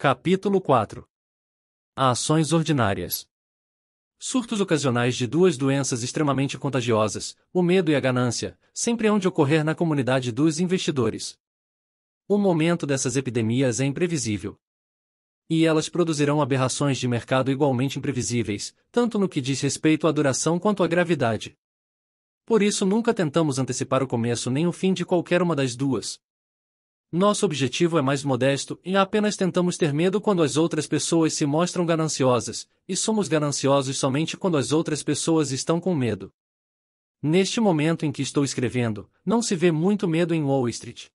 Capítulo 4 Ações Ordinárias Surtos ocasionais de duas doenças extremamente contagiosas, o medo e a ganância, sempre hão de ocorrer na comunidade dos investidores. O momento dessas epidemias é imprevisível. E elas produzirão aberrações de mercado igualmente imprevisíveis, tanto no que diz respeito à duração quanto à gravidade. Por isso nunca tentamos antecipar o começo nem o fim de qualquer uma das duas. Nosso objetivo é mais modesto e apenas tentamos ter medo quando as outras pessoas se mostram gananciosas, e somos gananciosos somente quando as outras pessoas estão com medo. Neste momento em que estou escrevendo, não se vê muito medo em Wall Street.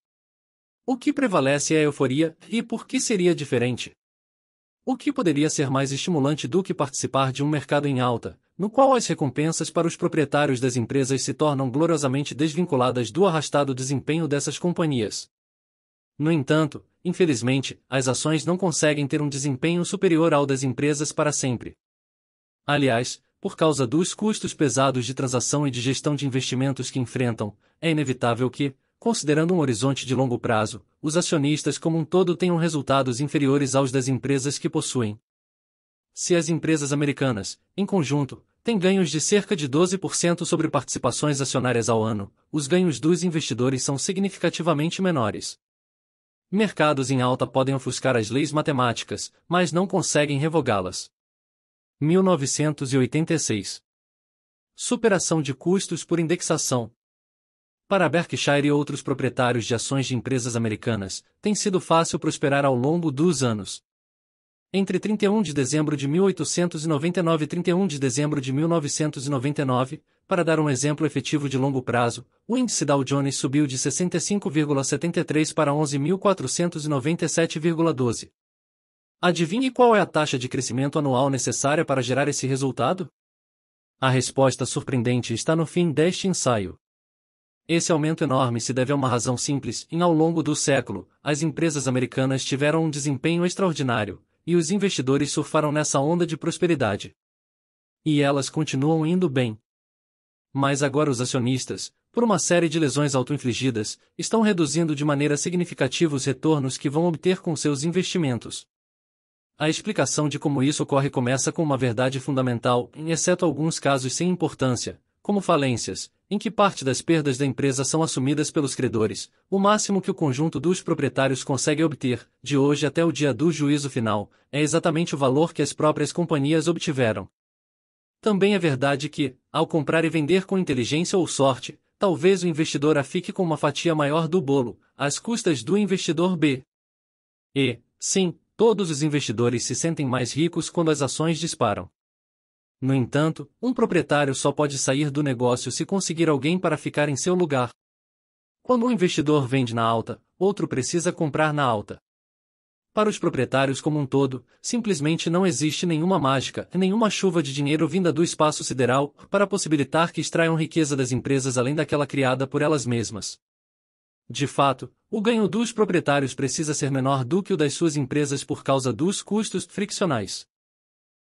O que prevalece é a euforia, e por que seria diferente? O que poderia ser mais estimulante do que participar de um mercado em alta, no qual as recompensas para os proprietários das empresas se tornam gloriosamente desvinculadas do arrastado desempenho dessas companhias? No entanto, infelizmente, as ações não conseguem ter um desempenho superior ao das empresas para sempre. Aliás, por causa dos custos pesados de transação e de gestão de investimentos que enfrentam, é inevitável que, considerando um horizonte de longo prazo, os acionistas como um todo tenham resultados inferiores aos das empresas que possuem. Se as empresas americanas, em conjunto, têm ganhos de cerca de 12% sobre participações acionárias ao ano, os ganhos dos investidores são significativamente menores. Mercados em alta podem ofuscar as leis matemáticas, mas não conseguem revogá-las. 1986. Superação de custos por indexação. Para Berkshire e outros proprietários de ações de empresas americanas, tem sido fácil prosperar ao longo dos anos. Entre 31 de dezembro de 1899 e 31 de dezembro de 1999, para dar um exemplo efetivo de longo prazo, o índice Dow Jones subiu de 65,73 para 11.497,12. Adivinhe qual é a taxa de crescimento anual necessária para gerar esse resultado? A resposta surpreendente está no fim deste ensaio. Esse aumento enorme se deve a uma razão simples: em ao longo do século, as empresas americanas tiveram um desempenho extraordinário, e os investidores surfaram nessa onda de prosperidade. E elas continuam indo bem. Mas agora os acionistas, por uma série de lesões autoinfligidas, estão reduzindo de maneira significativa os retornos que vão obter com seus investimentos. A explicação de como isso ocorre começa com uma verdade fundamental, exceto alguns casos sem importância, como falências, em que parte das perdas da empresa são assumidas pelos credores, o máximo que o conjunto dos proprietários consegue obter, de hoje até o dia do juízo final, é exatamente o valor que as próprias companhias obtiveram. Também é verdade que, ao comprar e vender com inteligência ou sorte, talvez o investidor A fique com uma fatia maior do bolo, às custas do investidor B. E, sim, todos os investidores se sentem mais ricos quando as ações disparam. No entanto, um proprietário só pode sair do negócio se conseguir alguém para ficar em seu lugar. Quando um investidor vende na alta, outro precisa comprar na alta. Para os proprietários como um todo, simplesmente não existe nenhuma mágica, nenhuma chuva de dinheiro vinda do espaço sideral para possibilitar que extraiam riqueza das empresas além daquela criada por elas mesmas. De fato, o ganho dos proprietários precisa ser menor do que o das suas empresas por causa dos custos friccionais.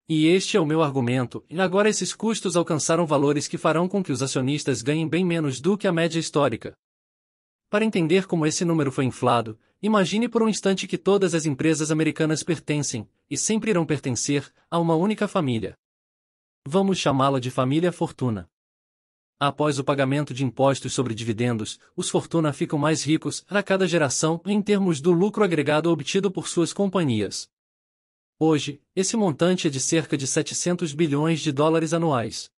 E este é o meu argumento, e agora esses custos alcançaram valores que farão com que os acionistas ganhem bem menos do que a média histórica. Para entender como esse número foi inflado, imagine por um instante que todas as empresas americanas pertencem, e sempre irão pertencer, a uma única família. Vamos chamá-la de família Fortuna. Após o pagamento de impostos sobre dividendos, os Fortuna ficam mais ricos a cada geração em termos do lucro agregado obtido por suas companhias. Hoje, esse montante é de cerca de 700 bilhões de dólares anuais.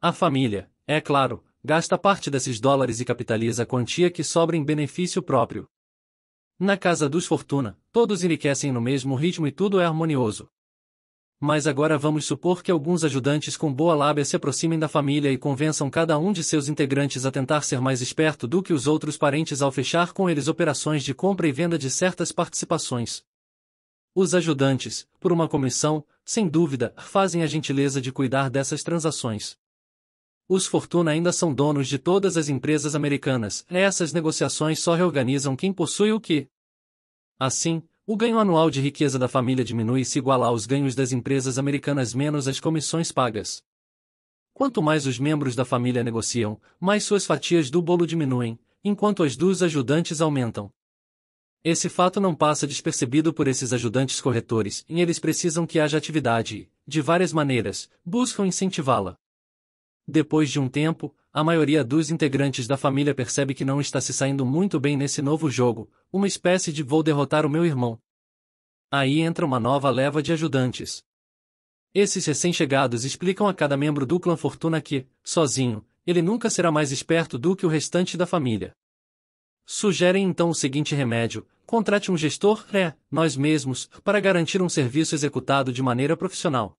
A família, é claro, gasta parte desses dólares e capitaliza a quantia que sobra em benefício próprio. Na casa dos Fortuna, todos enriquecem no mesmo ritmo e tudo é harmonioso. Mas agora vamos supor que alguns ajudantes com boa lábia se aproximem da família e convençam cada um de seus integrantes a tentar ser mais esperto do que os outros parentes ao fechar com eles operações de compra e venda de certas participações. Os ajudantes, por uma comissão, sem dúvida, fazem a gentileza de cuidar dessas transações. Os Fortuna ainda são donos de todas as empresas americanas, essas negociações só reorganizam quem possui o que. Assim, o ganho anual de riqueza da família diminui se igualar aos ganhos das empresas americanas menos as comissões pagas. Quanto mais os membros da família negociam, mais suas fatias do bolo diminuem, enquanto as dos ajudantes aumentam. Esse fato não passa despercebido por esses ajudantes corretores e eles precisam que haja atividade e, de várias maneiras, buscam incentivá-la. Depois de um tempo, a maioria dos integrantes da família percebe que não está se saindo muito bem nesse novo jogo, uma espécie de vou derrotar o meu irmão. Aí entra uma nova leva de ajudantes. Esses recém-chegados explicam a cada membro do clã Fortuna que, sozinho, ele nunca será mais esperto do que o restante da família. Sugerem então o seguinte remédio: contrate um gestor, é, nós mesmos, para garantir um serviço executado de maneira profissional.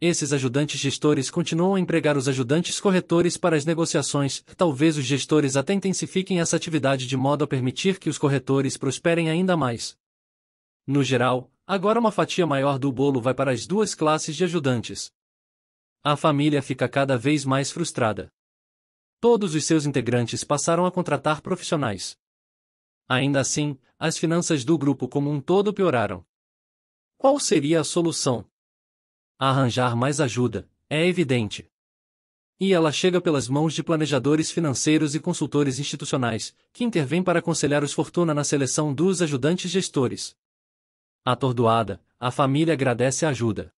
Esses ajudantes gestores continuam a empregar os ajudantes corretores para as negociações, talvez os gestores até intensifiquem essa atividade de modo a permitir que os corretores prosperem ainda mais. No geral, agora uma fatia maior do bolo vai para as duas classes de ajudantes. A família fica cada vez mais frustrada todos os seus integrantes passaram a contratar profissionais. Ainda assim, as finanças do grupo como um todo pioraram. Qual seria a solução? Arranjar mais ajuda, é evidente. E ela chega pelas mãos de planejadores financeiros e consultores institucionais, que intervêm para aconselhar os Fortuna na seleção dos ajudantes gestores. Atordoada, a família agradece a ajuda.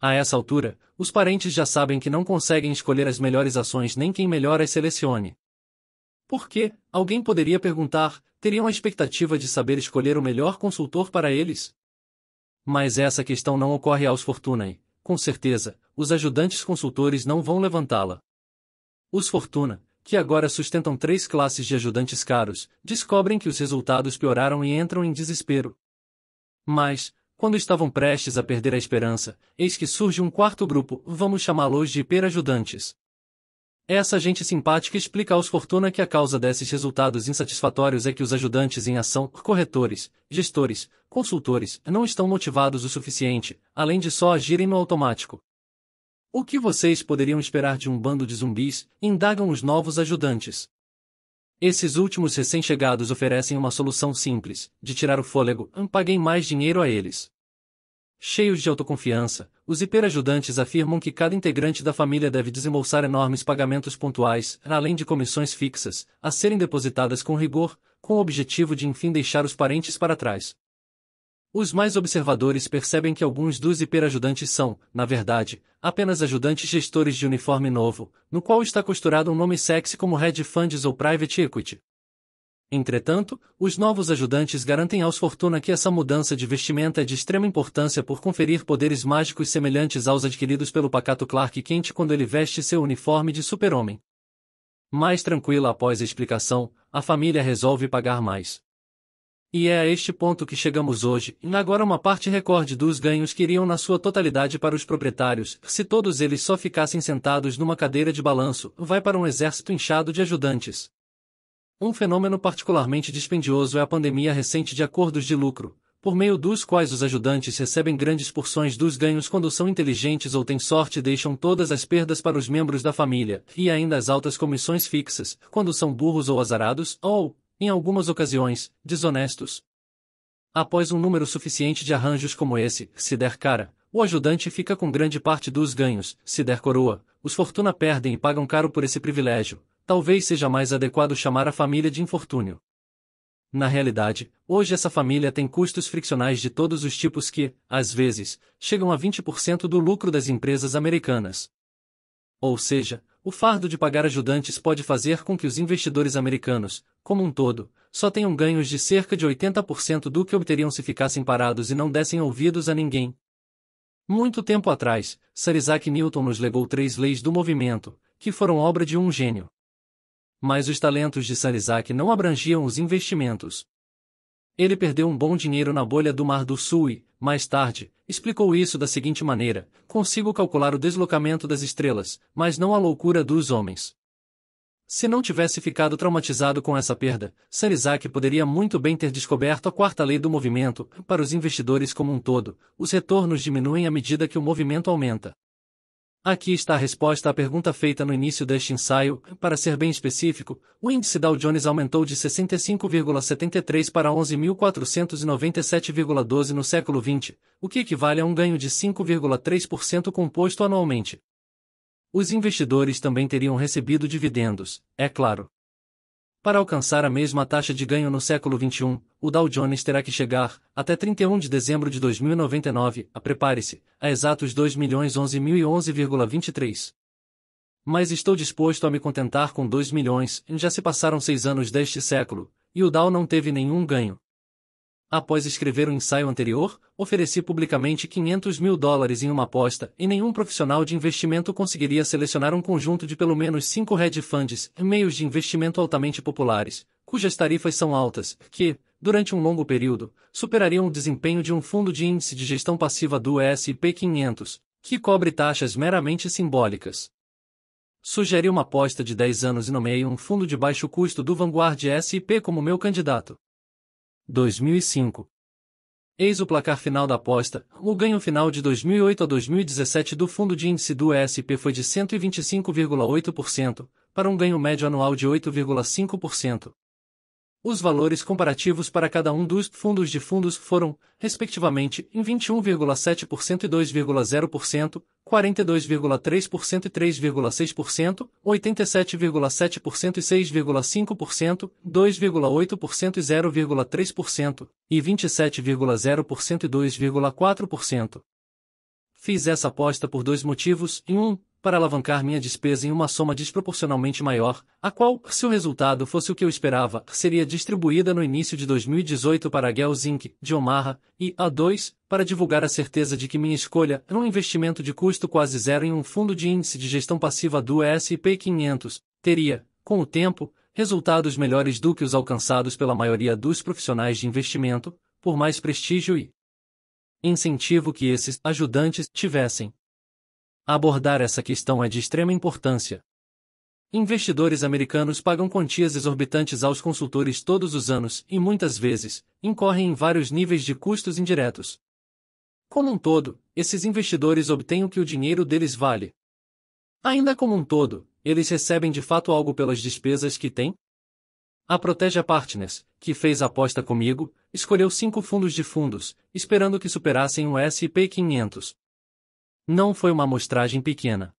A essa altura, os parentes já sabem que não conseguem escolher as melhores ações nem quem melhor as selecione. Por quê? Alguém poderia perguntar, teriam a expectativa de saber escolher o melhor consultor para eles? Mas essa questão não ocorre aos Fortunae. Com certeza, os ajudantes consultores não vão levantá-la. Os Fortuna, que agora sustentam três classes de ajudantes caros, descobrem que os resultados pioraram e entram em desespero. Mas, quando estavam prestes a perder a esperança, eis que surge um quarto grupo, vamos chamá-los de hiperajudantes. Essa gente simpática explica aos Fortuna que a causa desses resultados insatisfatórios é que os ajudantes em ação, corretores, gestores, consultores, não estão motivados o suficiente, além de só agirem no automático. O que vocês poderiam esperar de um bando de zumbis? indagam os novos ajudantes. Esses últimos recém-chegados oferecem uma solução simples, de tirar o fôlego, hum, paguem mais dinheiro a eles. Cheios de autoconfiança, os hiperajudantes afirmam que cada integrante da família deve desembolsar enormes pagamentos pontuais, além de comissões fixas, a serem depositadas com rigor, com o objetivo de enfim deixar os parentes para trás. Os mais observadores percebem que alguns dos hiperajudantes são, na verdade, apenas ajudantes gestores de uniforme novo, no qual está costurado um nome sexy como Hedge Funds ou Private Equity. Entretanto, os novos ajudantes garantem aos Fortuna que essa mudança de vestimenta é de extrema importância por conferir poderes mágicos semelhantes aos adquiridos pelo pacato Clark Kent quando ele veste seu uniforme de super-homem. Mais tranquila após a explicação, a família resolve pagar mais. E é a este ponto que chegamos hoje, e agora uma parte recorde dos ganhos que iriam na sua totalidade para os proprietários, se todos eles só ficassem sentados numa cadeira de balanço, vai para um exército inchado de ajudantes. Um fenômeno particularmente dispendioso é a pandemia recente de acordos de lucro, por meio dos quais os ajudantes recebem grandes porções dos ganhos quando são inteligentes ou têm sorte e deixam todas as perdas para os membros da família, e ainda as altas comissões fixas, quando são burros ou azarados, ou, em algumas ocasiões, desonestos. Após um número suficiente de arranjos como esse, se der cara, o ajudante fica com grande parte dos ganhos, se der coroa, os fortuna perdem e pagam caro por esse privilégio, talvez seja mais adequado chamar a família de infortúnio. Na realidade, hoje essa família tem custos friccionais de todos os tipos que, às vezes, chegam a 20% do lucro das empresas americanas. Ou seja, o fardo de pagar ajudantes pode fazer com que os investidores americanos, como um todo, só tenham ganhos de cerca de 80% do que obteriam se ficassem parados e não dessem ouvidos a ninguém. Muito tempo atrás, Sir Isaac Newton nos legou três leis do movimento, que foram obra de um gênio. Mas os talentos de Sir Isaac não abrangiam os investimentos. Ele perdeu um bom dinheiro na bolha do Mar do Sul e, mais tarde, explicou isso da seguinte maneira: consigo calcular o deslocamento das estrelas, mas não a loucura dos homens. Se não tivesse ficado traumatizado com essa perda, Sir Isaac poderia muito bem ter descoberto a quarta lei do movimento. Para os investidores como um todo, os retornos diminuem à medida que o movimento aumenta. Aqui está a resposta à pergunta feita no início deste ensaio. Para ser bem específico, o índice Dow Jones aumentou de 65,73 para 11.497,12 no século XX, o que equivale a um ganho de 5,3% composto anualmente. Os investidores também teriam recebido dividendos, é claro. Para alcançar a mesma taxa de ganho no século XXI, o Dow Jones terá que chegar, até 31 de dezembro de 2099, a prepare-se, a exatos 2.011.011,23. Mas estou disposto a me contentar com 2 milhões, já se passaram seis anos deste século, e o Dow não teve nenhum ganho. Após escrever o um ensaio anterior, ofereci publicamente 500 mil dólares em uma aposta e nenhum profissional de investimento conseguiria selecionar um conjunto de pelo menos cinco hedge funds, meios de investimento altamente populares, cujas tarifas são altas, que, durante um longo período, superariam o desempenho de um fundo de índice de gestão passiva do S&P 500, que cobre taxas meramente simbólicas. Sugeri uma aposta de 10 anos e nomeei um fundo de baixo custo do Vanguard S&P como meu candidato. 2005. Eis o placar final da aposta. O ganho final de 2008 a 2017 do fundo de índice do ESP foi de 125,8%, para um ganho médio anual de 8,5%. Os valores comparativos para cada um dos fundos de fundos foram, respectivamente, em 21,7% e 2,0%, 42,3% e 3,6%, 87,7% e 6,5%, 2,8% e 0,3%, e 27,0% e 2,4%. Fiz essa aposta por dois motivos, em um, para alavancar minha despesa em uma soma desproporcionalmente maior, a qual, se o resultado fosse o que eu esperava, seria distribuída no início de 2018 para a Gels Inc., de Omaha, e A2, para divulgar a certeza de que minha escolha era um investimento de custo quase zero em um fundo de índice de gestão passiva do S&P 500, teria, com o tempo, resultados melhores do que os alcançados pela maioria dos profissionais de investimento, por mais prestígio e incentivo que esses ajudantes tivessem. Abordar essa questão é de extrema importância. Investidores americanos pagam quantias exorbitantes aos consultores todos os anos e muitas vezes incorrem em vários níveis de custos indiretos. Como um todo, esses investidores obtêm o que o dinheiro deles vale. Ainda como um todo, eles recebem de fato algo pelas despesas que têm? A Proteja Partners, que fez a aposta comigo, escolheu cinco fundos de fundos, esperando que superassem o S&P 500. Não foi uma amostragem pequena.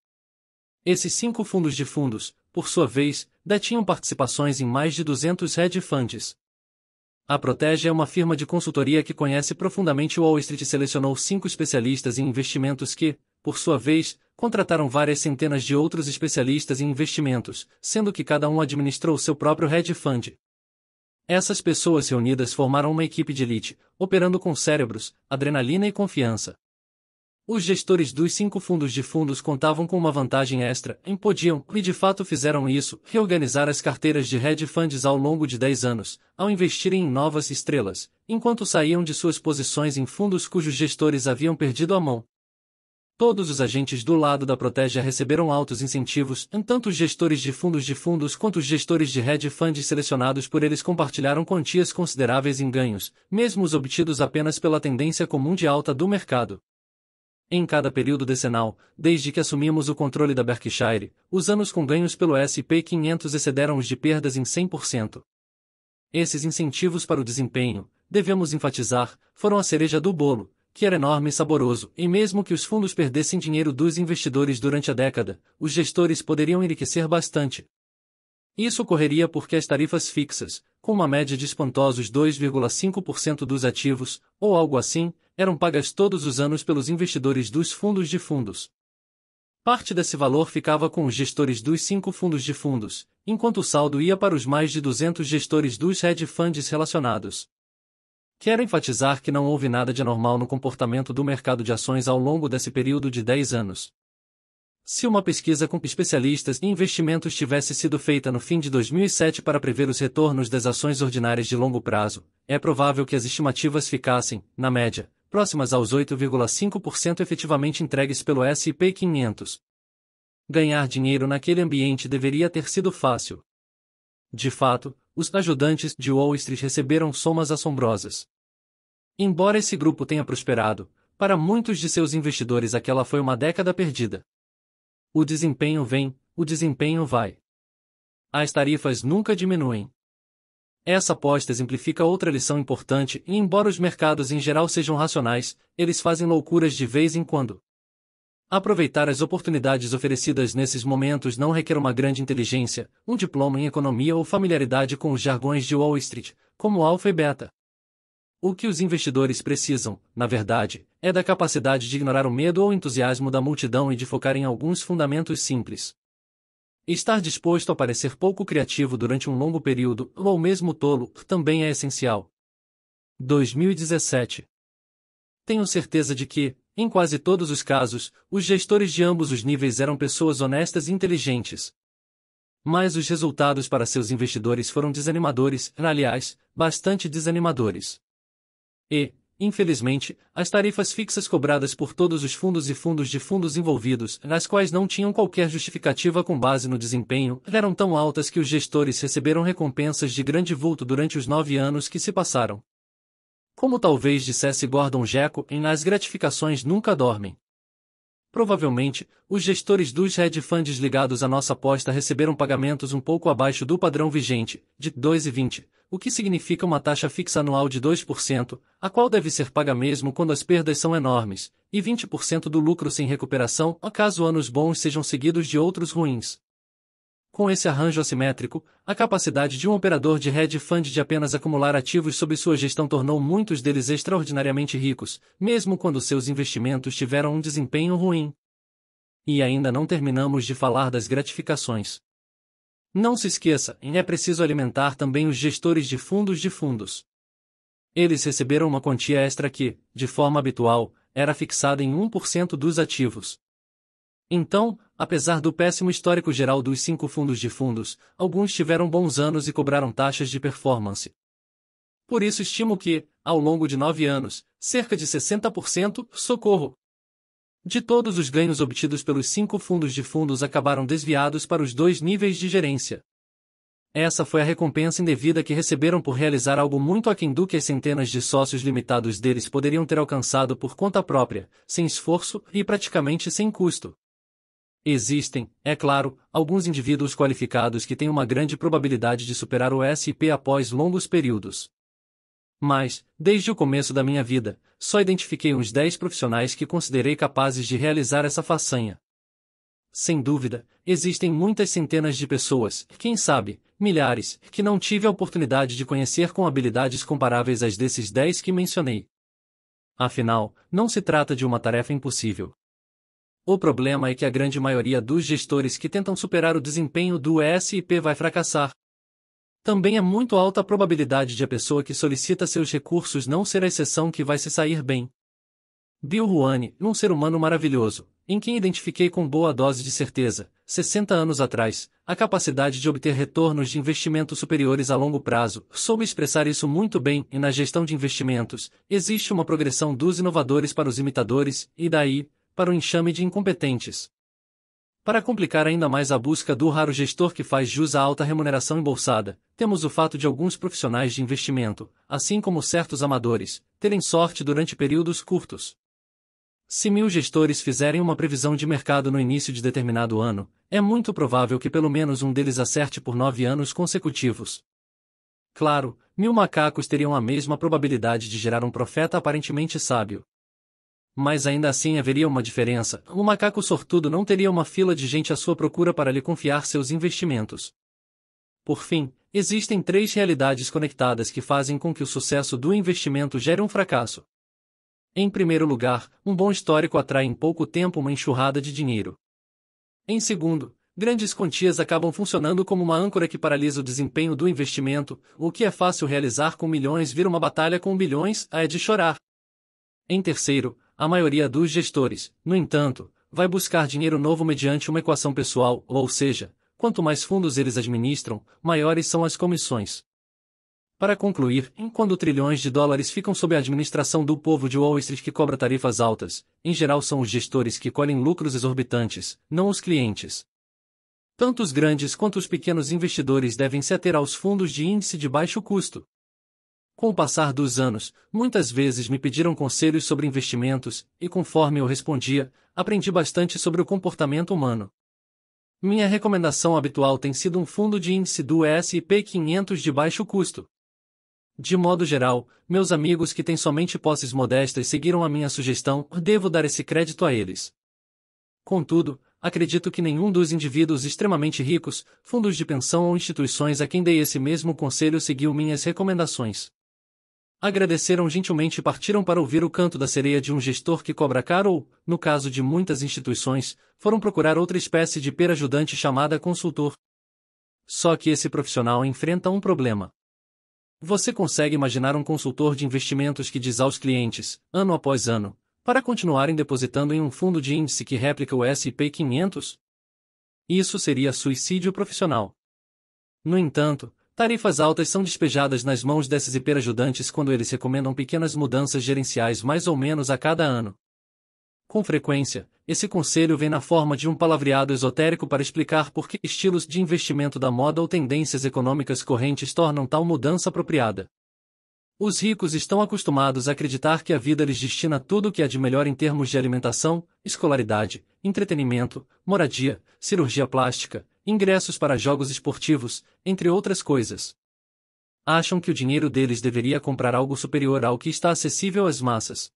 Esses cinco fundos de fundos, por sua vez, detinham participações em mais de 200 hedge funds. A Protege é uma firma de consultoria que conhece profundamente o Wall Street e selecionou cinco especialistas em investimentos que, por sua vez, contrataram várias centenas de outros especialistas em investimentos, sendo que cada um administrou seu próprio hedge fund. Essas pessoas reunidas formaram uma equipe de elite, operando com cérebros, adrenalina e confiança os gestores dos cinco fundos de fundos contavam com uma vantagem extra em podiam, e de fato fizeram isso, reorganizar as carteiras de hedge funds ao longo de 10 anos, ao investirem em novas estrelas, enquanto saíam de suas posições em fundos cujos gestores haviam perdido a mão. Todos os agentes do lado da proteja receberam altos incentivos, tanto os gestores de fundos de fundos quanto os gestores de hedge funds selecionados por eles compartilharam quantias consideráveis em ganhos, mesmo os obtidos apenas pela tendência comum de alta do mercado em cada período decenal, desde que assumimos o controle da Berkshire, os anos com ganhos pelo S&P 500 excederam os de perdas em 100%. Esses incentivos para o desempenho, devemos enfatizar, foram a cereja do bolo, que era enorme e saboroso, e mesmo que os fundos perdessem dinheiro dos investidores durante a década, os gestores poderiam enriquecer bastante. Isso ocorreria porque as tarifas fixas, com uma média de espantosos 2,5% dos ativos, ou algo assim, eram pagas todos os anos pelos investidores dos fundos de fundos. Parte desse valor ficava com os gestores dos cinco fundos de fundos, enquanto o saldo ia para os mais de 200 gestores dos hedge funds relacionados. Quero enfatizar que não houve nada de anormal no comportamento do mercado de ações ao longo desse período de 10 anos. Se uma pesquisa com especialistas em investimentos tivesse sido feita no fim de 2007 para prever os retornos das ações ordinárias de longo prazo, é provável que as estimativas ficassem, na média, próximas aos 8,5% efetivamente entregues pelo S&P 500. Ganhar dinheiro naquele ambiente deveria ter sido fácil. De fato, os ajudantes de Wall Street receberam somas assombrosas. Embora esse grupo tenha prosperado, para muitos de seus investidores aquela foi uma década perdida. O desempenho vem, o desempenho vai. As tarifas nunca diminuem. Essa aposta exemplifica outra lição importante e embora os mercados em geral sejam racionais, eles fazem loucuras de vez em quando. Aproveitar as oportunidades oferecidas nesses momentos não requer uma grande inteligência, um diploma em economia ou familiaridade com os jargões de Wall Street, como alfa e beta. O que os investidores precisam, na verdade, é da capacidade de ignorar o medo ou entusiasmo da multidão e de focar em alguns fundamentos simples estar disposto a parecer pouco criativo durante um longo período, ou mesmo tolo, também é essencial. 2017 Tenho certeza de que, em quase todos os casos, os gestores de ambos os níveis eram pessoas honestas e inteligentes. Mas os resultados para seus investidores foram desanimadores, aliás, bastante desanimadores. E, Infelizmente, as tarifas fixas cobradas por todos os fundos e fundos de fundos envolvidos, nas quais não tinham qualquer justificativa com base no desempenho, eram tão altas que os gestores receberam recompensas de grande vulto durante os nove anos que se passaram. Como talvez dissesse Gordon Jeco, em As Gratificações Nunca Dormem. Provavelmente, os gestores dos hedge funds ligados à nossa aposta receberam pagamentos um pouco abaixo do padrão vigente, de 2,20, o que significa uma taxa fixa anual de 2%, a qual deve ser paga mesmo quando as perdas são enormes, e 20% do lucro sem recuperação, caso anos bons sejam seguidos de outros ruins com esse arranjo assimétrico, a capacidade de um operador de hedge fund de apenas acumular ativos sob sua gestão tornou muitos deles extraordinariamente ricos, mesmo quando seus investimentos tiveram um desempenho ruim. E ainda não terminamos de falar das gratificações. Não se esqueça, é preciso alimentar também os gestores de fundos de fundos. Eles receberam uma quantia extra que, de forma habitual, era fixada em 1% dos ativos. Então, Apesar do péssimo histórico geral dos cinco fundos de fundos, alguns tiveram bons anos e cobraram taxas de performance. Por isso estimo que, ao longo de nove anos, cerca de 60%, socorro, de todos os ganhos obtidos pelos cinco fundos de fundos acabaram desviados para os dois níveis de gerência. Essa foi a recompensa indevida que receberam por realizar algo muito aquém do que as centenas de sócios limitados deles poderiam ter alcançado por conta própria, sem esforço e praticamente sem custo. Existem, é claro, alguns indivíduos qualificados que têm uma grande probabilidade de superar o SP após longos períodos. Mas, desde o começo da minha vida, só identifiquei uns 10 profissionais que considerei capazes de realizar essa façanha. Sem dúvida, existem muitas centenas de pessoas, quem sabe, milhares, que não tive a oportunidade de conhecer com habilidades comparáveis às desses 10 que mencionei. Afinal, não se trata de uma tarefa impossível. O problema é que a grande maioria dos gestores que tentam superar o desempenho do S&P vai fracassar. Também é muito alta a probabilidade de a pessoa que solicita seus recursos não ser a exceção que vai se sair bem. Bill Ruane, um ser humano maravilhoso, em quem identifiquei com boa dose de certeza, 60 anos atrás, a capacidade de obter retornos de investimento superiores a longo prazo, soube expressar isso muito bem e na gestão de investimentos, existe uma progressão dos inovadores para os imitadores, e daí, para o enxame de incompetentes. Para complicar ainda mais a busca do raro gestor que faz jus à alta remuneração embolsada, temos o fato de alguns profissionais de investimento, assim como certos amadores, terem sorte durante períodos curtos. Se mil gestores fizerem uma previsão de mercado no início de determinado ano, é muito provável que pelo menos um deles acerte por nove anos consecutivos. Claro, mil macacos teriam a mesma probabilidade de gerar um profeta aparentemente sábio. Mas ainda assim haveria uma diferença: o macaco sortudo não teria uma fila de gente à sua procura para lhe confiar seus investimentos. Por fim, existem três realidades conectadas que fazem com que o sucesso do investimento gere um fracasso. Em primeiro lugar, um bom histórico atrai em pouco tempo uma enxurrada de dinheiro. Em segundo, grandes quantias acabam funcionando como uma âncora que paralisa o desempenho do investimento, o que é fácil realizar com milhões vira uma batalha com bilhões, a é de chorar. Em terceiro, a maioria dos gestores, no entanto, vai buscar dinheiro novo mediante uma equação pessoal, ou seja, quanto mais fundos eles administram, maiores são as comissões. Para concluir, enquanto trilhões de dólares ficam sob a administração do povo de Wall Street que cobra tarifas altas, em geral são os gestores que colhem lucros exorbitantes, não os clientes. Tanto os grandes quanto os pequenos investidores devem se ater aos fundos de índice de baixo custo. Com o passar dos anos, muitas vezes me pediram conselhos sobre investimentos, e conforme eu respondia, aprendi bastante sobre o comportamento humano. Minha recomendação habitual tem sido um fundo de índice do S&P 500 de baixo custo. De modo geral, meus amigos que têm somente posses modestas seguiram a minha sugestão, devo dar esse crédito a eles. Contudo, acredito que nenhum dos indivíduos extremamente ricos, fundos de pensão ou instituições a quem dei esse mesmo conselho seguiu minhas recomendações agradeceram gentilmente e partiram para ouvir o canto da sereia de um gestor que cobra caro ou, no caso de muitas instituições, foram procurar outra espécie de perajudante chamada consultor. Só que esse profissional enfrenta um problema. Você consegue imaginar um consultor de investimentos que diz aos clientes, ano após ano, para continuarem depositando em um fundo de índice que replica o S&P 500? Isso seria suicídio profissional. No entanto, Tarifas altas são despejadas nas mãos desses hiperajudantes quando eles recomendam pequenas mudanças gerenciais mais ou menos a cada ano. Com frequência, esse conselho vem na forma de um palavreado esotérico para explicar por que estilos de investimento da moda ou tendências econômicas correntes tornam tal mudança apropriada. Os ricos estão acostumados a acreditar que a vida lhes destina tudo o que há de melhor em termos de alimentação, escolaridade, entretenimento, moradia, cirurgia plástica, ingressos para jogos esportivos, entre outras coisas. Acham que o dinheiro deles deveria comprar algo superior ao que está acessível às massas.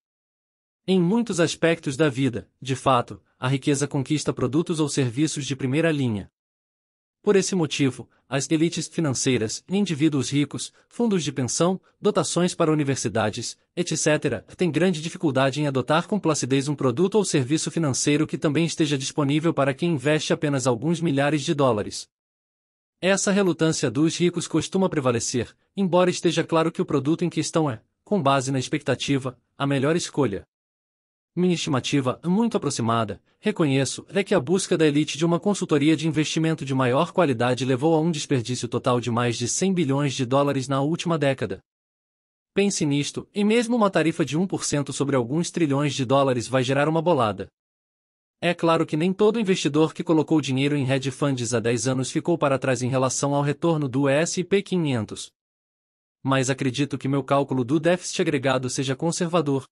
Em muitos aspectos da vida, de fato, a riqueza conquista produtos ou serviços de primeira linha. Por esse motivo, as elites financeiras, indivíduos ricos, fundos de pensão, dotações para universidades, etc., têm grande dificuldade em adotar com placidez um produto ou serviço financeiro que também esteja disponível para quem investe apenas alguns milhares de dólares. Essa relutância dos ricos costuma prevalecer, embora esteja claro que o produto em questão é, com base na expectativa, a melhor escolha. Minha estimativa, muito aproximada, reconheço, é que a busca da elite de uma consultoria de investimento de maior qualidade levou a um desperdício total de mais de 100 bilhões de dólares na última década. Pense nisto, e mesmo uma tarifa de 1% sobre alguns trilhões de dólares vai gerar uma bolada. É claro que nem todo investidor que colocou dinheiro em hedge funds há 10 anos ficou para trás em relação ao retorno do S&P 500. Mas acredito que meu cálculo do déficit agregado seja conservador,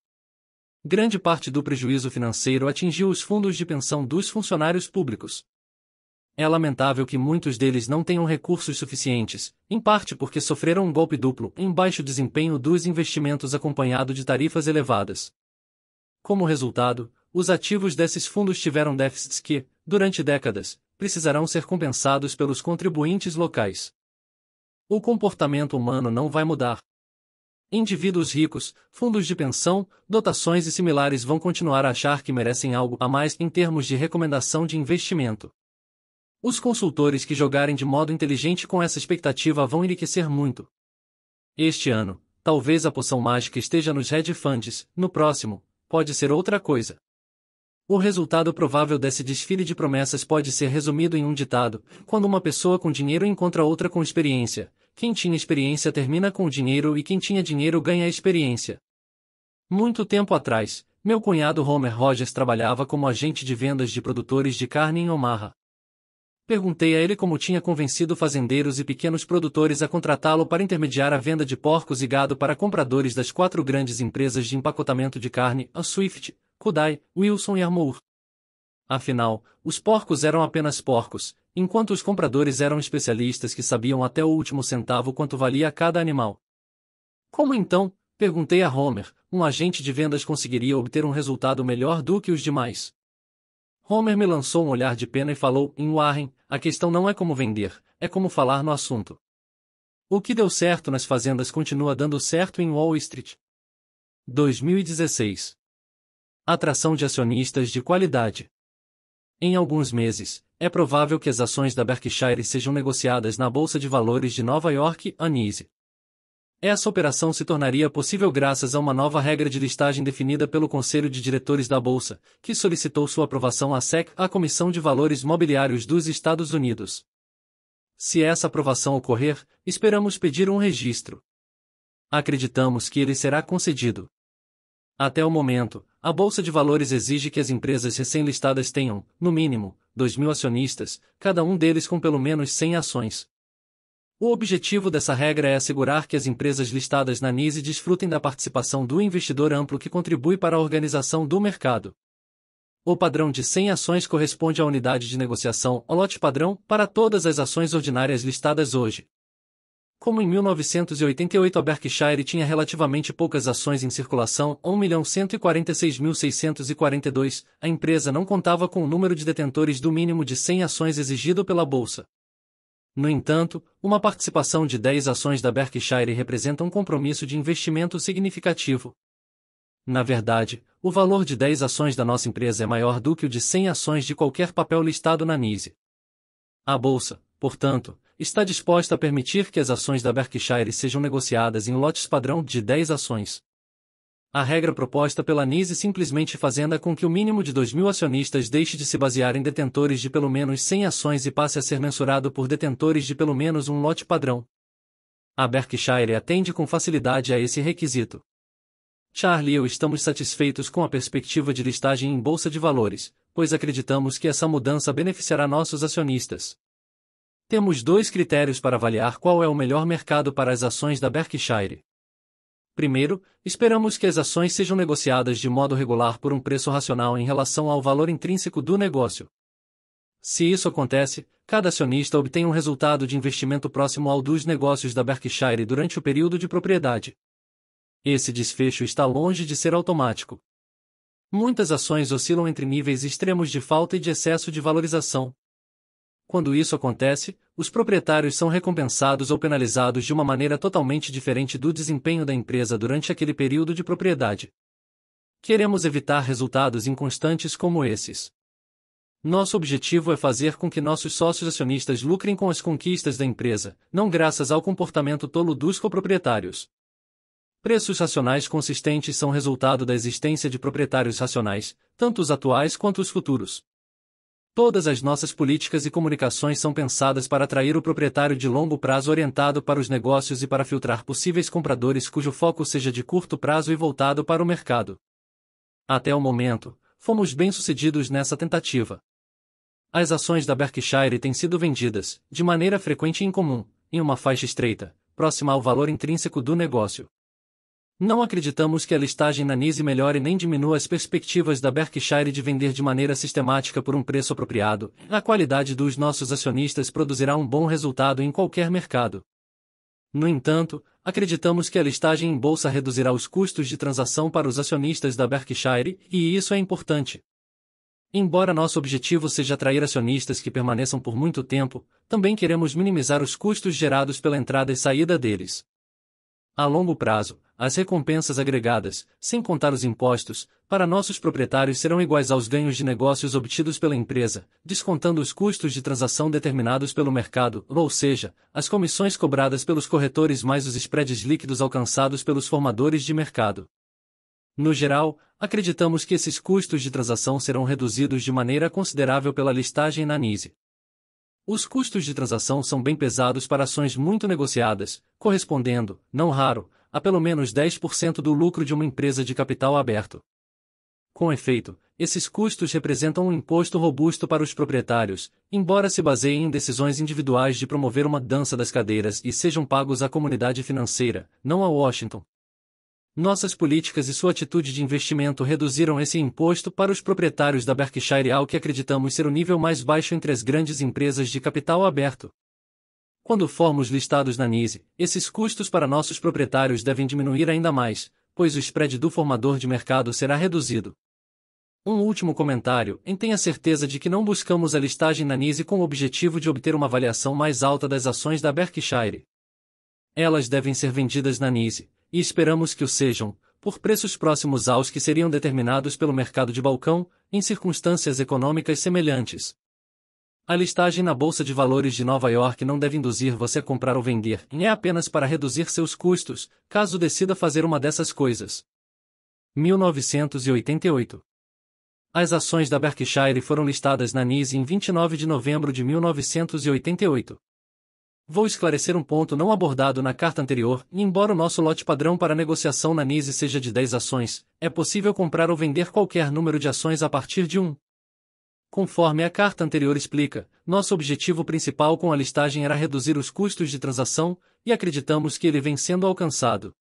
grande parte do prejuízo financeiro atingiu os fundos de pensão dos funcionários públicos. É lamentável que muitos deles não tenham recursos suficientes, em parte porque sofreram um golpe duplo em baixo desempenho dos investimentos acompanhado de tarifas elevadas. Como resultado, os ativos desses fundos tiveram déficits que, durante décadas, precisarão ser compensados pelos contribuintes locais. O comportamento humano não vai mudar, indivíduos ricos, fundos de pensão, dotações e similares vão continuar a achar que merecem algo a mais em termos de recomendação de investimento. Os consultores que jogarem de modo inteligente com essa expectativa vão enriquecer muito. Este ano, talvez a poção mágica esteja nos hedge funds, no próximo, pode ser outra coisa. O resultado provável desse desfile de promessas pode ser resumido em um ditado: quando uma pessoa com dinheiro encontra outra com experiência, quem tinha experiência termina com o dinheiro e quem tinha dinheiro ganha a experiência. Muito tempo atrás, meu cunhado Homer Rogers trabalhava como agente de vendas de produtores de carne em Omaha. Perguntei a ele como tinha convencido fazendeiros e pequenos produtores a contratá-lo para intermediar a venda de porcos e gado para compradores das quatro grandes empresas de empacotamento de carne, a Swift, Kodai, Wilson e Armour. Afinal, os porcos eram apenas porcos, enquanto os compradores eram especialistas que sabiam até o último centavo quanto valia cada animal. Como então, perguntei a Homer, um agente de vendas conseguiria obter um resultado melhor do que os demais? Homer me lançou um olhar de pena e falou: Em Warren, a questão não é como vender, é como falar no assunto. O que deu certo nas fazendas continua dando certo em Wall Street. 2016 Atração de acionistas de qualidade. Em alguns meses, é provável que as ações da Berkshire sejam negociadas na Bolsa de Valores de Nova York, ANISE. Essa operação se tornaria possível graças a uma nova regra de listagem definida pelo Conselho de Diretores da Bolsa, que solicitou sua aprovação à SEC, a Comissão de Valores Mobiliários dos Estados Unidos. Se essa aprovação ocorrer, esperamos pedir um registro. Acreditamos que ele será concedido. Até o momento, a Bolsa de Valores exige que as empresas recém-listadas tenham, no mínimo, 2 mil acionistas, cada um deles com pelo menos 100 ações. O objetivo dessa regra é assegurar que as empresas listadas na NISE desfrutem da participação do investidor amplo que contribui para a organização do mercado. O padrão de 100 ações corresponde à unidade de negociação o lote padrão para todas as ações ordinárias listadas hoje. Como em 1988 a Berkshire tinha relativamente poucas ações em circulação, 1.146.642, a empresa não contava com o número de detentores do mínimo de 100 ações exigido pela bolsa. No entanto, uma participação de 10 ações da Berkshire representa um compromisso de investimento significativo. Na verdade, o valor de 10 ações da nossa empresa é maior do que o de 100 ações de qualquer papel listado na NISE. A bolsa, portanto, está disposta a permitir que as ações da Berkshire sejam negociadas em lotes padrão de 10 ações. A regra proposta pela NISE é simplesmente fazenda com que o mínimo de 2 mil acionistas deixe de se basear em detentores de pelo menos 100 ações e passe a ser mensurado por detentores de pelo menos um lote padrão. A Berkshire atende com facilidade a esse requisito. Charlie e eu estamos satisfeitos com a perspectiva de listagem em bolsa de valores, pois acreditamos que essa mudança beneficiará nossos acionistas. Temos dois critérios para avaliar qual é o melhor mercado para as ações da Berkshire. Primeiro, esperamos que as ações sejam negociadas de modo regular por um preço racional em relação ao valor intrínseco do negócio. Se isso acontece, cada acionista obtém um resultado de investimento próximo ao dos negócios da Berkshire durante o período de propriedade. Esse desfecho está longe de ser automático. Muitas ações oscilam entre níveis extremos de falta e de excesso de valorização, quando isso acontece, os proprietários são recompensados ou penalizados de uma maneira totalmente diferente do desempenho da empresa durante aquele período de propriedade. Queremos evitar resultados inconstantes como esses. Nosso objetivo é fazer com que nossos sócios acionistas lucrem com as conquistas da empresa, não graças ao comportamento tolo dos coproprietários. Preços racionais consistentes são resultado da existência de proprietários racionais, tanto os atuais quanto os futuros. Todas as nossas políticas e comunicações são pensadas para atrair o proprietário de longo prazo orientado para os negócios e para filtrar possíveis compradores cujo foco seja de curto prazo e voltado para o mercado. Até o momento, fomos bem-sucedidos nessa tentativa. As ações da Berkshire têm sido vendidas, de maneira frequente e incomum, em uma faixa estreita, próxima ao valor intrínseco do negócio. Não acreditamos que a listagem na NISE melhore nem diminua as perspectivas da Berkshire de vender de maneira sistemática por um preço apropriado. A qualidade dos nossos acionistas produzirá um bom resultado em qualquer mercado. No entanto, acreditamos que a listagem em bolsa reduzirá os custos de transação para os acionistas da Berkshire, e isso é importante. Embora nosso objetivo seja atrair acionistas que permaneçam por muito tempo, também queremos minimizar os custos gerados pela entrada e saída deles. A longo prazo, as recompensas agregadas, sem contar os impostos, para nossos proprietários serão iguais aos ganhos de negócios obtidos pela empresa, descontando os custos de transação determinados pelo mercado, ou seja, as comissões cobradas pelos corretores mais os spreads líquidos alcançados pelos formadores de mercado. No geral, acreditamos que esses custos de transação serão reduzidos de maneira considerável pela listagem na NISE. Os custos de transação são bem pesados para ações muito negociadas, correspondendo, não raro, a pelo menos 10% do lucro de uma empresa de capital aberto. Com efeito, esses custos representam um imposto robusto para os proprietários, embora se baseiem em decisões individuais de promover uma dança das cadeiras e sejam pagos à comunidade financeira, não a Washington. Nossas políticas e sua atitude de investimento reduziram esse imposto para os proprietários da Berkshire ao que acreditamos ser o nível mais baixo entre as grandes empresas de capital aberto. Quando formos listados na NISE, esses custos para nossos proprietários devem diminuir ainda mais, pois o spread do formador de mercado será reduzido. Um último comentário, em tenha certeza de que não buscamos a listagem na NISE com o objetivo de obter uma avaliação mais alta das ações da Berkshire. Elas devem ser vendidas na NISE, e esperamos que o sejam, por preços próximos aos que seriam determinados pelo mercado de balcão, em circunstâncias econômicas semelhantes. A listagem na Bolsa de Valores de Nova York não deve induzir você a comprar ou vender, e é apenas para reduzir seus custos, caso decida fazer uma dessas coisas. 1988 As ações da Berkshire foram listadas na NIS em 29 de novembro de 1988. Vou esclarecer um ponto não abordado na carta anterior, e embora o nosso lote padrão para negociação na NIS seja de 10 ações, é possível comprar ou vender qualquer número de ações a partir de um Conforme a carta anterior explica, nosso objetivo principal com a listagem era reduzir os custos de transação, e acreditamos que ele vem sendo alcançado.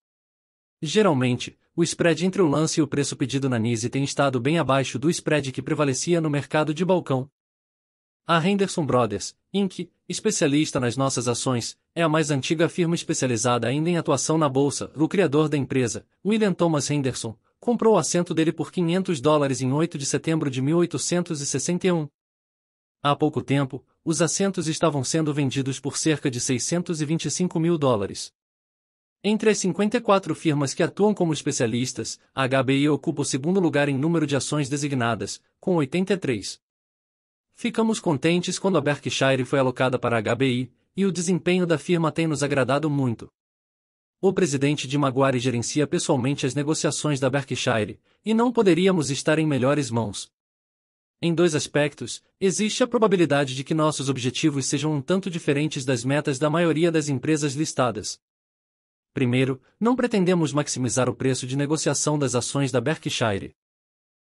Geralmente, o spread entre o lance e o preço pedido na NISE tem estado bem abaixo do spread que prevalecia no mercado de balcão. A Henderson Brothers, Inc., especialista nas nossas ações, é a mais antiga firma especializada ainda em atuação na bolsa. O criador da empresa, William Thomas Henderson, comprou o assento dele por 500 dólares em 8 de setembro de 1861. Há pouco tempo, os assentos estavam sendo vendidos por cerca de 625 mil dólares. Entre as 54 firmas que atuam como especialistas, a HBI ocupa o segundo lugar em número de ações designadas, com 83. Ficamos contentes quando a Berkshire foi alocada para a HBI, e o desempenho da firma tem nos agradado muito. O presidente de Maguari gerencia pessoalmente as negociações da Berkshire, e não poderíamos estar em melhores mãos. Em dois aspectos, existe a probabilidade de que nossos objetivos sejam um tanto diferentes das metas da maioria das empresas listadas. Primeiro, não pretendemos maximizar o preço de negociação das ações da Berkshire.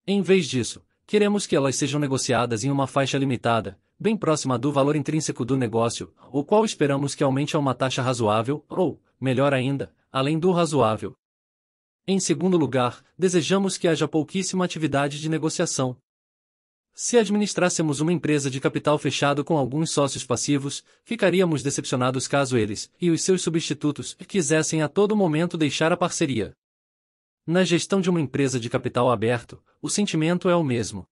Em vez disso, queremos que elas sejam negociadas em uma faixa limitada, bem próxima do valor intrínseco do negócio, o qual esperamos que aumente a uma taxa razoável, ou, melhor ainda, além do razoável. Em segundo lugar, desejamos que haja pouquíssima atividade de negociação. Se administrássemos uma empresa de capital fechado com alguns sócios passivos, ficaríamos decepcionados caso eles e os seus substitutos quisessem a todo momento deixar a parceria. Na gestão de uma empresa de capital aberto, o sentimento é o mesmo.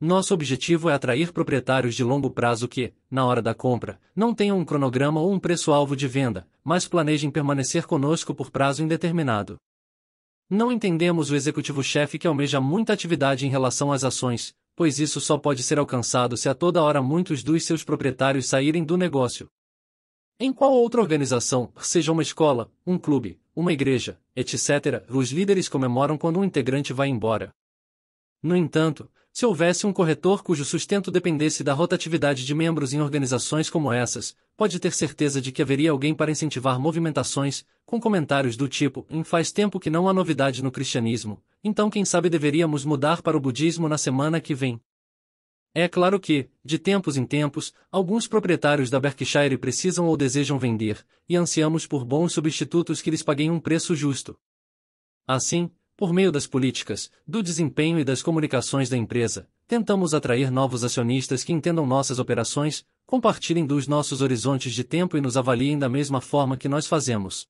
Nosso objetivo é atrair proprietários de longo prazo que, na hora da compra, não tenham um cronograma ou um preço-alvo de venda, mas planejem permanecer conosco por prazo indeterminado. Não entendemos o executivo-chefe que almeja muita atividade em relação às ações, pois isso só pode ser alcançado se a toda hora muitos dos seus proprietários saírem do negócio. Em qual outra organização, seja uma escola, um clube, uma igreja, etc., os líderes comemoram quando um integrante vai embora. No entanto, se houvesse um corretor cujo sustento dependesse da rotatividade de membros em organizações como essas, pode ter certeza de que haveria alguém para incentivar movimentações, com comentários do tipo: "Em faz tempo que não há novidade no cristianismo, então quem sabe deveríamos mudar para o budismo na semana que vem. É claro que, de tempos em tempos, alguns proprietários da Berkshire precisam ou desejam vender, e ansiamos por bons substitutos que lhes paguem um preço justo. Assim, por meio das políticas, do desempenho e das comunicações da empresa, tentamos atrair novos acionistas que entendam nossas operações, compartilhem dos nossos horizontes de tempo e nos avaliem da mesma forma que nós fazemos.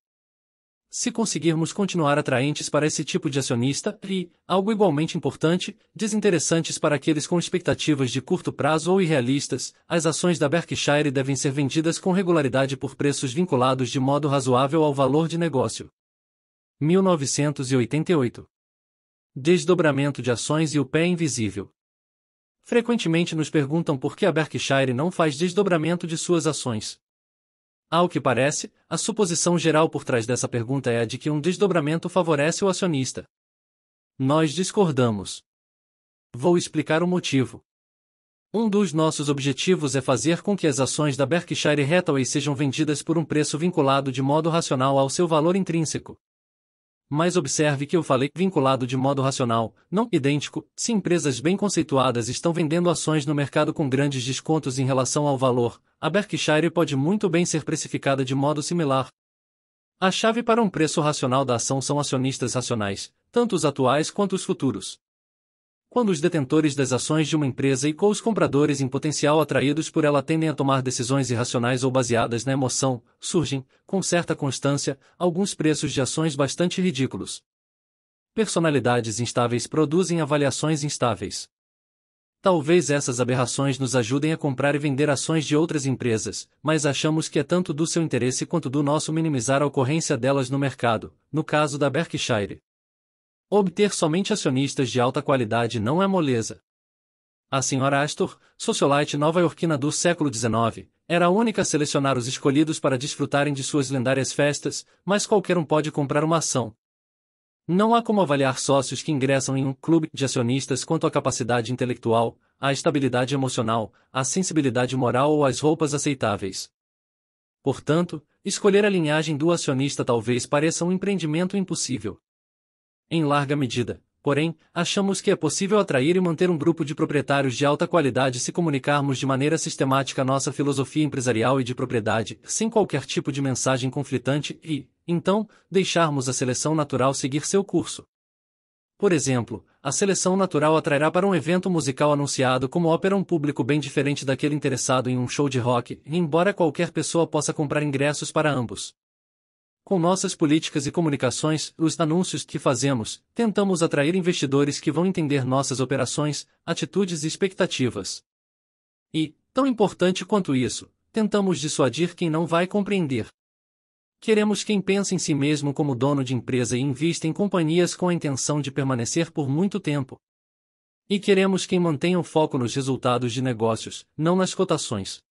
Se conseguirmos continuar atraentes para esse tipo de acionista e, algo igualmente importante, desinteressantes para aqueles com expectativas de curto prazo ou irrealistas, as ações da Berkshire devem ser vendidas com regularidade por preços vinculados de modo razoável ao valor de negócio. 1988. Desdobramento de ações e o pé invisível. Frequentemente nos perguntam por que a Berkshire não faz desdobramento de suas ações. Ao que parece, a suposição geral por trás dessa pergunta é a de que um desdobramento favorece o acionista. Nós discordamos. Vou explicar o motivo. Um dos nossos objetivos é fazer com que as ações da Berkshire Hathaway sejam vendidas por um preço vinculado de modo racional ao seu valor intrínseco, mas observe que eu falei vinculado de modo racional, não idêntico, se empresas bem conceituadas estão vendendo ações no mercado com grandes descontos em relação ao valor, a Berkshire pode muito bem ser precificada de modo similar. A chave para um preço racional da ação são acionistas racionais, tanto os atuais quanto os futuros quando os detentores das ações de uma empresa e com os compradores em potencial atraídos por ela tendem a tomar decisões irracionais ou baseadas na emoção, surgem, com certa constância, alguns preços de ações bastante ridículos. Personalidades instáveis produzem avaliações instáveis. Talvez essas aberrações nos ajudem a comprar e vender ações de outras empresas, mas achamos que é tanto do seu interesse quanto do nosso minimizar a ocorrência delas no mercado, no caso da Berkshire. Obter somente acionistas de alta qualidade não é moleza. A senhora Astor, sociolite nova-iorquina do século XIX, era a única a selecionar os escolhidos para desfrutarem de suas lendárias festas, mas qualquer um pode comprar uma ação. Não há como avaliar sócios que ingressam em um clube de acionistas quanto à capacidade intelectual, à estabilidade emocional, à sensibilidade moral ou às roupas aceitáveis. Portanto, escolher a linhagem do acionista talvez pareça um empreendimento impossível. Em larga medida, porém, achamos que é possível atrair e manter um grupo de proprietários de alta qualidade se comunicarmos de maneira sistemática nossa filosofia empresarial e de propriedade, sem qualquer tipo de mensagem conflitante e, então, deixarmos a seleção natural seguir seu curso. Por exemplo, a seleção natural atrairá para um evento musical anunciado como ópera um público bem diferente daquele interessado em um show de rock, embora qualquer pessoa possa comprar ingressos para ambos com nossas políticas e comunicações, os anúncios que fazemos, tentamos atrair investidores que vão entender nossas operações, atitudes e expectativas. E, tão importante quanto isso, tentamos dissuadir quem não vai compreender. Queremos quem pense em si mesmo como dono de empresa e invista em companhias com a intenção de permanecer por muito tempo. E queremos quem mantenha o foco nos resultados de negócios, não nas cotações.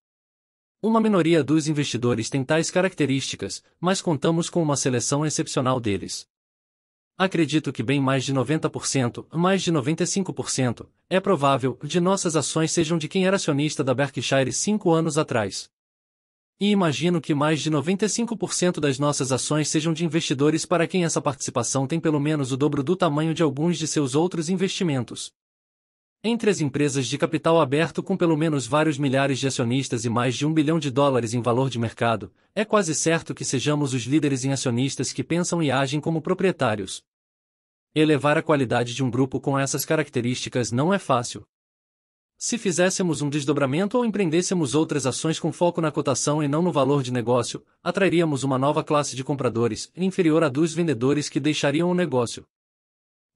Uma minoria dos investidores tem tais características, mas contamos com uma seleção excepcional deles. Acredito que bem mais de 90%, mais de 95%, é provável, de nossas ações sejam de quem era acionista da Berkshire cinco anos atrás. E imagino que mais de 95% das nossas ações sejam de investidores para quem essa participação tem pelo menos o dobro do tamanho de alguns de seus outros investimentos. Entre as empresas de capital aberto com pelo menos vários milhares de acionistas e mais de um bilhão de dólares em valor de mercado, é quase certo que sejamos os líderes em acionistas que pensam e agem como proprietários. Elevar a qualidade de um grupo com essas características não é fácil. Se fizéssemos um desdobramento ou empreendêssemos outras ações com foco na cotação e não no valor de negócio, atrairíamos uma nova classe de compradores, inferior à dos vendedores que deixariam o negócio.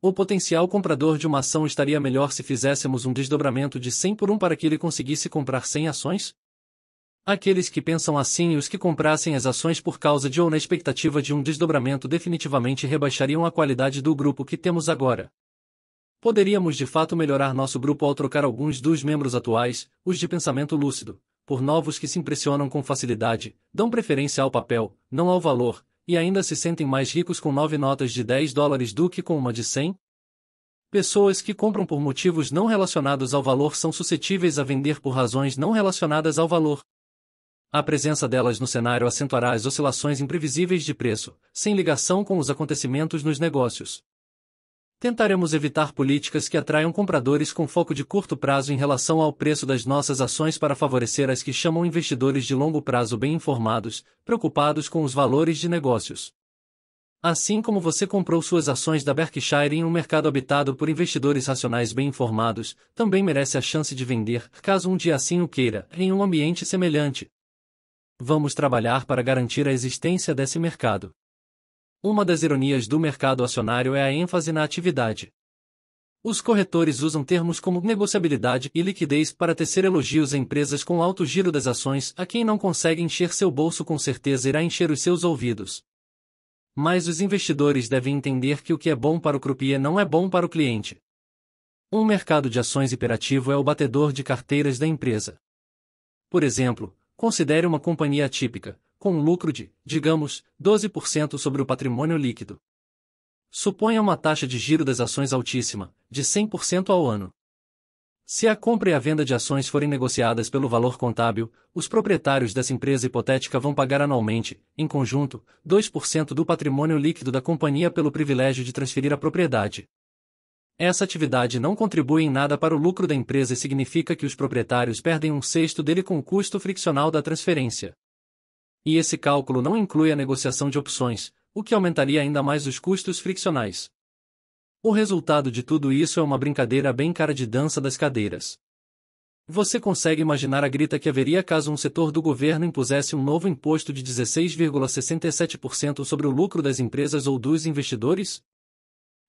O potencial comprador de uma ação estaria melhor se fizéssemos um desdobramento de 100 por 1 para que ele conseguisse comprar 100 ações? Aqueles que pensam assim e os que comprassem as ações por causa de ou na expectativa de um desdobramento definitivamente rebaixariam a qualidade do grupo que temos agora. Poderíamos de fato melhorar nosso grupo ao trocar alguns dos membros atuais, os de pensamento lúcido, por novos que se impressionam com facilidade, dão preferência ao papel, não ao valor, e ainda se sentem mais ricos com nove notas de 10 dólares do que com uma de 100? Pessoas que compram por motivos não relacionados ao valor são suscetíveis a vender por razões não relacionadas ao valor. A presença delas no cenário acentuará as oscilações imprevisíveis de preço, sem ligação com os acontecimentos nos negócios tentaremos evitar políticas que atraiam compradores com foco de curto prazo em relação ao preço das nossas ações para favorecer as que chamam investidores de longo prazo bem informados, preocupados com os valores de negócios. Assim como você comprou suas ações da Berkshire em um mercado habitado por investidores racionais bem informados, também merece a chance de vender, caso um dia assim o queira, em um ambiente semelhante. Vamos trabalhar para garantir a existência desse mercado. Uma das ironias do mercado acionário é a ênfase na atividade. Os corretores usam termos como negociabilidade e liquidez para tecer elogios a empresas com alto giro das ações, a quem não consegue encher seu bolso com certeza irá encher os seus ouvidos. Mas os investidores devem entender que o que é bom para o croupier não é bom para o cliente. Um mercado de ações hiperativo é o batedor de carteiras da empresa. Por exemplo, considere uma companhia atípica, com um lucro de, digamos, 12% sobre o patrimônio líquido. Suponha uma taxa de giro das ações altíssima, de 100% ao ano. Se a compra e a venda de ações forem negociadas pelo valor contábil, os proprietários dessa empresa hipotética vão pagar anualmente, em conjunto, 2% do patrimônio líquido da companhia pelo privilégio de transferir a propriedade. Essa atividade não contribui em nada para o lucro da empresa e significa que os proprietários perdem um sexto dele com o custo friccional da transferência. E esse cálculo não inclui a negociação de opções, o que aumentaria ainda mais os custos friccionais. O resultado de tudo isso é uma brincadeira bem cara de dança das cadeiras. Você consegue imaginar a grita que haveria caso um setor do governo impusesse um novo imposto de 16,67% sobre o lucro das empresas ou dos investidores?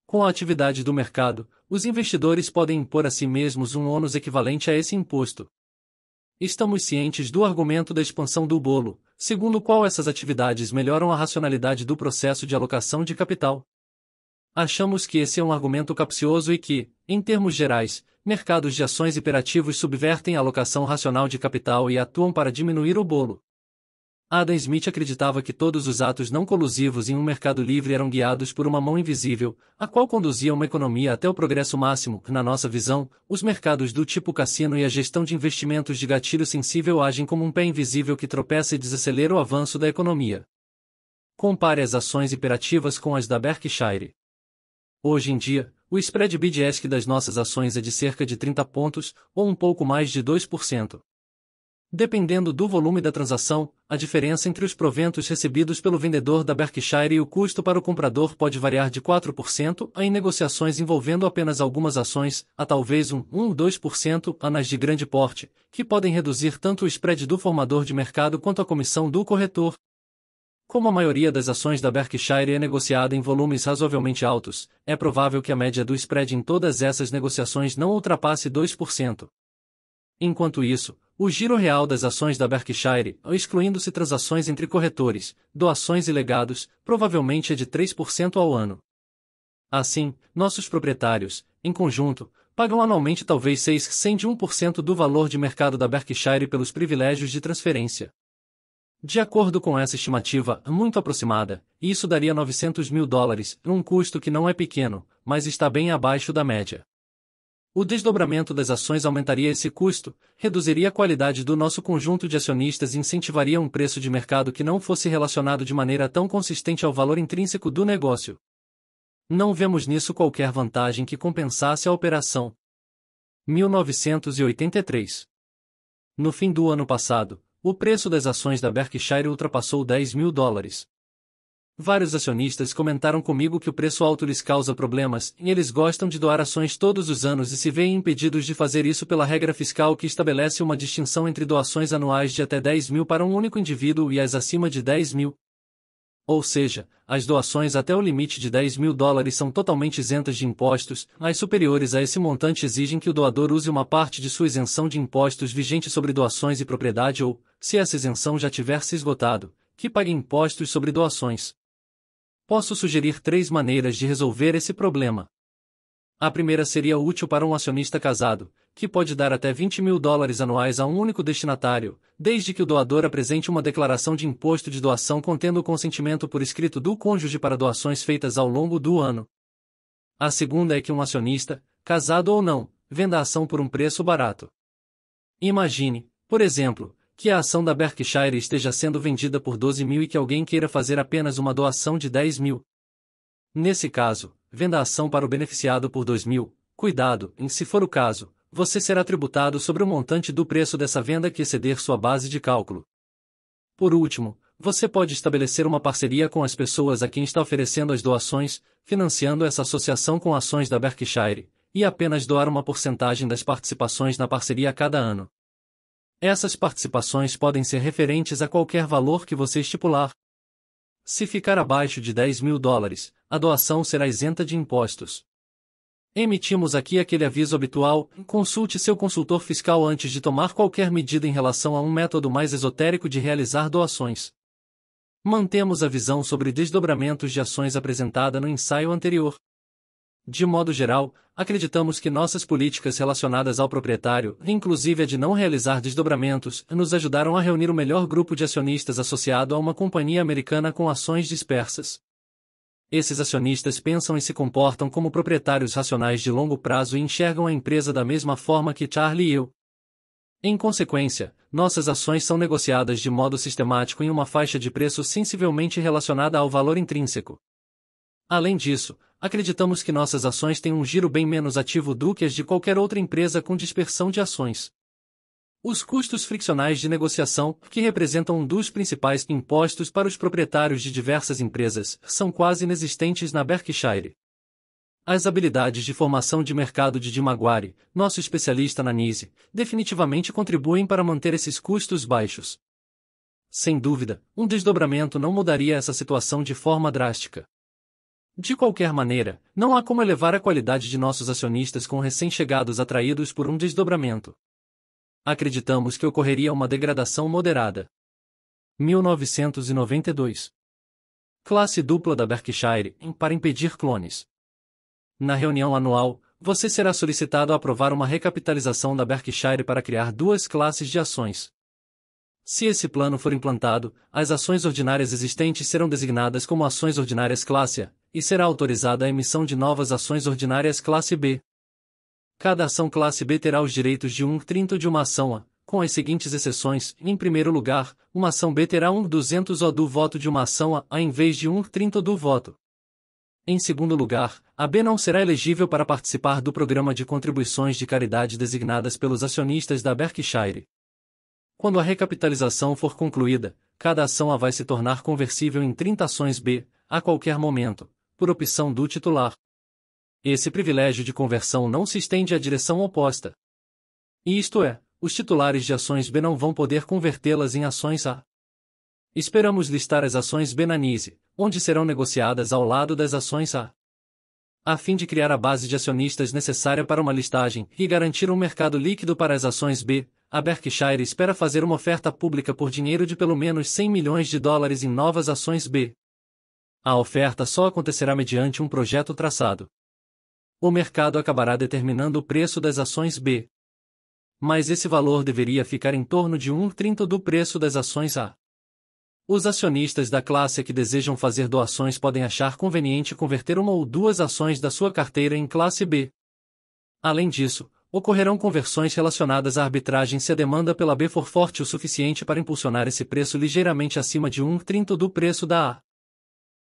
Com a atividade do mercado, os investidores podem impor a si mesmos um ônus equivalente a esse imposto. Estamos cientes do argumento da expansão do bolo, segundo o qual essas atividades melhoram a racionalidade do processo de alocação de capital. Achamos que esse é um argumento capcioso e que, em termos gerais, mercados de ações hiperativos subvertem a alocação racional de capital e atuam para diminuir o bolo. Adam Smith acreditava que todos os atos não colusivos em um mercado livre eram guiados por uma mão invisível, a qual conduzia uma economia até o progresso máximo. Na nossa visão, os mercados do tipo cassino e a gestão de investimentos de gatilho sensível agem como um pé invisível que tropeça e desacelera o avanço da economia. Compare as ações hiperativas com as da Berkshire. Hoje em dia, o spread bid-ask das nossas ações é de cerca de 30 pontos, ou um pouco mais de 2%. Dependendo do volume da transação, a diferença entre os proventos recebidos pelo vendedor da Berkshire e o custo para o comprador pode variar de 4% a em negociações envolvendo apenas algumas ações, a talvez um 1 ou 2% a nas de grande porte, que podem reduzir tanto o spread do formador de mercado quanto a comissão do corretor. Como a maioria das ações da Berkshire é negociada em volumes razoavelmente altos, é provável que a média do spread em todas essas negociações não ultrapasse 2%. Enquanto isso, o giro real das ações da Berkshire, excluindo-se transações entre corretores, doações e legados, provavelmente é de 3% ao ano. Assim, nossos proprietários, em conjunto, pagam anualmente talvez 6,1% do valor de mercado da Berkshire pelos privilégios de transferência. De acordo com essa estimativa, muito aproximada, isso daria 900 mil dólares, um custo que não é pequeno, mas está bem abaixo da média. O desdobramento das ações aumentaria esse custo, reduziria a qualidade do nosso conjunto de acionistas e incentivaria um preço de mercado que não fosse relacionado de maneira tão consistente ao valor intrínseco do negócio. Não vemos nisso qualquer vantagem que compensasse a operação. 1983 No fim do ano passado, o preço das ações da Berkshire ultrapassou 10 mil dólares, Vários acionistas comentaram comigo que o preço alto lhes causa problemas e eles gostam de doar ações todos os anos e se veem impedidos de fazer isso pela regra fiscal que estabelece uma distinção entre doações anuais de até 10 mil para um único indivíduo e as acima de 10 mil. Ou seja, as doações até o limite de 10 mil dólares são totalmente isentas de impostos, as superiores a esse montante exigem que o doador use uma parte de sua isenção de impostos vigente sobre doações e propriedade ou, se essa isenção já tiver se esgotado, que pague impostos sobre doações. Posso sugerir três maneiras de resolver esse problema. A primeira seria útil para um acionista casado, que pode dar até 20 mil dólares anuais a um único destinatário, desde que o doador apresente uma declaração de imposto de doação contendo o consentimento por escrito do cônjuge para doações feitas ao longo do ano. A segunda é que um acionista, casado ou não, venda a ação por um preço barato. Imagine, por exemplo, que a ação da Berkshire esteja sendo vendida por 12 mil e que alguém queira fazer apenas uma doação de 10 mil. Nesse caso, venda a ação para o beneficiado por 2 mil. Cuidado, em se for o caso, você será tributado sobre o montante do preço dessa venda que exceder sua base de cálculo. Por último, você pode estabelecer uma parceria com as pessoas a quem está oferecendo as doações, financiando essa associação com ações da Berkshire, e apenas doar uma porcentagem das participações na parceria a cada ano. Essas participações podem ser referentes a qualquer valor que você estipular. Se ficar abaixo de 10 mil dólares, a doação será isenta de impostos. Emitimos aqui aquele aviso habitual: consulte seu consultor fiscal antes de tomar qualquer medida em relação a um método mais esotérico de realizar doações. Mantemos a visão sobre desdobramentos de ações apresentada no ensaio anterior. De modo geral, acreditamos que nossas políticas relacionadas ao proprietário, inclusive a de não realizar desdobramentos, nos ajudaram a reunir o melhor grupo de acionistas associado a uma companhia americana com ações dispersas. Esses acionistas pensam e se comportam como proprietários racionais de longo prazo e enxergam a empresa da mesma forma que Charlie e eu. Em consequência, nossas ações são negociadas de modo sistemático em uma faixa de preço sensivelmente relacionada ao valor intrínseco. Além disso, acreditamos que nossas ações têm um giro bem menos ativo do que as de qualquer outra empresa com dispersão de ações. Os custos friccionais de negociação, que representam um dos principais impostos para os proprietários de diversas empresas, são quase inexistentes na Berkshire. As habilidades de formação de mercado de Dimaguari, nosso especialista na NISE, definitivamente contribuem para manter esses custos baixos. Sem dúvida, um desdobramento não mudaria essa situação de forma drástica. De qualquer maneira, não há como elevar a qualidade de nossos acionistas com recém-chegados atraídos por um desdobramento. Acreditamos que ocorreria uma degradação moderada. 1992 Classe dupla da Berkshire para impedir clones. Na reunião anual, você será solicitado a aprovar uma recapitalização da Berkshire para criar duas classes de ações. Se esse plano for implantado, as ações ordinárias existentes serão designadas como ações ordinárias classe A e será autorizada a emissão de novas ações ordinárias classe B. Cada ação classe B terá os direitos de 1 um trinto de uma ação A, com as seguintes exceções: em primeiro lugar, uma ação B terá 1 um 200 O do voto de uma ação A, a em vez de 1 um trinto do voto. Em segundo lugar, a B não será elegível para participar do programa de contribuições de caridade designadas pelos acionistas da Berkshire. Quando a recapitalização for concluída, cada ação A vai se tornar conversível em 30 ações B, a qualquer momento, por opção do titular. Esse privilégio de conversão não se estende à direção oposta. Isto é, os titulares de ações B não vão poder convertê-las em ações A. Esperamos listar as ações B na NISE, onde serão negociadas ao lado das ações A. A fim de criar a base de acionistas necessária para uma listagem e garantir um mercado líquido para as ações B, a Berkshire espera fazer uma oferta pública por dinheiro de pelo menos 100 milhões de dólares em novas ações B. A oferta só acontecerá mediante um projeto traçado. O mercado acabará determinando o preço das ações B. Mas esse valor deveria ficar em torno de 1,30 do preço das ações A. Os acionistas da classe que desejam fazer doações podem achar conveniente converter uma ou duas ações da sua carteira em classe B. Além disso, ocorrerão conversões relacionadas à arbitragem se a demanda pela B for forte o suficiente para impulsionar esse preço ligeiramente acima de 1,30 do preço da A.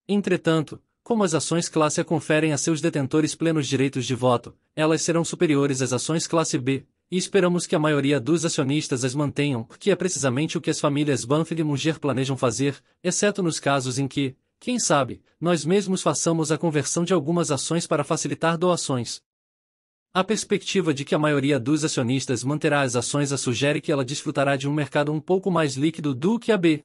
Entretanto, como as ações classe A conferem a seus detentores plenos direitos de voto, elas serão superiores às ações classe B, e esperamos que a maioria dos acionistas as mantenham, que é precisamente o que as famílias Banfield e Munger planejam fazer, exceto nos casos em que, quem sabe, nós mesmos façamos a conversão de algumas ações para facilitar doações. A perspectiva de que a maioria dos acionistas manterá as ações a sugere que ela desfrutará de um mercado um pouco mais líquido do que a B.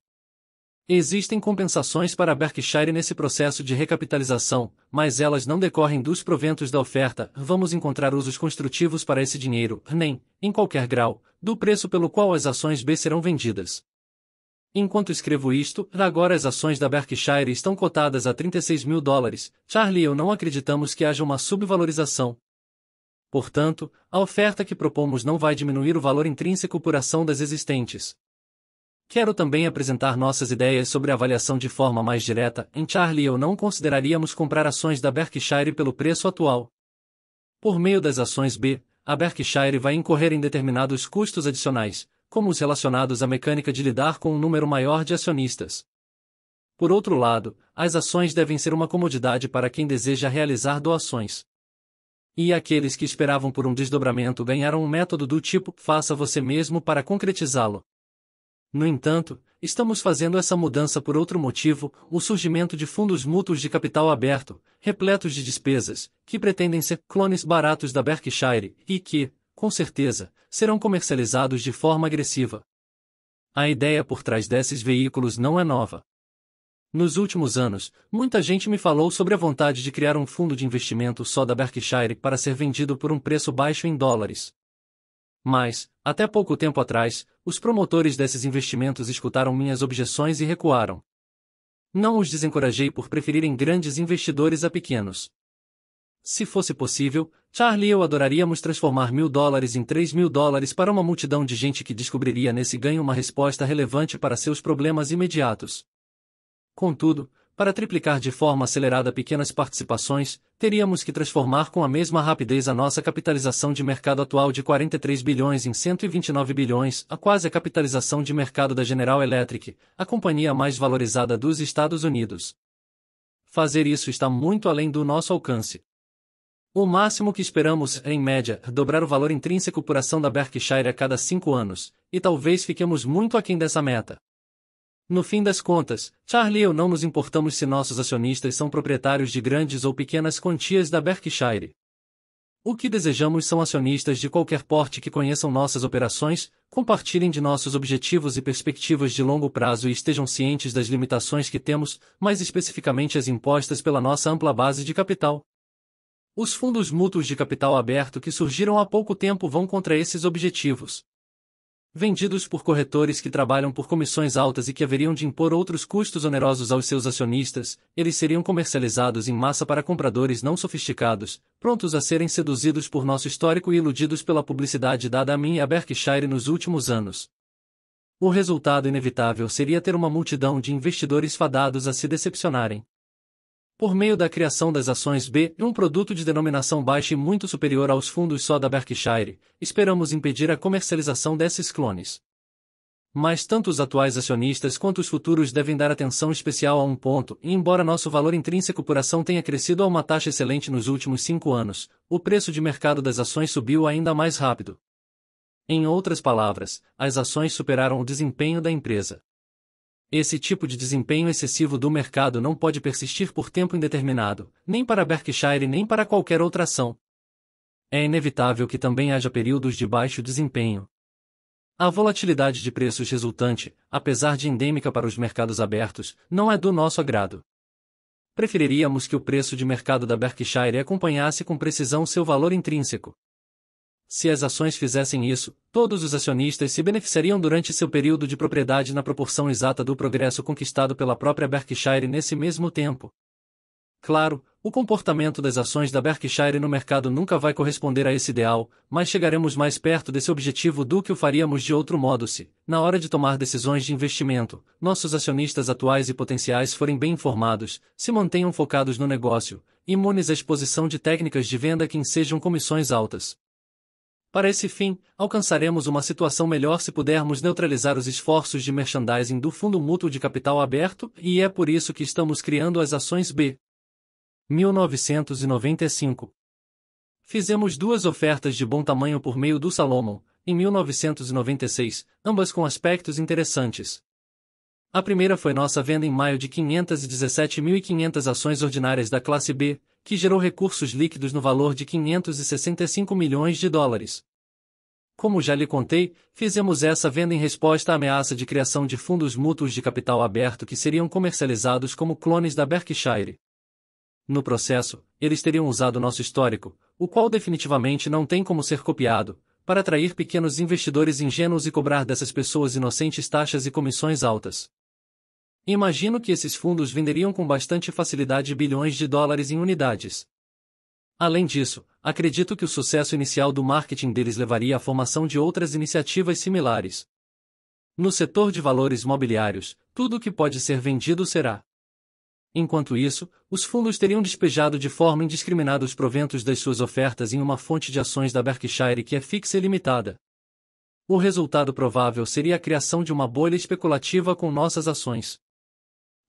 Existem compensações para a Berkshire nesse processo de recapitalização, mas elas não decorrem dos proventos da oferta. Vamos encontrar usos construtivos para esse dinheiro, nem, em qualquer grau, do preço pelo qual as ações B serão vendidas. Enquanto escrevo isto, agora as ações da Berkshire estão cotadas a 36 mil dólares. Charlie e eu não acreditamos que haja uma subvalorização. Portanto, a oferta que propomos não vai diminuir o valor intrínseco por ação das existentes. Quero também apresentar nossas ideias sobre avaliação de forma mais direta. Em Charlie, eu não consideraríamos comprar ações da Berkshire pelo preço atual. Por meio das ações B, a Berkshire vai incorrer em determinados custos adicionais, como os relacionados à mecânica de lidar com um número maior de acionistas. Por outro lado, as ações devem ser uma comodidade para quem deseja realizar doações. E aqueles que esperavam por um desdobramento ganharam um método do tipo faça você mesmo para concretizá-lo. No entanto, estamos fazendo essa mudança por outro motivo, o surgimento de fundos mútuos de capital aberto, repletos de despesas, que pretendem ser clones baratos da Berkshire e que, com certeza, serão comercializados de forma agressiva. A ideia por trás desses veículos não é nova. Nos últimos anos, muita gente me falou sobre a vontade de criar um fundo de investimento só da Berkshire para ser vendido por um preço baixo em dólares. Mas, até pouco tempo atrás, os promotores desses investimentos escutaram minhas objeções e recuaram. Não os desencorajei por preferirem grandes investidores a pequenos. Se fosse possível, Charlie e eu adoraríamos transformar mil dólares em três mil dólares para uma multidão de gente que descobriria nesse ganho uma resposta relevante para seus problemas imediatos. Contudo, para triplicar de forma acelerada pequenas participações, teríamos que transformar com a mesma rapidez a nossa capitalização de mercado atual de 43 bilhões em 129 bilhões, a quase a capitalização de mercado da General Electric, a companhia mais valorizada dos Estados Unidos. Fazer isso está muito além do nosso alcance. O máximo que esperamos é, em média, dobrar o valor intrínseco por ação da Berkshire a cada cinco anos, e talvez fiquemos muito aquém dessa meta. No fim das contas, Charlie e eu não nos importamos se nossos acionistas são proprietários de grandes ou pequenas quantias da Berkshire. O que desejamos são acionistas de qualquer porte que conheçam nossas operações, compartilhem de nossos objetivos e perspectivas de longo prazo e estejam cientes das limitações que temos, mais especificamente as impostas pela nossa ampla base de capital. Os fundos mútuos de capital aberto que surgiram há pouco tempo vão contra esses objetivos vendidos por corretores que trabalham por comissões altas e que haveriam de impor outros custos onerosos aos seus acionistas, eles seriam comercializados em massa para compradores não sofisticados, prontos a serem seduzidos por nosso histórico e iludidos pela publicidade dada a mim e a Berkshire nos últimos anos. O resultado inevitável seria ter uma multidão de investidores fadados a se decepcionarem por meio da criação das ações B, um produto de denominação baixa e muito superior aos fundos só da Berkshire, esperamos impedir a comercialização desses clones. Mas tanto os atuais acionistas quanto os futuros devem dar atenção especial a um ponto, e embora nosso valor intrínseco por ação tenha crescido a uma taxa excelente nos últimos cinco anos, o preço de mercado das ações subiu ainda mais rápido. Em outras palavras, as ações superaram o desempenho da empresa. Esse tipo de desempenho excessivo do mercado não pode persistir por tempo indeterminado, nem para Berkshire nem para qualquer outra ação. É inevitável que também haja períodos de baixo desempenho. A volatilidade de preços resultante, apesar de endêmica para os mercados abertos, não é do nosso agrado. Preferiríamos que o preço de mercado da Berkshire acompanhasse com precisão seu valor intrínseco. Se as ações fizessem isso, todos os acionistas se beneficiariam durante seu período de propriedade na proporção exata do progresso conquistado pela própria Berkshire nesse mesmo tempo. Claro, o comportamento das ações da Berkshire no mercado nunca vai corresponder a esse ideal, mas chegaremos mais perto desse objetivo do que o faríamos de outro modo se, na hora de tomar decisões de investimento, nossos acionistas atuais e potenciais forem bem informados, se mantenham focados no negócio, imunes à exposição de técnicas de venda que ensejam comissões altas para esse fim, alcançaremos uma situação melhor se pudermos neutralizar os esforços de merchandising do Fundo Mútuo de Capital Aberto, e é por isso que estamos criando as ações B. 1995. Fizemos duas ofertas de bom tamanho por meio do Salomon, em 1996, ambas com aspectos interessantes. A primeira foi nossa venda em maio de 517.500 ações ordinárias da classe B, que gerou recursos líquidos no valor de 565 milhões de dólares. Como já lhe contei, fizemos essa venda em resposta à ameaça de criação de fundos mútuos de capital aberto que seriam comercializados como clones da Berkshire. No processo, eles teriam usado nosso histórico, o qual definitivamente não tem como ser copiado, para atrair pequenos investidores ingênuos e cobrar dessas pessoas inocentes taxas e comissões altas. Imagino que esses fundos venderiam com bastante facilidade bilhões de dólares em unidades. Além disso, acredito que o sucesso inicial do marketing deles levaria à formação de outras iniciativas similares. No setor de valores mobiliários, tudo o que pode ser vendido será. Enquanto isso, os fundos teriam despejado de forma indiscriminada os proventos das suas ofertas em uma fonte de ações da Berkshire que é fixa e limitada. O resultado provável seria a criação de uma bolha especulativa com nossas ações.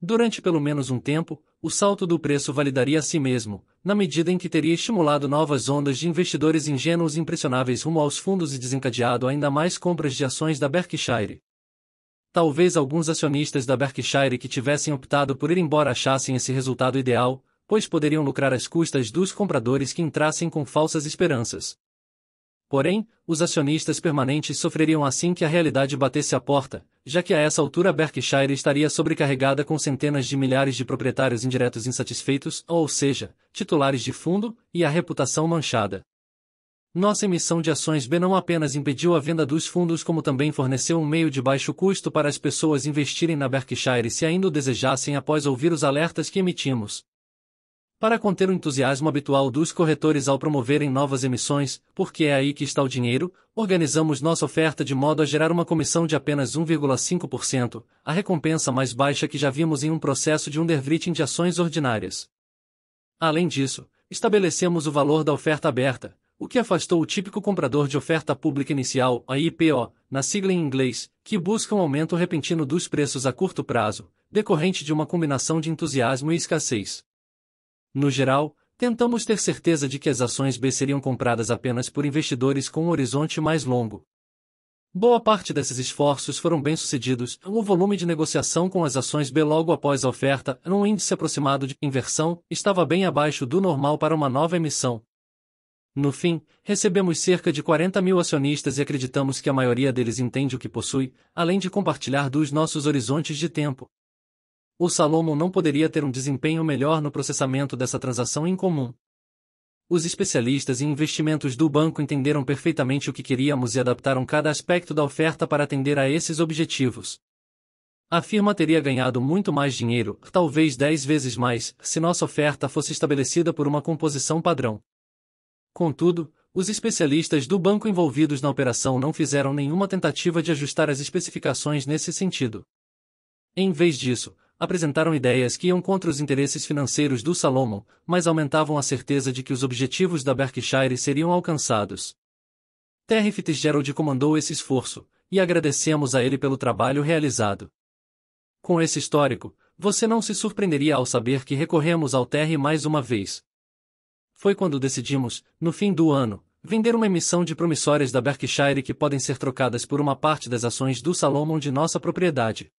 Durante pelo menos um tempo, o salto do preço validaria a si mesmo, na medida em que teria estimulado novas ondas de investidores ingênuos e impressionáveis rumo aos fundos e desencadeado ainda mais compras de ações da Berkshire. Talvez alguns acionistas da Berkshire que tivessem optado por ir embora achassem esse resultado ideal, pois poderiam lucrar às custas dos compradores que entrassem com falsas esperanças. Porém, os acionistas permanentes sofreriam assim que a realidade batesse a porta, já que a essa altura Berkshire estaria sobrecarregada com centenas de milhares de proprietários indiretos insatisfeitos, ou seja, titulares de fundo, e a reputação manchada. Nossa emissão de ações B não apenas impediu a venda dos fundos, como também forneceu um meio de baixo custo para as pessoas investirem na Berkshire se ainda o desejassem após ouvir os alertas que emitimos, para conter o entusiasmo habitual dos corretores ao promoverem novas emissões, porque é aí que está o dinheiro, organizamos nossa oferta de modo a gerar uma comissão de apenas 1,5%, a recompensa mais baixa que já vimos em um processo de underwriting de ações ordinárias. Além disso, estabelecemos o valor da oferta aberta, o que afastou o típico comprador de oferta pública inicial, a IPO, na sigla em inglês, que busca um aumento repentino dos preços a curto prazo, decorrente de uma combinação de entusiasmo e escassez. No geral, tentamos ter certeza de que as ações B seriam compradas apenas por investidores com um horizonte mais longo. Boa parte desses esforços foram bem-sucedidos, o volume de negociação com as ações B logo após a oferta, num índice aproximado de inversão, estava bem abaixo do normal para uma nova emissão. No fim, recebemos cerca de 40 mil acionistas e acreditamos que a maioria deles entende o que possui, além de compartilhar dos nossos horizontes de tempo o Salomon não poderia ter um desempenho melhor no processamento dessa transação em comum. Os especialistas em investimentos do banco entenderam perfeitamente o que queríamos e adaptaram cada aspecto da oferta para atender a esses objetivos. A firma teria ganhado muito mais dinheiro, talvez 10 vezes mais, se nossa oferta fosse estabelecida por uma composição padrão. Contudo, os especialistas do banco envolvidos na operação não fizeram nenhuma tentativa de ajustar as especificações nesse sentido. Em vez disso, apresentaram ideias que iam contra os interesses financeiros do Salomon, mas aumentavam a certeza de que os objetivos da Berkshire seriam alcançados. Terry Fitzgerald comandou esse esforço, e agradecemos a ele pelo trabalho realizado. Com esse histórico, você não se surpreenderia ao saber que recorremos ao Terry mais uma vez. Foi quando decidimos, no fim do ano, vender uma emissão de promissórias da Berkshire que podem ser trocadas por uma parte das ações do Salomon de nossa propriedade.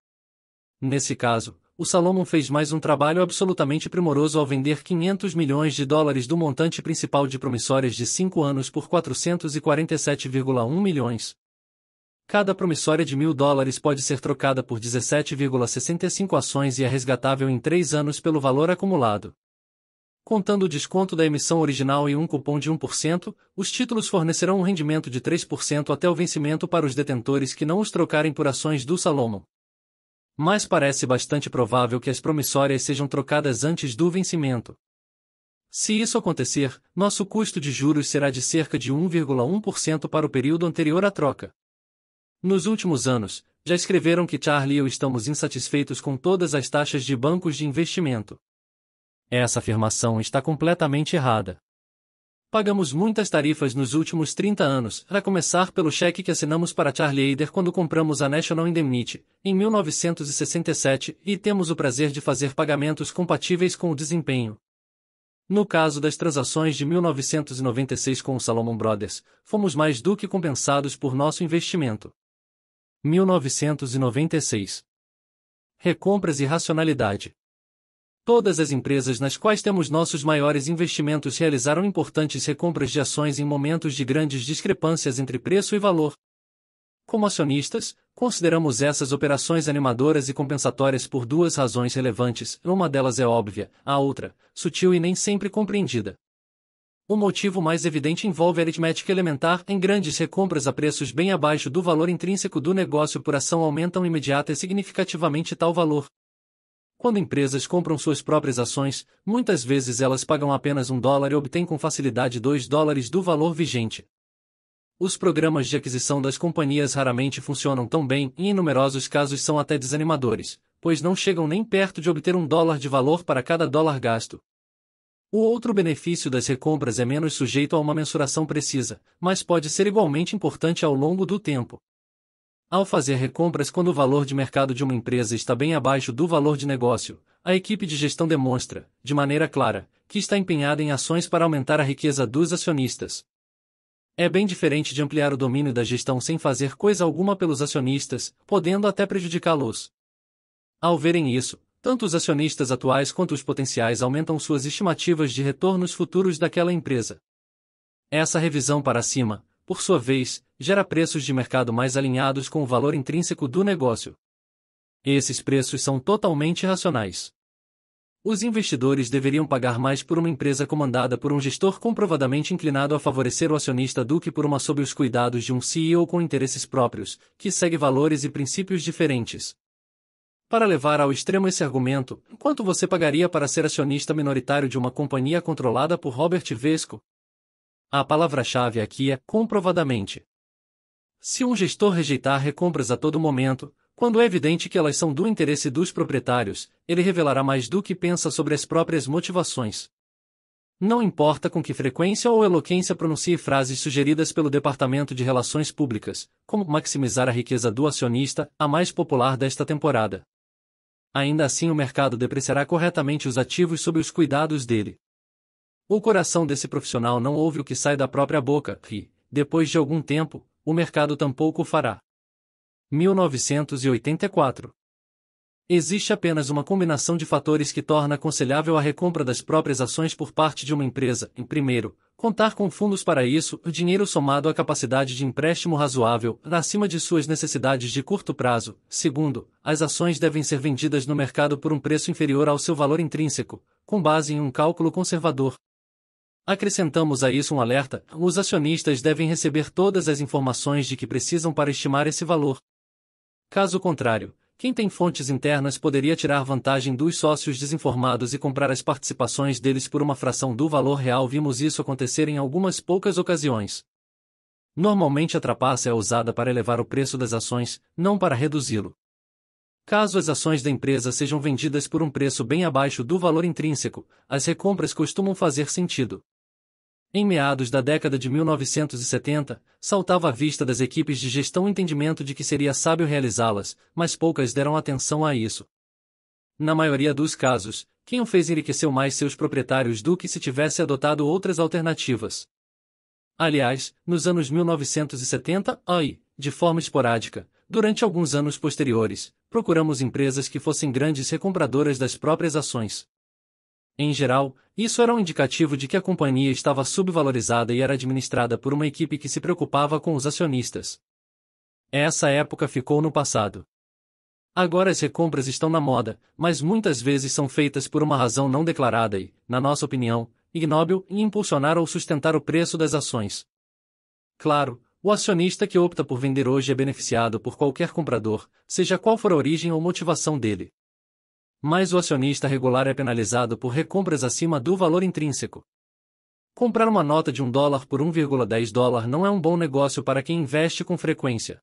Nesse caso, o Salomon fez mais um trabalho absolutamente primoroso ao vender 500 milhões de dólares do montante principal de promissórias de 5 anos por 447,1 milhões. Cada promissória de mil dólares pode ser trocada por 17,65 ações e é resgatável em 3 anos pelo valor acumulado. Contando o desconto da emissão original e um cupom de 1%, os títulos fornecerão um rendimento de 3% até o vencimento para os detentores que não os trocarem por ações do Salomon mas parece bastante provável que as promissórias sejam trocadas antes do vencimento. Se isso acontecer, nosso custo de juros será de cerca de 1,1% para o período anterior à troca. Nos últimos anos, já escreveram que Charlie e eu estamos insatisfeitos com todas as taxas de bancos de investimento. Essa afirmação está completamente errada. Pagamos muitas tarifas nos últimos 30 anos, a começar pelo cheque que assinamos para Charlie Eider quando compramos a National Indemnity, em 1967, e temos o prazer de fazer pagamentos compatíveis com o desempenho. No caso das transações de 1996 com o Salomon Brothers, fomos mais do que compensados por nosso investimento. 1996 Recompras e racionalidade. Todas as empresas nas quais temos nossos maiores investimentos realizaram importantes recompras de ações em momentos de grandes discrepâncias entre preço e valor. Como acionistas, consideramos essas operações animadoras e compensatórias por duas razões relevantes, uma delas é óbvia, a outra, sutil e nem sempre compreendida. O motivo mais evidente envolve a aritmética elementar em grandes recompras a preços bem abaixo do valor intrínseco do negócio por ação aumentam imediata e significativamente tal valor, quando empresas compram suas próprias ações, muitas vezes elas pagam apenas um dólar e obtêm com facilidade dois dólares do valor vigente. Os programas de aquisição das companhias raramente funcionam tão bem e, em numerosos casos, são até desanimadores, pois não chegam nem perto de obter um dólar de valor para cada dólar gasto. O outro benefício das recompras é menos sujeito a uma mensuração precisa, mas pode ser igualmente importante ao longo do tempo. Ao fazer recompras quando o valor de mercado de uma empresa está bem abaixo do valor de negócio, a equipe de gestão demonstra, de maneira clara, que está empenhada em ações para aumentar a riqueza dos acionistas. É bem diferente de ampliar o domínio da gestão sem fazer coisa alguma pelos acionistas, podendo até prejudicá-los. Ao verem isso, tanto os acionistas atuais quanto os potenciais aumentam suas estimativas de retornos futuros daquela empresa. Essa revisão para cima, por sua vez, gera preços de mercado mais alinhados com o valor intrínseco do negócio. Esses preços são totalmente racionais. Os investidores deveriam pagar mais por uma empresa comandada por um gestor comprovadamente inclinado a favorecer o acionista do que por uma sob os cuidados de um CEO com interesses próprios, que segue valores e princípios diferentes. Para levar ao extremo esse argumento, quanto você pagaria para ser acionista minoritário de uma companhia controlada por Robert Vesco? A palavra-chave aqui é comprovadamente. Se um gestor rejeitar recompras a todo momento, quando é evidente que elas são do interesse dos proprietários, ele revelará mais do que pensa sobre as próprias motivações. Não importa com que frequência ou eloquência pronuncie frases sugeridas pelo Departamento de Relações Públicas, como maximizar a riqueza do acionista, a mais popular desta temporada. Ainda assim, o mercado depreciará corretamente os ativos sob os cuidados dele. O coração desse profissional não ouve o que sai da própria boca, e, depois de algum tempo, o mercado tampouco fará. 1984. Existe apenas uma combinação de fatores que torna aconselhável a recompra das próprias ações por parte de uma empresa. Em primeiro, contar com fundos para isso, o dinheiro somado à capacidade de empréstimo razoável, acima de suas necessidades de curto prazo. Segundo, as ações devem ser vendidas no mercado por um preço inferior ao seu valor intrínseco, com base em um cálculo conservador, Acrescentamos a isso um alerta: os acionistas devem receber todas as informações de que precisam para estimar esse valor. Caso contrário, quem tem fontes internas poderia tirar vantagem dos sócios desinformados e comprar as participações deles por uma fração do valor real. Vimos isso acontecer em algumas poucas ocasiões. Normalmente a trapaça é usada para elevar o preço das ações, não para reduzi-lo. Caso as ações da empresa sejam vendidas por um preço bem abaixo do valor intrínseco, as recompras costumam fazer sentido. Em meados da década de 1970, saltava à vista das equipes de gestão o entendimento de que seria sábio realizá-las, mas poucas deram atenção a isso. Na maioria dos casos, quem o fez enriqueceu mais seus proprietários do que se tivesse adotado outras alternativas. Aliás, nos anos 1970, ai, de forma esporádica, durante alguns anos posteriores, procuramos empresas que fossem grandes recompradoras das próprias ações. Em geral, isso era um indicativo de que a companhia estava subvalorizada e era administrada por uma equipe que se preocupava com os acionistas. Essa época ficou no passado. Agora as recompras estão na moda, mas muitas vezes são feitas por uma razão não declarada e, na nossa opinião, ignóbil em impulsionar ou sustentar o preço das ações. Claro, o acionista que opta por vender hoje é beneficiado por qualquer comprador, seja qual for a origem ou motivação dele mais o acionista regular é penalizado por recompras acima do valor intrínseco. Comprar uma nota de 1 dólar por 1,10 dólar não é um bom negócio para quem investe com frequência.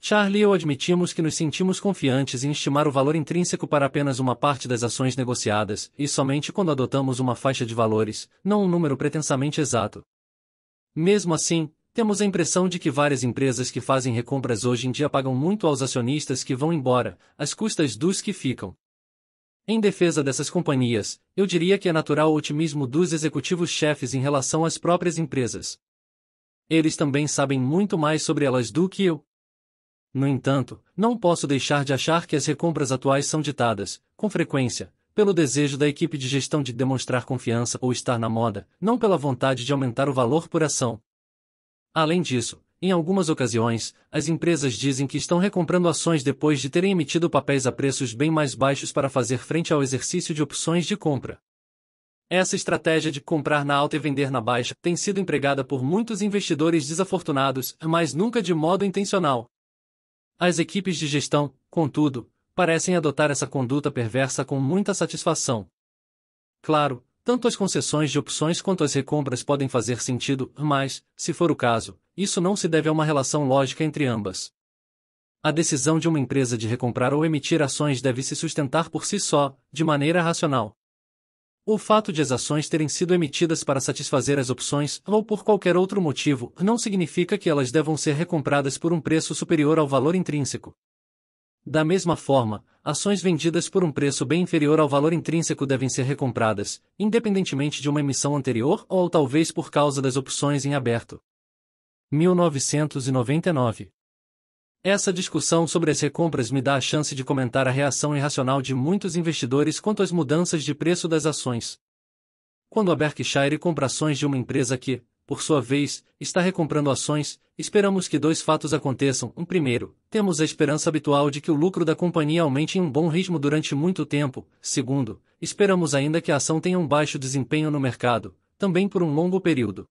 Charlie e eu admitimos que nos sentimos confiantes em estimar o valor intrínseco para apenas uma parte das ações negociadas, e somente quando adotamos uma faixa de valores, não um número pretensamente exato. Mesmo assim, temos a impressão de que várias empresas que fazem recompras hoje em dia pagam muito aos acionistas que vão embora, às custas dos que ficam. Em defesa dessas companhias, eu diria que é natural o otimismo dos executivos-chefes em relação às próprias empresas. Eles também sabem muito mais sobre elas do que eu. No entanto, não posso deixar de achar que as recompras atuais são ditadas, com frequência, pelo desejo da equipe de gestão de demonstrar confiança ou estar na moda, não pela vontade de aumentar o valor por ação. Além disso, em algumas ocasiões, as empresas dizem que estão recomprando ações depois de terem emitido papéis a preços bem mais baixos para fazer frente ao exercício de opções de compra. Essa estratégia de comprar na alta e vender na baixa tem sido empregada por muitos investidores desafortunados, mas nunca de modo intencional. As equipes de gestão, contudo, parecem adotar essa conduta perversa com muita satisfação. Claro, tanto as concessões de opções quanto as recompras podem fazer sentido, mas, se for o caso, isso não se deve a uma relação lógica entre ambas. A decisão de uma empresa de recomprar ou emitir ações deve se sustentar por si só, de maneira racional. O fato de as ações terem sido emitidas para satisfazer as opções ou por qualquer outro motivo não significa que elas devam ser recompradas por um preço superior ao valor intrínseco. Da mesma forma, ações vendidas por um preço bem inferior ao valor intrínseco devem ser recompradas, independentemente de uma emissão anterior ou talvez por causa das opções em aberto. 1999. Essa discussão sobre as recompras me dá a chance de comentar a reação irracional de muitos investidores quanto às mudanças de preço das ações. Quando a Berkshire compra ações de uma empresa que, por sua vez, está recomprando ações, esperamos que dois fatos aconteçam. Um primeiro, temos a esperança habitual de que o lucro da companhia aumente em um bom ritmo durante muito tempo. Segundo, esperamos ainda que a ação tenha um baixo desempenho no mercado, também por um longo período.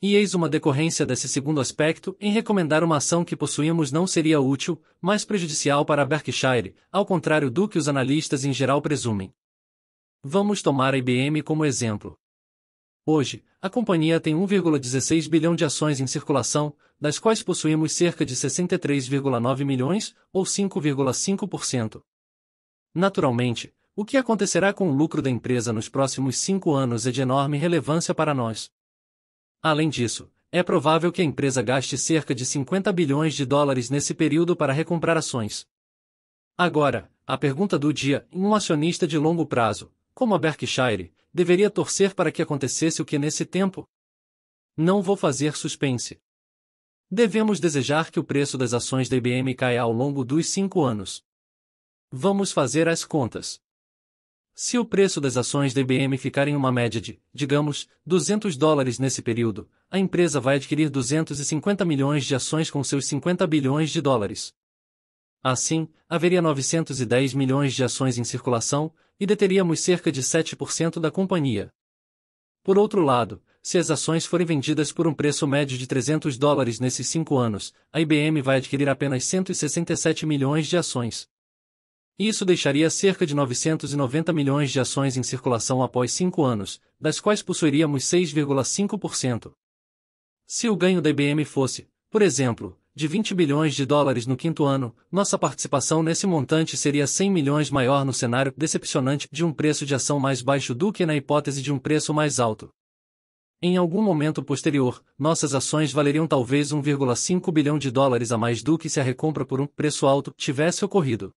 E eis uma decorrência desse segundo aspecto em recomendar uma ação que possuímos não seria útil, mas prejudicial para Berkshire, ao contrário do que os analistas em geral presumem. Vamos tomar a IBM como exemplo. Hoje, a companhia tem 1,16 bilhão de ações em circulação, das quais possuímos cerca de 63,9 milhões, ou 5,5%. Naturalmente, o que acontecerá com o lucro da empresa nos próximos cinco anos é de enorme relevância para nós. Além disso, é provável que a empresa gaste cerca de 50 bilhões de dólares nesse período para recomprar ações. Agora, a pergunta do dia: um acionista de longo prazo, como a Berkshire, deveria torcer para que acontecesse o que nesse tempo? Não vou fazer suspense. Devemos desejar que o preço das ações da IBM caia ao longo dos cinco anos. Vamos fazer as contas. Se o preço das ações da IBM ficar em uma média de, digamos, 200 dólares nesse período, a empresa vai adquirir 250 milhões de ações com seus 50 bilhões de dólares. Assim, haveria 910 milhões de ações em circulação, e deteríamos cerca de 7% da companhia. Por outro lado, se as ações forem vendidas por um preço médio de 300 dólares nesses cinco anos, a IBM vai adquirir apenas 167 milhões de ações. Isso deixaria cerca de 990 milhões de ações em circulação após cinco anos, das quais possuiríamos 6,5%. Se o ganho da IBM fosse, por exemplo, de 20 bilhões de dólares no quinto ano, nossa participação nesse montante seria 100 milhões maior no cenário decepcionante de um preço de ação mais baixo do que na hipótese de um preço mais alto. Em algum momento posterior, nossas ações valeriam talvez 1,5 bilhão de dólares a mais do que se a recompra por um preço alto tivesse ocorrido.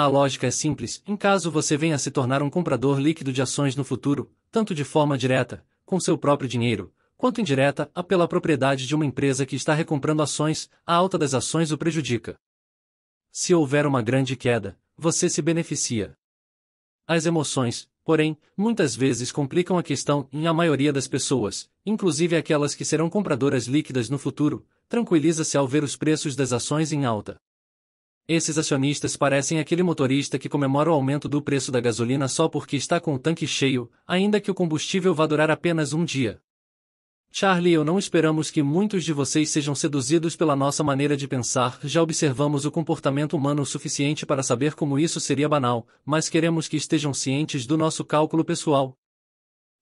A lógica é simples: em caso você venha a se tornar um comprador líquido de ações no futuro, tanto de forma direta, com seu próprio dinheiro, quanto indireta, a pela propriedade de uma empresa que está recomprando ações, a alta das ações o prejudica. Se houver uma grande queda, você se beneficia. As emoções, porém, muitas vezes complicam a questão em a maioria das pessoas, inclusive aquelas que serão compradoras líquidas no futuro, tranquiliza-se ao ver os preços das ações em alta. Esses acionistas parecem aquele motorista que comemora o aumento do preço da gasolina só porque está com o tanque cheio, ainda que o combustível vá durar apenas um dia. Charlie e eu não esperamos que muitos de vocês sejam seduzidos pela nossa maneira de pensar, já observamos o comportamento humano o suficiente para saber como isso seria banal, mas queremos que estejam cientes do nosso cálculo pessoal.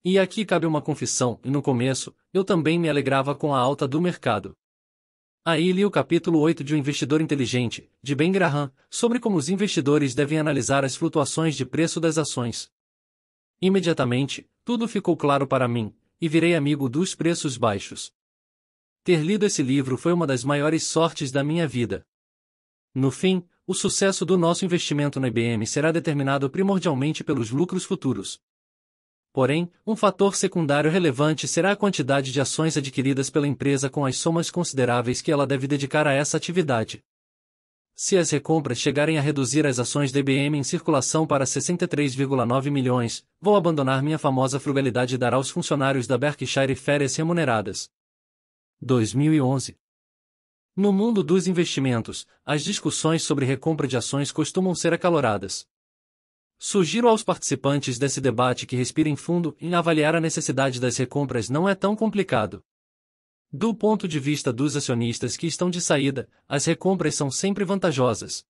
E aqui cabe uma confissão: no começo, eu também me alegrava com a alta do mercado. Aí li o capítulo 8 de O Investidor Inteligente, de Ben Graham, sobre como os investidores devem analisar as flutuações de preço das ações. Imediatamente, tudo ficou claro para mim, e virei amigo dos preços baixos. Ter lido esse livro foi uma das maiores sortes da minha vida. No fim, o sucesso do nosso investimento na IBM será determinado primordialmente pelos lucros futuros. Porém, um fator secundário relevante será a quantidade de ações adquiridas pela empresa com as somas consideráveis que ela deve dedicar a essa atividade. Se as recompras chegarem a reduzir as ações da DBM em circulação para 63,9 milhões, vou abandonar minha famosa frugalidade e dar aos funcionários da Berkshire férias remuneradas. 2011 No mundo dos investimentos, as discussões sobre recompra de ações costumam ser acaloradas. Sugiro aos participantes desse debate que respirem fundo em avaliar a necessidade das recompras não é tão complicado. Do ponto de vista dos acionistas que estão de saída, as recompras são sempre vantajosas.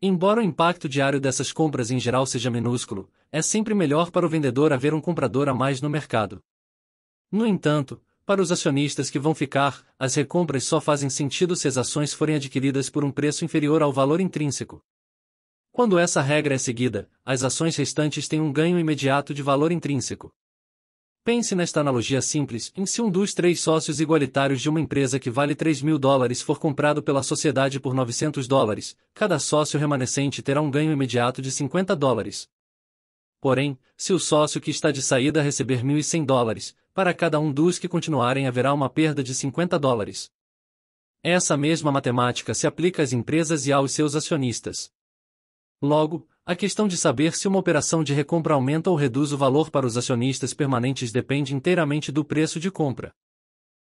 Embora o impacto diário dessas compras em geral seja minúsculo, é sempre melhor para o vendedor haver um comprador a mais no mercado. No entanto, para os acionistas que vão ficar, as recompras só fazem sentido se as ações forem adquiridas por um preço inferior ao valor intrínseco. Quando essa regra é seguida, as ações restantes têm um ganho imediato de valor intrínseco. Pense nesta analogia simples em se um dos três sócios igualitários de uma empresa que vale 3 mil dólares for comprado pela sociedade por 900 dólares, cada sócio remanescente terá um ganho imediato de 50 dólares. Porém, se o sócio que está de saída receber 1.100 dólares, para cada um dos que continuarem haverá uma perda de 50 dólares. Essa mesma matemática se aplica às empresas e aos seus acionistas. Logo, a questão de saber se uma operação de recompra aumenta ou reduz o valor para os acionistas permanentes depende inteiramente do preço de compra.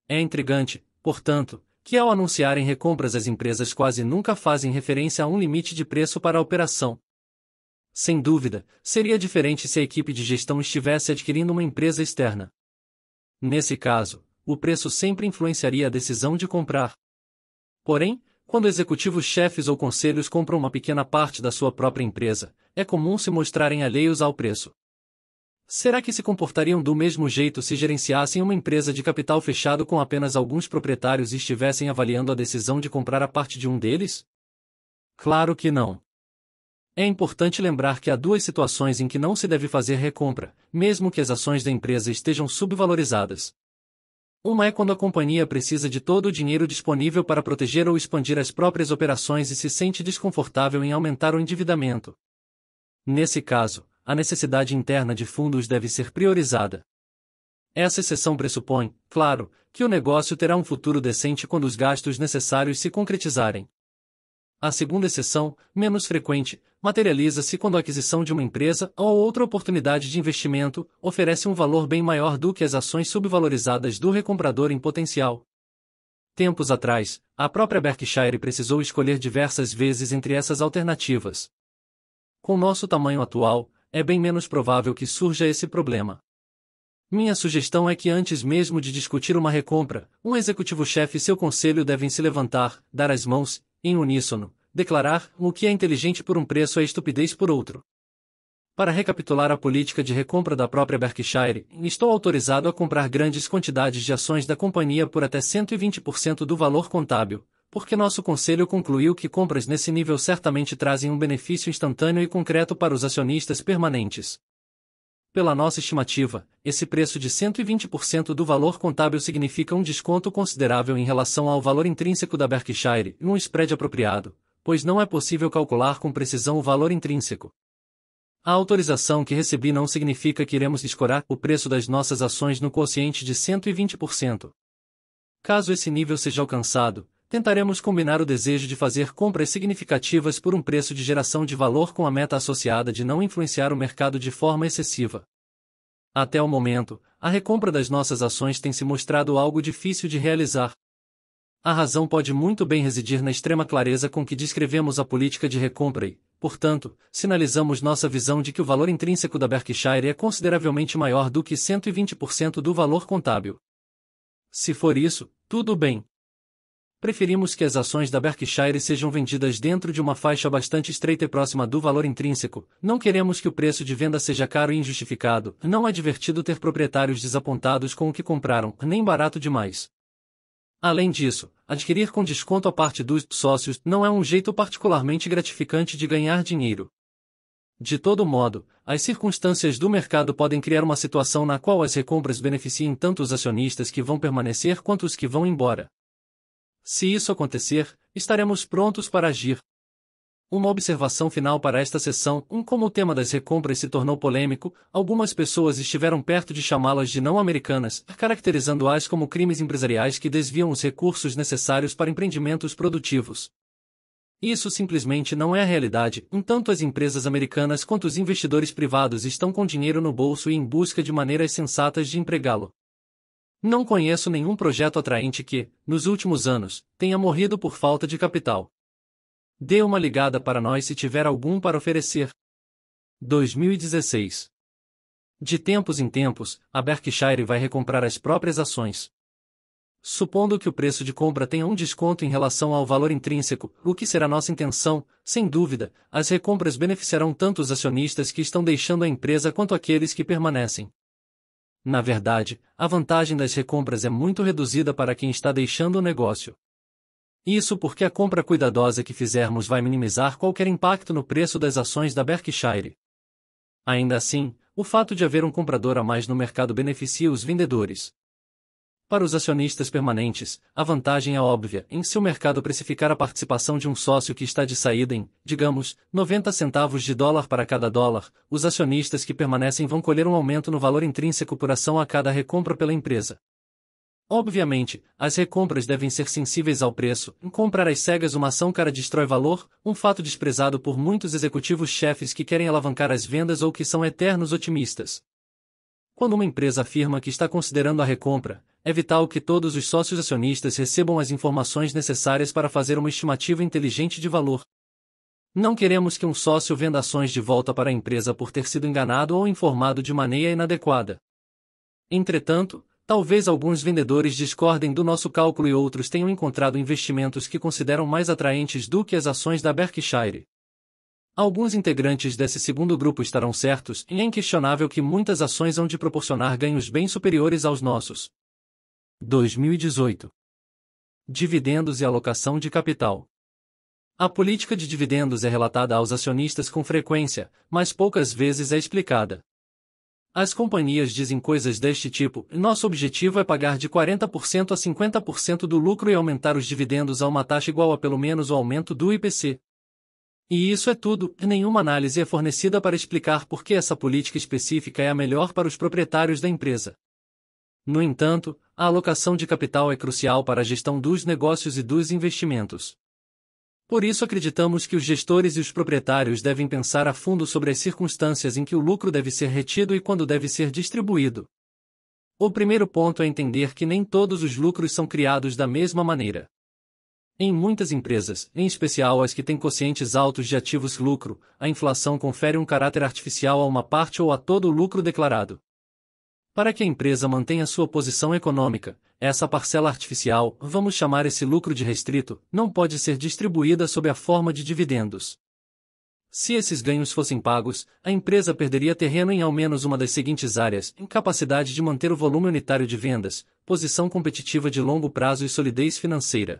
É intrigante, portanto, que ao anunciarem recompras as empresas quase nunca fazem referência a um limite de preço para a operação. Sem dúvida, seria diferente se a equipe de gestão estivesse adquirindo uma empresa externa. Nesse caso, o preço sempre influenciaria a decisão de comprar. Porém, quando executivos chefes ou conselhos compram uma pequena parte da sua própria empresa, é comum se mostrarem alheios ao preço. Será que se comportariam do mesmo jeito se gerenciassem uma empresa de capital fechado com apenas alguns proprietários e estivessem avaliando a decisão de comprar a parte de um deles? Claro que não. É importante lembrar que há duas situações em que não se deve fazer recompra, mesmo que as ações da empresa estejam subvalorizadas. Uma é quando a companhia precisa de todo o dinheiro disponível para proteger ou expandir as próprias operações e se sente desconfortável em aumentar o endividamento. Nesse caso, a necessidade interna de fundos deve ser priorizada. Essa exceção pressupõe, claro, que o negócio terá um futuro decente quando os gastos necessários se concretizarem. A segunda exceção, menos frequente, materializa-se quando a aquisição de uma empresa ou outra oportunidade de investimento oferece um valor bem maior do que as ações subvalorizadas do recomprador em potencial. Tempos atrás, a própria Berkshire precisou escolher diversas vezes entre essas alternativas. Com nosso tamanho atual, é bem menos provável que surja esse problema. Minha sugestão é que antes mesmo de discutir uma recompra, um executivo-chefe e seu conselho devem se levantar, dar as mãos, em uníssono, declarar o que é inteligente por um preço é estupidez por outro. Para recapitular a política de recompra da própria Berkshire, estou autorizado a comprar grandes quantidades de ações da companhia por até 120% do valor contábil, porque nosso conselho concluiu que compras nesse nível certamente trazem um benefício instantâneo e concreto para os acionistas permanentes. Pela nossa estimativa, esse preço de 120% do valor contábil significa um desconto considerável em relação ao valor intrínseco da Berkshire, num spread apropriado, pois não é possível calcular com precisão o valor intrínseco. A autorização que recebi não significa que iremos escorar o preço das nossas ações no quociente de 120%. Caso esse nível seja alcançado, tentaremos combinar o desejo de fazer compras significativas por um preço de geração de valor com a meta associada de não influenciar o mercado de forma excessiva. Até o momento, a recompra das nossas ações tem se mostrado algo difícil de realizar, a razão pode muito bem residir na extrema clareza com que descrevemos a política de recompra e, portanto, sinalizamos nossa visão de que o valor intrínseco da Berkshire é consideravelmente maior do que 120% do valor contábil. Se for isso, tudo bem. Preferimos que as ações da Berkshire sejam vendidas dentro de uma faixa bastante estreita e próxima do valor intrínseco, não queremos que o preço de venda seja caro e injustificado, não é divertido ter proprietários desapontados com o que compraram, nem barato demais. Além disso, adquirir com desconto a parte dos sócios não é um jeito particularmente gratificante de ganhar dinheiro. De todo modo, as circunstâncias do mercado podem criar uma situação na qual as recompras beneficiem tanto os acionistas que vão permanecer quanto os que vão embora. Se isso acontecer, estaremos prontos para agir, uma observação final para esta sessão: um, como o tema das recompras se tornou polêmico, algumas pessoas estiveram perto de chamá-las de não americanas, caracterizando-as como crimes empresariais que desviam os recursos necessários para empreendimentos produtivos. Isso simplesmente não é a realidade, Tanto as empresas americanas quanto os investidores privados estão com dinheiro no bolso e em busca de maneiras sensatas de empregá-lo. Não conheço nenhum projeto atraente que, nos últimos anos, tenha morrido por falta de capital. Dê uma ligada para nós se tiver algum para oferecer. 2016. De tempos em tempos, a Berkshire vai recomprar as próprias ações. Supondo que o preço de compra tenha um desconto em relação ao valor intrínseco, o que será nossa intenção, sem dúvida, as recompras beneficiarão tanto os acionistas que estão deixando a empresa quanto aqueles que permanecem. Na verdade, a vantagem das recompras é muito reduzida para quem está deixando o negócio. Isso porque a compra cuidadosa que fizermos vai minimizar qualquer impacto no preço das ações da Berkshire. Ainda assim, o fato de haver um comprador a mais no mercado beneficia os vendedores. Para os acionistas permanentes, a vantagem é óbvia em seu mercado precificar a participação de um sócio que está de saída em, digamos, 90 centavos de dólar para cada dólar, os acionistas que permanecem vão colher um aumento no valor intrínseco por ação a cada recompra pela empresa. Obviamente, as recompras devem ser sensíveis ao preço. comprar às cegas uma ação cara destrói valor, um fato desprezado por muitos executivos chefes que querem alavancar as vendas ou que são eternos otimistas. Quando uma empresa afirma que está considerando a recompra, é vital que todos os sócios acionistas recebam as informações necessárias para fazer uma estimativa inteligente de valor. Não queremos que um sócio venda ações de volta para a empresa por ter sido enganado ou informado de maneira inadequada. Entretanto, Talvez alguns vendedores discordem do nosso cálculo e outros tenham encontrado investimentos que consideram mais atraentes do que as ações da Berkshire. Alguns integrantes desse segundo grupo estarão certos e é inquestionável que muitas ações hão de proporcionar ganhos bem superiores aos nossos. 2018 Dividendos e alocação de capital. A política de dividendos é relatada aos acionistas com frequência, mas poucas vezes é explicada. As companhias dizem coisas deste tipo, nosso objetivo é pagar de 40% a 50% do lucro e aumentar os dividendos a uma taxa igual a pelo menos o aumento do IPC. E isso é tudo, nenhuma análise é fornecida para explicar por que essa política específica é a melhor para os proprietários da empresa. No entanto, a alocação de capital é crucial para a gestão dos negócios e dos investimentos. Por isso acreditamos que os gestores e os proprietários devem pensar a fundo sobre as circunstâncias em que o lucro deve ser retido e quando deve ser distribuído. O primeiro ponto é entender que nem todos os lucros são criados da mesma maneira. Em muitas empresas, em especial as que têm quocientes altos de ativos lucro, a inflação confere um caráter artificial a uma parte ou a todo o lucro declarado. Para que a empresa mantenha sua posição econômica, essa parcela artificial, vamos chamar esse lucro de restrito, não pode ser distribuída sob a forma de dividendos. Se esses ganhos fossem pagos, a empresa perderia terreno em ao menos uma das seguintes áreas: incapacidade de manter o volume unitário de vendas, posição competitiva de longo prazo e solidez financeira.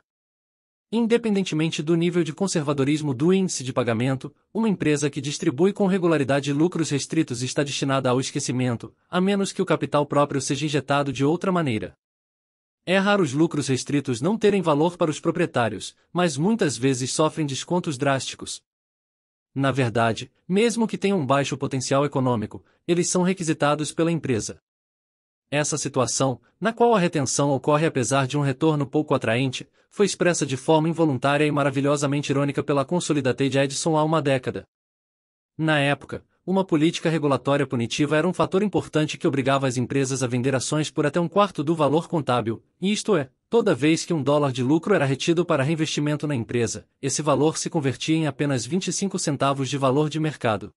Independentemente do nível de conservadorismo do índice de pagamento, uma empresa que distribui com regularidade lucros restritos está destinada ao esquecimento, a menos que o capital próprio seja injetado de outra maneira. É raro os lucros restritos não terem valor para os proprietários, mas muitas vezes sofrem descontos drásticos. Na verdade, mesmo que tenham um baixo potencial econômico, eles são requisitados pela empresa. Essa situação, na qual a retenção ocorre apesar de um retorno pouco atraente, foi expressa de forma involuntária e maravilhosamente irônica pela de Edison há uma década. Na época, uma política regulatória punitiva era um fator importante que obrigava as empresas a vender ações por até um quarto do valor contábil, isto é, toda vez que um dólar de lucro era retido para reinvestimento na empresa, esse valor se convertia em apenas 25 centavos de valor de mercado.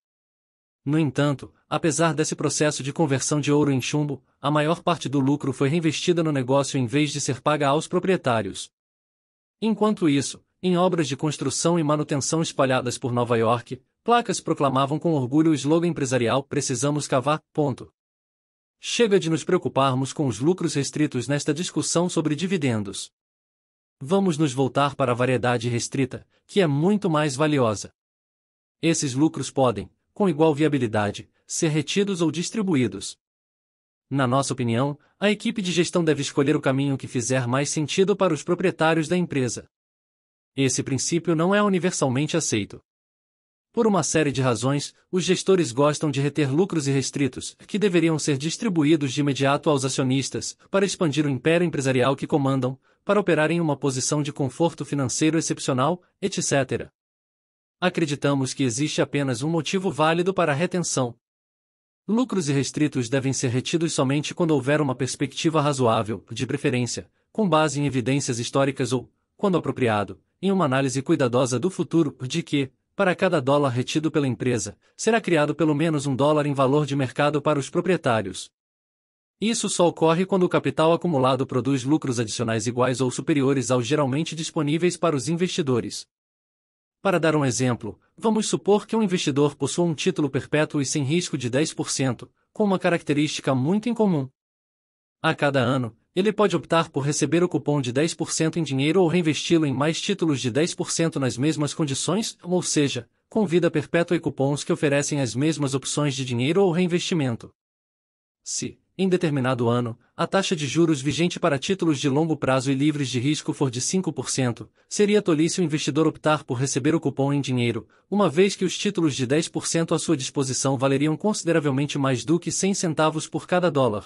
No entanto, apesar desse processo de conversão de ouro em chumbo, a maior parte do lucro foi reinvestida no negócio em vez de ser paga aos proprietários. Enquanto isso, em obras de construção e manutenção espalhadas por Nova York, placas proclamavam com orgulho o slogan empresarial Precisamos cavar, ponto. Chega de nos preocuparmos com os lucros restritos nesta discussão sobre dividendos. Vamos nos voltar para a variedade restrita, que é muito mais valiosa. Esses lucros podem, com igual viabilidade, ser retidos ou distribuídos. Na nossa opinião, a equipe de gestão deve escolher o caminho que fizer mais sentido para os proprietários da empresa. Esse princípio não é universalmente aceito. Por uma série de razões, os gestores gostam de reter lucros irrestritos, que deveriam ser distribuídos de imediato aos acionistas, para expandir o império empresarial que comandam, para operar em uma posição de conforto financeiro excepcional, etc. Acreditamos que existe apenas um motivo válido para a retenção. Lucros irrestritos devem ser retidos somente quando houver uma perspectiva razoável, de preferência, com base em evidências históricas ou, quando apropriado, em uma análise cuidadosa do futuro, de que, para cada dólar retido pela empresa, será criado pelo menos um dólar em valor de mercado para os proprietários. Isso só ocorre quando o capital acumulado produz lucros adicionais iguais ou superiores aos geralmente disponíveis para os investidores. Para dar um exemplo, vamos supor que um investidor possua um título perpétuo e sem risco de 10%, com uma característica muito incomum. A cada ano, ele pode optar por receber o cupom de 10% em dinheiro ou reinvesti-lo em mais títulos de 10% nas mesmas condições, ou seja, com vida perpétua e cupons que oferecem as mesmas opções de dinheiro ou reinvestimento. Se, em determinado ano, a taxa de juros vigente para títulos de longo prazo e livres de risco for de 5%, seria tolice o investidor optar por receber o cupom em dinheiro, uma vez que os títulos de 10% à sua disposição valeriam consideravelmente mais do que 100 centavos por cada dólar.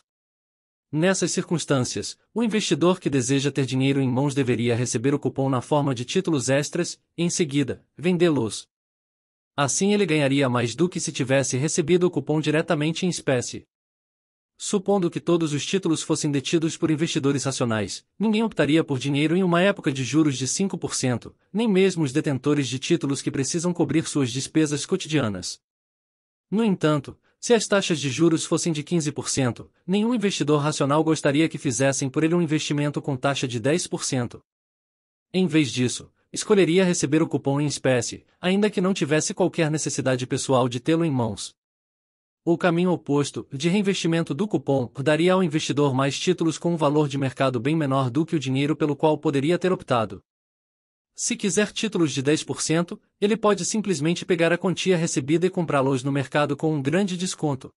Nessas circunstâncias, o investidor que deseja ter dinheiro em mãos deveria receber o cupom na forma de títulos extras, e em seguida, vendê-los. Assim ele ganharia mais do que se tivesse recebido o cupom diretamente em espécie. Supondo que todos os títulos fossem detidos por investidores racionais, ninguém optaria por dinheiro em uma época de juros de 5%, nem mesmo os detentores de títulos que precisam cobrir suas despesas cotidianas. No entanto, se as taxas de juros fossem de 15%, nenhum investidor racional gostaria que fizessem por ele um investimento com taxa de 10%. Em vez disso, escolheria receber o cupom em espécie, ainda que não tivesse qualquer necessidade pessoal de tê-lo em mãos. O caminho oposto, de reinvestimento do cupom, daria ao investidor mais títulos com um valor de mercado bem menor do que o dinheiro pelo qual poderia ter optado. Se quiser títulos de 10%, ele pode simplesmente pegar a quantia recebida e comprá-los no mercado com um grande desconto.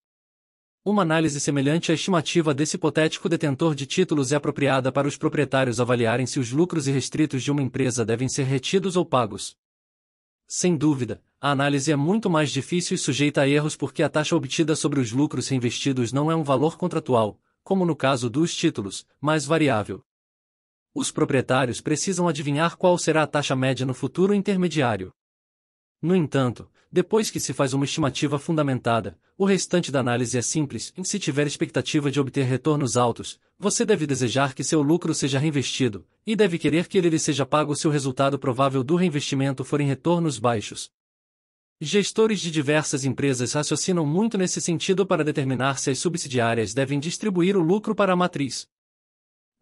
Uma análise semelhante à estimativa desse hipotético detentor de títulos é apropriada para os proprietários avaliarem se os lucros irrestritos de uma empresa devem ser retidos ou pagos. Sem dúvida, a análise é muito mais difícil e sujeita a erros porque a taxa obtida sobre os lucros reinvestidos não é um valor contratual, como no caso dos títulos, mas variável os proprietários precisam adivinhar qual será a taxa média no futuro intermediário. No entanto, depois que se faz uma estimativa fundamentada, o restante da análise é simples e se tiver expectativa de obter retornos altos, você deve desejar que seu lucro seja reinvestido, e deve querer que ele lhe seja pago se o resultado provável do reinvestimento forem retornos baixos. Gestores de diversas empresas raciocinam muito nesse sentido para determinar se as subsidiárias devem distribuir o lucro para a matriz.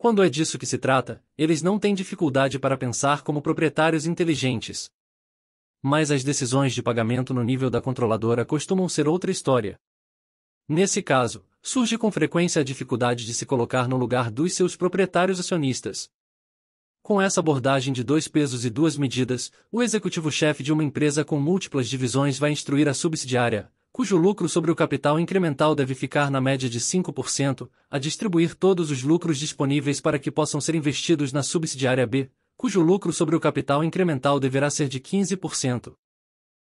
Quando é disso que se trata, eles não têm dificuldade para pensar como proprietários inteligentes. Mas as decisões de pagamento no nível da controladora costumam ser outra história. Nesse caso, surge com frequência a dificuldade de se colocar no lugar dos seus proprietários acionistas. Com essa abordagem de dois pesos e duas medidas, o executivo-chefe de uma empresa com múltiplas divisões vai instruir a subsidiária, cujo lucro sobre o capital incremental deve ficar na média de 5%, a distribuir todos os lucros disponíveis para que possam ser investidos na subsidiária B, cujo lucro sobre o capital incremental deverá ser de 15%.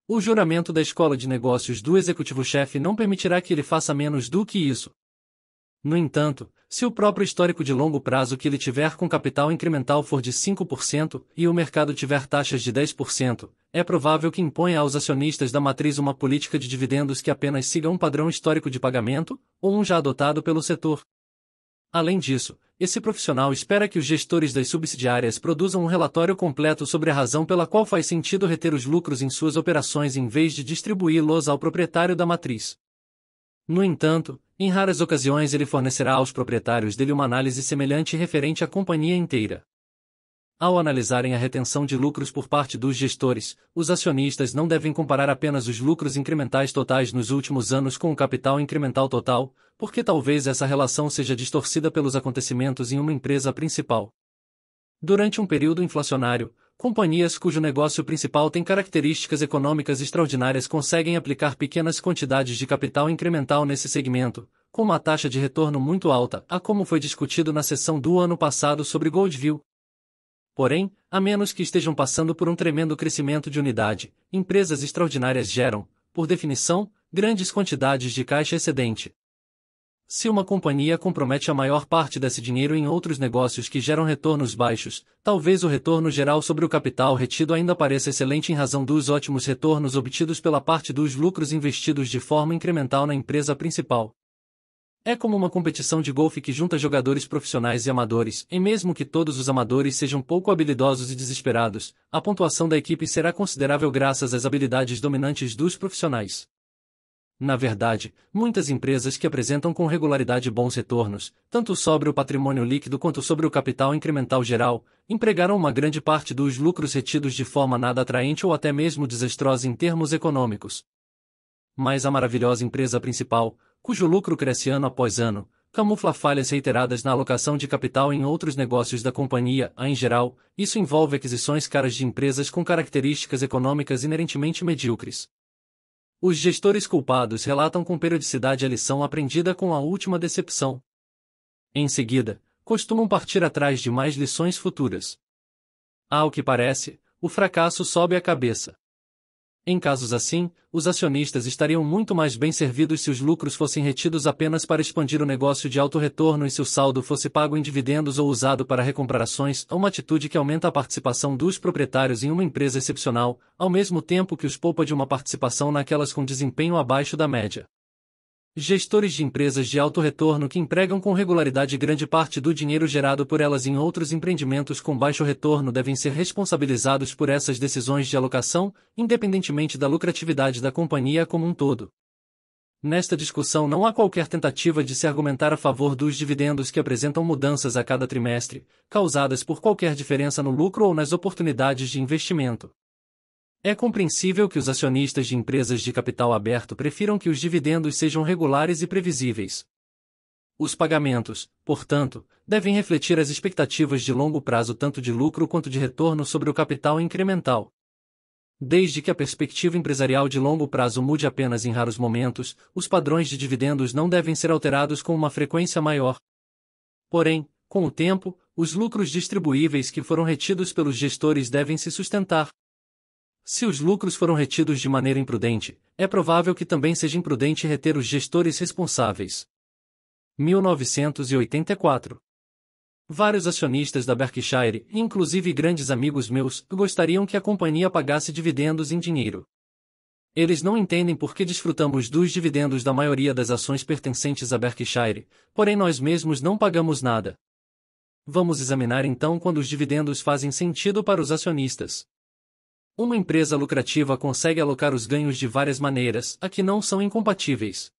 O juramento da Escola de Negócios do Executivo-Chefe não permitirá que ele faça menos do que isso. No entanto, se o próprio histórico de longo prazo que ele tiver com capital incremental for de 5% e o mercado tiver taxas de 10%, é provável que imponha aos acionistas da matriz uma política de dividendos que apenas siga um padrão histórico de pagamento, ou um já adotado pelo setor. Além disso, esse profissional espera que os gestores das subsidiárias produzam um relatório completo sobre a razão pela qual faz sentido reter os lucros em suas operações em vez de distribuí-los ao proprietário da matriz. No entanto, em raras ocasiões ele fornecerá aos proprietários dele uma análise semelhante referente à companhia inteira. Ao analisarem a retenção de lucros por parte dos gestores, os acionistas não devem comparar apenas os lucros incrementais totais nos últimos anos com o capital incremental total, porque talvez essa relação seja distorcida pelos acontecimentos em uma empresa principal. Durante um período inflacionário, companhias cujo negócio principal tem características econômicas extraordinárias conseguem aplicar pequenas quantidades de capital incremental nesse segmento, com uma taxa de retorno muito alta, a como foi discutido na sessão do ano passado sobre Goldview. Porém, a menos que estejam passando por um tremendo crescimento de unidade, empresas extraordinárias geram, por definição, grandes quantidades de caixa excedente. Se uma companhia compromete a maior parte desse dinheiro em outros negócios que geram retornos baixos, talvez o retorno geral sobre o capital retido ainda pareça excelente em razão dos ótimos retornos obtidos pela parte dos lucros investidos de forma incremental na empresa principal. É como uma competição de golfe que junta jogadores profissionais e amadores, e mesmo que todos os amadores sejam pouco habilidosos e desesperados, a pontuação da equipe será considerável graças às habilidades dominantes dos profissionais. Na verdade, muitas empresas que apresentam com regularidade bons retornos, tanto sobre o patrimônio líquido quanto sobre o capital incremental geral, empregaram uma grande parte dos lucros retidos de forma nada atraente ou até mesmo desastrosa em termos econômicos. Mas a maravilhosa empresa principal, cujo lucro cresce ano após ano, camufla falhas reiteradas na alocação de capital em outros negócios da companhia, em geral, isso envolve aquisições caras de empresas com características econômicas inerentemente medíocres. Os gestores culpados relatam com periodicidade a lição aprendida com a última decepção. Em seguida, costumam partir atrás de mais lições futuras. Ao que parece, o fracasso sobe a cabeça. Em casos assim, os acionistas estariam muito mais bem servidos se os lucros fossem retidos apenas para expandir o negócio de alto retorno e se o saldo fosse pago em dividendos ou usado para recomprar ações, é uma atitude que aumenta a participação dos proprietários em uma empresa excepcional, ao mesmo tempo que os poupa de uma participação naquelas com desempenho abaixo da média. Gestores de empresas de alto retorno que empregam com regularidade grande parte do dinheiro gerado por elas em outros empreendimentos com baixo retorno devem ser responsabilizados por essas decisões de alocação, independentemente da lucratividade da companhia como um todo. Nesta discussão não há qualquer tentativa de se argumentar a favor dos dividendos que apresentam mudanças a cada trimestre, causadas por qualquer diferença no lucro ou nas oportunidades de investimento. É compreensível que os acionistas de empresas de capital aberto prefiram que os dividendos sejam regulares e previsíveis. Os pagamentos, portanto, devem refletir as expectativas de longo prazo tanto de lucro quanto de retorno sobre o capital incremental. Desde que a perspectiva empresarial de longo prazo mude apenas em raros momentos, os padrões de dividendos não devem ser alterados com uma frequência maior. Porém, com o tempo, os lucros distribuíveis que foram retidos pelos gestores devem se sustentar. Se os lucros foram retidos de maneira imprudente, é provável que também seja imprudente reter os gestores responsáveis. 1984 Vários acionistas da Berkshire, inclusive grandes amigos meus, gostariam que a companhia pagasse dividendos em dinheiro. Eles não entendem por que desfrutamos dos dividendos da maioria das ações pertencentes à Berkshire, porém nós mesmos não pagamos nada. Vamos examinar então quando os dividendos fazem sentido para os acionistas. Uma empresa lucrativa consegue alocar os ganhos de várias maneiras, a que não são incompatíveis.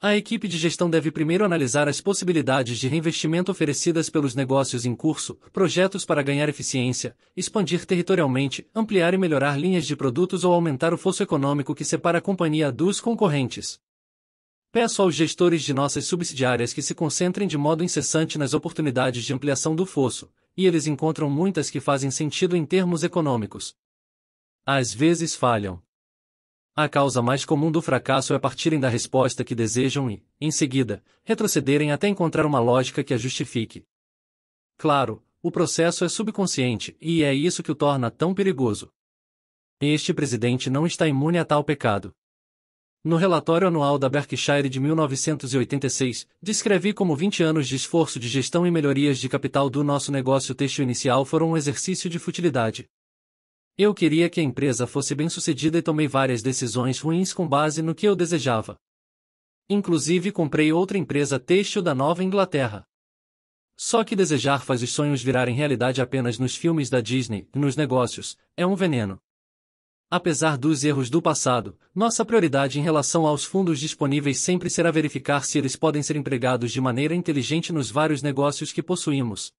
A equipe de gestão deve primeiro analisar as possibilidades de reinvestimento oferecidas pelos negócios em curso, projetos para ganhar eficiência, expandir territorialmente, ampliar e melhorar linhas de produtos ou aumentar o fosso econômico que separa a companhia dos concorrentes. Peço aos gestores de nossas subsidiárias que se concentrem de modo incessante nas oportunidades de ampliação do fosso, e eles encontram muitas que fazem sentido em termos econômicos. Às vezes falham. A causa mais comum do fracasso é partirem da resposta que desejam e, em seguida, retrocederem até encontrar uma lógica que a justifique. Claro, o processo é subconsciente e é isso que o torna tão perigoso. Este presidente não está imune a tal pecado. No relatório anual da Berkshire de 1986, descrevi como 20 anos de esforço de gestão e melhorias de capital do nosso negócio têxtil inicial foram um exercício de futilidade. Eu queria que a empresa fosse bem-sucedida e tomei várias decisões ruins com base no que eu desejava. Inclusive comprei outra empresa têxtil da Nova Inglaterra. Só que desejar faz os sonhos virarem realidade apenas nos filmes da Disney e nos negócios, é um veneno. Apesar dos erros do passado, nossa prioridade em relação aos fundos disponíveis sempre será verificar se eles podem ser empregados de maneira inteligente nos vários negócios que possuímos,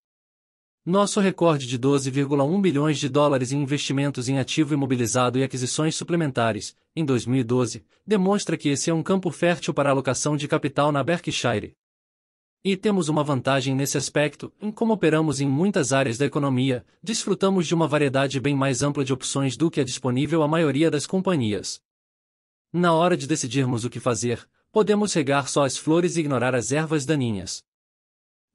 nosso recorde de 12,1 bilhões de dólares em investimentos em ativo imobilizado e aquisições suplementares, em 2012, demonstra que esse é um campo fértil para alocação de capital na Berkshire. E temos uma vantagem nesse aspecto, em como operamos em muitas áreas da economia, desfrutamos de uma variedade bem mais ampla de opções do que é disponível à maioria das companhias. Na hora de decidirmos o que fazer, podemos regar só as flores e ignorar as ervas daninhas.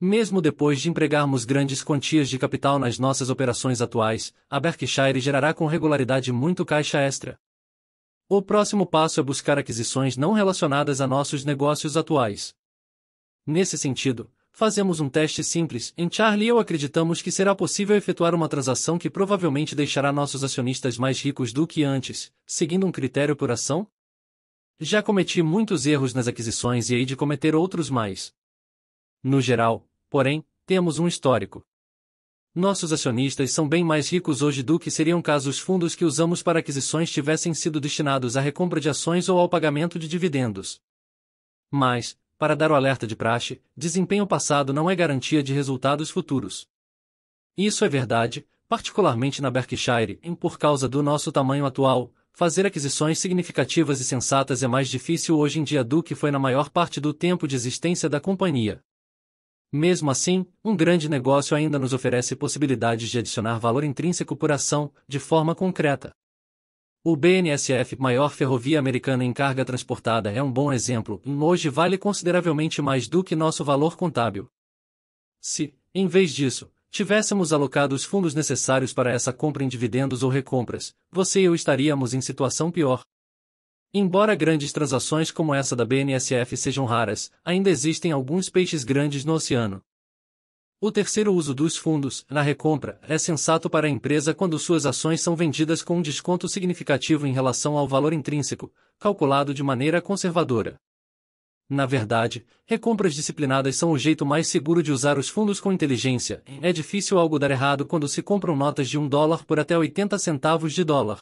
Mesmo depois de empregarmos grandes quantias de capital nas nossas operações atuais, a Berkshire gerará com regularidade muito caixa extra. O próximo passo é buscar aquisições não relacionadas a nossos negócios atuais. Nesse sentido, fazemos um teste simples. Em Charlie e eu acreditamos que será possível efetuar uma transação que provavelmente deixará nossos acionistas mais ricos do que antes, seguindo um critério por ação? Já cometi muitos erros nas aquisições e hei de cometer outros mais. No geral, porém, temos um histórico. Nossos acionistas são bem mais ricos hoje do que seriam caso os fundos que usamos para aquisições tivessem sido destinados à recompra de ações ou ao pagamento de dividendos. Mas, para dar o alerta de praxe, desempenho passado não é garantia de resultados futuros. Isso é verdade, particularmente na Berkshire, em por causa do nosso tamanho atual, fazer aquisições significativas e sensatas é mais difícil hoje em dia do que foi na maior parte do tempo de existência da companhia. Mesmo assim, um grande negócio ainda nos oferece possibilidades de adicionar valor intrínseco por ação, de forma concreta. O BNSF, maior ferrovia americana em carga transportada, é um bom exemplo, e hoje vale consideravelmente mais do que nosso valor contábil. Se, em vez disso, tivéssemos alocado os fundos necessários para essa compra em dividendos ou recompras, você e eu estaríamos em situação pior. Embora grandes transações como essa da BNSF sejam raras, ainda existem alguns peixes grandes no oceano. O terceiro uso dos fundos, na recompra, é sensato para a empresa quando suas ações são vendidas com um desconto significativo em relação ao valor intrínseco, calculado de maneira conservadora. Na verdade, recompras disciplinadas são o jeito mais seguro de usar os fundos com inteligência. É difícil algo dar errado quando se compram notas de 1 dólar por até 80 centavos de dólar.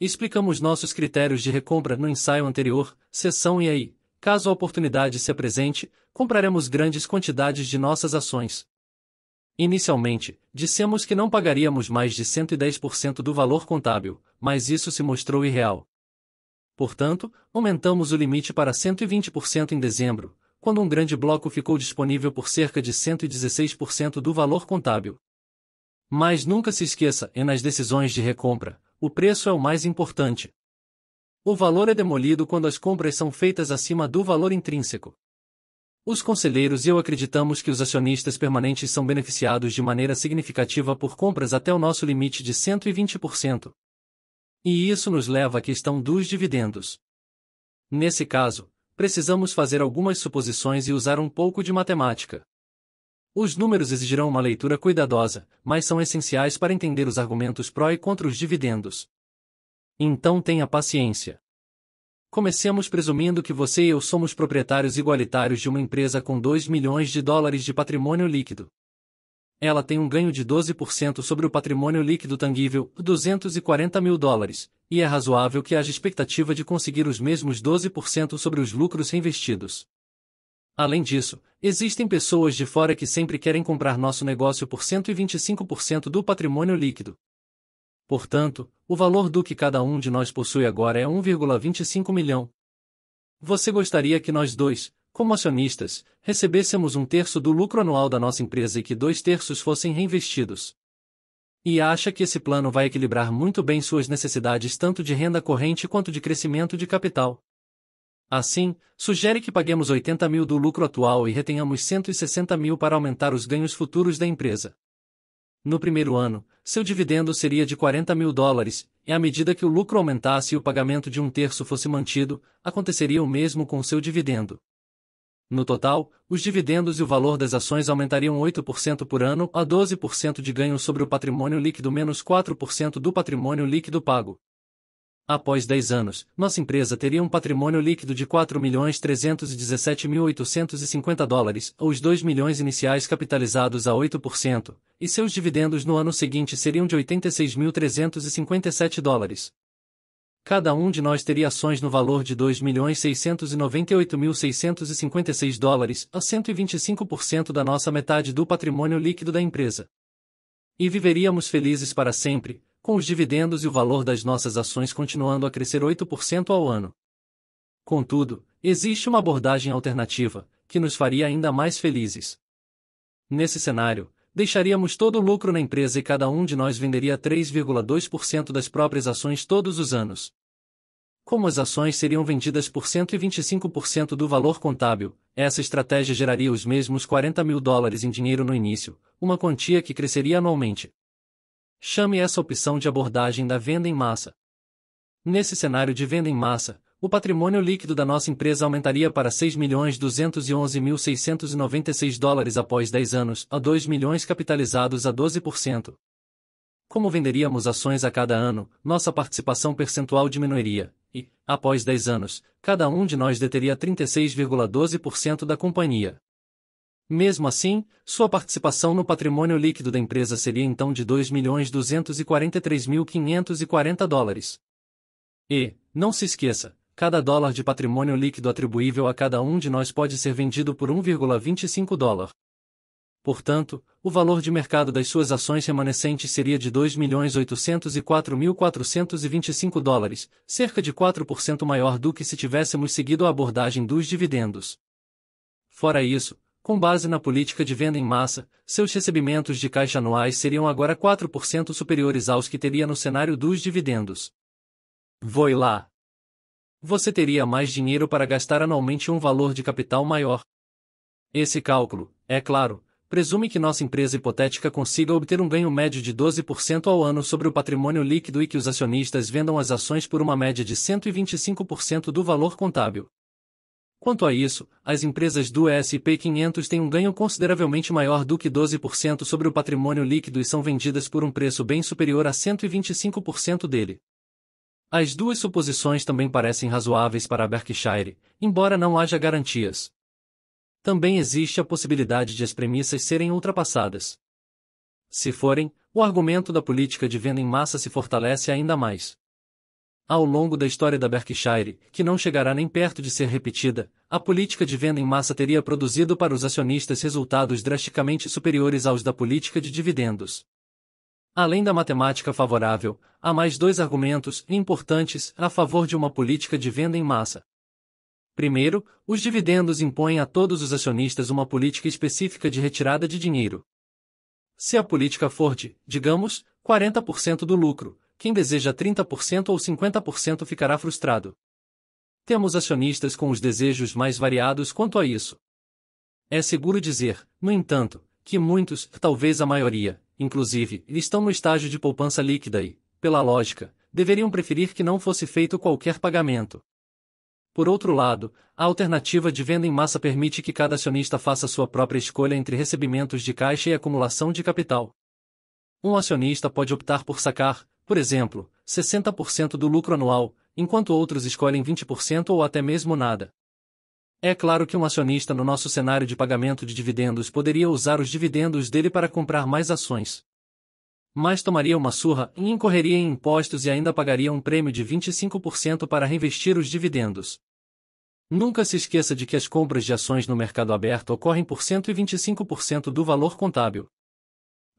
Explicamos nossos critérios de recompra no ensaio anterior, sessão e aí, caso a oportunidade se apresente, compraremos grandes quantidades de nossas ações. Inicialmente, dissemos que não pagaríamos mais de 110% do valor contábil, mas isso se mostrou irreal. Portanto, aumentamos o limite para 120% em dezembro, quando um grande bloco ficou disponível por cerca de 116% do valor contábil. Mas nunca se esqueça, e nas decisões de recompra, o preço é o mais importante. O valor é demolido quando as compras são feitas acima do valor intrínseco. Os conselheiros e eu acreditamos que os acionistas permanentes são beneficiados de maneira significativa por compras até o nosso limite de 120%. E isso nos leva à questão dos dividendos. Nesse caso, precisamos fazer algumas suposições e usar um pouco de matemática. Os números exigirão uma leitura cuidadosa, mas são essenciais para entender os argumentos pró e contra os dividendos. Então tenha paciência. Comecemos presumindo que você e eu somos proprietários igualitários de uma empresa com 2 milhões de dólares de patrimônio líquido. Ela tem um ganho de 12% sobre o patrimônio líquido tangível, 240 mil dólares, e é razoável que haja expectativa de conseguir os mesmos 12% sobre os lucros reinvestidos. Além disso, existem pessoas de fora que sempre querem comprar nosso negócio por 125% do patrimônio líquido. Portanto, o valor do que cada um de nós possui agora é 1,25 milhão. Você gostaria que nós dois, como acionistas, recebêssemos um terço do lucro anual da nossa empresa e que dois terços fossem reinvestidos? E acha que esse plano vai equilibrar muito bem suas necessidades tanto de renda corrente quanto de crescimento de capital? Assim, sugere que paguemos 80 mil do lucro atual e retenhamos 160 mil para aumentar os ganhos futuros da empresa. No primeiro ano, seu dividendo seria de 40 mil dólares, e à medida que o lucro aumentasse e o pagamento de um terço fosse mantido, aconteceria o mesmo com seu dividendo. No total, os dividendos e o valor das ações aumentariam 8% por ano a 12% de ganho sobre o patrimônio líquido menos 4% do patrimônio líquido pago. Após 10 anos, nossa empresa teria um patrimônio líquido de 4.317.850 dólares, ou os 2 milhões iniciais capitalizados a 8%, e seus dividendos no ano seguinte seriam de 86.357 dólares. Cada um de nós teria ações no valor de 2.698.656 dólares, a 125% da nossa metade do patrimônio líquido da empresa. E viveríamos felizes para sempre, com os dividendos e o valor das nossas ações continuando a crescer 8% ao ano. Contudo, existe uma abordagem alternativa, que nos faria ainda mais felizes. Nesse cenário, deixaríamos todo o lucro na empresa e cada um de nós venderia 3,2% das próprias ações todos os anos. Como as ações seriam vendidas por 125% do valor contábil, essa estratégia geraria os mesmos 40 mil dólares em dinheiro no início, uma quantia que cresceria anualmente. Chame essa opção de abordagem da venda em massa. Nesse cenário de venda em massa, o patrimônio líquido da nossa empresa aumentaria para 6.211.696 dólares após 10 anos, a 2 milhões capitalizados a 12%. Como venderíamos ações a cada ano, nossa participação percentual diminuiria, e, após 10 anos, cada um de nós deteria 36,12% da companhia. Mesmo assim, sua participação no patrimônio líquido da empresa seria então de 2.243.540 dólares. E, não se esqueça, cada dólar de patrimônio líquido atribuível a cada um de nós pode ser vendido por 1,25 dólar. Portanto, o valor de mercado das suas ações remanescentes seria de 2.804.425 dólares, cerca de 4% maior do que se tivéssemos seguido a abordagem dos dividendos. Fora isso, com base na política de venda em massa, seus recebimentos de caixa anuais seriam agora 4% superiores aos que teria no cenário dos dividendos. Voi lá! Você teria mais dinheiro para gastar anualmente um valor de capital maior. Esse cálculo, é claro, presume que nossa empresa hipotética consiga obter um ganho médio de 12% ao ano sobre o patrimônio líquido e que os acionistas vendam as ações por uma média de 125% do valor contábil. Quanto a isso, as empresas do S&P 500 têm um ganho consideravelmente maior do que 12% sobre o patrimônio líquido e são vendidas por um preço bem superior a 125% dele. As duas suposições também parecem razoáveis para a Berkshire, embora não haja garantias. Também existe a possibilidade de as premissas serem ultrapassadas. Se forem, o argumento da política de venda em massa se fortalece ainda mais ao longo da história da Berkshire, que não chegará nem perto de ser repetida, a política de venda em massa teria produzido para os acionistas resultados drasticamente superiores aos da política de dividendos. Além da matemática favorável, há mais dois argumentos importantes a favor de uma política de venda em massa. Primeiro, os dividendos impõem a todos os acionistas uma política específica de retirada de dinheiro. Se a política for de, digamos, 40% do lucro, quem deseja 30% ou 50% ficará frustrado. Temos acionistas com os desejos mais variados quanto a isso. É seguro dizer, no entanto, que muitos, talvez a maioria, inclusive, estão no estágio de poupança líquida e, pela lógica, deveriam preferir que não fosse feito qualquer pagamento. Por outro lado, a alternativa de venda em massa permite que cada acionista faça sua própria escolha entre recebimentos de caixa e acumulação de capital. Um acionista pode optar por sacar, por exemplo, 60% do lucro anual, enquanto outros escolhem 20% ou até mesmo nada. É claro que um acionista no nosso cenário de pagamento de dividendos poderia usar os dividendos dele para comprar mais ações. Mas tomaria uma surra e incorreria em impostos e ainda pagaria um prêmio de 25% para reinvestir os dividendos. Nunca se esqueça de que as compras de ações no mercado aberto ocorrem por 125% do valor contábil.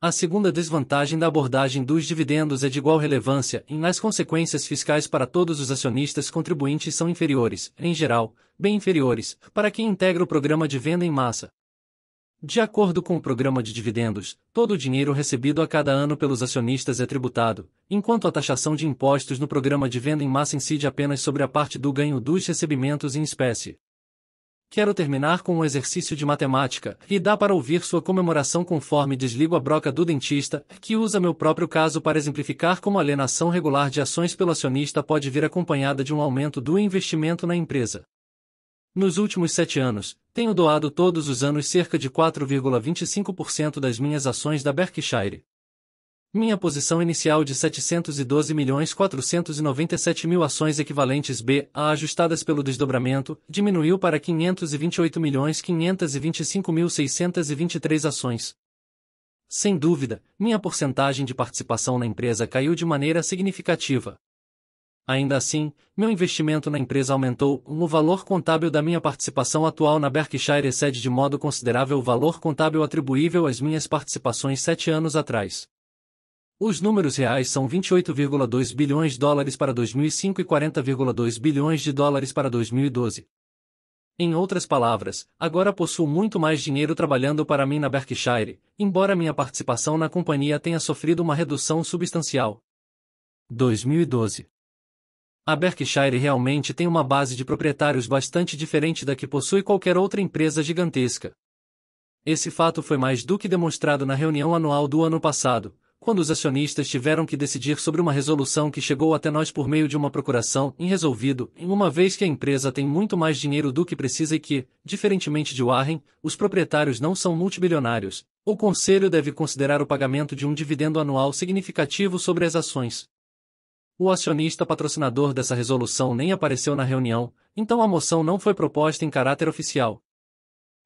A segunda desvantagem da abordagem dos dividendos é de igual relevância em as consequências fiscais para todos os acionistas contribuintes são inferiores, em geral, bem inferiores, para quem integra o programa de venda em massa. De acordo com o programa de dividendos, todo o dinheiro recebido a cada ano pelos acionistas é tributado, enquanto a taxação de impostos no programa de venda em massa incide apenas sobre a parte do ganho dos recebimentos em espécie. Quero terminar com um exercício de matemática, e dá para ouvir sua comemoração conforme desligo a broca do dentista, que usa meu próprio caso para exemplificar como a alienação regular de ações pelo acionista pode vir acompanhada de um aumento do investimento na empresa. Nos últimos sete anos, tenho doado todos os anos cerca de 4,25% das minhas ações da Berkshire, minha posição inicial de 712.497.000 ações equivalentes B a ajustadas pelo desdobramento diminuiu para 528.525.623 ações. Sem dúvida, minha porcentagem de participação na empresa caiu de maneira significativa. Ainda assim, meu investimento na empresa aumentou, o valor contábil da minha participação atual na Berkshire excede de modo considerável o valor contábil atribuível às minhas participações sete anos atrás. Os números reais são 28,2 bilhões de dólares para 2005 e 40,2 bilhões de dólares para 2012. Em outras palavras, agora possuo muito mais dinheiro trabalhando para mim na Berkshire, embora minha participação na companhia tenha sofrido uma redução substancial. 2012 A Berkshire realmente tem uma base de proprietários bastante diferente da que possui qualquer outra empresa gigantesca. Esse fato foi mais do que demonstrado na reunião anual do ano passado, quando os acionistas tiveram que decidir sobre uma resolução que chegou até nós por meio de uma procuração irresolvido, uma vez que a empresa tem muito mais dinheiro do que precisa e que, diferentemente de Warren, os proprietários não são multibilionários, o conselho deve considerar o pagamento de um dividendo anual significativo sobre as ações. O acionista patrocinador dessa resolução nem apareceu na reunião, então a moção não foi proposta em caráter oficial.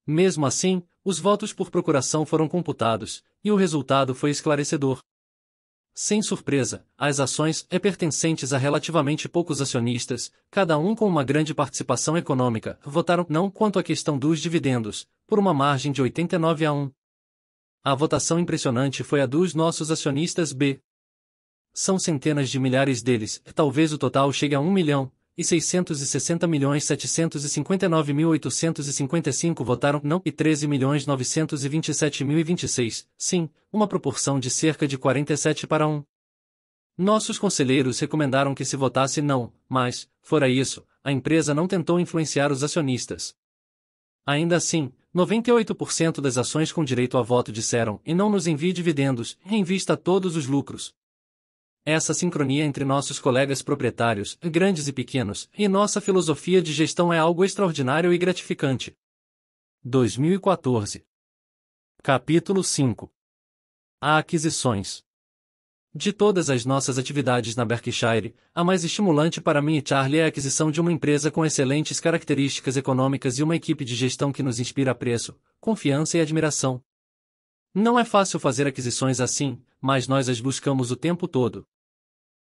Mesmo assim, os votos por procuração foram computados, e o resultado foi esclarecedor. Sem surpresa, as ações é pertencentes a relativamente poucos acionistas, cada um com uma grande participação econômica, votaram não quanto à questão dos dividendos, por uma margem de 89 a 1. A votação impressionante foi a dos nossos acionistas B. São centenas de milhares deles, talvez o total chegue a um milhão, e 660.759.855 votaram não e 13.927.026, sim, uma proporção de cerca de 47 para 1. Nossos conselheiros recomendaram que se votasse não, mas, fora isso, a empresa não tentou influenciar os acionistas. Ainda assim, 98% das ações com direito a voto disseram e não nos envie dividendos, reinvista todos os lucros. Essa sincronia entre nossos colegas proprietários, grandes e pequenos, e nossa filosofia de gestão é algo extraordinário e gratificante. 2014 Capítulo 5 A Aquisições de todas as nossas atividades na Berkshire, a mais estimulante para mim e Charlie é a aquisição de uma empresa com excelentes características econômicas e uma equipe de gestão que nos inspira preço, confiança e admiração. Não é fácil fazer aquisições assim, mas nós as buscamos o tempo todo.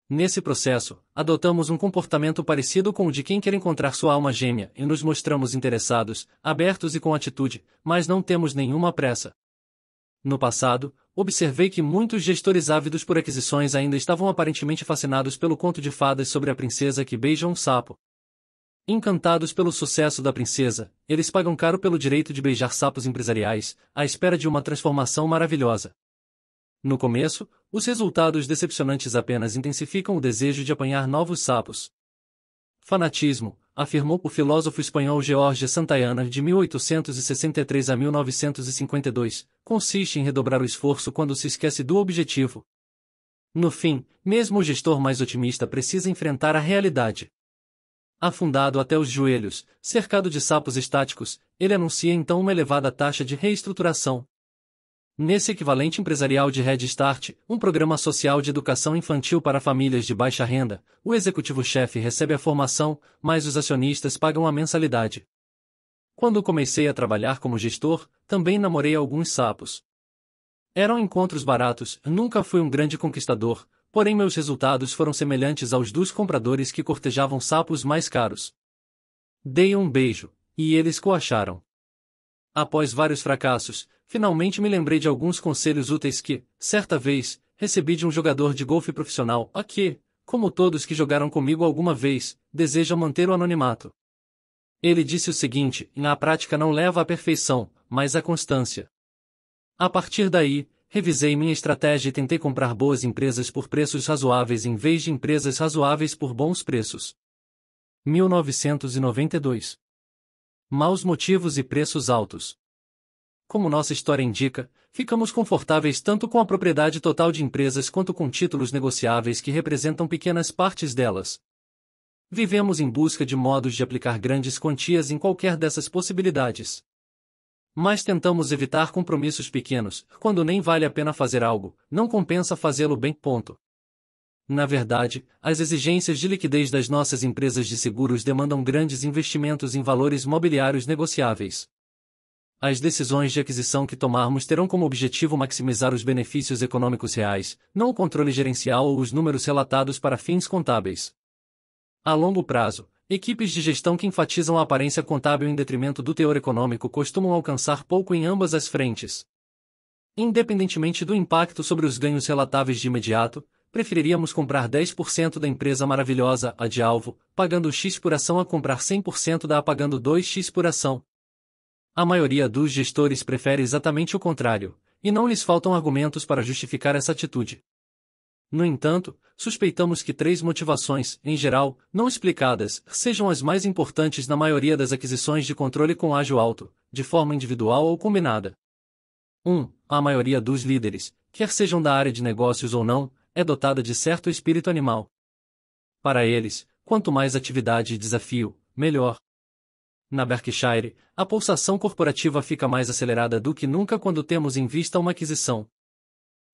Nesse processo, adotamos um comportamento parecido com o de quem quer encontrar sua alma gêmea e nos mostramos interessados, abertos e com atitude, mas não temos nenhuma pressa. No passado, observei que muitos gestores ávidos por aquisições ainda estavam aparentemente fascinados pelo conto de fadas sobre a princesa que beija um sapo. Encantados pelo sucesso da princesa, eles pagam caro pelo direito de beijar sapos empresariais, à espera de uma transformação maravilhosa. No começo, os resultados decepcionantes apenas intensificam o desejo de apanhar novos sapos. Fanatismo, afirmou o filósofo espanhol George Santayana de 1863 a 1952, consiste em redobrar o esforço quando se esquece do objetivo. No fim, mesmo o gestor mais otimista precisa enfrentar a realidade. Afundado até os joelhos, cercado de sapos estáticos, ele anuncia então uma elevada taxa de reestruturação, Nesse equivalente empresarial de Head Start, um programa social de educação infantil para famílias de baixa renda, o executivo-chefe recebe a formação, mas os acionistas pagam a mensalidade. Quando comecei a trabalhar como gestor, também namorei alguns sapos. Eram encontros baratos, nunca fui um grande conquistador, porém meus resultados foram semelhantes aos dos compradores que cortejavam sapos mais caros. Dei um beijo, e eles coacharam. Após vários fracassos, finalmente me lembrei de alguns conselhos úteis que, certa vez, recebi de um jogador de golfe profissional a que, como todos que jogaram comigo alguma vez, deseja manter o anonimato. Ele disse o seguinte: na prática não leva à perfeição, mas à constância. A partir daí, revisei minha estratégia e tentei comprar boas empresas por preços razoáveis em vez de empresas razoáveis por bons preços. 1992 Maus motivos e preços altos como nossa história indica, ficamos confortáveis tanto com a propriedade total de empresas quanto com títulos negociáveis que representam pequenas partes delas. Vivemos em busca de modos de aplicar grandes quantias em qualquer dessas possibilidades. Mas tentamos evitar compromissos pequenos, quando nem vale a pena fazer algo, não compensa fazê-lo bem. Ponto. Na verdade, as exigências de liquidez das nossas empresas de seguros demandam grandes investimentos em valores mobiliários negociáveis. As decisões de aquisição que tomarmos terão como objetivo maximizar os benefícios econômicos reais, não o controle gerencial ou os números relatados para fins contábeis. A longo prazo, equipes de gestão que enfatizam a aparência contábil em detrimento do teor econômico costumam alcançar pouco em ambas as frentes. Independentemente do impacto sobre os ganhos relatáveis de imediato, preferiríamos comprar 10% da empresa maravilhosa, a de alvo, pagando X por ação a comprar 100% da pagando 2X por ação. A maioria dos gestores prefere exatamente o contrário, e não lhes faltam argumentos para justificar essa atitude. No entanto, suspeitamos que três motivações, em geral, não explicadas, sejam as mais importantes na maioria das aquisições de controle com ágio alto, de forma individual ou combinada. 1. Um, a maioria dos líderes, quer sejam da área de negócios ou não, é dotada de certo espírito animal. Para eles, quanto mais atividade e desafio, melhor. Na Berkshire, a pulsação corporativa fica mais acelerada do que nunca quando temos em vista uma aquisição.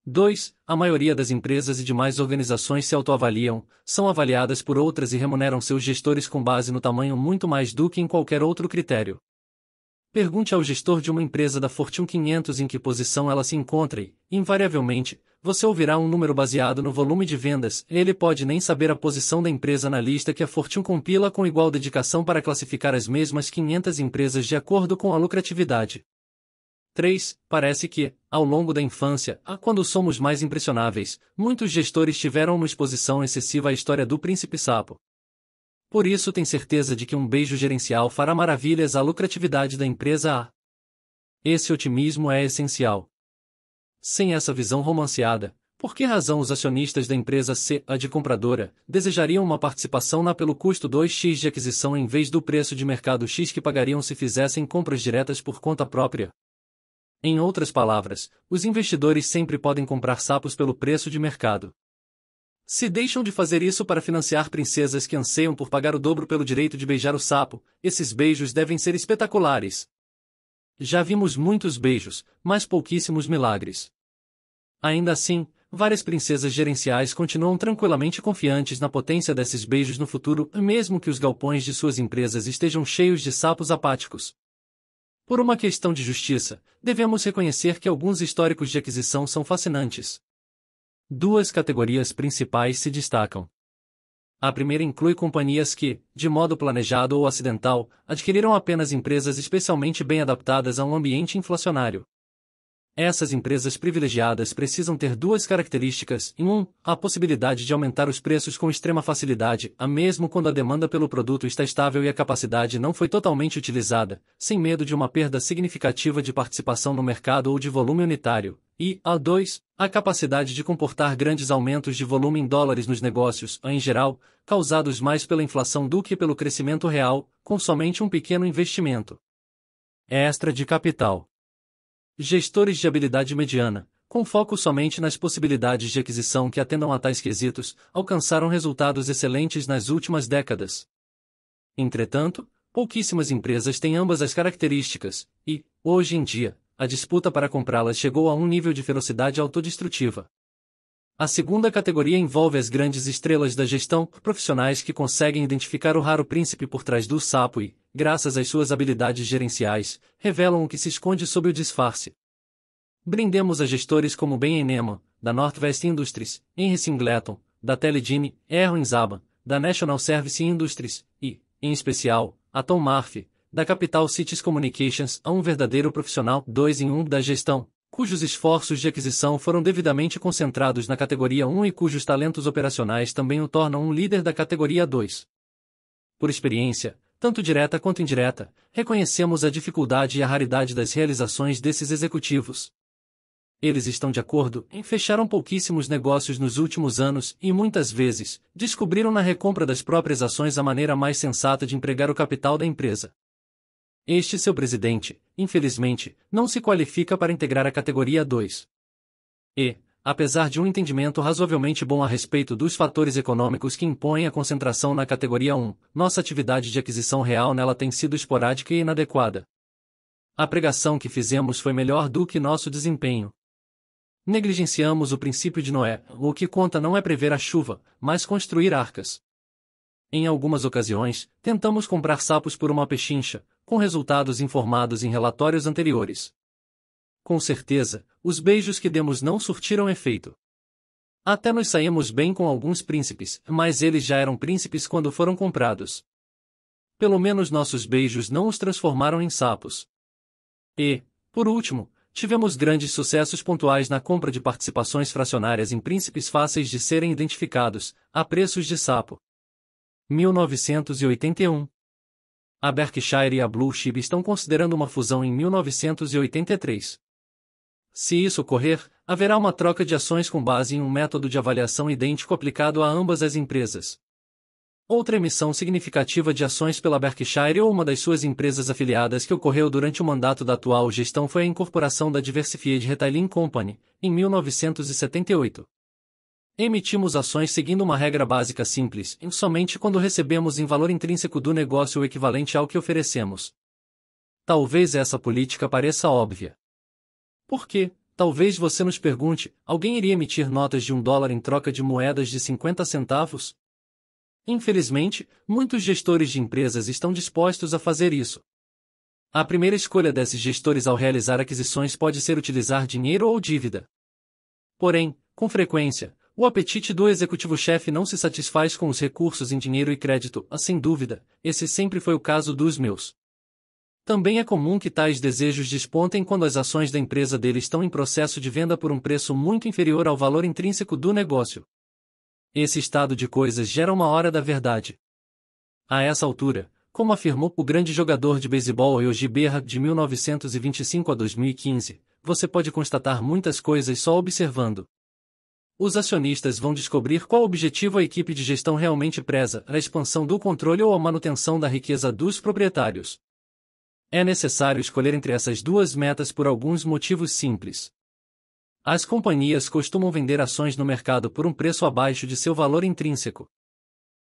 2. A maioria das empresas e demais organizações se autoavaliam, são avaliadas por outras e remuneram seus gestores com base no tamanho muito mais do que em qualquer outro critério. Pergunte ao gestor de uma empresa da Fortune 500 em que posição ela se encontra e, invariavelmente, você ouvirá um número baseado no volume de vendas. Ele pode nem saber a posição da empresa na lista que a Fortune compila com igual dedicação para classificar as mesmas 500 empresas de acordo com a lucratividade. 3. Parece que, ao longo da infância, a quando somos mais impressionáveis, muitos gestores tiveram uma exposição excessiva à história do príncipe sapo. Por isso tem certeza de que um beijo gerencial fará maravilhas à lucratividade da empresa A. Esse otimismo é essencial. Sem essa visão romanceada, por que razão os acionistas da empresa C, a de compradora, desejariam uma participação na pelo custo 2x de aquisição em vez do preço de mercado X que pagariam se fizessem compras diretas por conta própria? Em outras palavras, os investidores sempre podem comprar sapos pelo preço de mercado. Se deixam de fazer isso para financiar princesas que anseiam por pagar o dobro pelo direito de beijar o sapo, esses beijos devem ser espetaculares. Já vimos muitos beijos, mas pouquíssimos milagres. Ainda assim, várias princesas gerenciais continuam tranquilamente confiantes na potência desses beijos no futuro, mesmo que os galpões de suas empresas estejam cheios de sapos apáticos. Por uma questão de justiça, devemos reconhecer que alguns históricos de aquisição são fascinantes. Duas categorias principais se destacam. A primeira inclui companhias que, de modo planejado ou acidental, adquiriram apenas empresas especialmente bem adaptadas a um ambiente inflacionário, essas empresas privilegiadas precisam ter duas características: 1. Um, a possibilidade de aumentar os preços com extrema facilidade, a mesmo quando a demanda pelo produto está estável e a capacidade não foi totalmente utilizada, sem medo de uma perda significativa de participação no mercado ou de volume unitário. E, a 2, a capacidade de comportar grandes aumentos de volume em dólares nos negócios, em geral, causados mais pela inflação do que pelo crescimento real, com somente um pequeno investimento extra de capital. Gestores de habilidade mediana, com foco somente nas possibilidades de aquisição que atendam a tais quesitos, alcançaram resultados excelentes nas últimas décadas. Entretanto, pouquíssimas empresas têm ambas as características, e, hoje em dia, a disputa para comprá-las chegou a um nível de ferocidade autodestrutiva. A segunda categoria envolve as grandes estrelas da gestão, profissionais que conseguem identificar o raro príncipe por trás do sapo e, graças às suas habilidades gerenciais, revelam o que se esconde sob o disfarce. Brindemos a gestores como Ben Enema, da Northwest Industries, Henry Singleton, da TeleDyne, Erwin Zaba, da National Service Industries e, em especial, a Tom Murphy, da Capital Cities Communications a um verdadeiro profissional 2 em 1 um da gestão, cujos esforços de aquisição foram devidamente concentrados na categoria 1 e cujos talentos operacionais também o tornam um líder da categoria 2. Por experiência, tanto direta quanto indireta, reconhecemos a dificuldade e a raridade das realizações desses executivos. Eles estão de acordo em fecharam pouquíssimos negócios nos últimos anos e muitas vezes descobriram na recompra das próprias ações a maneira mais sensata de empregar o capital da empresa. Este seu presidente, infelizmente, não se qualifica para integrar a categoria 2. E, apesar de um entendimento razoavelmente bom a respeito dos fatores econômicos que impõem a concentração na categoria 1, nossa atividade de aquisição real nela tem sido esporádica e inadequada. A pregação que fizemos foi melhor do que nosso desempenho. Negligenciamos o princípio de Noé, o que conta não é prever a chuva, mas construir arcas. Em algumas ocasiões, tentamos comprar sapos por uma pechincha, com resultados informados em relatórios anteriores. Com certeza, os beijos que demos não surtiram efeito. Até nos saímos bem com alguns príncipes, mas eles já eram príncipes quando foram comprados. Pelo menos nossos beijos não os transformaram em sapos. E, por último, tivemos grandes sucessos pontuais na compra de participações fracionárias em príncipes fáceis de serem identificados, a preços de sapo. 1981 A Berkshire e a Blue Chip estão considerando uma fusão em 1983. Se isso ocorrer, haverá uma troca de ações com base em um método de avaliação idêntico aplicado a ambas as empresas. Outra emissão significativa de ações pela Berkshire ou uma das suas empresas afiliadas que ocorreu durante o mandato da atual gestão foi a incorporação da Diversified Retailing Company, em 1978. Emitimos ações seguindo uma regra básica simples, somente quando recebemos em valor intrínseco do negócio o equivalente ao que oferecemos. Talvez essa política pareça óbvia. Por quê? Talvez você nos pergunte, alguém iria emitir notas de um dólar em troca de moedas de 50 centavos? Infelizmente, muitos gestores de empresas estão dispostos a fazer isso. A primeira escolha desses gestores ao realizar aquisições pode ser utilizar dinheiro ou dívida. Porém, com frequência, o apetite do executivo-chefe não se satisfaz com os recursos em dinheiro e crédito, ah, sem dúvida, esse sempre foi o caso dos meus. Também é comum que tais desejos despontem quando as ações da empresa dele estão em processo de venda por um preço muito inferior ao valor intrínseco do negócio. Esse estado de coisas gera uma hora da verdade. A essa altura, como afirmou o grande jogador de beisebol Yogi Berra de 1925 a 2015, você pode constatar muitas coisas só observando. Os acionistas vão descobrir qual objetivo a equipe de gestão realmente preza, a expansão do controle ou a manutenção da riqueza dos proprietários. É necessário escolher entre essas duas metas por alguns motivos simples. As companhias costumam vender ações no mercado por um preço abaixo de seu valor intrínseco.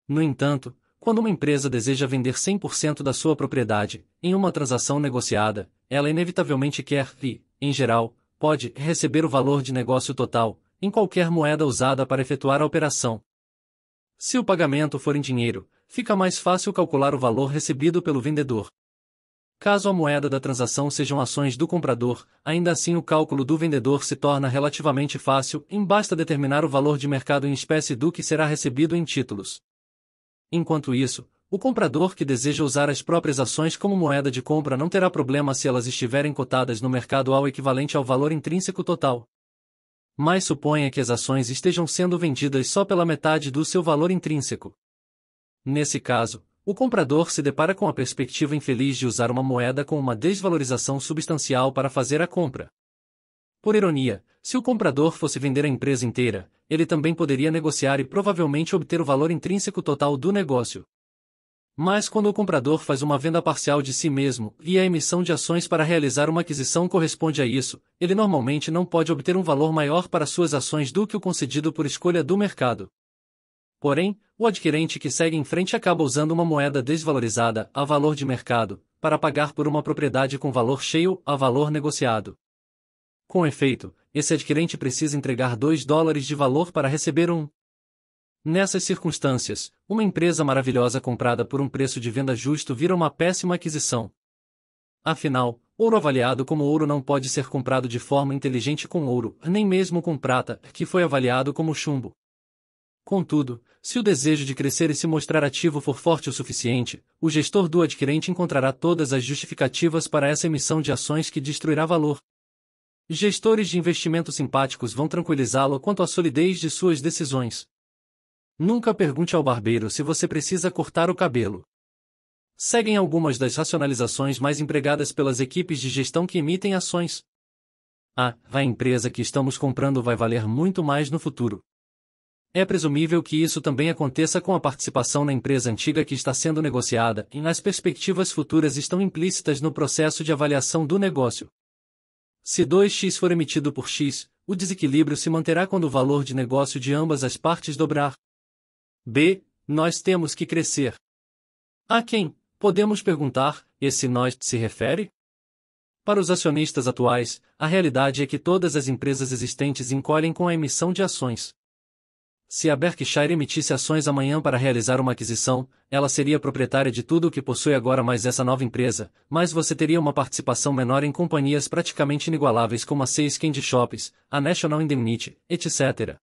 No entanto, quando uma empresa deseja vender 100% da sua propriedade, em uma transação negociada, ela inevitavelmente quer e, em geral, pode receber o valor de negócio total, em qualquer moeda usada para efetuar a operação. Se o pagamento for em dinheiro, fica mais fácil calcular o valor recebido pelo vendedor. Caso a moeda da transação sejam ações do comprador, ainda assim o cálculo do vendedor se torna relativamente fácil, em basta determinar o valor de mercado em espécie do que será recebido em títulos. Enquanto isso, o comprador que deseja usar as próprias ações como moeda de compra não terá problema se elas estiverem cotadas no mercado ao equivalente ao valor intrínseco total. Mas suponha que as ações estejam sendo vendidas só pela metade do seu valor intrínseco. Nesse caso, o comprador se depara com a perspectiva infeliz de usar uma moeda com uma desvalorização substancial para fazer a compra. Por ironia, se o comprador fosse vender a empresa inteira, ele também poderia negociar e provavelmente obter o valor intrínseco total do negócio. Mas quando o comprador faz uma venda parcial de si mesmo e a emissão de ações para realizar uma aquisição corresponde a isso, ele normalmente não pode obter um valor maior para suas ações do que o concedido por escolha do mercado. Porém, o adquirente que segue em frente acaba usando uma moeda desvalorizada a valor de mercado para pagar por uma propriedade com valor cheio a valor negociado. Com efeito, esse adquirente precisa entregar 2 dólares de valor para receber um. Nessas circunstâncias, uma empresa maravilhosa comprada por um preço de venda justo vira uma péssima aquisição. Afinal, ouro avaliado como ouro não pode ser comprado de forma inteligente com ouro, nem mesmo com prata, que foi avaliado como chumbo. Contudo, se o desejo de crescer e se mostrar ativo for forte o suficiente, o gestor do adquirente encontrará todas as justificativas para essa emissão de ações que destruirá valor. Gestores de investimentos simpáticos vão tranquilizá-lo quanto à solidez de suas decisões. Nunca pergunte ao barbeiro se você precisa cortar o cabelo. Seguem algumas das racionalizações mais empregadas pelas equipes de gestão que emitem ações. a, ah, a empresa que estamos comprando vai valer muito mais no futuro. É presumível que isso também aconteça com a participação na empresa antiga que está sendo negociada e as perspectivas futuras estão implícitas no processo de avaliação do negócio. Se 2x for emitido por x, o desequilíbrio se manterá quando o valor de negócio de ambas as partes dobrar. B. Nós temos que crescer. A quem, podemos perguntar, esse nós se refere? Para os acionistas atuais, a realidade é que todas as empresas existentes encolhem com a emissão de ações. Se a Berkshire emitisse ações amanhã para realizar uma aquisição, ela seria proprietária de tudo o que possui agora mais essa nova empresa, mas você teria uma participação menor em companhias praticamente inigualáveis como a Seis Candy Shops, a National Indemnity, etc.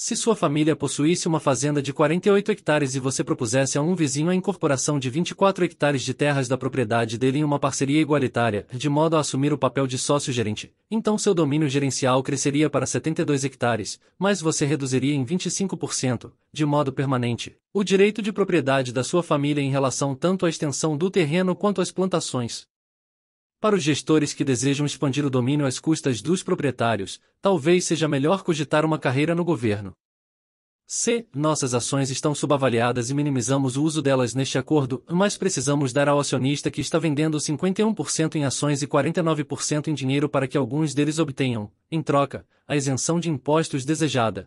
Se sua família possuísse uma fazenda de 48 hectares e você propusesse a um vizinho a incorporação de 24 hectares de terras da propriedade dele em uma parceria igualitária, de modo a assumir o papel de sócio-gerente, então seu domínio gerencial cresceria para 72 hectares, mas você reduziria em 25%, de modo permanente, o direito de propriedade da sua família em relação tanto à extensão do terreno quanto às plantações. Para os gestores que desejam expandir o domínio às custas dos proprietários, talvez seja melhor cogitar uma carreira no governo. C. Nossas ações estão subavaliadas e minimizamos o uso delas neste acordo, mas precisamos dar ao acionista que está vendendo 51% em ações e 49% em dinheiro para que alguns deles obtenham, em troca, a isenção de impostos desejada.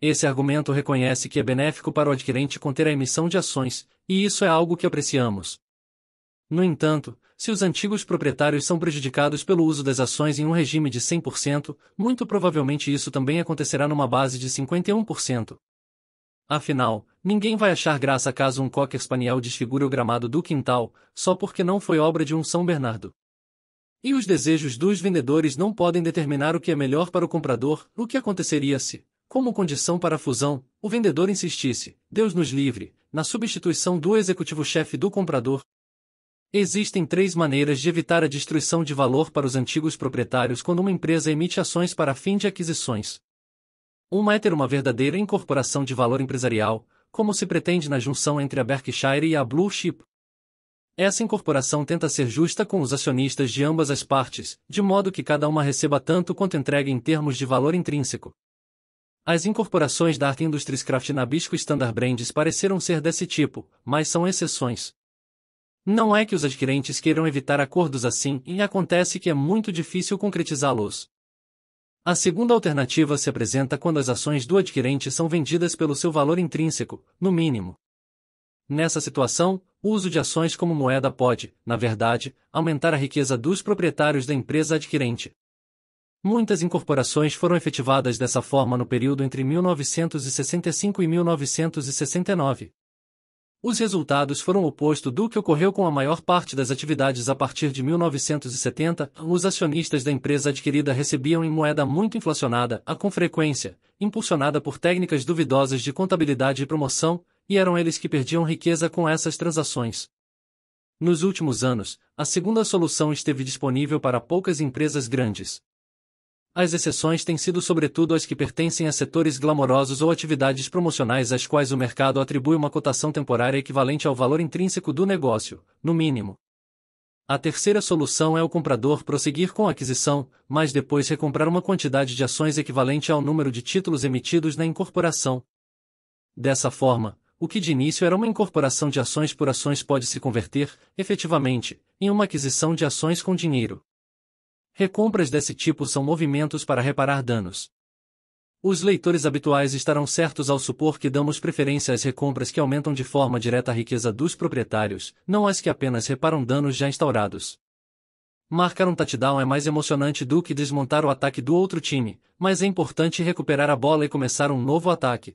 Esse argumento reconhece que é benéfico para o adquirente conter a emissão de ações, e isso é algo que apreciamos. No entanto, se os antigos proprietários são prejudicados pelo uso das ações em um regime de 100%, muito provavelmente isso também acontecerá numa base de 51%. Afinal, ninguém vai achar graça caso um cocker spaniel desfigure o gramado do quintal, só porque não foi obra de um São Bernardo. E os desejos dos vendedores não podem determinar o que é melhor para o comprador, o que aconteceria se, como condição para a fusão, o vendedor insistisse, Deus nos livre, na substituição do executivo-chefe do comprador, Existem três maneiras de evitar a destruição de valor para os antigos proprietários quando uma empresa emite ações para fim de aquisições. Uma é ter uma verdadeira incorporação de valor empresarial, como se pretende na junção entre a Berkshire e a Blue Chip. Essa incorporação tenta ser justa com os acionistas de ambas as partes, de modo que cada uma receba tanto quanto entrega em termos de valor intrínseco. As incorporações da Art Industries Craft Nabisco Standard Brands pareceram ser desse tipo, mas são exceções. Não é que os adquirentes queiram evitar acordos assim e acontece que é muito difícil concretizá-los. A segunda alternativa se apresenta quando as ações do adquirente são vendidas pelo seu valor intrínseco, no mínimo. Nessa situação, o uso de ações como moeda pode, na verdade, aumentar a riqueza dos proprietários da empresa adquirente. Muitas incorporações foram efetivadas dessa forma no período entre 1965 e 1969. Os resultados foram o oposto do que ocorreu com a maior parte das atividades a partir de 1970. Os acionistas da empresa adquirida recebiam em moeda muito inflacionada, a com frequência, impulsionada por técnicas duvidosas de contabilidade e promoção, e eram eles que perdiam riqueza com essas transações. Nos últimos anos, a segunda solução esteve disponível para poucas empresas grandes. As exceções têm sido sobretudo as que pertencem a setores glamorosos ou atividades promocionais às quais o mercado atribui uma cotação temporária equivalente ao valor intrínseco do negócio, no mínimo. A terceira solução é o comprador prosseguir com a aquisição, mas depois recomprar uma quantidade de ações equivalente ao número de títulos emitidos na incorporação. Dessa forma, o que de início era uma incorporação de ações por ações pode se converter, efetivamente, em uma aquisição de ações com dinheiro. Recompras desse tipo são movimentos para reparar danos. Os leitores habituais estarão certos ao supor que damos preferência às recompras que aumentam de forma direta a riqueza dos proprietários, não às que apenas reparam danos já instaurados. Marcar um touchdown é mais emocionante do que desmontar o ataque do outro time, mas é importante recuperar a bola e começar um novo ataque.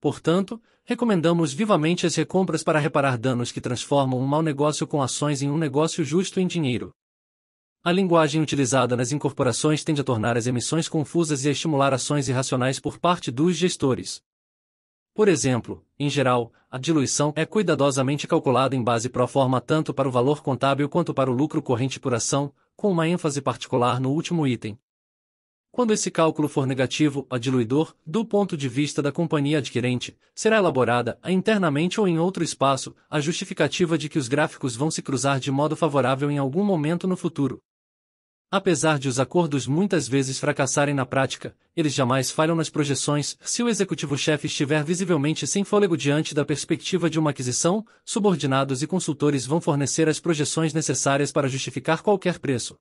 Portanto, recomendamos vivamente as recompras para reparar danos que transformam um mau negócio com ações em um negócio justo em dinheiro. A linguagem utilizada nas incorporações tende a tornar as emissões confusas e a estimular ações irracionais por parte dos gestores. Por exemplo, em geral, a diluição é cuidadosamente calculada em base pro forma tanto para o valor contábil quanto para o lucro corrente por ação, com uma ênfase particular no último item. Quando esse cálculo for negativo a diluidor, do ponto de vista da companhia adquirente, será elaborada, internamente ou em outro espaço, a justificativa de que os gráficos vão se cruzar de modo favorável em algum momento no futuro. Apesar de os acordos muitas vezes fracassarem na prática, eles jamais falham nas projeções se o executivo-chefe estiver visivelmente sem fôlego diante da perspectiva de uma aquisição, subordinados e consultores vão fornecer as projeções necessárias para justificar qualquer preço.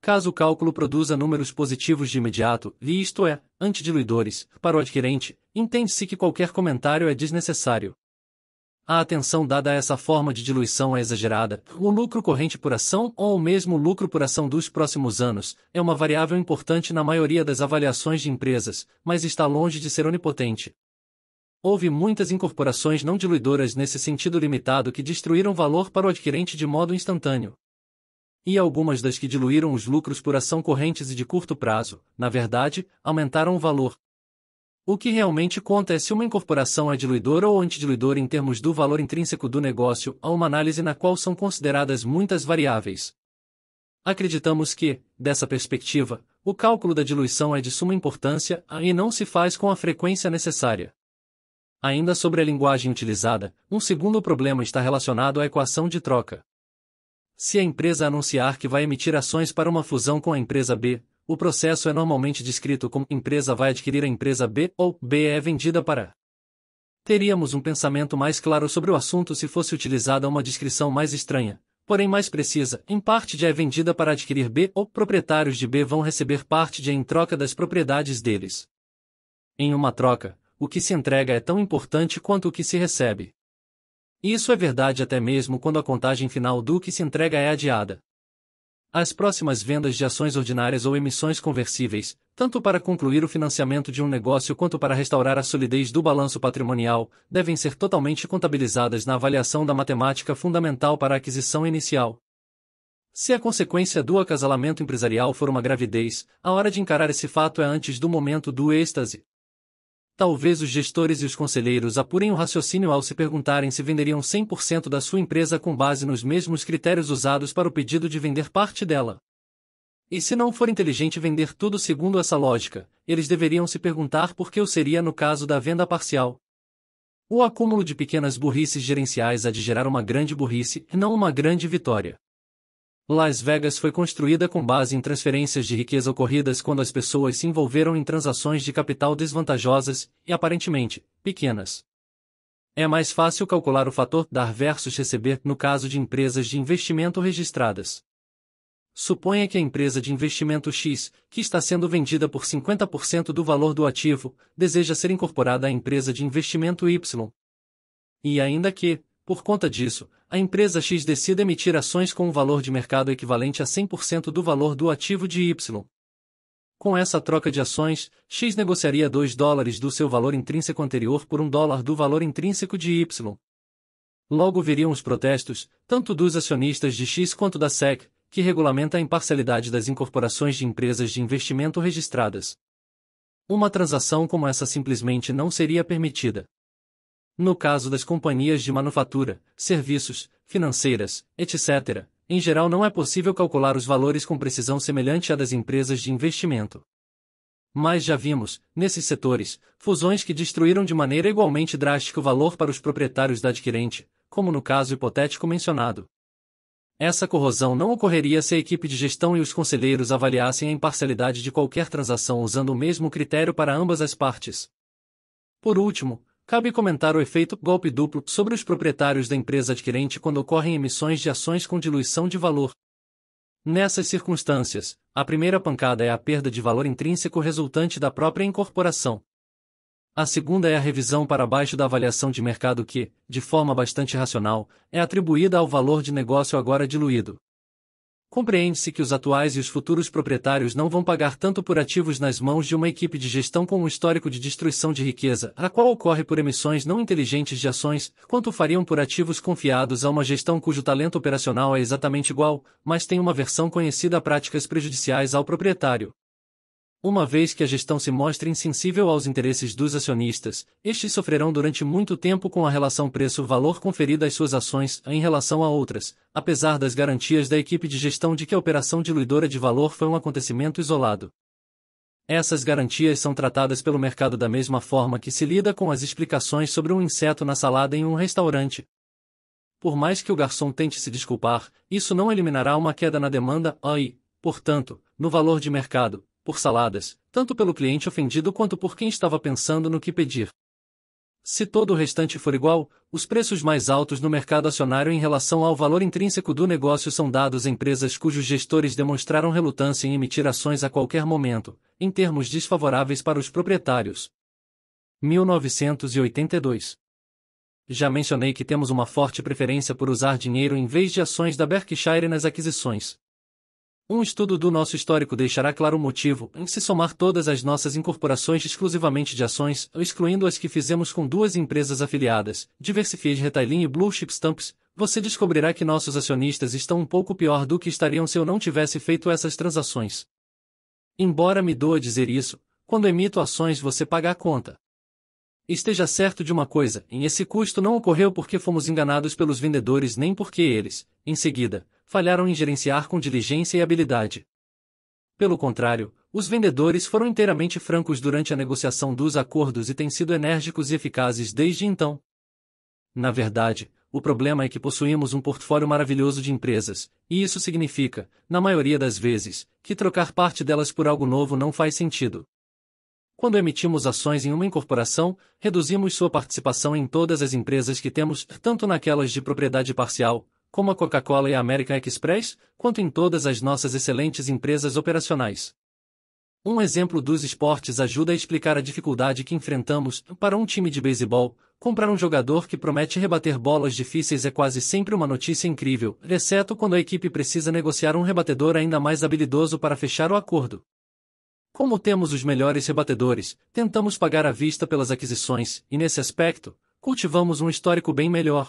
Caso o cálculo produza números positivos de imediato, e isto é, antediluidores, para o adquirente, entende-se que qualquer comentário é desnecessário a atenção dada a essa forma de diluição é exagerada. O lucro corrente por ação ou mesmo o lucro por ação dos próximos anos é uma variável importante na maioria das avaliações de empresas, mas está longe de ser onipotente. Houve muitas incorporações não diluidoras nesse sentido limitado que destruíram valor para o adquirente de modo instantâneo. E algumas das que diluíram os lucros por ação correntes e de curto prazo, na verdade, aumentaram o valor. O que realmente conta é se uma incorporação é diluidora ou antidiluidora em termos do valor intrínseco do negócio, a uma análise na qual são consideradas muitas variáveis. Acreditamos que, dessa perspectiva, o cálculo da diluição é de suma importância e não se faz com a frequência necessária. Ainda sobre a linguagem utilizada, um segundo problema está relacionado à equação de troca. Se a empresa anunciar que vai emitir ações para uma fusão com a empresa B, o processo é normalmente descrito como empresa vai adquirir a empresa B ou B é vendida para. Teríamos um pensamento mais claro sobre o assunto se fosse utilizada uma descrição mais estranha, porém mais precisa, em parte de é vendida para adquirir B ou proprietários de B vão receber parte de em troca das propriedades deles. Em uma troca, o que se entrega é tão importante quanto o que se recebe. Isso é verdade até mesmo quando a contagem final do que se entrega é adiada. As próximas vendas de ações ordinárias ou emissões conversíveis, tanto para concluir o financiamento de um negócio quanto para restaurar a solidez do balanço patrimonial, devem ser totalmente contabilizadas na avaliação da matemática fundamental para a aquisição inicial. Se a consequência do acasalamento empresarial for uma gravidez, a hora de encarar esse fato é antes do momento do êxtase. Talvez os gestores e os conselheiros apurem o raciocínio ao se perguntarem se venderiam 100% da sua empresa com base nos mesmos critérios usados para o pedido de vender parte dela. E se não for inteligente vender tudo segundo essa lógica, eles deveriam se perguntar por que o seria no caso da venda parcial. O acúmulo de pequenas burrices gerenciais há de gerar uma grande burrice, não uma grande vitória. Las Vegas foi construída com base em transferências de riqueza ocorridas quando as pessoas se envolveram em transações de capital desvantajosas e aparentemente pequenas. É mais fácil calcular o fator dar versus receber no caso de empresas de investimento registradas. Suponha que a empresa de investimento X, que está sendo vendida por 50% do valor do ativo, deseja ser incorporada à empresa de investimento Y. E ainda que, por conta disso, a empresa X decide emitir ações com um valor de mercado equivalente a 100% do valor do ativo de Y. Com essa troca de ações, X negociaria 2 dólares do seu valor intrínseco anterior por 1 dólar do valor intrínseco de Y. Logo viriam os protestos, tanto dos acionistas de X quanto da SEC, que regulamenta a imparcialidade das incorporações de empresas de investimento registradas. Uma transação como essa simplesmente não seria permitida. No caso das companhias de manufatura, serviços, financeiras, etc., em geral não é possível calcular os valores com precisão semelhante à das empresas de investimento. Mas já vimos, nesses setores, fusões que destruíram de maneira igualmente drástica o valor para os proprietários da adquirente, como no caso hipotético mencionado. Essa corrosão não ocorreria se a equipe de gestão e os conselheiros avaliassem a imparcialidade de qualquer transação usando o mesmo critério para ambas as partes. Por último, Cabe comentar o efeito golpe duplo sobre os proprietários da empresa adquirente quando ocorrem emissões de ações com diluição de valor. Nessas circunstâncias, a primeira pancada é a perda de valor intrínseco resultante da própria incorporação. A segunda é a revisão para baixo da avaliação de mercado que, de forma bastante racional, é atribuída ao valor de negócio agora diluído. Compreende-se que os atuais e os futuros proprietários não vão pagar tanto por ativos nas mãos de uma equipe de gestão com um histórico de destruição de riqueza, a qual ocorre por emissões não inteligentes de ações, quanto fariam por ativos confiados a uma gestão cujo talento operacional é exatamente igual, mas tem uma versão conhecida a práticas prejudiciais ao proprietário. Uma vez que a gestão se mostra insensível aos interesses dos acionistas, estes sofrerão durante muito tempo com a relação preço-valor conferida às suas ações em relação a outras, apesar das garantias da equipe de gestão de que a operação diluidora de valor foi um acontecimento isolado. Essas garantias são tratadas pelo mercado da mesma forma que se lida com as explicações sobre um inseto na salada em um restaurante. Por mais que o garçom tente se desculpar, isso não eliminará uma queda na demanda e, portanto, no valor de mercado, por saladas, tanto pelo cliente ofendido quanto por quem estava pensando no que pedir. Se todo o restante for igual, os preços mais altos no mercado acionário em relação ao valor intrínseco do negócio são dados a empresas cujos gestores demonstraram relutância em emitir ações a qualquer momento, em termos desfavoráveis para os proprietários. 1982 Já mencionei que temos uma forte preferência por usar dinheiro em vez de ações da Berkshire nas aquisições. Um estudo do nosso histórico deixará claro o motivo, em se somar todas as nossas incorporações exclusivamente de ações, excluindo as que fizemos com duas empresas afiliadas, Diversified Retailing e Blue Chip Stamps, você descobrirá que nossos acionistas estão um pouco pior do que estariam se eu não tivesse feito essas transações. Embora me doa dizer isso, quando emito ações você paga a conta. Esteja certo de uma coisa, em esse custo não ocorreu porque fomos enganados pelos vendedores nem porque eles, em seguida, falharam em gerenciar com diligência e habilidade. Pelo contrário, os vendedores foram inteiramente francos durante a negociação dos acordos e têm sido enérgicos e eficazes desde então. Na verdade, o problema é que possuímos um portfólio maravilhoso de empresas, e isso significa, na maioria das vezes, que trocar parte delas por algo novo não faz sentido. Quando emitimos ações em uma incorporação, reduzimos sua participação em todas as empresas que temos, tanto naquelas de propriedade parcial, como a Coca-Cola e a American Express, quanto em todas as nossas excelentes empresas operacionais. Um exemplo dos esportes ajuda a explicar a dificuldade que enfrentamos para um time de beisebol. Comprar um jogador que promete rebater bolas difíceis é quase sempre uma notícia incrível, exceto quando a equipe precisa negociar um rebatedor ainda mais habilidoso para fechar o acordo. Como temos os melhores rebatedores, tentamos pagar à vista pelas aquisições, e nesse aspecto, cultivamos um histórico bem melhor,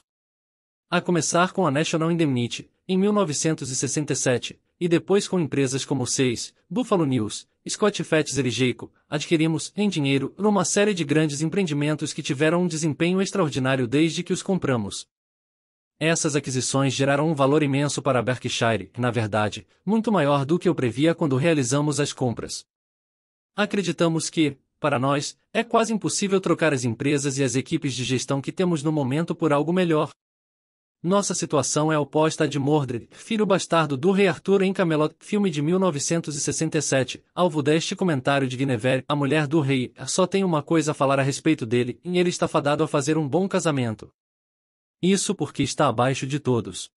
a começar com a National Indemnity, em 1967, e depois com empresas como Seis, Buffalo News, Scott Fettes e Geico, adquirimos, em dinheiro, uma série de grandes empreendimentos que tiveram um desempenho extraordinário desde que os compramos. Essas aquisições geraram um valor imenso para a Berkshire, na verdade, muito maior do que eu previa quando realizamos as compras. Acreditamos que, para nós, é quase impossível trocar as empresas e as equipes de gestão que temos no momento por algo melhor, nossa situação é oposta à de Mordred, filho bastardo do rei Arthur em Camelot, filme de 1967, alvo deste comentário de Guinevere, a mulher do rei, só tem uma coisa a falar a respeito dele, e ele está fadado a fazer um bom casamento. Isso porque está abaixo de todos.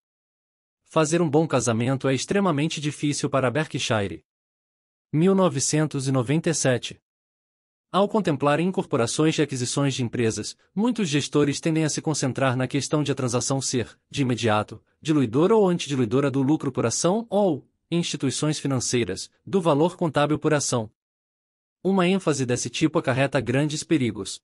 Fazer um bom casamento é extremamente difícil para Berkshire. 1997 ao contemplar incorporações e aquisições de empresas, muitos gestores tendem a se concentrar na questão de a transação ser, de imediato, diluidora ou antidiluidora do lucro por ação ou, instituições financeiras, do valor contábil por ação. Uma ênfase desse tipo acarreta grandes perigos.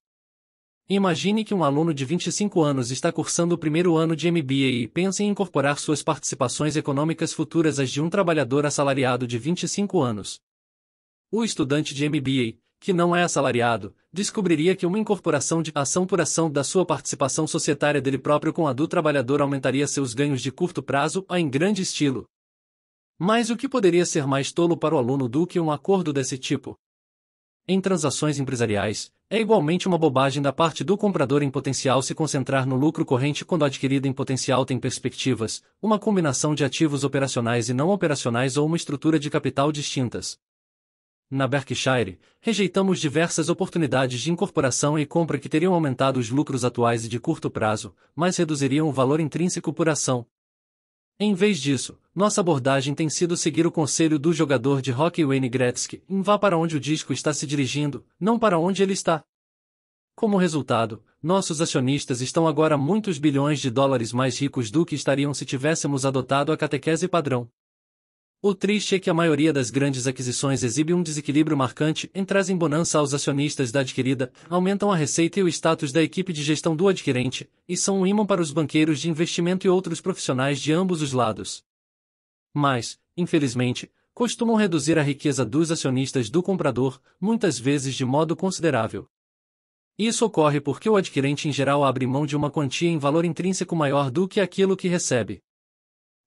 Imagine que um aluno de 25 anos está cursando o primeiro ano de MBA e pensa em incorporar suas participações econômicas futuras às de um trabalhador assalariado de 25 anos. O estudante de MBA, que não é assalariado, descobriria que uma incorporação de ação por ação da sua participação societária dele próprio com a do trabalhador aumentaria seus ganhos de curto prazo a em grande estilo. Mas o que poderia ser mais tolo para o aluno do que um acordo desse tipo? Em transações empresariais, é igualmente uma bobagem da parte do comprador em potencial se concentrar no lucro corrente quando adquirido em potencial tem perspectivas, uma combinação de ativos operacionais e não operacionais ou uma estrutura de capital distintas. Na Berkshire, rejeitamos diversas oportunidades de incorporação e compra que teriam aumentado os lucros atuais e de curto prazo, mas reduziriam o valor intrínseco por ação. Em vez disso, nossa abordagem tem sido seguir o conselho do jogador de hockey Wayne Gretzky, vá para onde o disco está se dirigindo, não para onde ele está. Como resultado, nossos acionistas estão agora muitos bilhões de dólares mais ricos do que estariam se tivéssemos adotado a catequese padrão. O triste é que a maioria das grandes aquisições exibe um desequilíbrio marcante e trazem bonança aos acionistas da adquirida, aumentam a receita e o status da equipe de gestão do adquirente, e são um imã para os banqueiros de investimento e outros profissionais de ambos os lados. Mas, infelizmente, costumam reduzir a riqueza dos acionistas do comprador, muitas vezes de modo considerável. Isso ocorre porque o adquirente em geral abre mão de uma quantia em valor intrínseco maior do que aquilo que recebe.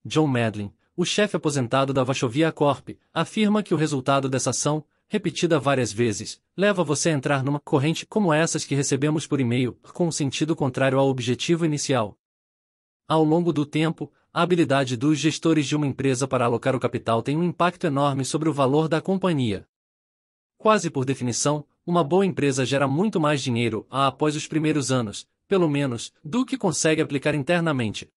John Medlin, o chefe aposentado da Vachovia Corp, afirma que o resultado dessa ação, repetida várias vezes, leva você a entrar numa corrente como essas que recebemos por e-mail, com um sentido contrário ao objetivo inicial. Ao longo do tempo, a habilidade dos gestores de uma empresa para alocar o capital tem um impacto enorme sobre o valor da companhia. Quase por definição, uma boa empresa gera muito mais dinheiro após os primeiros anos, pelo menos, do que consegue aplicar internamente.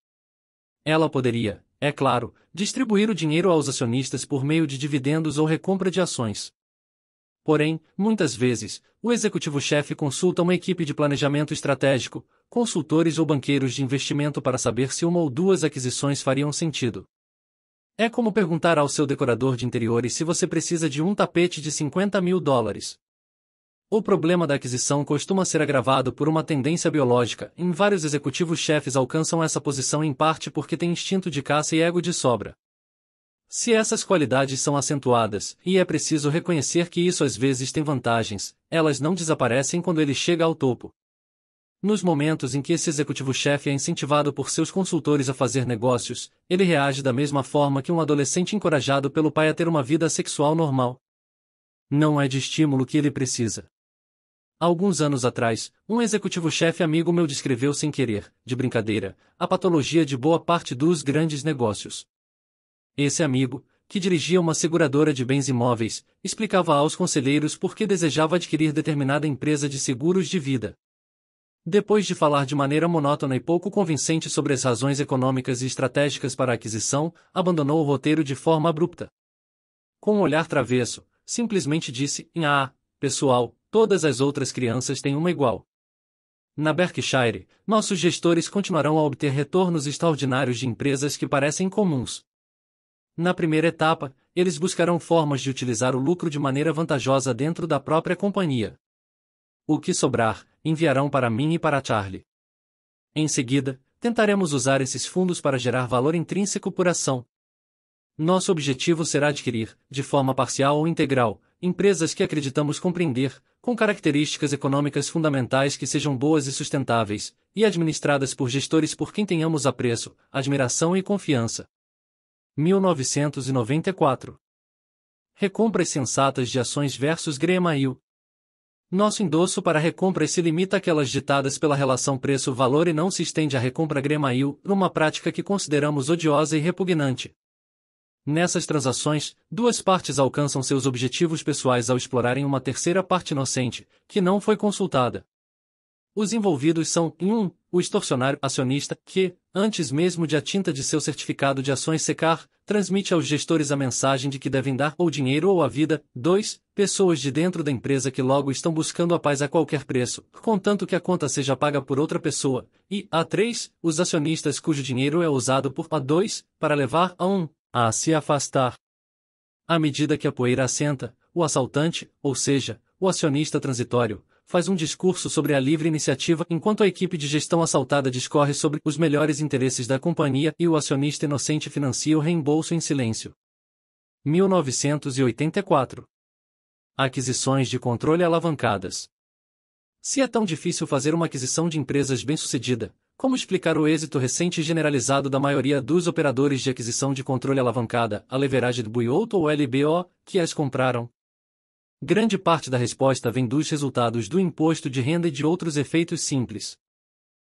Ela poderia, é claro, distribuir o dinheiro aos acionistas por meio de dividendos ou recompra de ações. Porém, muitas vezes, o executivo-chefe consulta uma equipe de planejamento estratégico, consultores ou banqueiros de investimento para saber se uma ou duas aquisições fariam sentido. É como perguntar ao seu decorador de interiores se você precisa de um tapete de 50 mil dólares. O problema da aquisição costuma ser agravado por uma tendência biológica, em vários executivos chefes alcançam essa posição em parte porque têm instinto de caça e ego de sobra. Se essas qualidades são acentuadas, e é preciso reconhecer que isso às vezes tem vantagens, elas não desaparecem quando ele chega ao topo. Nos momentos em que esse executivo-chefe é incentivado por seus consultores a fazer negócios, ele reage da mesma forma que um adolescente encorajado pelo pai a ter uma vida sexual normal. Não é de estímulo que ele precisa alguns anos atrás, um executivo-chefe amigo meu descreveu sem querer, de brincadeira, a patologia de boa parte dos grandes negócios. Esse amigo, que dirigia uma seguradora de bens imóveis, explicava aos conselheiros por que desejava adquirir determinada empresa de seguros de vida. Depois de falar de maneira monótona e pouco convincente sobre as razões econômicas e estratégicas para a aquisição, abandonou o roteiro de forma abrupta. Com um olhar travesso, simplesmente disse: Ah, pessoal, Todas as outras crianças têm uma igual. Na Berkshire, nossos gestores continuarão a obter retornos extraordinários de empresas que parecem comuns. Na primeira etapa, eles buscarão formas de utilizar o lucro de maneira vantajosa dentro da própria companhia. O que sobrar, enviarão para mim e para Charlie. Em seguida, tentaremos usar esses fundos para gerar valor intrínseco por ação. Nosso objetivo será adquirir, de forma parcial ou integral, empresas que acreditamos compreender, com características econômicas fundamentais que sejam boas e sustentáveis, e administradas por gestores por quem tenhamos apreço, admiração e confiança. 1994 Recompras sensatas de ações versus Gremail. Nosso endosso para recompras se limita àquelas ditadas pela relação preço-valor e não se estende à recompra Gremail, numa prática que consideramos odiosa e repugnante. Nessas transações, duas partes alcançam seus objetivos pessoais ao explorarem uma terceira parte inocente, que não foi consultada. Os envolvidos são 1. Um, o extorsionário acionista, que, antes mesmo de a tinta de seu certificado de ações secar, transmite aos gestores a mensagem de que devem dar ou dinheiro ou a vida. 2. Pessoas de dentro da empresa que logo estão buscando a paz a qualquer preço, contanto que a conta seja paga por outra pessoa. E, A3. Os acionistas cujo dinheiro é usado por A2 para levar a 1. Um, a se afastar. À medida que a poeira assenta, o assaltante, ou seja, o acionista transitório, faz um discurso sobre a livre iniciativa enquanto a equipe de gestão assaltada discorre sobre os melhores interesses da companhia e o acionista inocente financia o reembolso em silêncio. 1984 Aquisições de controle alavancadas. Se é tão difícil fazer uma aquisição de empresas bem-sucedida, como explicar o êxito recente e generalizado da maioria dos operadores de aquisição de controle alavancada, a Leveraged Buyout ou LBO, que as compraram? Grande parte da resposta vem dos resultados do imposto de renda e de outros efeitos simples.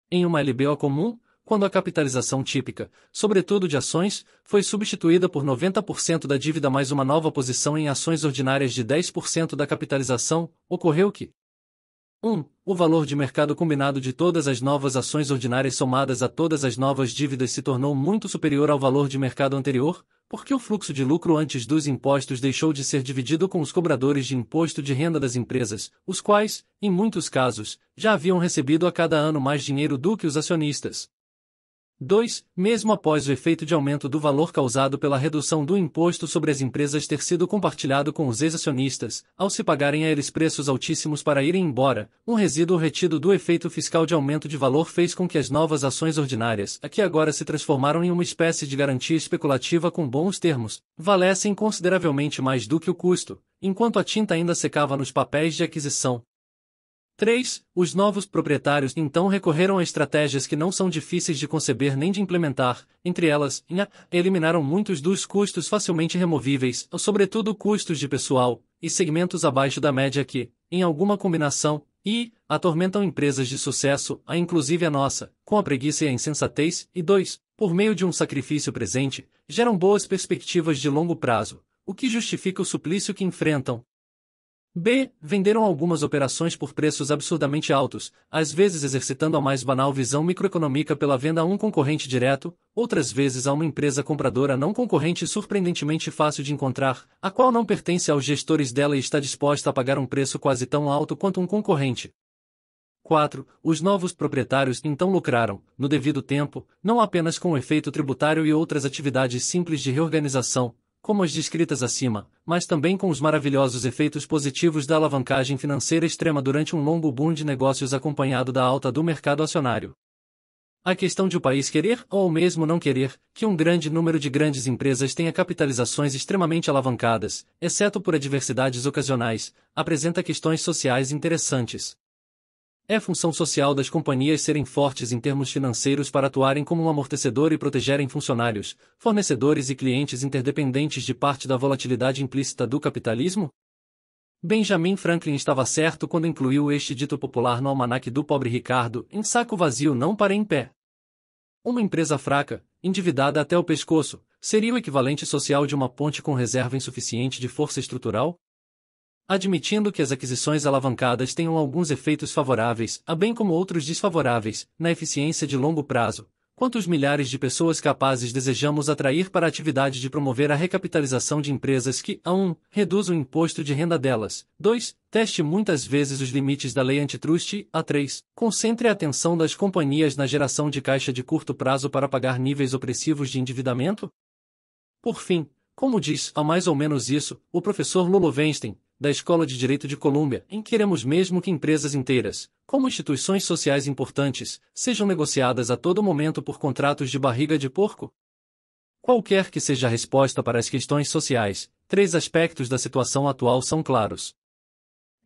Em uma LBO comum, quando a capitalização típica, sobretudo de ações, foi substituída por 90% da dívida mais uma nova posição em ações ordinárias de 10% da capitalização, ocorreu que 1. O valor de mercado combinado de todas as novas ações ordinárias somadas a todas as novas dívidas se tornou muito superior ao valor de mercado anterior, porque o fluxo de lucro antes dos impostos deixou de ser dividido com os cobradores de imposto de renda das empresas, os quais, em muitos casos, já haviam recebido a cada ano mais dinheiro do que os acionistas. 2. Mesmo após o efeito de aumento do valor causado pela redução do imposto sobre as empresas ter sido compartilhado com os ex-acionistas, ao se pagarem a eles preços altíssimos para irem embora, um resíduo retido do efeito fiscal de aumento de valor fez com que as novas ações ordinárias, aqui agora se transformaram em uma espécie de garantia especulativa com bons termos, valessem consideravelmente mais do que o custo, enquanto a tinta ainda secava nos papéis de aquisição, 3. Os novos proprietários então recorreram a estratégias que não são difíceis de conceber nem de implementar, entre elas, nha, eliminaram muitos dos custos facilmente removíveis, sobretudo custos de pessoal, e segmentos abaixo da média que, em alguma combinação, e atormentam empresas de sucesso, a inclusive a nossa, com a preguiça e a insensatez, e 2. Por meio de um sacrifício presente, geram boas perspectivas de longo prazo, o que justifica o suplício que enfrentam, B. Venderam algumas operações por preços absurdamente altos, às vezes exercitando a mais banal visão microeconômica pela venda a um concorrente direto, outras vezes a uma empresa compradora não concorrente surpreendentemente fácil de encontrar, a qual não pertence aos gestores dela e está disposta a pagar um preço quase tão alto quanto um concorrente. 4. Os novos proprietários então lucraram, no devido tempo, não apenas com o efeito tributário e outras atividades simples de reorganização, como as descritas acima, mas também com os maravilhosos efeitos positivos da alavancagem financeira extrema durante um longo boom de negócios acompanhado da alta do mercado acionário. A questão de o país querer, ou mesmo não querer, que um grande número de grandes empresas tenha capitalizações extremamente alavancadas, exceto por adversidades ocasionais, apresenta questões sociais interessantes. É função social das companhias serem fortes em termos financeiros para atuarem como um amortecedor e protegerem funcionários, fornecedores e clientes interdependentes de parte da volatilidade implícita do capitalismo? Benjamin Franklin estava certo quando incluiu este dito popular no almanaque do pobre Ricardo, em saco vazio não para em pé. Uma empresa fraca, endividada até o pescoço, seria o equivalente social de uma ponte com reserva insuficiente de força estrutural? admitindo que as aquisições alavancadas tenham alguns efeitos favoráveis, bem como outros desfavoráveis, na eficiência de longo prazo. Quantos milhares de pessoas capazes desejamos atrair para a atividade de promover a recapitalização de empresas que, a 1, um, reduz o imposto de renda delas, 2, teste muitas vezes os limites da lei antitruste, a 3, concentre a atenção das companhias na geração de caixa de curto prazo para pagar níveis opressivos de endividamento? Por fim, como diz, há mais ou menos isso, o professor Lulovenstein, da Escola de Direito de Colômbia, em que queremos mesmo que empresas inteiras, como instituições sociais importantes, sejam negociadas a todo momento por contratos de barriga de porco? Qualquer que seja a resposta para as questões sociais, três aspectos da situação atual são claros.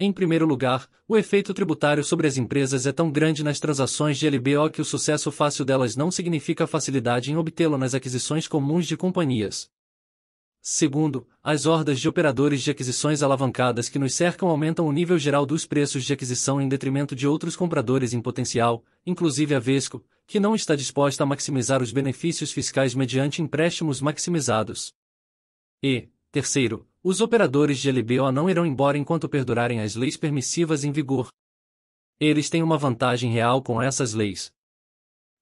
Em primeiro lugar, o efeito tributário sobre as empresas é tão grande nas transações de LBO que o sucesso fácil delas não significa facilidade em obtê-lo nas aquisições comuns de companhias. Segundo, as hordas de operadores de aquisições alavancadas que nos cercam aumentam o nível geral dos preços de aquisição em detrimento de outros compradores em potencial, inclusive a Vesco, que não está disposta a maximizar os benefícios fiscais mediante empréstimos maximizados. E, terceiro, os operadores de LBO não irão embora enquanto perdurarem as leis permissivas em vigor. Eles têm uma vantagem real com essas leis,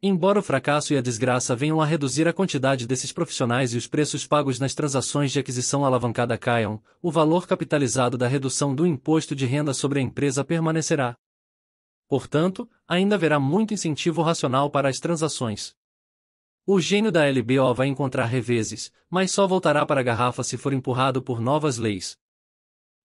Embora o fracasso e a desgraça venham a reduzir a quantidade desses profissionais e os preços pagos nas transações de aquisição alavancada caiam, o valor capitalizado da redução do imposto de renda sobre a empresa permanecerá. Portanto, ainda haverá muito incentivo racional para as transações. O gênio da LBO vai encontrar reveses, mas só voltará para a garrafa se for empurrado por novas leis.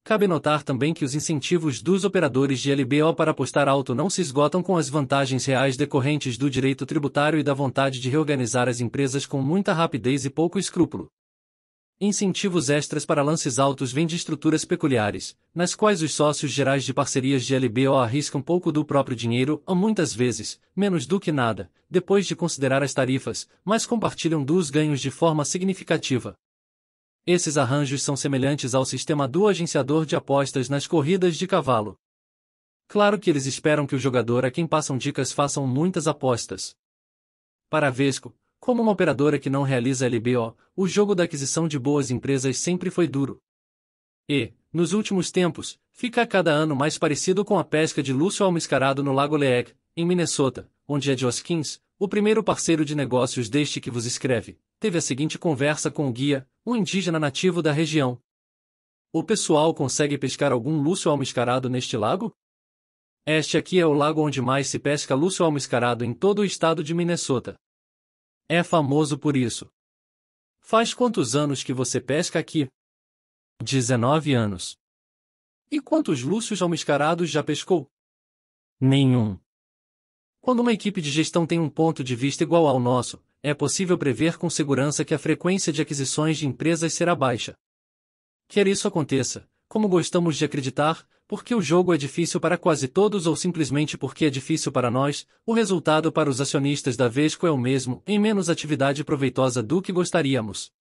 Cabe notar também que os incentivos dos operadores de LBO para apostar alto não se esgotam com as vantagens reais decorrentes do direito tributário e da vontade de reorganizar as empresas com muita rapidez e pouco escrúpulo. Incentivos extras para lances altos vêm de estruturas peculiares, nas quais os sócios gerais de parcerias de LBO arriscam pouco do próprio dinheiro, ou muitas vezes, menos do que nada, depois de considerar as tarifas, mas compartilham dos ganhos de forma significativa. Esses arranjos são semelhantes ao sistema do agenciador de apostas nas corridas de cavalo. Claro que eles esperam que o jogador a quem passam dicas façam muitas apostas. Para Vesco, como uma operadora que não realiza LBO, o jogo da aquisição de boas empresas sempre foi duro. E, nos últimos tempos, fica cada ano mais parecido com a pesca de Lúcio Almiscarado no Lago Leec, em Minnesota, onde é Ed Hoskins, o primeiro parceiro de negócios deste que vos escreve, teve a seguinte conversa com o guia, um indígena nativo da região. O pessoal consegue pescar algum lúcio almiscarado neste lago? Este aqui é o lago onde mais se pesca lúcio almiscarado em todo o estado de Minnesota. É famoso por isso. Faz quantos anos que você pesca aqui? 19 anos. E quantos lúcios almiscarados já pescou? Nenhum. Quando uma equipe de gestão tem um ponto de vista igual ao nosso, é possível prever com segurança que a frequência de aquisições de empresas será baixa. Quer isso aconteça, como gostamos de acreditar, porque o jogo é difícil para quase todos ou simplesmente porque é difícil para nós, o resultado para os acionistas da Vesco é o mesmo, em menos atividade proveitosa do que gostaríamos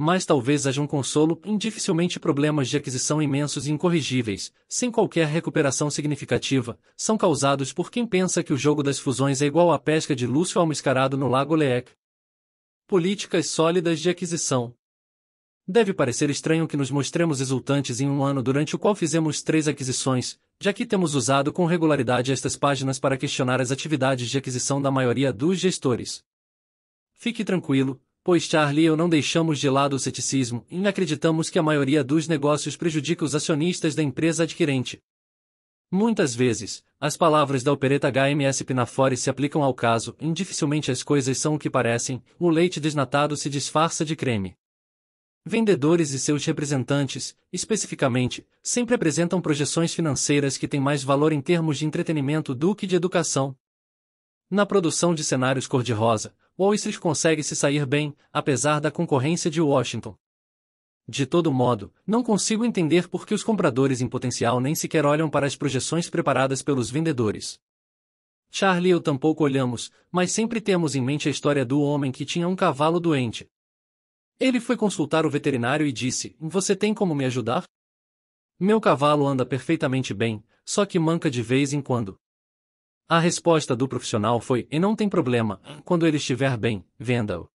mas talvez haja um consolo em dificilmente problemas de aquisição imensos e incorrigíveis, sem qualquer recuperação significativa, são causados por quem pensa que o jogo das fusões é igual à pesca de Lúcio Almiscarado no Lago Leec. Políticas sólidas de aquisição. Deve parecer estranho que nos mostremos exultantes em um ano durante o qual fizemos três aquisições, já que temos usado com regularidade estas páginas para questionar as atividades de aquisição da maioria dos gestores. Fique tranquilo, pois Charlie e eu não deixamos de lado o ceticismo e acreditamos que a maioria dos negócios prejudica os acionistas da empresa adquirente. Muitas vezes, as palavras da opereta HMS Pinafore se aplicam ao caso e dificilmente as coisas são o que parecem, o leite desnatado se disfarça de creme. Vendedores e seus representantes, especificamente, sempre apresentam projeções financeiras que têm mais valor em termos de entretenimento do que de educação. Na produção de cenários cor-de-rosa, Oasis consegue se sair bem, apesar da concorrência de Washington. De todo modo, não consigo entender por que os compradores em potencial nem sequer olham para as projeções preparadas pelos vendedores. Charlie e eu tampouco olhamos, mas sempre temos em mente a história do homem que tinha um cavalo doente. Ele foi consultar o veterinário e disse: Você tem como me ajudar? Meu cavalo anda perfeitamente bem, só que manca de vez em quando. A resposta do profissional foi: e não tem problema, quando ele estiver bem, venda-o.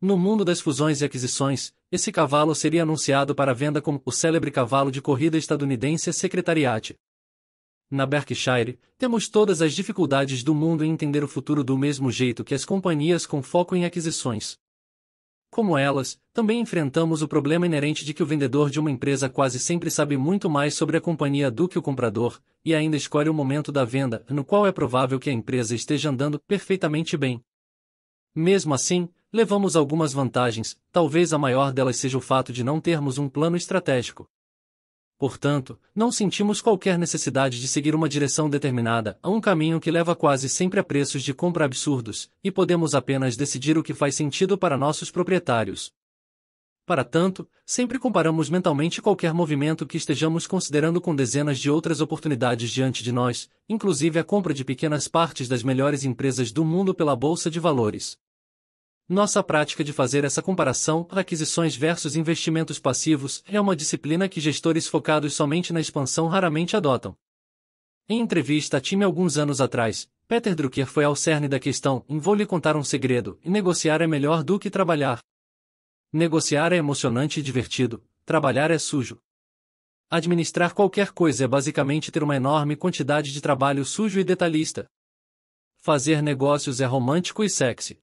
No mundo das fusões e aquisições, esse cavalo seria anunciado para venda como o célebre cavalo de corrida estadunidense Secretariat. Na Berkshire, temos todas as dificuldades do mundo em entender o futuro do mesmo jeito que as companhias com foco em aquisições como elas, também enfrentamos o problema inerente de que o vendedor de uma empresa quase sempre sabe muito mais sobre a companhia do que o comprador, e ainda escolhe o momento da venda no qual é provável que a empresa esteja andando perfeitamente bem. Mesmo assim, levamos algumas vantagens, talvez a maior delas seja o fato de não termos um plano estratégico portanto, não sentimos qualquer necessidade de seguir uma direção determinada a um caminho que leva quase sempre a preços de compra absurdos, e podemos apenas decidir o que faz sentido para nossos proprietários. Para tanto, sempre comparamos mentalmente qualquer movimento que estejamos considerando com dezenas de outras oportunidades diante de nós, inclusive a compra de pequenas partes das melhores empresas do mundo pela bolsa de valores. Nossa prática de fazer essa comparação, aquisições versus investimentos passivos, é uma disciplina que gestores focados somente na expansão raramente adotam. Em entrevista a time alguns anos atrás, Peter Drucker foi ao cerne da questão: vou lhe contar um segredo, e negociar é melhor do que trabalhar. Negociar é emocionante e divertido, trabalhar é sujo. Administrar qualquer coisa é basicamente ter uma enorme quantidade de trabalho sujo e detalhista. Fazer negócios é romântico e sexy.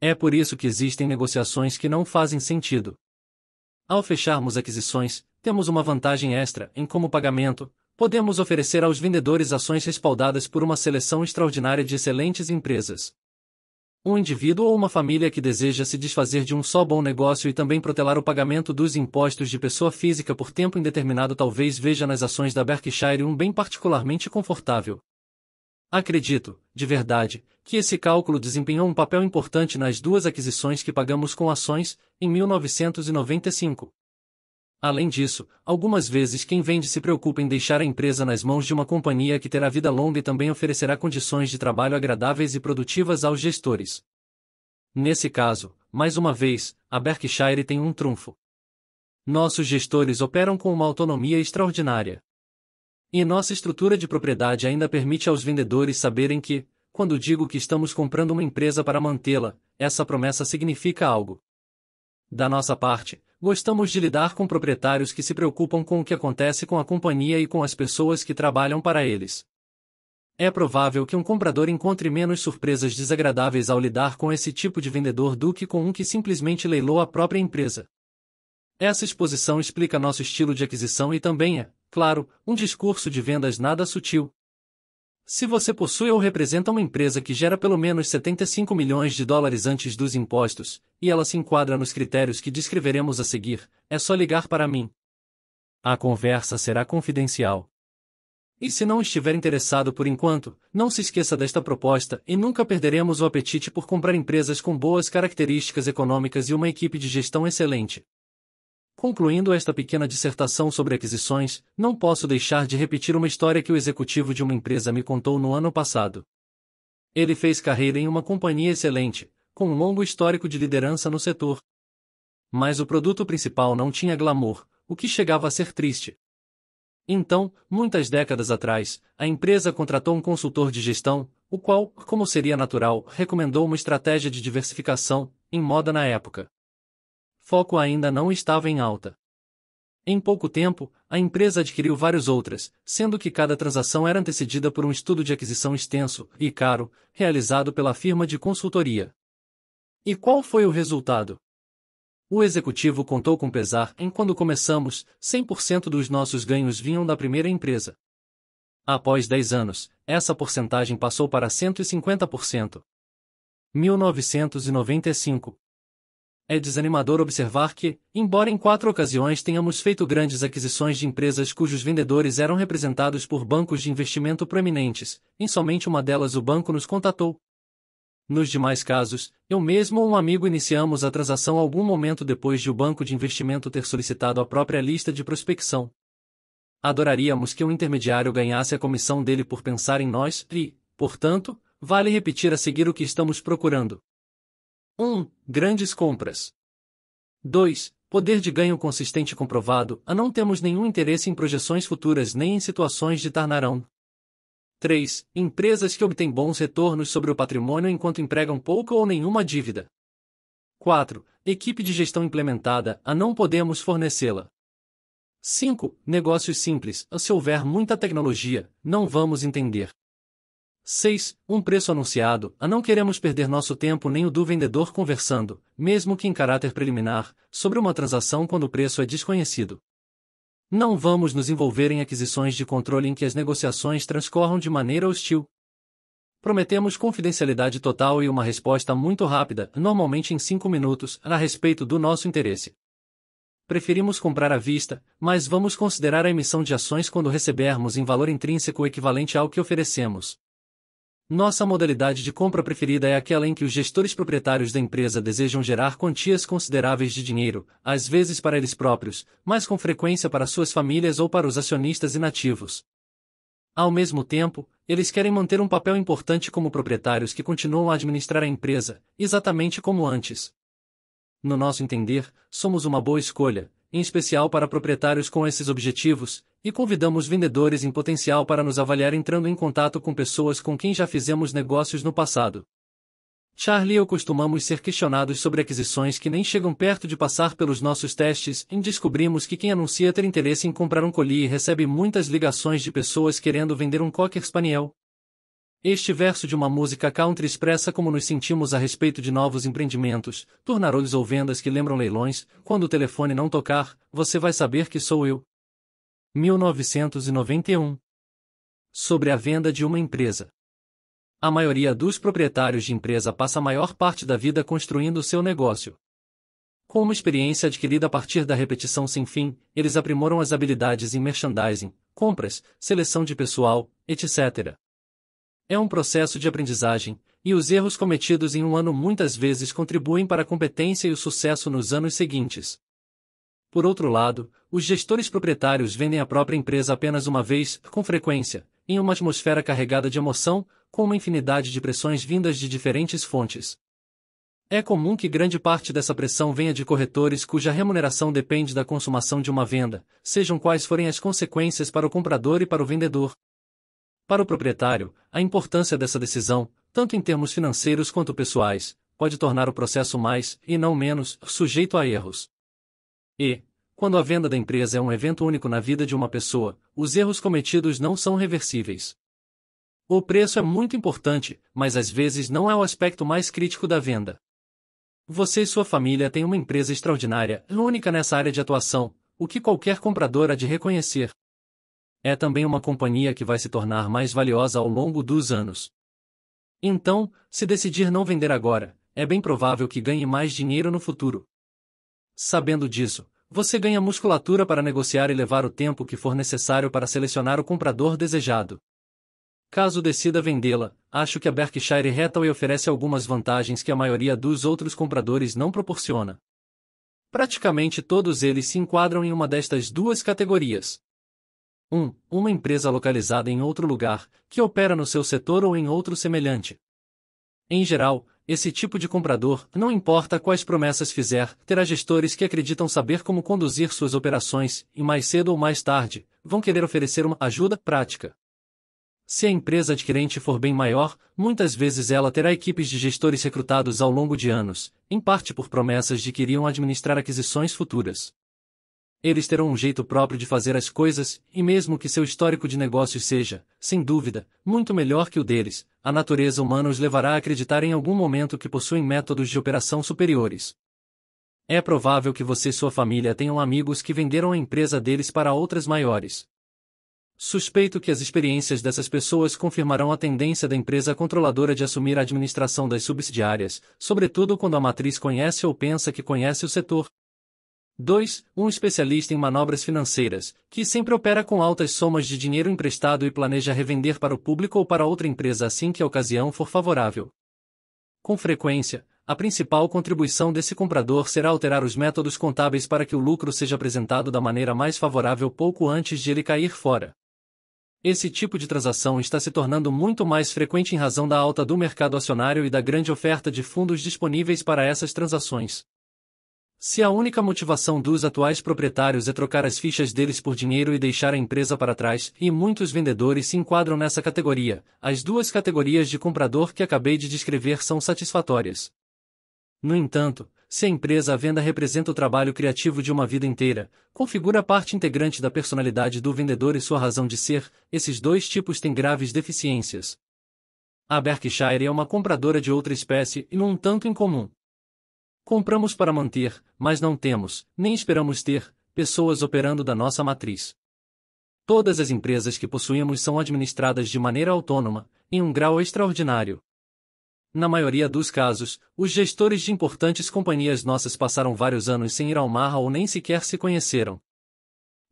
É por isso que existem negociações que não fazem sentido. Ao fecharmos aquisições, temos uma vantagem extra em como pagamento, podemos oferecer aos vendedores ações respaldadas por uma seleção extraordinária de excelentes empresas. Um indivíduo ou uma família que deseja se desfazer de um só bom negócio e também protelar o pagamento dos impostos de pessoa física por tempo indeterminado talvez veja nas ações da Berkshire um bem particularmente confortável. Acredito, de verdade, que esse cálculo desempenhou um papel importante nas duas aquisições que pagamos com ações, em 1995. Além disso, algumas vezes quem vende se preocupa em deixar a empresa nas mãos de uma companhia que terá vida longa e também oferecerá condições de trabalho agradáveis e produtivas aos gestores. Nesse caso, mais uma vez, a Berkshire tem um trunfo. Nossos gestores operam com uma autonomia extraordinária. E nossa estrutura de propriedade ainda permite aos vendedores saberem que, quando digo que estamos comprando uma empresa para mantê-la, essa promessa significa algo. Da nossa parte, gostamos de lidar com proprietários que se preocupam com o que acontece com a companhia e com as pessoas que trabalham para eles. É provável que um comprador encontre menos surpresas desagradáveis ao lidar com esse tipo de vendedor do que com um que simplesmente leilou a própria empresa. Essa exposição explica nosso estilo de aquisição e também é, claro, um discurso de vendas nada sutil. Se você possui ou representa uma empresa que gera pelo menos 75 milhões de dólares antes dos impostos, e ela se enquadra nos critérios que descreveremos a seguir, é só ligar para mim. A conversa será confidencial. E se não estiver interessado por enquanto, não se esqueça desta proposta e nunca perderemos o apetite por comprar empresas com boas características econômicas e uma equipe de gestão excelente. Concluindo esta pequena dissertação sobre aquisições, não posso deixar de repetir uma história que o executivo de uma empresa me contou no ano passado. Ele fez carreira em uma companhia excelente, com um longo histórico de liderança no setor. Mas o produto principal não tinha glamour, o que chegava a ser triste. Então, muitas décadas atrás, a empresa contratou um consultor de gestão, o qual, como seria natural, recomendou uma estratégia de diversificação, em moda na época. Foco ainda não estava em alta. Em pouco tempo, a empresa adquiriu várias outras, sendo que cada transação era antecedida por um estudo de aquisição extenso e caro, realizado pela firma de consultoria. E qual foi o resultado? O executivo contou com pesar em quando começamos, 100% dos nossos ganhos vinham da primeira empresa. Após 10 anos, essa porcentagem passou para 150%. 1995 é desanimador observar que, embora em quatro ocasiões tenhamos feito grandes aquisições de empresas cujos vendedores eram representados por bancos de investimento proeminentes, em somente uma delas o banco nos contatou. Nos demais casos, eu mesmo ou um amigo iniciamos a transação algum momento depois de o banco de investimento ter solicitado a própria lista de prospecção. Adoraríamos que o um intermediário ganhasse a comissão dele por pensar em nós e, portanto, vale repetir a seguir o que estamos procurando. 1. Grandes compras. 2. Poder de ganho consistente comprovado, a não temos nenhum interesse em projeções futuras nem em situações de tarnarão. 3. Empresas que obtêm bons retornos sobre o patrimônio enquanto empregam pouca ou nenhuma dívida. 4. Equipe de gestão implementada, a não podemos fornecê-la. 5. Negócios simples, se houver muita tecnologia, não vamos entender. 6. Um preço anunciado. A não queremos perder nosso tempo nem o do vendedor conversando, mesmo que em caráter preliminar, sobre uma transação quando o preço é desconhecido. Não vamos nos envolver em aquisições de controle em que as negociações transcorram de maneira hostil. Prometemos confidencialidade total e uma resposta muito rápida, normalmente em 5 minutos, a respeito do nosso interesse. Preferimos comprar à vista, mas vamos considerar a emissão de ações quando recebermos em valor intrínseco equivalente ao que oferecemos. Nossa modalidade de compra preferida é aquela em que os gestores proprietários da empresa desejam gerar quantias consideráveis de dinheiro, às vezes para eles próprios, mas com frequência para suas famílias ou para os acionistas inativos. Ao mesmo tempo, eles querem manter um papel importante como proprietários que continuam a administrar a empresa, exatamente como antes. No nosso entender, somos uma boa escolha, em especial para proprietários com esses objetivos, e convidamos vendedores em potencial para nos avaliar entrando em contato com pessoas com quem já fizemos negócios no passado. Charlie e eu costumamos ser questionados sobre aquisições que nem chegam perto de passar pelos nossos testes e descobrimos que quem anuncia ter interesse em comprar um collier recebe muitas ligações de pessoas querendo vender um Cocker Spaniel. Este verso de uma música country expressa como nos sentimos a respeito de novos empreendimentos, tornarolhos ou vendas que lembram leilões, quando o telefone não tocar, você vai saber que sou eu, 1991. Sobre a venda de uma empresa. A maioria dos proprietários de empresa passa a maior parte da vida construindo seu negócio. Com uma experiência adquirida a partir da repetição sem fim, eles aprimoram as habilidades em merchandising, compras, seleção de pessoal, etc. É um processo de aprendizagem, e os erros cometidos em um ano muitas vezes contribuem para a competência e o sucesso nos anos seguintes. Por outro lado, os gestores proprietários vendem a própria empresa apenas uma vez, com frequência, em uma atmosfera carregada de emoção, com uma infinidade de pressões vindas de diferentes fontes. É comum que grande parte dessa pressão venha de corretores cuja remuneração depende da consumação de uma venda, sejam quais forem as consequências para o comprador e para o vendedor. Para o proprietário, a importância dessa decisão, tanto em termos financeiros quanto pessoais, pode tornar o processo mais, e não menos, sujeito a erros. E, quando a venda da empresa é um evento único na vida de uma pessoa, os erros cometidos não são reversíveis. O preço é muito importante, mas às vezes não é o aspecto mais crítico da venda. Você e sua família têm uma empresa extraordinária, é única nessa área de atuação, o que qualquer comprador há de reconhecer. É também uma companhia que vai se tornar mais valiosa ao longo dos anos. Então, se decidir não vender agora, é bem provável que ganhe mais dinheiro no futuro. Sabendo disso, você ganha musculatura para negociar e levar o tempo que for necessário para selecionar o comprador desejado. Caso decida vendê-la, acho que a Berkshire Hathaway oferece algumas vantagens que a maioria dos outros compradores não proporciona. Praticamente todos eles se enquadram em uma destas duas categorias. 1. Um, uma empresa localizada em outro lugar, que opera no seu setor ou em outro semelhante. Em geral, esse tipo de comprador, não importa quais promessas fizer, terá gestores que acreditam saber como conduzir suas operações, e mais cedo ou mais tarde, vão querer oferecer uma ajuda prática. Se a empresa adquirente for bem maior, muitas vezes ela terá equipes de gestores recrutados ao longo de anos, em parte por promessas de que iriam administrar aquisições futuras. Eles terão um jeito próprio de fazer as coisas, e mesmo que seu histórico de negócios seja, sem dúvida, muito melhor que o deles, a natureza humana os levará a acreditar em algum momento que possuem métodos de operação superiores. É provável que você e sua família tenham amigos que venderam a empresa deles para outras maiores. Suspeito que as experiências dessas pessoas confirmarão a tendência da empresa controladora de assumir a administração das subsidiárias, sobretudo quando a matriz conhece ou pensa que conhece o setor, 2. Um especialista em manobras financeiras, que sempre opera com altas somas de dinheiro emprestado e planeja revender para o público ou para outra empresa assim que a ocasião for favorável. Com frequência, a principal contribuição desse comprador será alterar os métodos contábeis para que o lucro seja apresentado da maneira mais favorável pouco antes de ele cair fora. Esse tipo de transação está se tornando muito mais frequente em razão da alta do mercado acionário e da grande oferta de fundos disponíveis para essas transações. Se a única motivação dos atuais proprietários é trocar as fichas deles por dinheiro e deixar a empresa para trás, e muitos vendedores se enquadram nessa categoria, as duas categorias de comprador que acabei de descrever são satisfatórias. No entanto, se a empresa à venda representa o trabalho criativo de uma vida inteira, configura parte integrante da personalidade do vendedor e sua razão de ser, esses dois tipos têm graves deficiências. A Berkshire é uma compradora de outra espécie e num tanto incomum. Compramos para manter, mas não temos, nem esperamos ter, pessoas operando da nossa matriz. Todas as empresas que possuímos são administradas de maneira autônoma, em um grau extraordinário. Na maioria dos casos, os gestores de importantes companhias nossas passaram vários anos sem ir ao mar ou nem sequer se conheceram.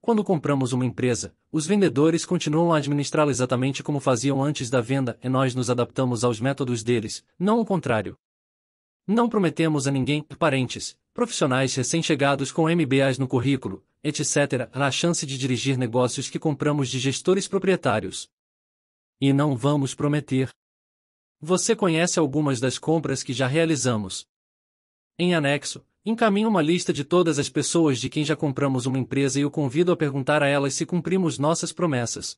Quando compramos uma empresa, os vendedores continuam a administrá-la exatamente como faziam antes da venda e nós nos adaptamos aos métodos deles, não o contrário. Não prometemos a ninguém, parentes, profissionais recém-chegados com MBAs no currículo, etc., a chance de dirigir negócios que compramos de gestores proprietários. E não vamos prometer. Você conhece algumas das compras que já realizamos. Em anexo, encaminho uma lista de todas as pessoas de quem já compramos uma empresa e o convido a perguntar a elas se cumprimos nossas promessas.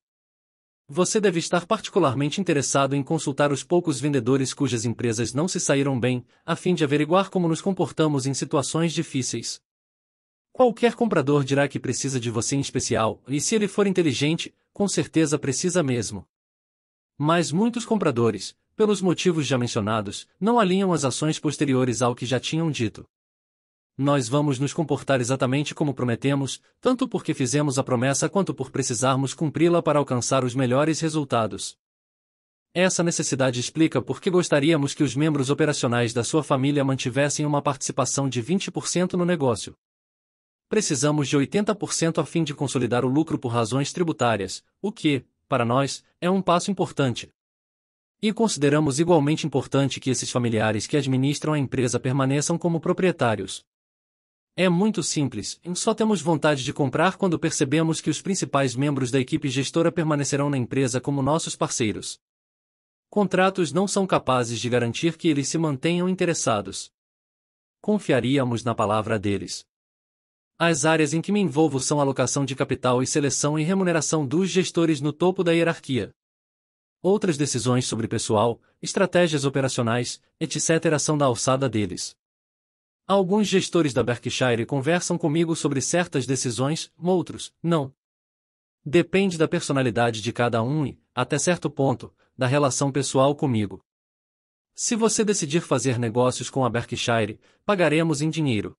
Você deve estar particularmente interessado em consultar os poucos vendedores cujas empresas não se saíram bem, a fim de averiguar como nos comportamos em situações difíceis. Qualquer comprador dirá que precisa de você em especial, e se ele for inteligente, com certeza precisa mesmo. Mas muitos compradores, pelos motivos já mencionados, não alinham as ações posteriores ao que já tinham dito nós vamos nos comportar exatamente como prometemos, tanto porque fizemos a promessa quanto por precisarmos cumpri-la para alcançar os melhores resultados. Essa necessidade explica por que gostaríamos que os membros operacionais da sua família mantivessem uma participação de 20% no negócio. Precisamos de 80% a fim de consolidar o lucro por razões tributárias, o que, para nós, é um passo importante. E consideramos igualmente importante que esses familiares que administram a empresa permaneçam como proprietários. É muito simples, só temos vontade de comprar quando percebemos que os principais membros da equipe gestora permanecerão na empresa como nossos parceiros. Contratos não são capazes de garantir que eles se mantenham interessados. Confiaríamos na palavra deles. As áreas em que me envolvo são alocação de capital e seleção e remuneração dos gestores no topo da hierarquia. Outras decisões sobre pessoal, estratégias operacionais, etc., são da alçada deles. Alguns gestores da Berkshire conversam comigo sobre certas decisões, outros, não. Depende da personalidade de cada um e, até certo ponto, da relação pessoal comigo. Se você decidir fazer negócios com a Berkshire, pagaremos em dinheiro.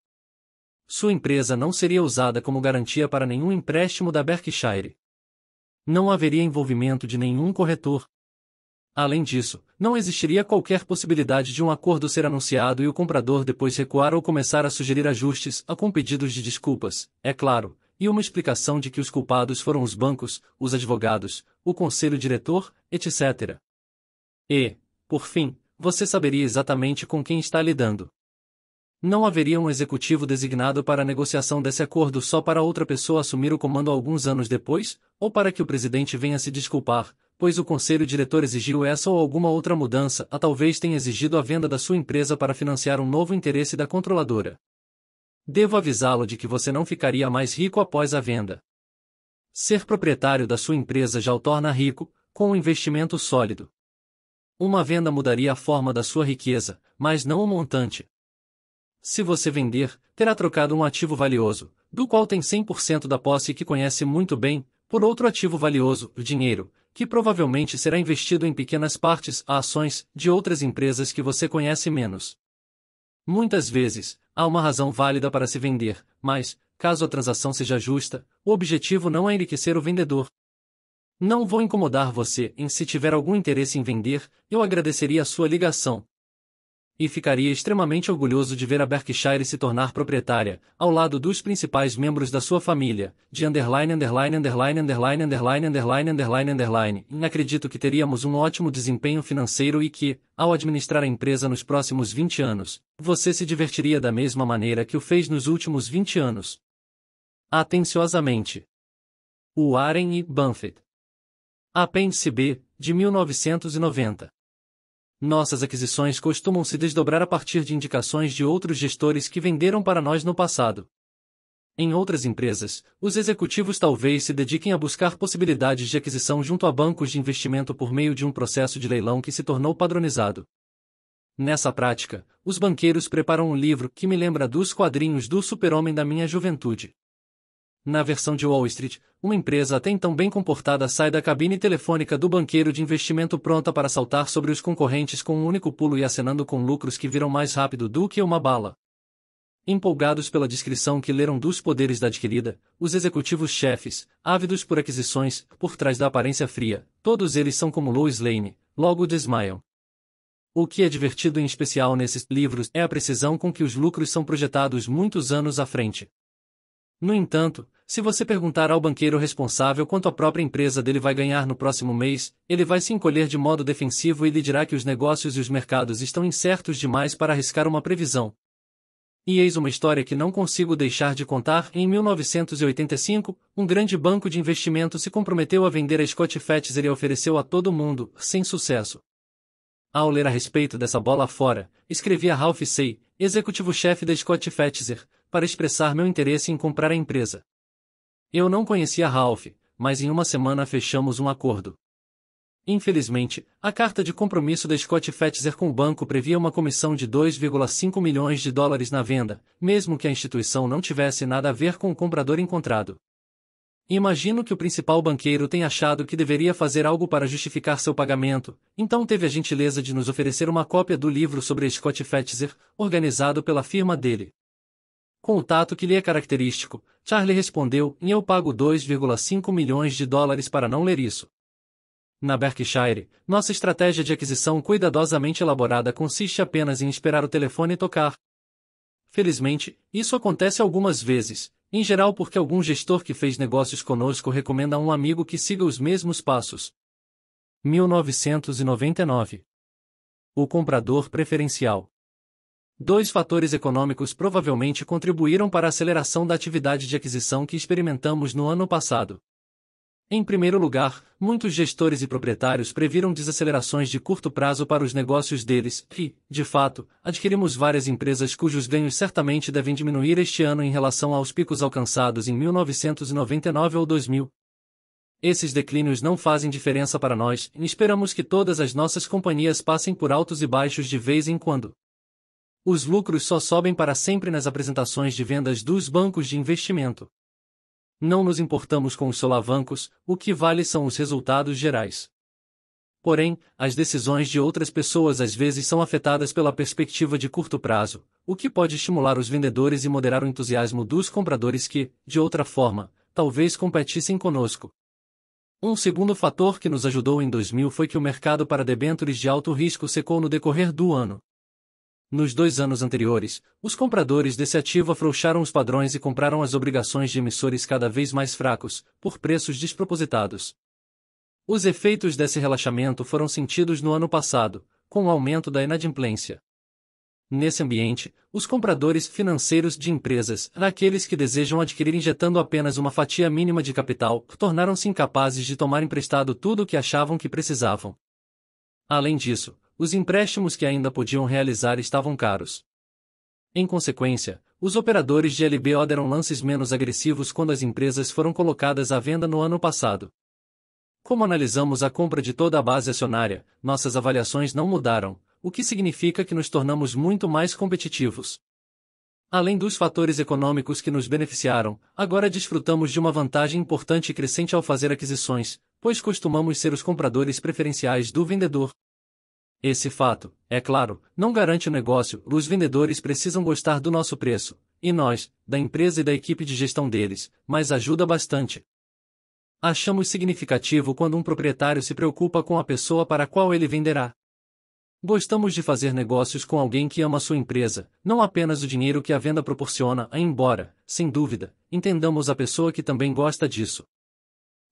Sua empresa não seria usada como garantia para nenhum empréstimo da Berkshire. Não haveria envolvimento de nenhum corretor, Além disso, não existiria qualquer possibilidade de um acordo ser anunciado e o comprador depois recuar ou começar a sugerir ajustes a com pedidos de desculpas, é claro, e uma explicação de que os culpados foram os bancos, os advogados, o conselho diretor, etc. E, por fim, você saberia exatamente com quem está lidando. Não haveria um executivo designado para a negociação desse acordo só para outra pessoa assumir o comando alguns anos depois, ou para que o presidente venha se desculpar, pois o conselho diretor exigiu essa ou alguma outra mudança, a talvez tenha exigido a venda da sua empresa para financiar um novo interesse da controladora. Devo avisá-lo de que você não ficaria mais rico após a venda. Ser proprietário da sua empresa já o torna rico, com um investimento sólido. Uma venda mudaria a forma da sua riqueza, mas não o montante. Se você vender, terá trocado um ativo valioso, do qual tem 100% da posse que conhece muito bem, por outro ativo valioso, o dinheiro, que provavelmente será investido em pequenas partes a ações de outras empresas que você conhece menos. Muitas vezes, há uma razão válida para se vender, mas, caso a transação seja justa, o objetivo não é enriquecer o vendedor. Não vou incomodar você em se tiver algum interesse em vender, eu agradeceria a sua ligação, e ficaria extremamente orgulhoso de ver a Berkshire se tornar proprietária, ao lado dos principais membros da sua família, de underline underline underline underline underline underline underline underline. Hum, acredito que teríamos um ótimo desempenho financeiro e que, ao administrar a empresa nos próximos 20 anos, você se divertiria da mesma maneira que o fez nos últimos 20 anos. Atenciosamente. Warren e Buffett. Apêndice B, de 1990. Nossas aquisições costumam se desdobrar a partir de indicações de outros gestores que venderam para nós no passado. Em outras empresas, os executivos talvez se dediquem a buscar possibilidades de aquisição junto a bancos de investimento por meio de um processo de leilão que se tornou padronizado. Nessa prática, os banqueiros preparam um livro que me lembra dos quadrinhos do Super-Homem da minha juventude. Na versão de Wall Street, uma empresa até então bem comportada sai da cabine telefônica do banqueiro de investimento pronta para saltar sobre os concorrentes com um único pulo e acenando com lucros que viram mais rápido do que uma bala. Empolgados pela descrição que leram dos poderes da adquirida, os executivos-chefes, ávidos por aquisições, por trás da aparência fria, todos eles são como Lois Lane, logo desmaiam. O que é divertido em especial nesses livros é a precisão com que os lucros são projetados muitos anos à frente. No entanto, se você perguntar ao banqueiro responsável quanto a própria empresa dele vai ganhar no próximo mês, ele vai se encolher de modo defensivo e lhe dirá que os negócios e os mercados estão incertos demais para arriscar uma previsão. E eis uma história que não consigo deixar de contar. Em 1985, um grande banco de investimento se comprometeu a vender a Scott Fetzer e ofereceu a todo mundo, sem sucesso. Ao ler a respeito dessa bola fora, escrevia Ralph Say, executivo-chefe da Scott Fetzer, para expressar meu interesse em comprar a empresa. Eu não conhecia Ralph, mas em uma semana fechamos um acordo. Infelizmente, a carta de compromisso da Scott Fetzer com o banco previa uma comissão de 2,5 milhões de dólares na venda, mesmo que a instituição não tivesse nada a ver com o comprador encontrado. Imagino que o principal banqueiro tenha achado que deveria fazer algo para justificar seu pagamento, então teve a gentileza de nos oferecer uma cópia do livro sobre Scott Fetzer, organizado pela firma dele. Com o tato que lhe é característico, Charlie respondeu: e Eu pago 2,5 milhões de dólares para não ler isso. Na Berkshire, nossa estratégia de aquisição cuidadosamente elaborada consiste apenas em esperar o telefone tocar. Felizmente, isso acontece algumas vezes, em geral porque algum gestor que fez negócios conosco recomenda a um amigo que siga os mesmos passos. 1999 O comprador preferencial. Dois fatores econômicos provavelmente contribuíram para a aceleração da atividade de aquisição que experimentamos no ano passado. Em primeiro lugar, muitos gestores e proprietários previram desacelerações de curto prazo para os negócios deles, e, de fato, adquirimos várias empresas cujos ganhos certamente devem diminuir este ano em relação aos picos alcançados em 1999 ou 2000. Esses declínios não fazem diferença para nós e esperamos que todas as nossas companhias passem por altos e baixos de vez em quando os lucros só sobem para sempre nas apresentações de vendas dos bancos de investimento. Não nos importamos com os solavancos, o que vale são os resultados gerais. Porém, as decisões de outras pessoas às vezes são afetadas pela perspectiva de curto prazo, o que pode estimular os vendedores e moderar o entusiasmo dos compradores que, de outra forma, talvez competissem conosco. Um segundo fator que nos ajudou em 2000 foi que o mercado para debêntures de alto risco secou no decorrer do ano. Nos dois anos anteriores, os compradores desse ativo afrouxaram os padrões e compraram as obrigações de emissores cada vez mais fracos, por preços despropositados. Os efeitos desse relaxamento foram sentidos no ano passado, com o aumento da inadimplência. Nesse ambiente, os compradores financeiros de empresas, aqueles que desejam adquirir injetando apenas uma fatia mínima de capital, tornaram-se incapazes de tomar emprestado tudo o que achavam que precisavam. Além disso, os empréstimos que ainda podiam realizar estavam caros. Em consequência, os operadores de LBO deram lances menos agressivos quando as empresas foram colocadas à venda no ano passado. Como analisamos a compra de toda a base acionária, nossas avaliações não mudaram, o que significa que nos tornamos muito mais competitivos. Além dos fatores econômicos que nos beneficiaram, agora desfrutamos de uma vantagem importante e crescente ao fazer aquisições, pois costumamos ser os compradores preferenciais do vendedor. Esse fato, é claro, não garante o negócio, os vendedores precisam gostar do nosso preço, e nós, da empresa e da equipe de gestão deles, mas ajuda bastante. Achamos significativo quando um proprietário se preocupa com a pessoa para a qual ele venderá. Gostamos de fazer negócios com alguém que ama sua empresa, não apenas o dinheiro que a venda proporciona, embora, sem dúvida, entendamos a pessoa que também gosta disso.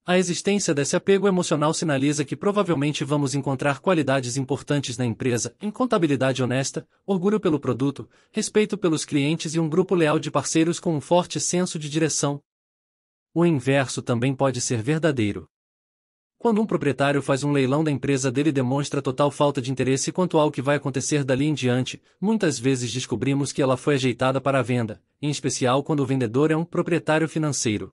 A existência desse apego emocional sinaliza que provavelmente vamos encontrar qualidades importantes na empresa, em contabilidade honesta, orgulho pelo produto, respeito pelos clientes e um grupo leal de parceiros com um forte senso de direção. O inverso também pode ser verdadeiro. Quando um proprietário faz um leilão da empresa dele demonstra total falta de interesse quanto ao que vai acontecer dali em diante, muitas vezes descobrimos que ela foi ajeitada para a venda, em especial quando o vendedor é um proprietário financeiro.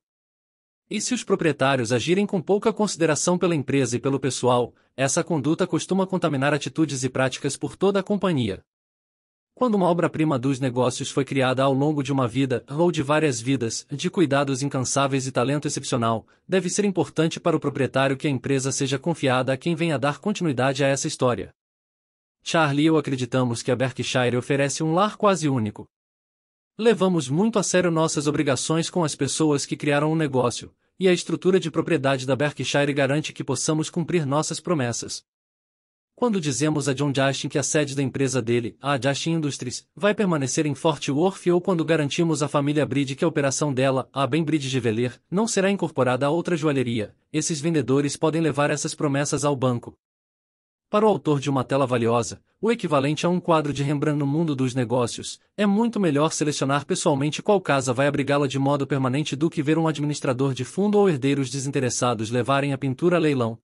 E se os proprietários agirem com pouca consideração pela empresa e pelo pessoal, essa conduta costuma contaminar atitudes e práticas por toda a companhia. Quando uma obra-prima dos negócios foi criada ao longo de uma vida, ou de várias vidas, de cuidados incansáveis e talento excepcional, deve ser importante para o proprietário que a empresa seja confiada a quem venha dar continuidade a essa história. Charlie e eu acreditamos que a Berkshire oferece um lar quase único, Levamos muito a sério nossas obrigações com as pessoas que criaram o negócio, e a estrutura de propriedade da Berkshire garante que possamos cumprir nossas promessas. Quando dizemos a John Justin que a sede da empresa dele, a Justin Industries, vai permanecer em Fort Worth ou quando garantimos à família Bridge que a operação dela, a Ben Bridge Jeveler, não será incorporada a outra joalheria, esses vendedores podem levar essas promessas ao banco. Para o autor de uma tela valiosa, o equivalente a um quadro de Rembrandt no mundo dos negócios, é muito melhor selecionar pessoalmente qual casa vai abrigá-la de modo permanente do que ver um administrador de fundo ou herdeiros desinteressados levarem a pintura a leilão.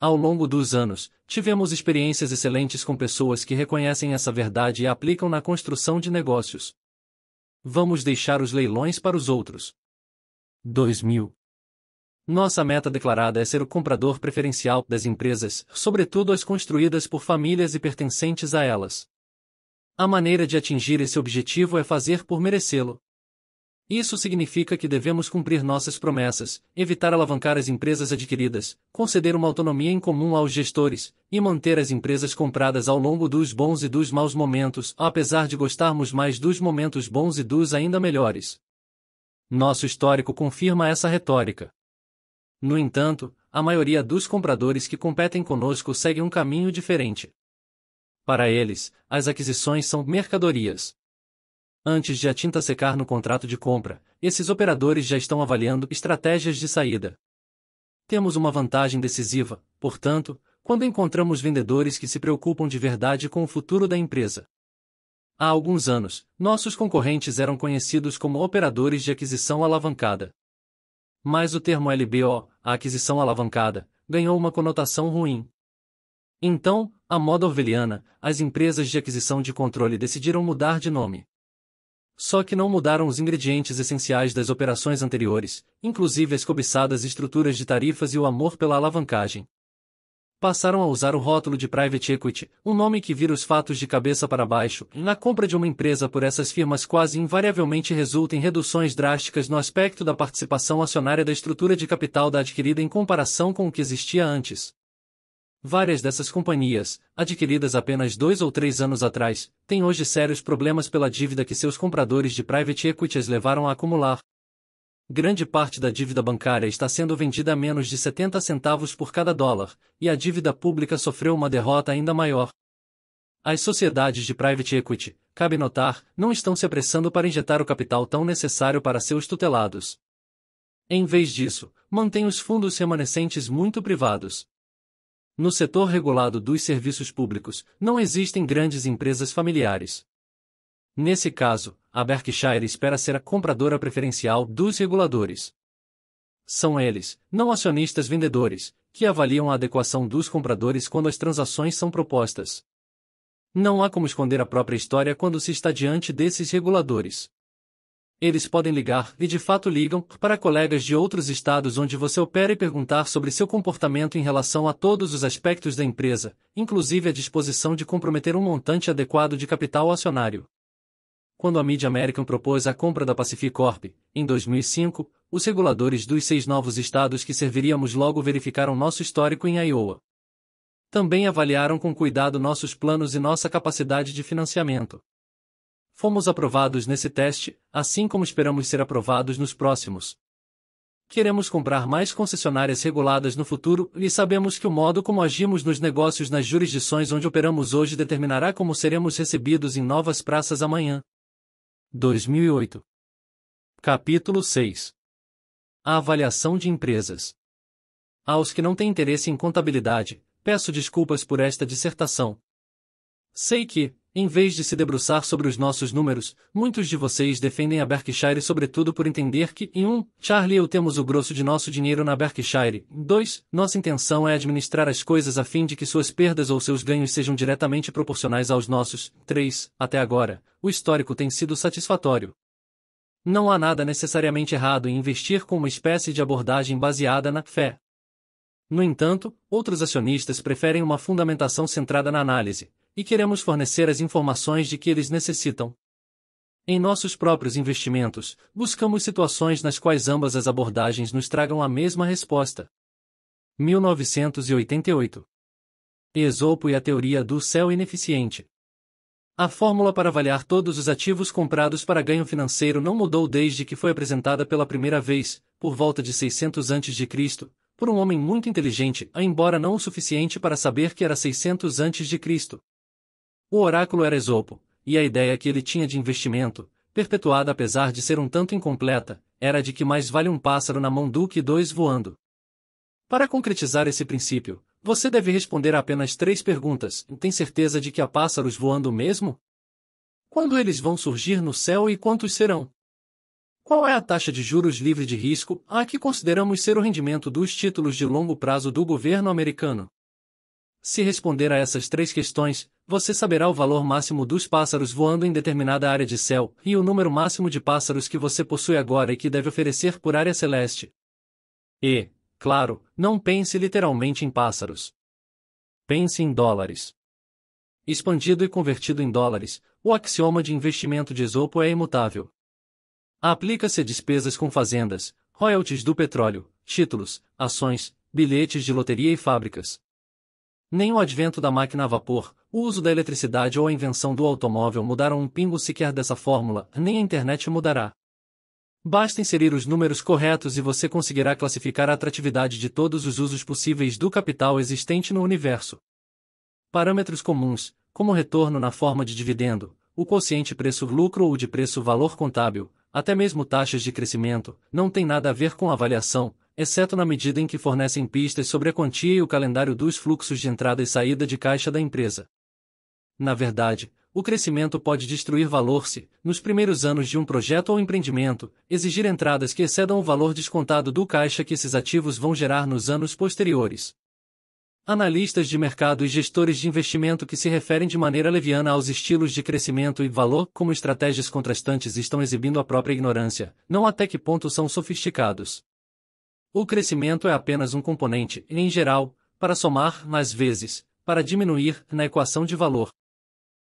Ao longo dos anos, tivemos experiências excelentes com pessoas que reconhecem essa verdade e a aplicam na construção de negócios. Vamos deixar os leilões para os outros. 2000 nossa meta declarada é ser o comprador preferencial das empresas, sobretudo as construídas por famílias e pertencentes a elas. A maneira de atingir esse objetivo é fazer por merecê-lo. Isso significa que devemos cumprir nossas promessas, evitar alavancar as empresas adquiridas, conceder uma autonomia em comum aos gestores, e manter as empresas compradas ao longo dos bons e dos maus momentos, apesar de gostarmos mais dos momentos bons e dos ainda melhores. Nosso histórico confirma essa retórica. No entanto, a maioria dos compradores que competem conosco segue um caminho diferente. Para eles, as aquisições são mercadorias. Antes de a tinta secar no contrato de compra, esses operadores já estão avaliando estratégias de saída. Temos uma vantagem decisiva, portanto, quando encontramos vendedores que se preocupam de verdade com o futuro da empresa. Há alguns anos, nossos concorrentes eram conhecidos como operadores de aquisição alavancada. Mas o termo LBO, a aquisição alavancada, ganhou uma conotação ruim. Então, à moda orveliana, as empresas de aquisição de controle decidiram mudar de nome. Só que não mudaram os ingredientes essenciais das operações anteriores, inclusive as cobiçadas estruturas de tarifas e o amor pela alavancagem passaram a usar o rótulo de private equity, um nome que vira os fatos de cabeça para baixo, na compra de uma empresa por essas firmas quase invariavelmente resulta em reduções drásticas no aspecto da participação acionária da estrutura de capital da adquirida em comparação com o que existia antes. Várias dessas companhias, adquiridas apenas dois ou três anos atrás, têm hoje sérios problemas pela dívida que seus compradores de private equity as levaram a acumular, grande parte da dívida bancária está sendo vendida a menos de 70 centavos por cada dólar, e a dívida pública sofreu uma derrota ainda maior. As sociedades de private equity, cabe notar, não estão se apressando para injetar o capital tão necessário para seus tutelados. Em vez disso, mantêm os fundos remanescentes muito privados. No setor regulado dos serviços públicos, não existem grandes empresas familiares. Nesse caso, a Berkshire espera ser a compradora preferencial dos reguladores. São eles, não acionistas vendedores, que avaliam a adequação dos compradores quando as transações são propostas. Não há como esconder a própria história quando se está diante desses reguladores. Eles podem ligar, e de fato ligam, para colegas de outros estados onde você opera e perguntar sobre seu comportamento em relação a todos os aspectos da empresa, inclusive a disposição de comprometer um montante adequado de capital acionário quando a Mid American propôs a compra da Pacificorp, em 2005, os reguladores dos seis novos estados que serviríamos logo verificaram nosso histórico em Iowa. Também avaliaram com cuidado nossos planos e nossa capacidade de financiamento. Fomos aprovados nesse teste, assim como esperamos ser aprovados nos próximos. Queremos comprar mais concessionárias reguladas no futuro e sabemos que o modo como agimos nos negócios nas jurisdições onde operamos hoje determinará como seremos recebidos em novas praças amanhã. 2008. Capítulo 6. A avaliação de empresas. Aos que não têm interesse em contabilidade, peço desculpas por esta dissertação. Sei que, em vez de se debruçar sobre os nossos números, muitos de vocês defendem a Berkshire sobretudo por entender que, em 1, um, Charlie e eu temos o grosso de nosso dinheiro na Berkshire, 2, nossa intenção é administrar as coisas a fim de que suas perdas ou seus ganhos sejam diretamente proporcionais aos nossos, 3, até agora, o histórico tem sido satisfatório. Não há nada necessariamente errado em investir com uma espécie de abordagem baseada na fé. No entanto, outros acionistas preferem uma fundamentação centrada na análise, e queremos fornecer as informações de que eles necessitam. Em nossos próprios investimentos, buscamos situações nas quais ambas as abordagens nos tragam a mesma resposta. 1988 Esopo e a teoria do céu ineficiente. A fórmula para avaliar todos os ativos comprados para ganho financeiro não mudou desde que foi apresentada pela primeira vez, por volta de 600 a.C., por um homem muito inteligente, embora não o suficiente para saber que era 600 a.C. O oráculo era Esopo, e a ideia que ele tinha de investimento, perpetuada apesar de ser um tanto incompleta, era de que mais vale um pássaro na mão do que dois voando. Para concretizar esse princípio, você deve responder a apenas três perguntas. Tem certeza de que há pássaros voando mesmo? Quando eles vão surgir no céu e quantos serão? Qual é a taxa de juros livre de risco, a que consideramos ser o rendimento dos títulos de longo prazo do governo americano? Se responder a essas três questões, você saberá o valor máximo dos pássaros voando em determinada área de céu e o número máximo de pássaros que você possui agora e que deve oferecer por área celeste. E, claro, não pense literalmente em pássaros. Pense em dólares. Expandido e convertido em dólares, o axioma de investimento de Esopo é imutável. Aplica-se a despesas com fazendas, royalties do petróleo, títulos, ações, bilhetes de loteria e fábricas. Nem o advento da máquina a vapor, o uso da eletricidade ou a invenção do automóvel mudaram um pingo sequer dessa fórmula, nem a internet mudará. Basta inserir os números corretos e você conseguirá classificar a atratividade de todos os usos possíveis do capital existente no universo. Parâmetros comuns, como retorno na forma de dividendo, o quociente preço-lucro ou de preço-valor contábil, até mesmo taxas de crescimento, não tem nada a ver com avaliação, exceto na medida em que fornecem pistas sobre a quantia e o calendário dos fluxos de entrada e saída de caixa da empresa. Na verdade, o crescimento pode destruir valor se, nos primeiros anos de um projeto ou empreendimento, exigir entradas que excedam o valor descontado do caixa que esses ativos vão gerar nos anos posteriores. Analistas de mercado e gestores de investimento que se referem de maneira leviana aos estilos de crescimento e valor como estratégias contrastantes estão exibindo a própria ignorância, não até que ponto são sofisticados. O crescimento é apenas um componente, em geral, para somar, mais vezes, para diminuir, na equação de valor.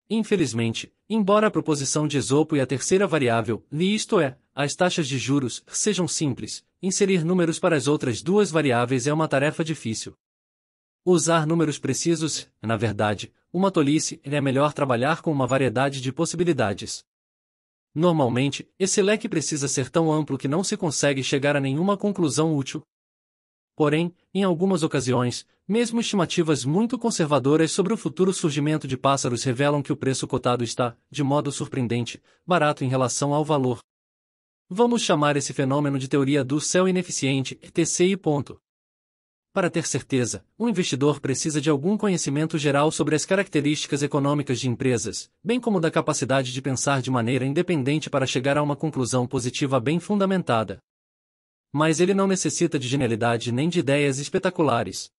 Infelizmente, embora a proposição de Esopo e a terceira variável, isto é, as taxas de juros, sejam simples, inserir números para as outras duas variáveis é uma tarefa difícil. Usar números precisos, na verdade, uma tolice, é melhor trabalhar com uma variedade de possibilidades. Normalmente, esse leque precisa ser tão amplo que não se consegue chegar a nenhuma conclusão útil. Porém, em algumas ocasiões, mesmo estimativas muito conservadoras sobre o futuro surgimento de pássaros revelam que o preço cotado está, de modo surpreendente, barato em relação ao valor. Vamos chamar esse fenômeno de teoria do céu ineficiente, TCI. Para ter certeza, um investidor precisa de algum conhecimento geral sobre as características econômicas de empresas, bem como da capacidade de pensar de maneira independente para chegar a uma conclusão positiva bem fundamentada. Mas ele não necessita de genialidade nem de ideias espetaculares.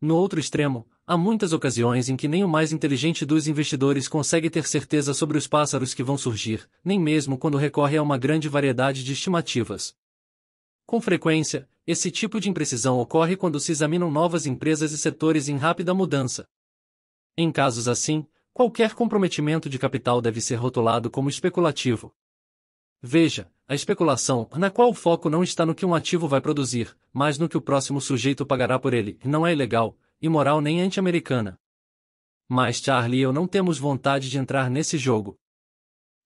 No outro extremo, há muitas ocasiões em que nem o mais inteligente dos investidores consegue ter certeza sobre os pássaros que vão surgir, nem mesmo quando recorre a uma grande variedade de estimativas. Com frequência, esse tipo de imprecisão ocorre quando se examinam novas empresas e setores em rápida mudança. Em casos assim, qualquer comprometimento de capital deve ser rotulado como especulativo. Veja, a especulação, na qual o foco não está no que um ativo vai produzir, mas no que o próximo sujeito pagará por ele, não é ilegal, imoral nem anti-americana. Mas Charlie e eu não temos vontade de entrar nesse jogo.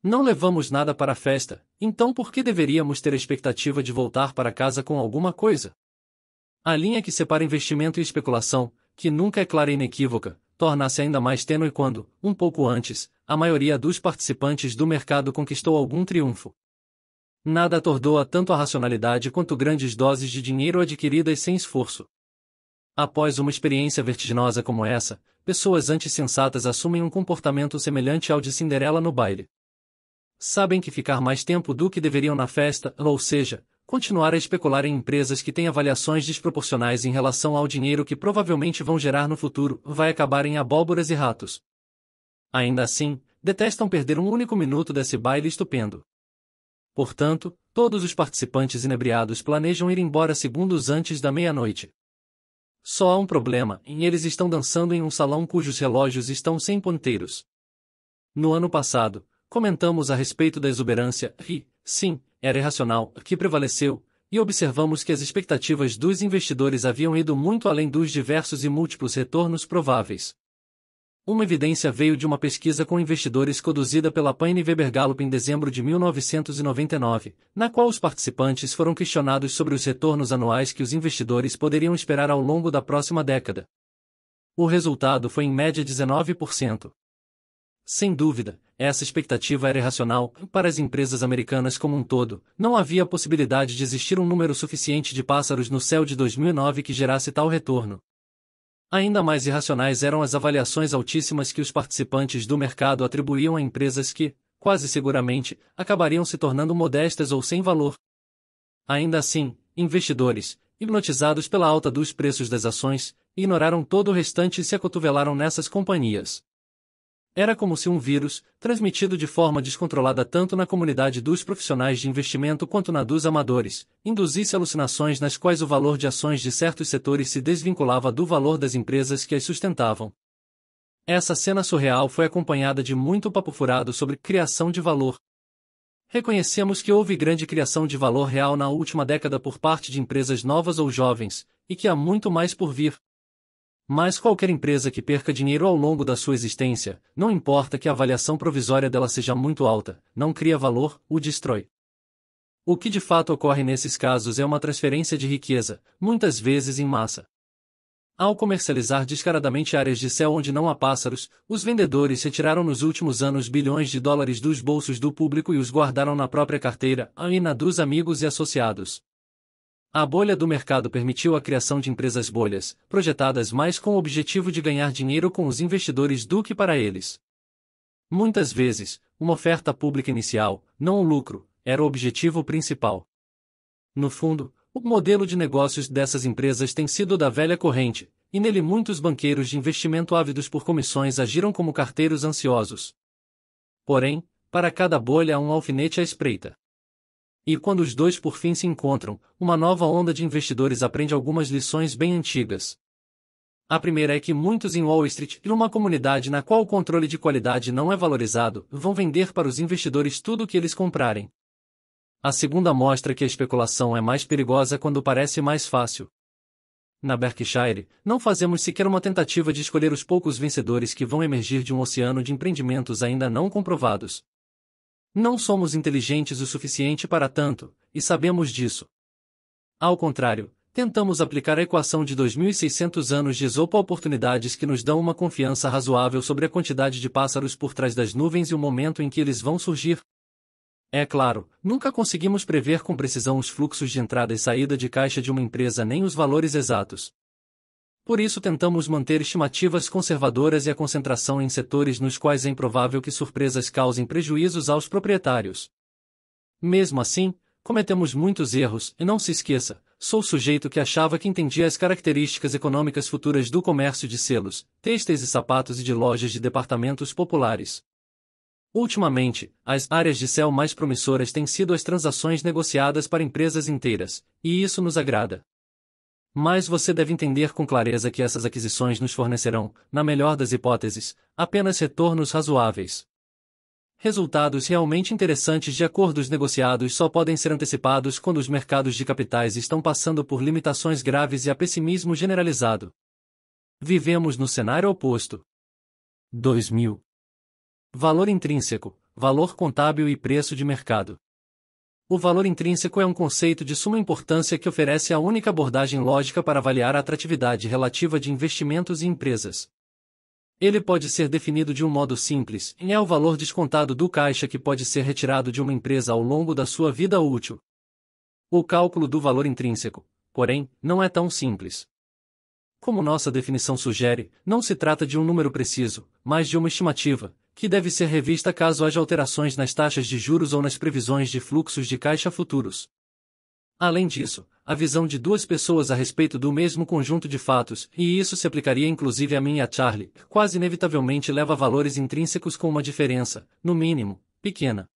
Não levamos nada para a festa, então por que deveríamos ter expectativa de voltar para casa com alguma coisa? A linha que separa investimento e especulação, que nunca é clara e inequívoca, torna-se ainda mais tênue quando, um pouco antes, a maioria dos participantes do mercado conquistou algum triunfo. Nada atordoa tanto a racionalidade quanto grandes doses de dinheiro adquiridas sem esforço. Após uma experiência vertiginosa como essa, pessoas antissensatas assumem um comportamento semelhante ao de Cinderela no baile sabem que ficar mais tempo do que deveriam na festa, ou seja, continuar a especular em empresas que têm avaliações desproporcionais em relação ao dinheiro que provavelmente vão gerar no futuro, vai acabar em abóboras e ratos. Ainda assim, detestam perder um único minuto desse baile estupendo. Portanto, todos os participantes inebriados planejam ir embora segundos antes da meia-noite. Só há um problema, e eles estão dançando em um salão cujos relógios estão sem ponteiros. No ano passado, comentamos a respeito da exuberância e, sim, era irracional que prevaleceu, e observamos que as expectativas dos investidores haviam ido muito além dos diversos e múltiplos retornos prováveis. Uma evidência veio de uma pesquisa com investidores conduzida pela Payne Weber Gallup em dezembro de 1999, na qual os participantes foram questionados sobre os retornos anuais que os investidores poderiam esperar ao longo da próxima década. O resultado foi em média 19%. Sem dúvida, essa expectativa era irracional para as empresas americanas como um todo. Não havia possibilidade de existir um número suficiente de pássaros no céu de 2009 que gerasse tal retorno. Ainda mais irracionais eram as avaliações altíssimas que os participantes do mercado atribuíam a empresas que, quase seguramente, acabariam se tornando modestas ou sem valor. Ainda assim, investidores, hipnotizados pela alta dos preços das ações, ignoraram todo o restante e se acotovelaram nessas companhias. Era como se um vírus, transmitido de forma descontrolada tanto na comunidade dos profissionais de investimento quanto na dos amadores, induzisse alucinações nas quais o valor de ações de certos setores se desvinculava do valor das empresas que as sustentavam. Essa cena surreal foi acompanhada de muito papo furado sobre criação de valor. Reconhecemos que houve grande criação de valor real na última década por parte de empresas novas ou jovens, e que há muito mais por vir. Mas qualquer empresa que perca dinheiro ao longo da sua existência, não importa que a avaliação provisória dela seja muito alta, não cria valor, o destrói. O que de fato ocorre nesses casos é uma transferência de riqueza, muitas vezes em massa. Ao comercializar descaradamente áreas de céu onde não há pássaros, os vendedores retiraram nos últimos anos bilhões de dólares dos bolsos do público e os guardaram na própria carteira, aí na dos amigos e associados. A bolha do mercado permitiu a criação de empresas bolhas, projetadas mais com o objetivo de ganhar dinheiro com os investidores do que para eles. Muitas vezes, uma oferta pública inicial, não um lucro, era o objetivo principal. No fundo, o modelo de negócios dessas empresas tem sido da velha corrente, e nele muitos banqueiros de investimento ávidos por comissões agiram como carteiros ansiosos. Porém, para cada bolha há um alfinete à espreita. E quando os dois por fim se encontram, uma nova onda de investidores aprende algumas lições bem antigas. A primeira é que muitos em Wall Street, numa comunidade na qual o controle de qualidade não é valorizado, vão vender para os investidores tudo o que eles comprarem. A segunda mostra que a especulação é mais perigosa quando parece mais fácil. Na Berkshire, não fazemos sequer uma tentativa de escolher os poucos vencedores que vão emergir de um oceano de empreendimentos ainda não comprovados. Não somos inteligentes o suficiente para tanto, e sabemos disso. Ao contrário, tentamos aplicar a equação de 2600 anos de Esopo a oportunidades que nos dão uma confiança razoável sobre a quantidade de pássaros por trás das nuvens e o momento em que eles vão surgir. É claro, nunca conseguimos prever com precisão os fluxos de entrada e saída de caixa de uma empresa nem os valores exatos, por isso tentamos manter estimativas conservadoras e a concentração em setores nos quais é improvável que surpresas causem prejuízos aos proprietários. Mesmo assim, cometemos muitos erros, e não se esqueça, sou sujeito que achava que entendia as características econômicas futuras do comércio de selos, têxteis e sapatos e de lojas de departamentos populares. Ultimamente, as áreas de céu mais promissoras têm sido as transações negociadas para empresas inteiras, e isso nos agrada. Mas você deve entender com clareza que essas aquisições nos fornecerão, na melhor das hipóteses, apenas retornos razoáveis. Resultados realmente interessantes de acordos negociados só podem ser antecipados quando os mercados de capitais estão passando por limitações graves e a pessimismo generalizado. Vivemos no cenário oposto. 2000. Valor intrínseco, valor contábil e preço de mercado. O valor intrínseco é um conceito de suma importância que oferece a única abordagem lógica para avaliar a atratividade relativa de investimentos e empresas. Ele pode ser definido de um modo simples, e é o valor descontado do caixa que pode ser retirado de uma empresa ao longo da sua vida útil. O cálculo do valor intrínseco, porém, não é tão simples. Como nossa definição sugere, não se trata de um número preciso, mas de uma estimativa, que deve ser revista caso haja alterações nas taxas de juros ou nas previsões de fluxos de caixa futuros. Além disso, a visão de duas pessoas a respeito do mesmo conjunto de fatos, e isso se aplicaria inclusive a mim e a Charlie, quase inevitavelmente leva a valores intrínsecos com uma diferença, no mínimo, pequena.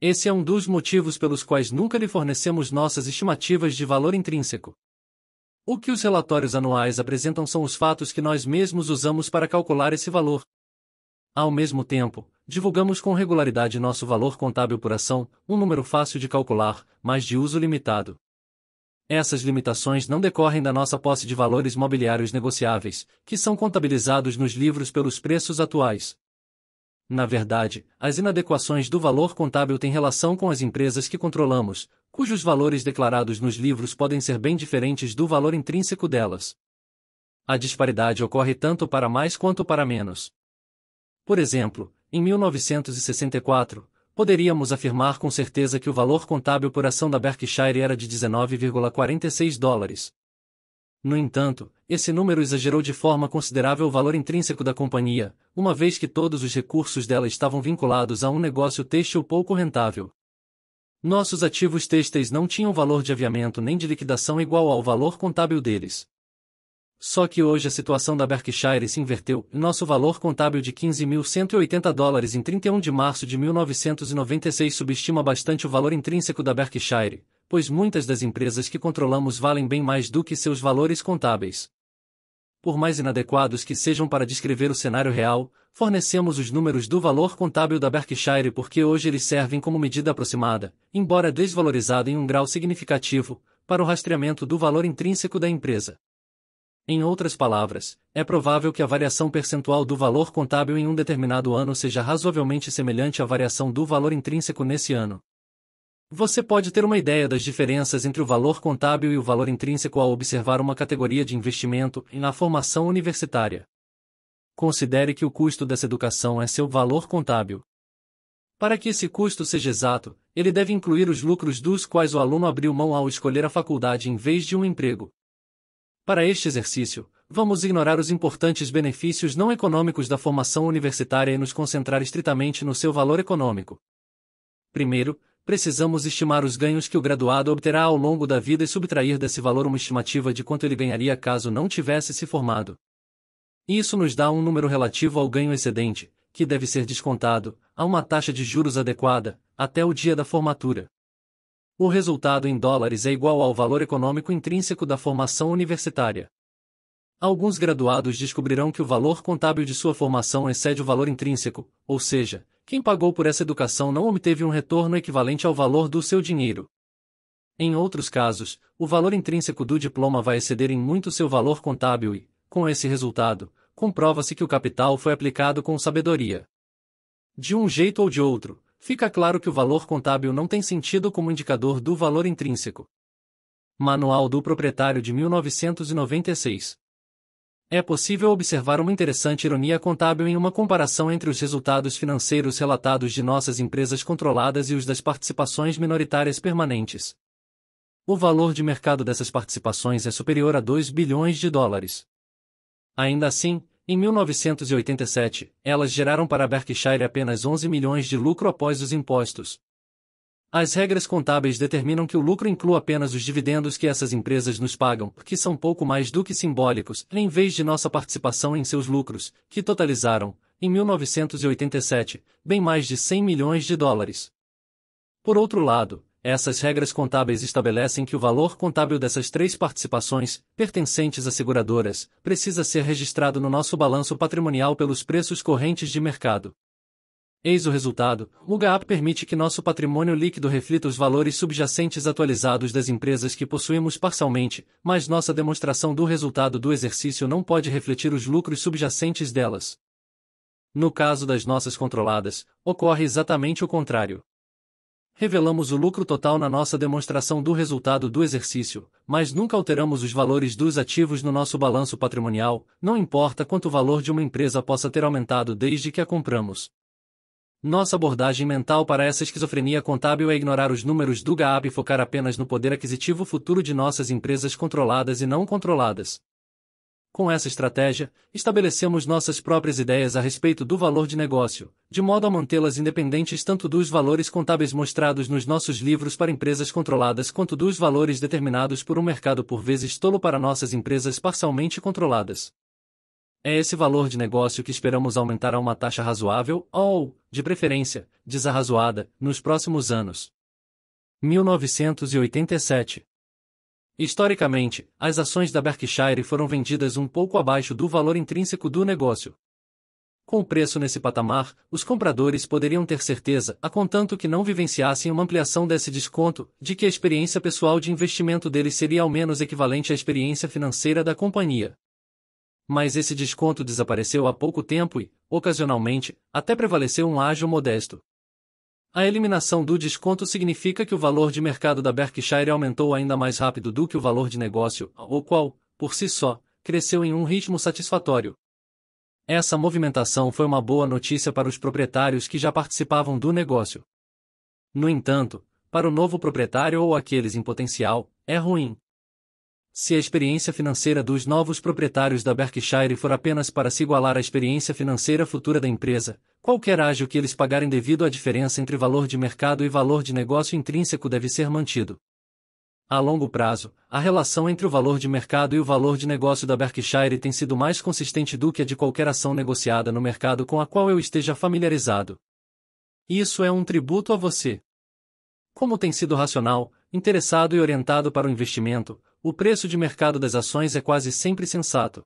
Esse é um dos motivos pelos quais nunca lhe fornecemos nossas estimativas de valor intrínseco. O que os relatórios anuais apresentam são os fatos que nós mesmos usamos para calcular esse valor, ao mesmo tempo, divulgamos com regularidade nosso valor contábil por ação, um número fácil de calcular, mas de uso limitado. Essas limitações não decorrem da nossa posse de valores mobiliários negociáveis, que são contabilizados nos livros pelos preços atuais. Na verdade, as inadequações do valor contábil têm relação com as empresas que controlamos, cujos valores declarados nos livros podem ser bem diferentes do valor intrínseco delas. A disparidade ocorre tanto para mais quanto para menos. Por exemplo, em 1964, poderíamos afirmar com certeza que o valor contábil por ação da Berkshire era de 19,46 dólares. No entanto, esse número exagerou de forma considerável o valor intrínseco da companhia, uma vez que todos os recursos dela estavam vinculados a um negócio têxtil pouco rentável. Nossos ativos têxteis não tinham valor de aviamento nem de liquidação igual ao valor contábil deles. Só que hoje a situação da Berkshire se inverteu, nosso valor contábil de 15.180 dólares em 31 de março de 1996 subestima bastante o valor intrínseco da Berkshire, pois muitas das empresas que controlamos valem bem mais do que seus valores contábeis. Por mais inadequados que sejam para descrever o cenário real, fornecemos os números do valor contábil da Berkshire porque hoje eles servem como medida aproximada, embora desvalorizada em um grau significativo, para o rastreamento do valor intrínseco da empresa. Em outras palavras, é provável que a variação percentual do valor contábil em um determinado ano seja razoavelmente semelhante à variação do valor intrínseco nesse ano. Você pode ter uma ideia das diferenças entre o valor contábil e o valor intrínseco ao observar uma categoria de investimento e na formação universitária. Considere que o custo dessa educação é seu valor contábil. Para que esse custo seja exato, ele deve incluir os lucros dos quais o aluno abriu mão ao escolher a faculdade em vez de um emprego. Para este exercício, vamos ignorar os importantes benefícios não econômicos da formação universitária e nos concentrar estritamente no seu valor econômico. Primeiro, precisamos estimar os ganhos que o graduado obterá ao longo da vida e subtrair desse valor uma estimativa de quanto ele ganharia caso não tivesse se formado. Isso nos dá um número relativo ao ganho excedente, que deve ser descontado, a uma taxa de juros adequada, até o dia da formatura o resultado em dólares é igual ao valor econômico intrínseco da formação universitária. Alguns graduados descobrirão que o valor contábil de sua formação excede o valor intrínseco, ou seja, quem pagou por essa educação não obteve um retorno equivalente ao valor do seu dinheiro. Em outros casos, o valor intrínseco do diploma vai exceder em muito seu valor contábil e, com esse resultado, comprova-se que o capital foi aplicado com sabedoria. De um jeito ou de outro, fica claro que o valor contábil não tem sentido como indicador do valor intrínseco. Manual do Proprietário de 1996. É possível observar uma interessante ironia contábil em uma comparação entre os resultados financeiros relatados de nossas empresas controladas e os das participações minoritárias permanentes. O valor de mercado dessas participações é superior a 2 bilhões de dólares. Ainda assim, em 1987, elas geraram para Berkshire apenas 11 milhões de lucro após os impostos. As regras contábeis determinam que o lucro inclua apenas os dividendos que essas empresas nos pagam, que são pouco mais do que simbólicos, em vez de nossa participação em seus lucros, que totalizaram, em 1987, bem mais de 100 milhões de dólares. Por outro lado, essas regras contábeis estabelecem que o valor contábil dessas três participações, pertencentes a seguradoras, precisa ser registrado no nosso balanço patrimonial pelos preços correntes de mercado. Eis o resultado: o GAAP permite que nosso patrimônio líquido reflita os valores subjacentes atualizados das empresas que possuímos parcialmente, mas nossa demonstração do resultado do exercício não pode refletir os lucros subjacentes delas. No caso das nossas controladas, ocorre exatamente o contrário. Revelamos o lucro total na nossa demonstração do resultado do exercício, mas nunca alteramos os valores dos ativos no nosso balanço patrimonial, não importa quanto o valor de uma empresa possa ter aumentado desde que a compramos. Nossa abordagem mental para essa esquizofrenia contábil é ignorar os números do GAAP e focar apenas no poder aquisitivo futuro de nossas empresas controladas e não controladas. Com essa estratégia, estabelecemos nossas próprias ideias a respeito do valor de negócio, de modo a mantê-las independentes tanto dos valores contábeis mostrados nos nossos livros para empresas controladas quanto dos valores determinados por um mercado por vezes tolo para nossas empresas parcialmente controladas. É esse valor de negócio que esperamos aumentar a uma taxa razoável, ou, de preferência, desarrazoada, nos próximos anos. 1987 Historicamente, as ações da Berkshire foram vendidas um pouco abaixo do valor intrínseco do negócio. Com o preço nesse patamar, os compradores poderiam ter certeza, a contanto que não vivenciassem uma ampliação desse desconto, de que a experiência pessoal de investimento deles seria ao menos equivalente à experiência financeira da companhia. Mas esse desconto desapareceu há pouco tempo e, ocasionalmente, até prevaleceu um ágio modesto. A eliminação do desconto significa que o valor de mercado da Berkshire aumentou ainda mais rápido do que o valor de negócio, o qual, por si só, cresceu em um ritmo satisfatório. Essa movimentação foi uma boa notícia para os proprietários que já participavam do negócio. No entanto, para o novo proprietário ou aqueles em potencial, é ruim, se a experiência financeira dos novos proprietários da Berkshire for apenas para se igualar à experiência financeira futura da empresa, qualquer ágio que eles pagarem devido à diferença entre valor de mercado e valor de negócio intrínseco deve ser mantido. A longo prazo, a relação entre o valor de mercado e o valor de negócio da Berkshire tem sido mais consistente do que a de qualquer ação negociada no mercado com a qual eu esteja familiarizado. Isso é um tributo a você. Como tem sido racional, interessado e orientado para o investimento, o preço de mercado das ações é quase sempre sensato.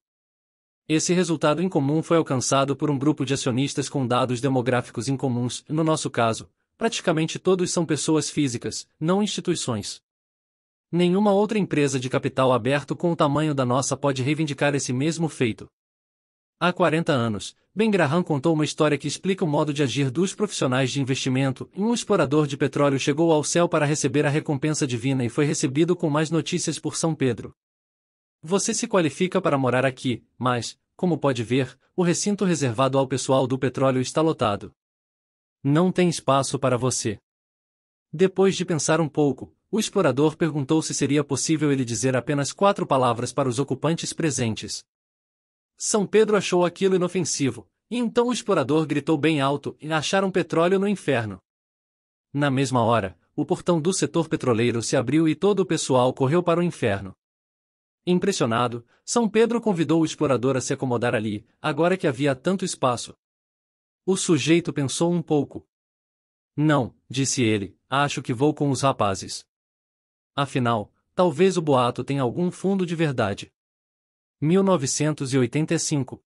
Esse resultado incomum foi alcançado por um grupo de acionistas com dados demográficos incomuns, no nosso caso, praticamente todos são pessoas físicas, não instituições. Nenhuma outra empresa de capital aberto com o tamanho da nossa pode reivindicar esse mesmo feito. Há 40 anos, Ben Graham contou uma história que explica o modo de agir dos profissionais de investimento. Um explorador de petróleo chegou ao céu para receber a recompensa divina e foi recebido com mais notícias por São Pedro. Você se qualifica para morar aqui, mas, como pode ver, o recinto reservado ao pessoal do petróleo está lotado. Não tem espaço para você. Depois de pensar um pouco, o explorador perguntou se seria possível ele dizer apenas quatro palavras para os ocupantes presentes. São Pedro achou aquilo inofensivo, e então o explorador gritou bem alto e acharam petróleo no inferno. Na mesma hora, o portão do setor petroleiro se abriu e todo o pessoal correu para o inferno. Impressionado, São Pedro convidou o explorador a se acomodar ali, agora que havia tanto espaço. O sujeito pensou um pouco. Não, disse ele, acho que vou com os rapazes. Afinal, talvez o boato tenha algum fundo de verdade. 1985.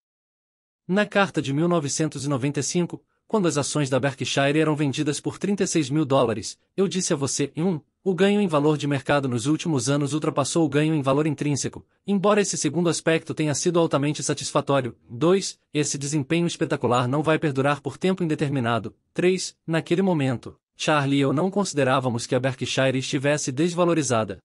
Na carta de 1995, quando as ações da Berkshire eram vendidas por 36 mil dólares, eu disse a você, 1. Um, o ganho em valor de mercado nos últimos anos ultrapassou o ganho em valor intrínseco, embora esse segundo aspecto tenha sido altamente satisfatório. 2. Esse desempenho espetacular não vai perdurar por tempo indeterminado. 3. Naquele momento, Charlie e eu não considerávamos que a Berkshire estivesse desvalorizada.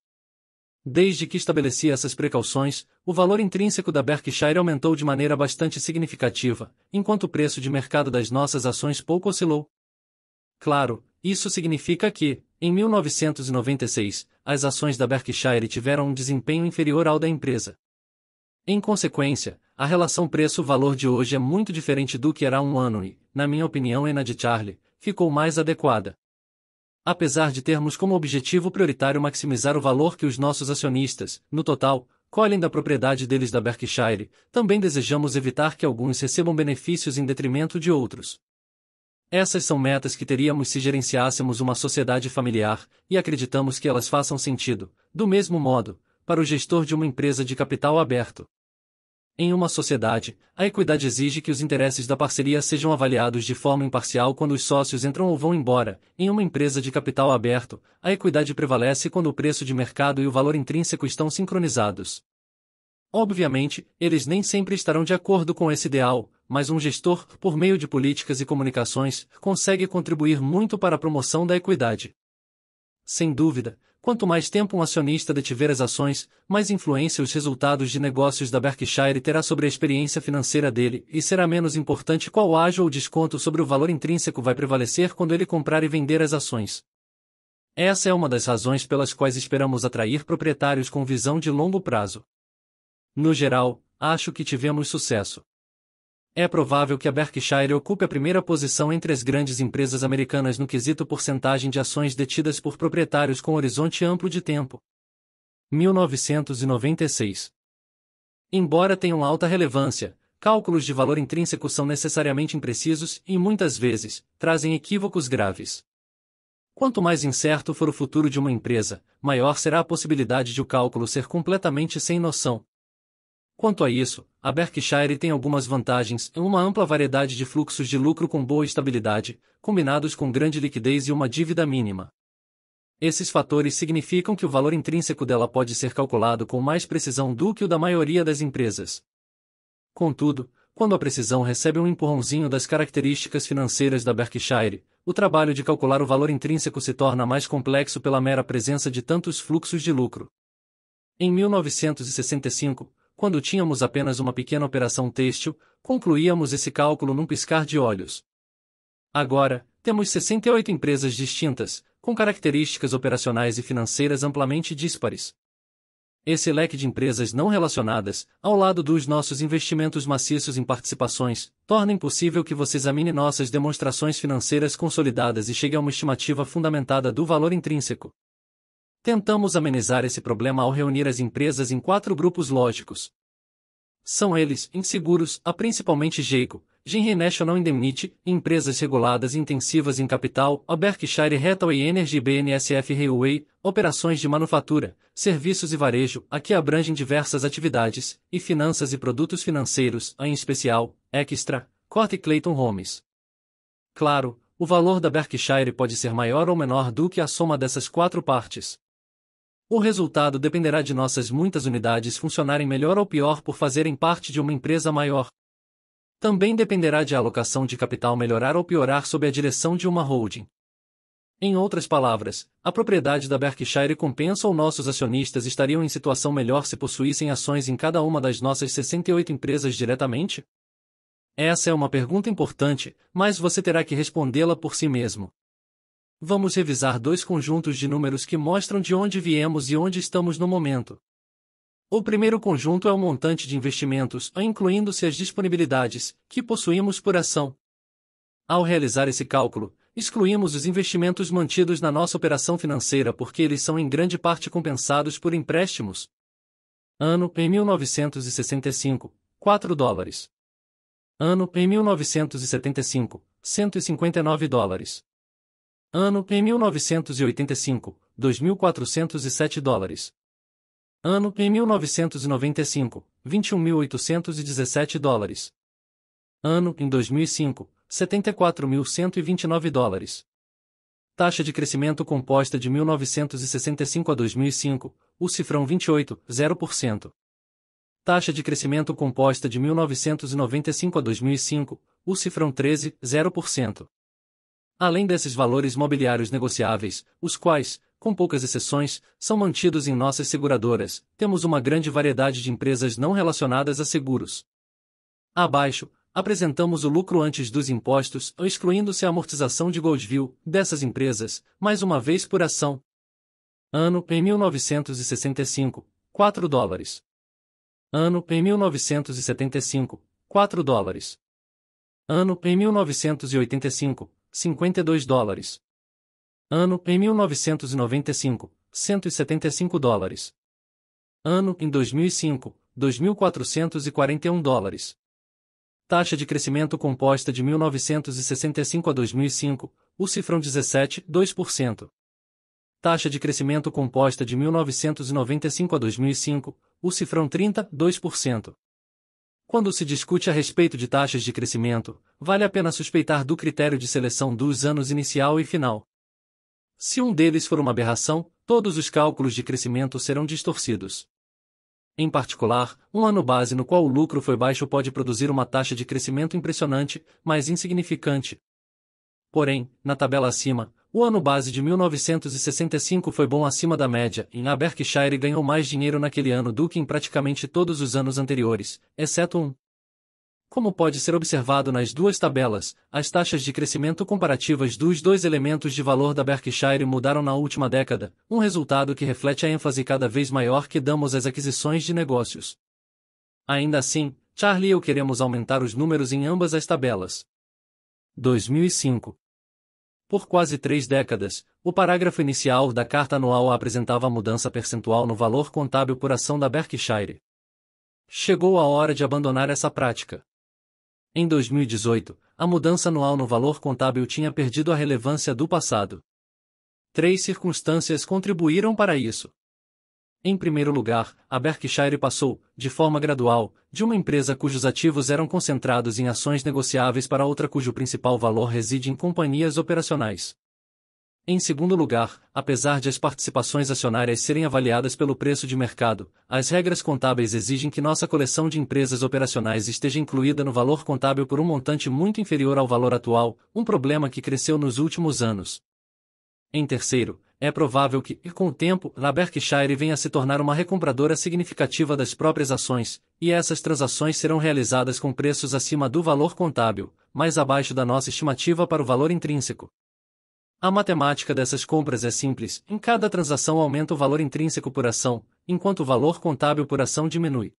Desde que estabeleci essas precauções, o valor intrínseco da Berkshire aumentou de maneira bastante significativa, enquanto o preço de mercado das nossas ações pouco oscilou. Claro, isso significa que, em 1996, as ações da Berkshire tiveram um desempenho inferior ao da empresa. Em consequência, a relação preço-valor de hoje é muito diferente do que era há um ano e, na minha opinião e na de Charlie, ficou mais adequada apesar de termos como objetivo prioritário maximizar o valor que os nossos acionistas, no total, colhem da propriedade deles da Berkshire, também desejamos evitar que alguns recebam benefícios em detrimento de outros. Essas são metas que teríamos se gerenciássemos uma sociedade familiar, e acreditamos que elas façam sentido, do mesmo modo, para o gestor de uma empresa de capital aberto. Em uma sociedade, a equidade exige que os interesses da parceria sejam avaliados de forma imparcial quando os sócios entram ou vão embora. Em uma empresa de capital aberto, a equidade prevalece quando o preço de mercado e o valor intrínseco estão sincronizados. Obviamente, eles nem sempre estarão de acordo com esse ideal, mas um gestor, por meio de políticas e comunicações, consegue contribuir muito para a promoção da equidade. Sem dúvida, Quanto mais tempo um acionista detiver as ações, mais influência os resultados de negócios da Berkshire terá sobre a experiência financeira dele, e será menos importante qual ágio ou desconto sobre o valor intrínseco vai prevalecer quando ele comprar e vender as ações. Essa é uma das razões pelas quais esperamos atrair proprietários com visão de longo prazo. No geral, acho que tivemos sucesso. É provável que a Berkshire ocupe a primeira posição entre as grandes empresas americanas no quesito porcentagem de ações detidas por proprietários com horizonte amplo de tempo. 1996. Embora tenham alta relevância, cálculos de valor intrínseco são necessariamente imprecisos e muitas vezes trazem equívocos graves. Quanto mais incerto for o futuro de uma empresa, maior será a possibilidade de o cálculo ser completamente sem noção. Quanto a isso, a Berkshire tem algumas vantagens em uma ampla variedade de fluxos de lucro com boa estabilidade, combinados com grande liquidez e uma dívida mínima. Esses fatores significam que o valor intrínseco dela pode ser calculado com mais precisão do que o da maioria das empresas. Contudo, quando a precisão recebe um empurrãozinho das características financeiras da Berkshire, o trabalho de calcular o valor intrínseco se torna mais complexo pela mera presença de tantos fluxos de lucro. Em 1965, quando tínhamos apenas uma pequena operação têxtil, concluíamos esse cálculo num piscar de olhos. Agora, temos 68 empresas distintas, com características operacionais e financeiras amplamente díspares. Esse leque de empresas não relacionadas, ao lado dos nossos investimentos maciços em participações, torna impossível que você examine nossas demonstrações financeiras consolidadas e chegue a uma estimativa fundamentada do valor intrínseco. Tentamos amenizar esse problema ao reunir as empresas em quatro grupos lógicos. São eles, inseguros, a principalmente Geico, Jinri National Indemnity, empresas reguladas intensivas em capital, a Berkshire Hathaway Energy BNSF Railway, operações de manufatura, serviços e varejo, a que abrangem diversas atividades, e finanças e produtos financeiros, a em especial, Extra, Corte Clayton Homes. Claro, o valor da Berkshire pode ser maior ou menor do que a soma dessas quatro partes. O resultado dependerá de nossas muitas unidades funcionarem melhor ou pior por fazerem parte de uma empresa maior. Também dependerá de a alocação de capital melhorar ou piorar sob a direção de uma holding. Em outras palavras, a propriedade da Berkshire compensa ou nossos acionistas estariam em situação melhor se possuíssem ações em cada uma das nossas 68 empresas diretamente? Essa é uma pergunta importante, mas você terá que respondê-la por si mesmo. Vamos revisar dois conjuntos de números que mostram de onde viemos e onde estamos no momento. O primeiro conjunto é o montante de investimentos, incluindo-se as disponibilidades, que possuímos por ação. Ao realizar esse cálculo, excluímos os investimentos mantidos na nossa operação financeira porque eles são em grande parte compensados por empréstimos. Ano em 1965, 4 dólares. Ano em 1975, 159 dólares. Ano em 1985, 2.407 dólares. Ano em 1995, 21.817 dólares. Ano em 2005, 74.129 dólares. Taxa de crescimento composta de 1965 a 2005, o cifrão 28, 0%. Taxa de crescimento composta de 1995 a 2005, o cifrão 13, 0%. Além desses valores mobiliários negociáveis, os quais, com poucas exceções, são mantidos em nossas seguradoras, temos uma grande variedade de empresas não relacionadas a seguros. Abaixo, apresentamos o lucro antes dos impostos, excluindo-se a amortização de Goldview, dessas empresas, mais uma vez por ação. Ano em 1965, 4 dólares. Ano em 1975, 4 dólares. Ano em 1985, 52 dólares. Ano em 1995, 175 dólares. Ano em 2005, 2.441 dólares. Taxa de crescimento composta de 1965 a 2005, o cifrão 17, 2%. Taxa de crescimento composta de 1995 a 2005, o cifrão 30, 2%. Quando se discute a respeito de taxas de crescimento, vale a pena suspeitar do critério de seleção dos anos inicial e final. Se um deles for uma aberração, todos os cálculos de crescimento serão distorcidos. Em particular, um ano base no qual o lucro foi baixo pode produzir uma taxa de crescimento impressionante, mas insignificante. Porém, na tabela acima, o ano base de 1965 foi bom acima da média, e a Berkshire ganhou mais dinheiro naquele ano do que em praticamente todos os anos anteriores, exceto um. Como pode ser observado nas duas tabelas, as taxas de crescimento comparativas dos dois elementos de valor da Berkshire mudaram na última década, um resultado que reflete a ênfase cada vez maior que damos às aquisições de negócios. Ainda assim, Charlie e eu queremos aumentar os números em ambas as tabelas. 2005 por quase três décadas, o parágrafo inicial da carta anual apresentava a mudança percentual no valor contábil por ação da Berkshire. Chegou a hora de abandonar essa prática. Em 2018, a mudança anual no valor contábil tinha perdido a relevância do passado. Três circunstâncias contribuíram para isso. Em primeiro lugar, a Berkshire passou, de forma gradual, de uma empresa cujos ativos eram concentrados em ações negociáveis para outra cujo principal valor reside em companhias operacionais. Em segundo lugar, apesar de as participações acionárias serem avaliadas pelo preço de mercado, as regras contábeis exigem que nossa coleção de empresas operacionais esteja incluída no valor contábil por um montante muito inferior ao valor atual, um problema que cresceu nos últimos anos. Em terceiro, é provável que, com o tempo, a Berkshire venha a se tornar uma recompradora significativa das próprias ações, e essas transações serão realizadas com preços acima do valor contábil, mas abaixo da nossa estimativa para o valor intrínseco. A matemática dessas compras é simples: em cada transação aumenta o valor intrínseco por ação, enquanto o valor contábil por ação diminui.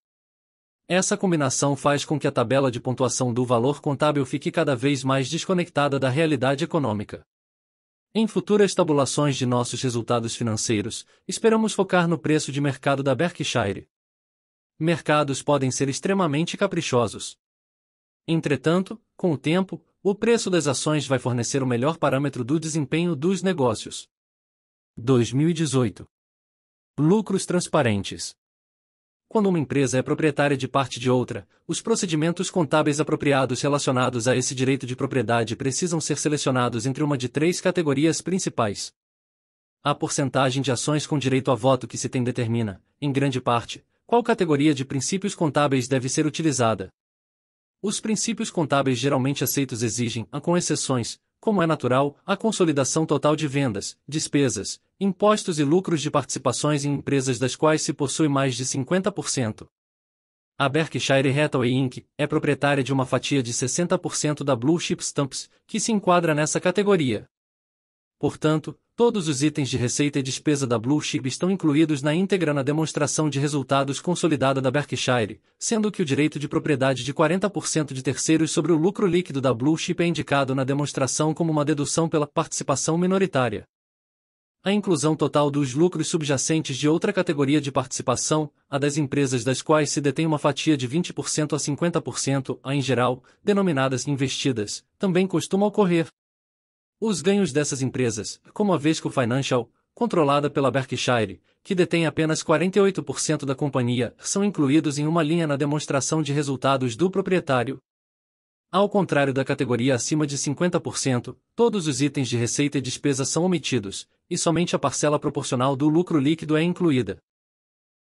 Essa combinação faz com que a tabela de pontuação do valor contábil fique cada vez mais desconectada da realidade econômica. Em futuras tabulações de nossos resultados financeiros, esperamos focar no preço de mercado da Berkshire. Mercados podem ser extremamente caprichosos. Entretanto, com o tempo, o preço das ações vai fornecer o melhor parâmetro do desempenho dos negócios. 2018 Lucros transparentes quando uma empresa é proprietária de parte de outra, os procedimentos contábeis apropriados relacionados a esse direito de propriedade precisam ser selecionados entre uma de três categorias principais. A porcentagem de ações com direito a voto que se tem determina, em grande parte, qual categoria de princípios contábeis deve ser utilizada. Os princípios contábeis geralmente aceitos exigem, com exceções, como é natural, a consolidação total de vendas, despesas, impostos e lucros de participações em empresas das quais se possui mais de 50%. A Berkshire Hathaway Inc. é proprietária de uma fatia de 60% da Blue Chip Stamps, que se enquadra nessa categoria. Portanto, todos os itens de receita e despesa da Blue Chip estão incluídos na íntegra na demonstração de resultados consolidada da Berkshire, sendo que o direito de propriedade de 40% de terceiros sobre o lucro líquido da Blue Chip é indicado na demonstração como uma dedução pela participação minoritária a inclusão total dos lucros subjacentes de outra categoria de participação, a das empresas das quais se detém uma fatia de 20% a 50%, a em geral, denominadas investidas, também costuma ocorrer. Os ganhos dessas empresas, como a Vesco Financial, controlada pela Berkshire, que detém apenas 48% da companhia, são incluídos em uma linha na demonstração de resultados do proprietário, ao contrário da categoria acima de 50%, todos os itens de receita e despesa são omitidos, e somente a parcela proporcional do lucro líquido é incluída.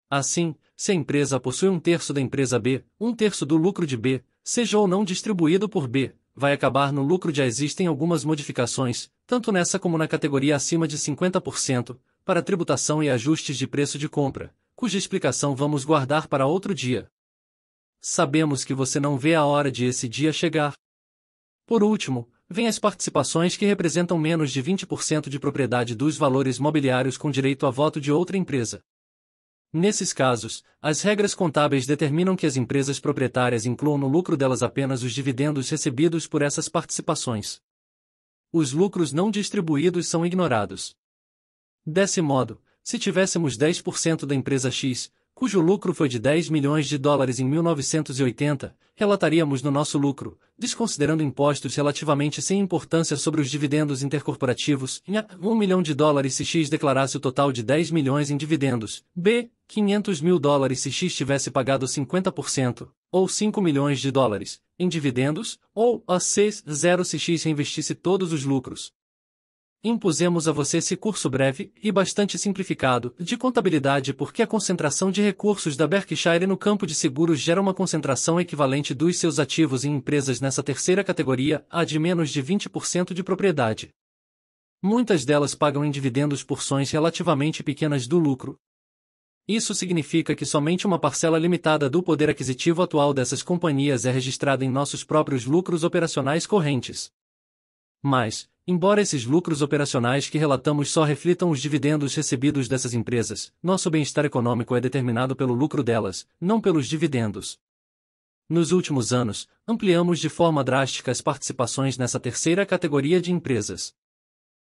Assim, se a empresa possui um terço da empresa B, um terço do lucro de B, seja ou não distribuído por B, vai acabar no lucro de A. Existem algumas modificações, tanto nessa como na categoria acima de 50%, para tributação e ajustes de preço de compra, cuja explicação vamos guardar para outro dia. Sabemos que você não vê a hora de esse dia chegar. Por último, vêm as participações que representam menos de 20% de propriedade dos valores mobiliários com direito a voto de outra empresa. Nesses casos, as regras contábeis determinam que as empresas proprietárias incluam no lucro delas apenas os dividendos recebidos por essas participações. Os lucros não distribuídos são ignorados. Desse modo, se tivéssemos 10% da empresa X, cujo lucro foi de 10 milhões de dólares em 1980, relataríamos no nosso lucro, desconsiderando impostos relativamente sem importância sobre os dividendos intercorporativos, 1 milhão de dólares se X declarasse o total de 10 milhões em dividendos, b, 500 mil dólares se X tivesse pagado 50%, ou 5 milhões de dólares, em dividendos, ou a C0 se X reinvestisse todos os lucros, Impusemos a você esse curso breve e bastante simplificado de contabilidade porque a concentração de recursos da Berkshire no campo de seguros gera uma concentração equivalente dos seus ativos em empresas nessa terceira categoria a de menos de 20% de propriedade. Muitas delas pagam em dividendos porções relativamente pequenas do lucro. Isso significa que somente uma parcela limitada do poder aquisitivo atual dessas companhias é registrada em nossos próprios lucros operacionais correntes. Mas, Embora esses lucros operacionais que relatamos só reflitam os dividendos recebidos dessas empresas, nosso bem-estar econômico é determinado pelo lucro delas, não pelos dividendos. Nos últimos anos, ampliamos de forma drástica as participações nessa terceira categoria de empresas.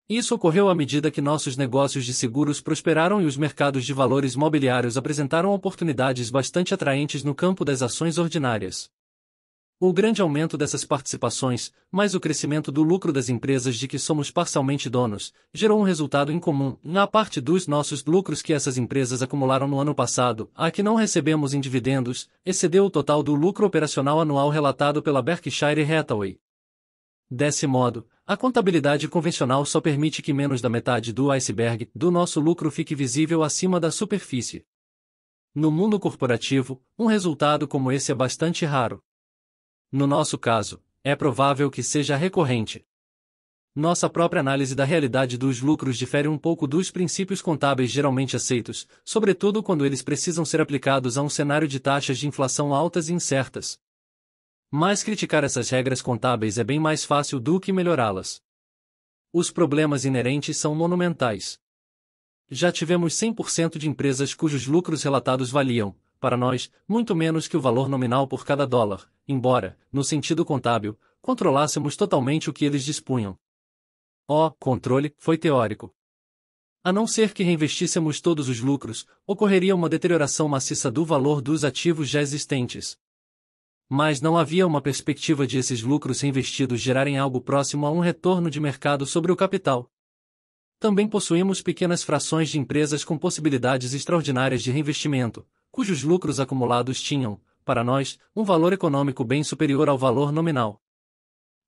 Isso ocorreu à medida que nossos negócios de seguros prosperaram e os mercados de valores mobiliários apresentaram oportunidades bastante atraentes no campo das ações ordinárias. O grande aumento dessas participações, mais o crescimento do lucro das empresas de que somos parcialmente donos, gerou um resultado incomum na parte dos nossos lucros que essas empresas acumularam no ano passado, a que não recebemos em dividendos, excedeu o total do lucro operacional anual relatado pela Berkshire Hathaway. Desse modo, a contabilidade convencional só permite que menos da metade do iceberg do nosso lucro fique visível acima da superfície. No mundo corporativo, um resultado como esse é bastante raro no nosso caso, é provável que seja recorrente. Nossa própria análise da realidade dos lucros difere um pouco dos princípios contábeis geralmente aceitos, sobretudo quando eles precisam ser aplicados a um cenário de taxas de inflação altas e incertas. Mas criticar essas regras contábeis é bem mais fácil do que melhorá-las. Os problemas inerentes são monumentais. Já tivemos 100% de empresas cujos lucros relatados valiam, para nós, muito menos que o valor nominal por cada dólar, embora, no sentido contábil, controlássemos totalmente o que eles dispunham. O controle foi teórico. A não ser que reinvestíssemos todos os lucros, ocorreria uma deterioração maciça do valor dos ativos já existentes. Mas não havia uma perspectiva de esses lucros reinvestidos gerarem algo próximo a um retorno de mercado sobre o capital. Também possuímos pequenas frações de empresas com possibilidades extraordinárias de reinvestimento, cujos lucros acumulados tinham, para nós, um valor econômico bem superior ao valor nominal.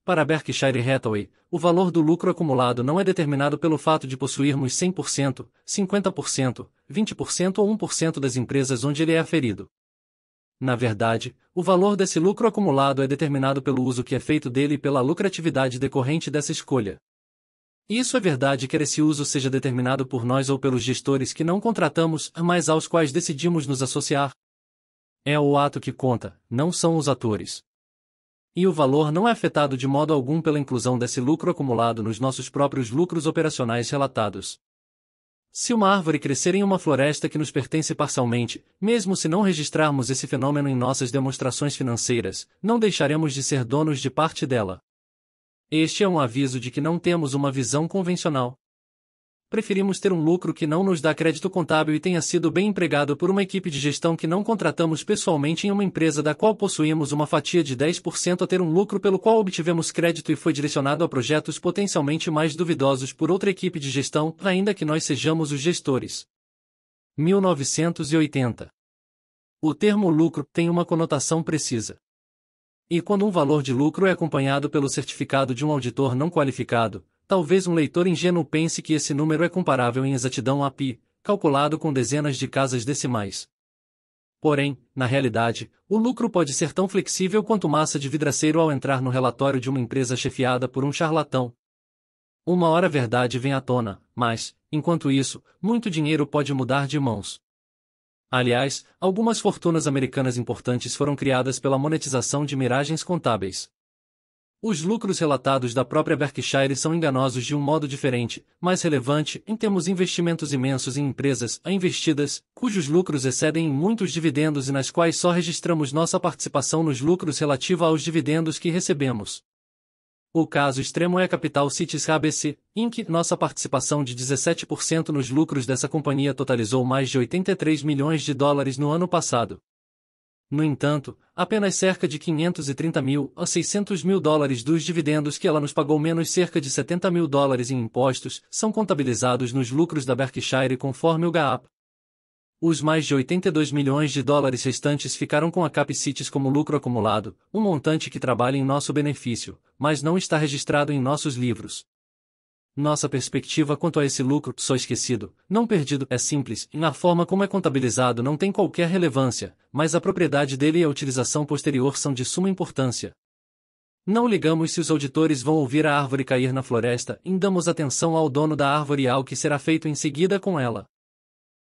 Para Berkshire Hathaway, o valor do lucro acumulado não é determinado pelo fato de possuirmos 100%, 50%, 20% ou 1% das empresas onde ele é aferido. Na verdade, o valor desse lucro acumulado é determinado pelo uso que é feito dele e pela lucratividade decorrente dessa escolha. Isso é verdade quer esse uso seja determinado por nós ou pelos gestores que não contratamos, mas aos quais decidimos nos associar, é o ato que conta, não são os atores. E o valor não é afetado de modo algum pela inclusão desse lucro acumulado nos nossos próprios lucros operacionais relatados. Se uma árvore crescer em uma floresta que nos pertence parcialmente, mesmo se não registrarmos esse fenômeno em nossas demonstrações financeiras, não deixaremos de ser donos de parte dela. Este é um aviso de que não temos uma visão convencional preferimos ter um lucro que não nos dá crédito contábil e tenha sido bem empregado por uma equipe de gestão que não contratamos pessoalmente em uma empresa da qual possuímos uma fatia de 10% a ter um lucro pelo qual obtivemos crédito e foi direcionado a projetos potencialmente mais duvidosos por outra equipe de gestão, ainda que nós sejamos os gestores. 1980 O termo lucro tem uma conotação precisa. E quando um valor de lucro é acompanhado pelo certificado de um auditor não qualificado, Talvez um leitor ingênuo pense que esse número é comparável em exatidão a π, calculado com dezenas de casas decimais. Porém, na realidade, o lucro pode ser tão flexível quanto massa de vidraceiro ao entrar no relatório de uma empresa chefiada por um charlatão. Uma hora a verdade vem à tona, mas, enquanto isso, muito dinheiro pode mudar de mãos. Aliás, algumas fortunas americanas importantes foram criadas pela monetização de miragens contábeis. Os lucros relatados da própria Berkshire são enganosos de um modo diferente, mais relevante, em termos investimentos imensos em empresas a investidas, cujos lucros excedem em muitos dividendos e nas quais só registramos nossa participação nos lucros relativa aos dividendos que recebemos. O caso extremo é a Capital Cities ABC, em que nossa participação de 17% nos lucros dessa companhia totalizou mais de 83 milhões de dólares no ano passado. No entanto, apenas cerca de 530 mil a 600 mil dólares dos dividendos que ela nos pagou, menos cerca de 70 mil dólares em impostos, são contabilizados nos lucros da Berkshire conforme o GAAP. Os mais de 82 milhões de dólares restantes ficaram com a Cap Cities como lucro acumulado, um montante que trabalha em nosso benefício, mas não está registrado em nossos livros. Nossa perspectiva quanto a esse lucro só esquecido, não perdido, é simples e na forma como é contabilizado não tem qualquer relevância, mas a propriedade dele e a utilização posterior são de suma importância. Não ligamos se os auditores vão ouvir a árvore cair na floresta e damos atenção ao dono da árvore e ao que será feito em seguida com ela.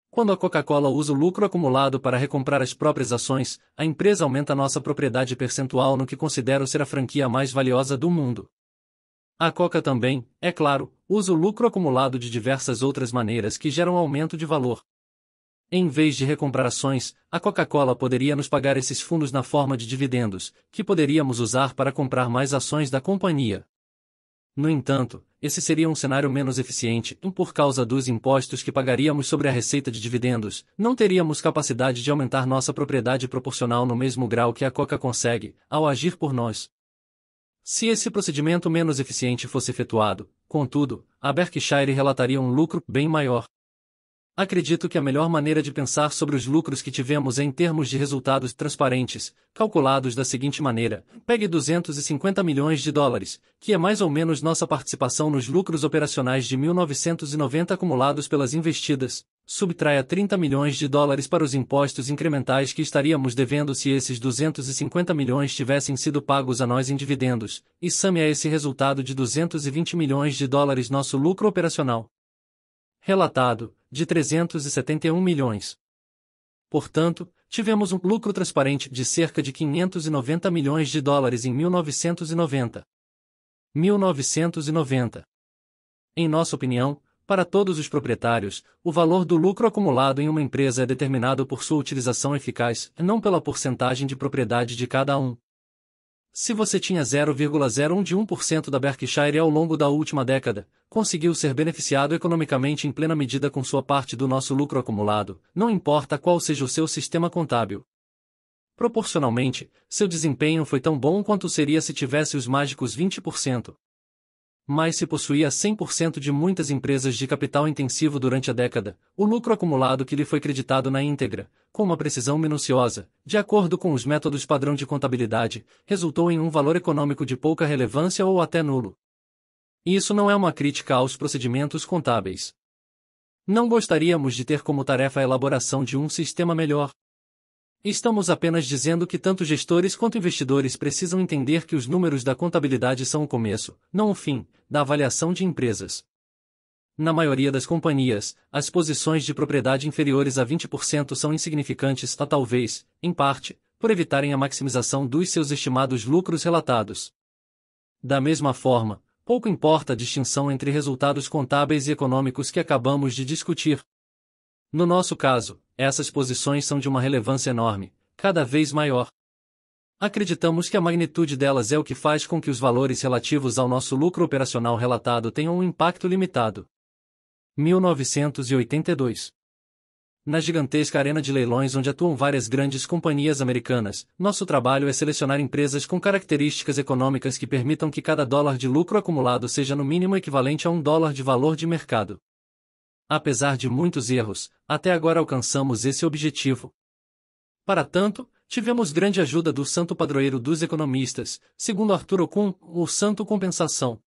Quando a Coca-Cola usa o lucro acumulado para recomprar as próprias ações, a empresa aumenta nossa propriedade percentual no que considero ser a franquia mais valiosa do mundo. A Coca também, é claro, usa o lucro acumulado de diversas outras maneiras que geram aumento de valor. Em vez de recomprar ações, a Coca-Cola poderia nos pagar esses fundos na forma de dividendos, que poderíamos usar para comprar mais ações da companhia. No entanto, esse seria um cenário menos eficiente, por causa dos impostos que pagaríamos sobre a receita de dividendos, não teríamos capacidade de aumentar nossa propriedade proporcional no mesmo grau que a Coca consegue, ao agir por nós. Se esse procedimento menos eficiente fosse efetuado, contudo, a Berkshire relataria um lucro bem maior. Acredito que a melhor maneira de pensar sobre os lucros que tivemos é em termos de resultados transparentes, calculados da seguinte maneira: pegue 250 milhões de dólares, que é mais ou menos nossa participação nos lucros operacionais de 1990 acumulados pelas investidas, subtraia 30 milhões de dólares para os impostos incrementais que estaríamos devendo se esses 250 milhões tivessem sido pagos a nós em dividendos, e some a esse resultado de 220 milhões de dólares nosso lucro operacional. Relatado de 371 milhões. Portanto, tivemos um lucro transparente de cerca de 590 milhões de dólares em 1990. 1990. Em nossa opinião, para todos os proprietários, o valor do lucro acumulado em uma empresa é determinado por sua utilização eficaz, não pela porcentagem de propriedade de cada um. Se você tinha 0,01 de 1% da Berkshire ao longo da última década, conseguiu ser beneficiado economicamente em plena medida com sua parte do nosso lucro acumulado, não importa qual seja o seu sistema contábil. Proporcionalmente, seu desempenho foi tão bom quanto seria se tivesse os mágicos 20%. Mas se possuía 100% de muitas empresas de capital intensivo durante a década, o lucro acumulado que lhe foi creditado na íntegra, com uma precisão minuciosa, de acordo com os métodos padrão de contabilidade, resultou em um valor econômico de pouca relevância ou até nulo. Isso não é uma crítica aos procedimentos contábeis. Não gostaríamos de ter como tarefa a elaboração de um sistema melhor, Estamos apenas dizendo que tanto gestores quanto investidores precisam entender que os números da contabilidade são o começo, não o fim, da avaliação de empresas. Na maioria das companhias, as posições de propriedade inferiores a 20% são insignificantes a tá, talvez, em parte, por evitarem a maximização dos seus estimados lucros relatados. Da mesma forma, pouco importa a distinção entre resultados contábeis e econômicos que acabamos de discutir. No nosso caso, essas posições são de uma relevância enorme, cada vez maior. Acreditamos que a magnitude delas é o que faz com que os valores relativos ao nosso lucro operacional relatado tenham um impacto limitado. 1982 Na gigantesca arena de leilões onde atuam várias grandes companhias americanas, nosso trabalho é selecionar empresas com características econômicas que permitam que cada dólar de lucro acumulado seja no mínimo equivalente a um dólar de valor de mercado. Apesar de muitos erros, até agora alcançamos esse objetivo. Para tanto, tivemos grande ajuda do santo padroeiro dos economistas, segundo Arthur Okun, o santo compensação.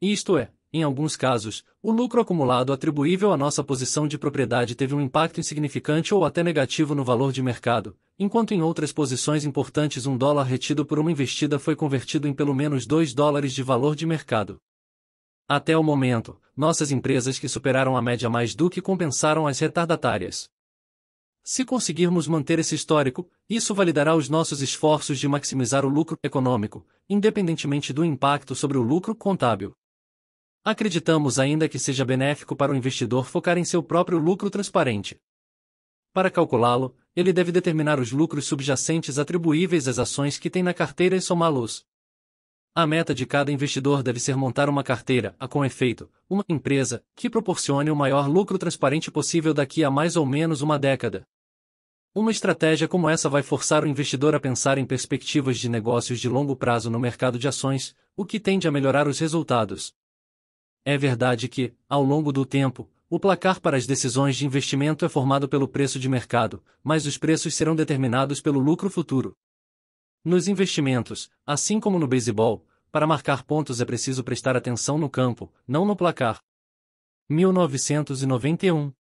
Isto é, em alguns casos, o lucro acumulado atribuível à nossa posição de propriedade teve um impacto insignificante ou até negativo no valor de mercado, enquanto em outras posições importantes um dólar retido por uma investida foi convertido em pelo menos dois dólares de valor de mercado. Até o momento, nossas empresas que superaram a média mais do que compensaram as retardatárias. Se conseguirmos manter esse histórico, isso validará os nossos esforços de maximizar o lucro econômico, independentemente do impacto sobre o lucro contábil. Acreditamos ainda que seja benéfico para o investidor focar em seu próprio lucro transparente. Para calculá-lo, ele deve determinar os lucros subjacentes atribuíveis às ações que tem na carteira e somá-los. A meta de cada investidor deve ser montar uma carteira, a com efeito, uma empresa, que proporcione o maior lucro transparente possível daqui a mais ou menos uma década. Uma estratégia como essa vai forçar o investidor a pensar em perspectivas de negócios de longo prazo no mercado de ações, o que tende a melhorar os resultados. É verdade que, ao longo do tempo, o placar para as decisões de investimento é formado pelo preço de mercado, mas os preços serão determinados pelo lucro futuro. Nos investimentos, assim como no beisebol, para marcar pontos é preciso prestar atenção no campo, não no placar. 1991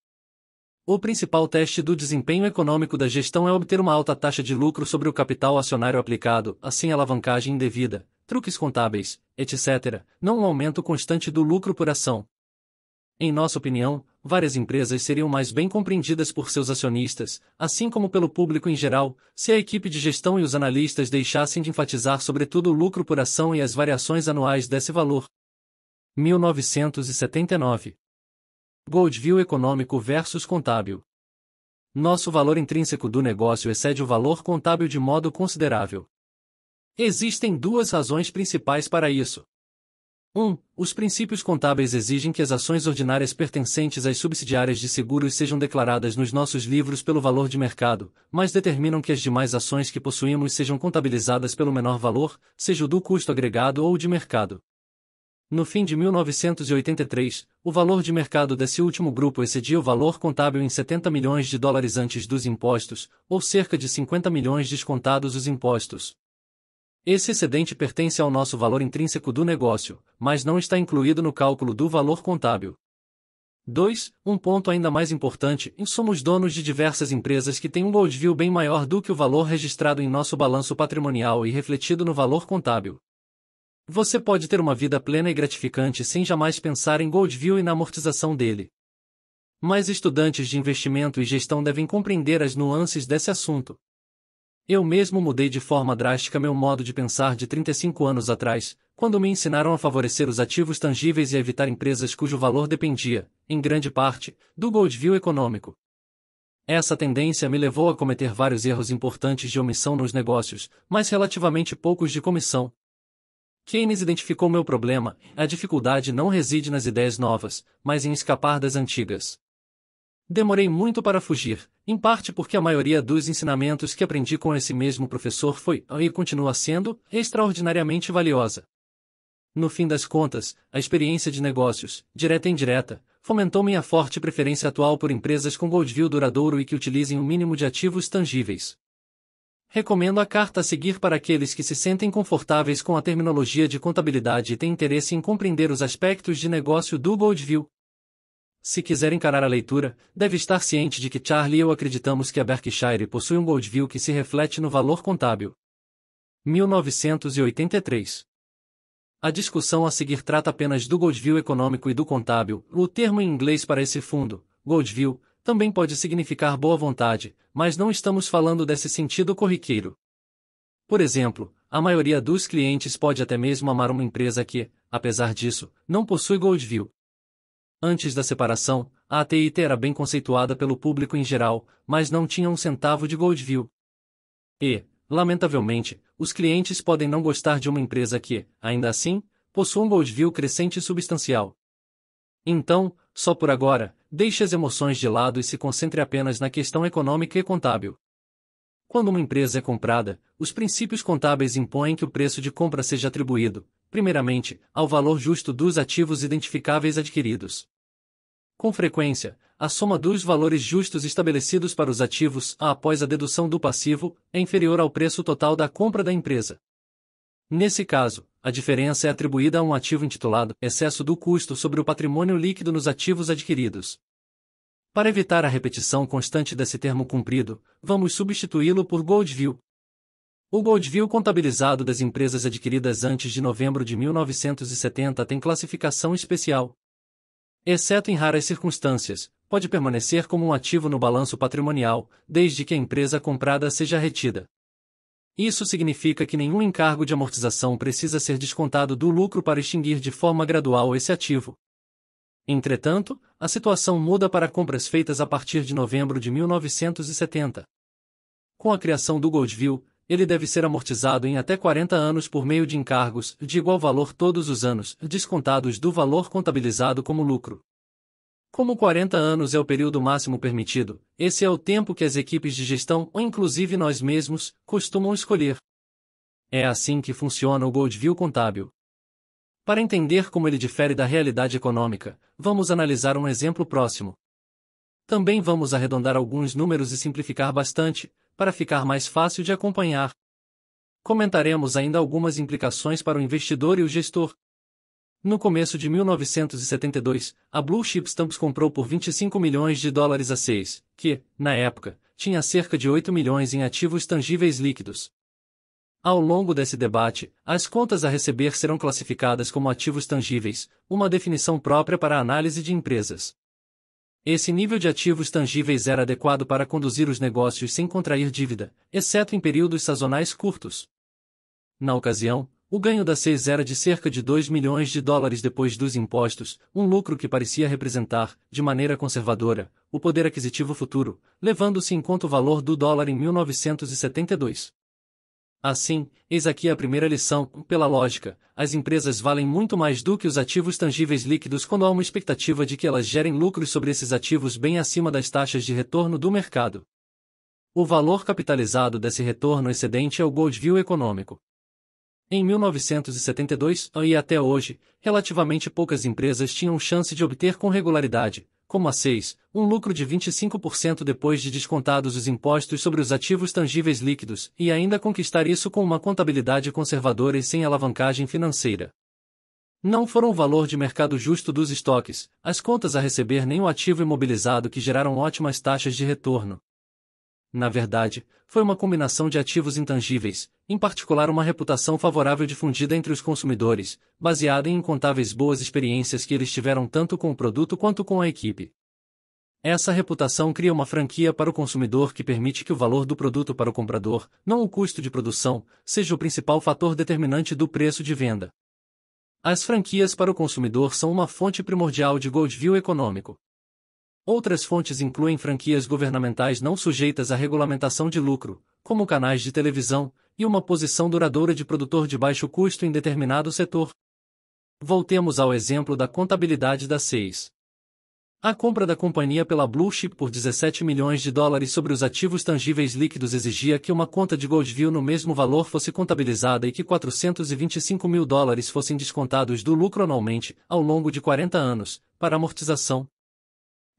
O principal teste do desempenho econômico da gestão é obter uma alta taxa de lucro sobre o capital acionário aplicado, assim alavancagem indevida, truques contábeis, etc., não um aumento constante do lucro por ação. Em nossa opinião, várias empresas seriam mais bem compreendidas por seus acionistas, assim como pelo público em geral, se a equipe de gestão e os analistas deixassem de enfatizar sobretudo o lucro por ação e as variações anuais desse valor. 1979 Goldview Econômico versus Contábil Nosso valor intrínseco do negócio excede o valor contábil de modo considerável. Existem duas razões principais para isso. 1. Um, os princípios contábeis exigem que as ações ordinárias pertencentes às subsidiárias de seguros sejam declaradas nos nossos livros pelo valor de mercado, mas determinam que as demais ações que possuímos sejam contabilizadas pelo menor valor, seja o do custo agregado ou o de mercado. No fim de 1983, o valor de mercado desse último grupo excedia o valor contábil em 70 milhões de dólares antes dos impostos, ou cerca de 50 milhões descontados os impostos. Esse excedente pertence ao nosso valor intrínseco do negócio, mas não está incluído no cálculo do valor contábil. 2. Um ponto ainda mais importante: somos donos de diversas empresas que têm um goldview bem maior do que o valor registrado em nosso balanço patrimonial e refletido no valor contábil. Você pode ter uma vida plena e gratificante sem jamais pensar em goldview e na amortização dele. Mas estudantes de investimento e gestão devem compreender as nuances desse assunto. Eu mesmo mudei de forma drástica meu modo de pensar de 35 anos atrás, quando me ensinaram a favorecer os ativos tangíveis e evitar empresas cujo valor dependia, em grande parte, do Goldview econômico. Essa tendência me levou a cometer vários erros importantes de omissão nos negócios, mas relativamente poucos de comissão. Keynes identificou meu problema, a dificuldade não reside nas ideias novas, mas em escapar das antigas. Demorei muito para fugir, em parte porque a maioria dos ensinamentos que aprendi com esse mesmo professor foi, e continua sendo, extraordinariamente valiosa. No fim das contas, a experiência de negócios, direta e indireta, fomentou minha forte preferência atual por empresas com Goldview duradouro e que utilizem o um mínimo de ativos tangíveis. Recomendo a carta a seguir para aqueles que se sentem confortáveis com a terminologia de contabilidade e têm interesse em compreender os aspectos de negócio do Goldview. Se quiser encarar a leitura, deve estar ciente de que Charlie e eu acreditamos que a Berkshire possui um Goldview que se reflete no valor contábil. 1983. A discussão a seguir trata apenas do Goldview econômico e do contábil, o termo em inglês para esse fundo, Goldview, também pode significar boa vontade, mas não estamos falando desse sentido corriqueiro. Por exemplo, a maioria dos clientes pode até mesmo amar uma empresa que, apesar disso, não possui Goldview. Antes da separação, a AT&T era bem conceituada pelo público em geral, mas não tinha um centavo de Goldview. E, lamentavelmente, os clientes podem não gostar de uma empresa que, ainda assim, possua um Goldview crescente e substancial. Então, só por agora, deixe as emoções de lado e se concentre apenas na questão econômica e contábil. Quando uma empresa é comprada, os princípios contábeis impõem que o preço de compra seja atribuído, primeiramente, ao valor justo dos ativos identificáveis adquiridos. Com frequência, a soma dos valores justos estabelecidos para os ativos após a dedução do passivo é inferior ao preço total da compra da empresa. Nesse caso, a diferença é atribuída a um ativo intitulado Excesso do custo sobre o patrimônio líquido nos ativos adquiridos. Para evitar a repetição constante desse termo cumprido, vamos substituí-lo por Goldview, o Goldview contabilizado das empresas adquiridas antes de novembro de 1970 tem classificação especial. Exceto em raras circunstâncias, pode permanecer como um ativo no balanço patrimonial, desde que a empresa comprada seja retida. Isso significa que nenhum encargo de amortização precisa ser descontado do lucro para extinguir de forma gradual esse ativo. Entretanto, a situação muda para compras feitas a partir de novembro de 1970. Com a criação do Goldview, ele deve ser amortizado em até 40 anos por meio de encargos de igual valor todos os anos, descontados do valor contabilizado como lucro. Como 40 anos é o período máximo permitido, esse é o tempo que as equipes de gestão, ou inclusive nós mesmos, costumam escolher. É assim que funciona o Goldview contábil. Para entender como ele difere da realidade econômica, vamos analisar um exemplo próximo. Também vamos arredondar alguns números e simplificar bastante, para ficar mais fácil de acompanhar. Comentaremos ainda algumas implicações para o investidor e o gestor. No começo de 1972, a Blue Chip Stamps comprou por 25 milhões de dólares a 6, que, na época, tinha cerca de 8 milhões em ativos tangíveis líquidos. Ao longo desse debate, as contas a receber serão classificadas como ativos tangíveis, uma definição própria para a análise de empresas. Esse nível de ativos tangíveis era adequado para conduzir os negócios sem contrair dívida, exceto em períodos sazonais curtos. Na ocasião, o ganho da Seis era de cerca de 2 milhões de dólares depois dos impostos, um lucro que parecia representar, de maneira conservadora, o poder aquisitivo futuro, levando-se em conta o valor do dólar em 1972. Assim, eis aqui a primeira lição: pela lógica, as empresas valem muito mais do que os ativos tangíveis líquidos quando há uma expectativa de que elas gerem lucros sobre esses ativos bem acima das taxas de retorno do mercado. O valor capitalizado desse retorno excedente é o Gold View econômico. Em 1972 e até hoje, relativamente poucas empresas tinham chance de obter com regularidade como a 6, um lucro de 25% depois de descontados os impostos sobre os ativos tangíveis líquidos, e ainda conquistar isso com uma contabilidade conservadora e sem alavancagem financeira. Não foram o valor de mercado justo dos estoques, as contas a receber nem o ativo imobilizado que geraram ótimas taxas de retorno, na verdade, foi uma combinação de ativos intangíveis, em particular uma reputação favorável difundida entre os consumidores, baseada em incontáveis boas experiências que eles tiveram tanto com o produto quanto com a equipe. Essa reputação cria uma franquia para o consumidor que permite que o valor do produto para o comprador, não o custo de produção, seja o principal fator determinante do preço de venda. As franquias para o consumidor são uma fonte primordial de Goldview econômico. Outras fontes incluem franquias governamentais não sujeitas à regulamentação de lucro, como canais de televisão, e uma posição duradoura de produtor de baixo custo em determinado setor. Voltemos ao exemplo da contabilidade da Seis. A compra da companhia pela Blue Chip por 17 milhões de dólares sobre os ativos tangíveis líquidos exigia que uma conta de Goldview no mesmo valor fosse contabilizada e que 425 mil dólares fossem descontados do lucro anualmente, ao longo de 40 anos, para amortização.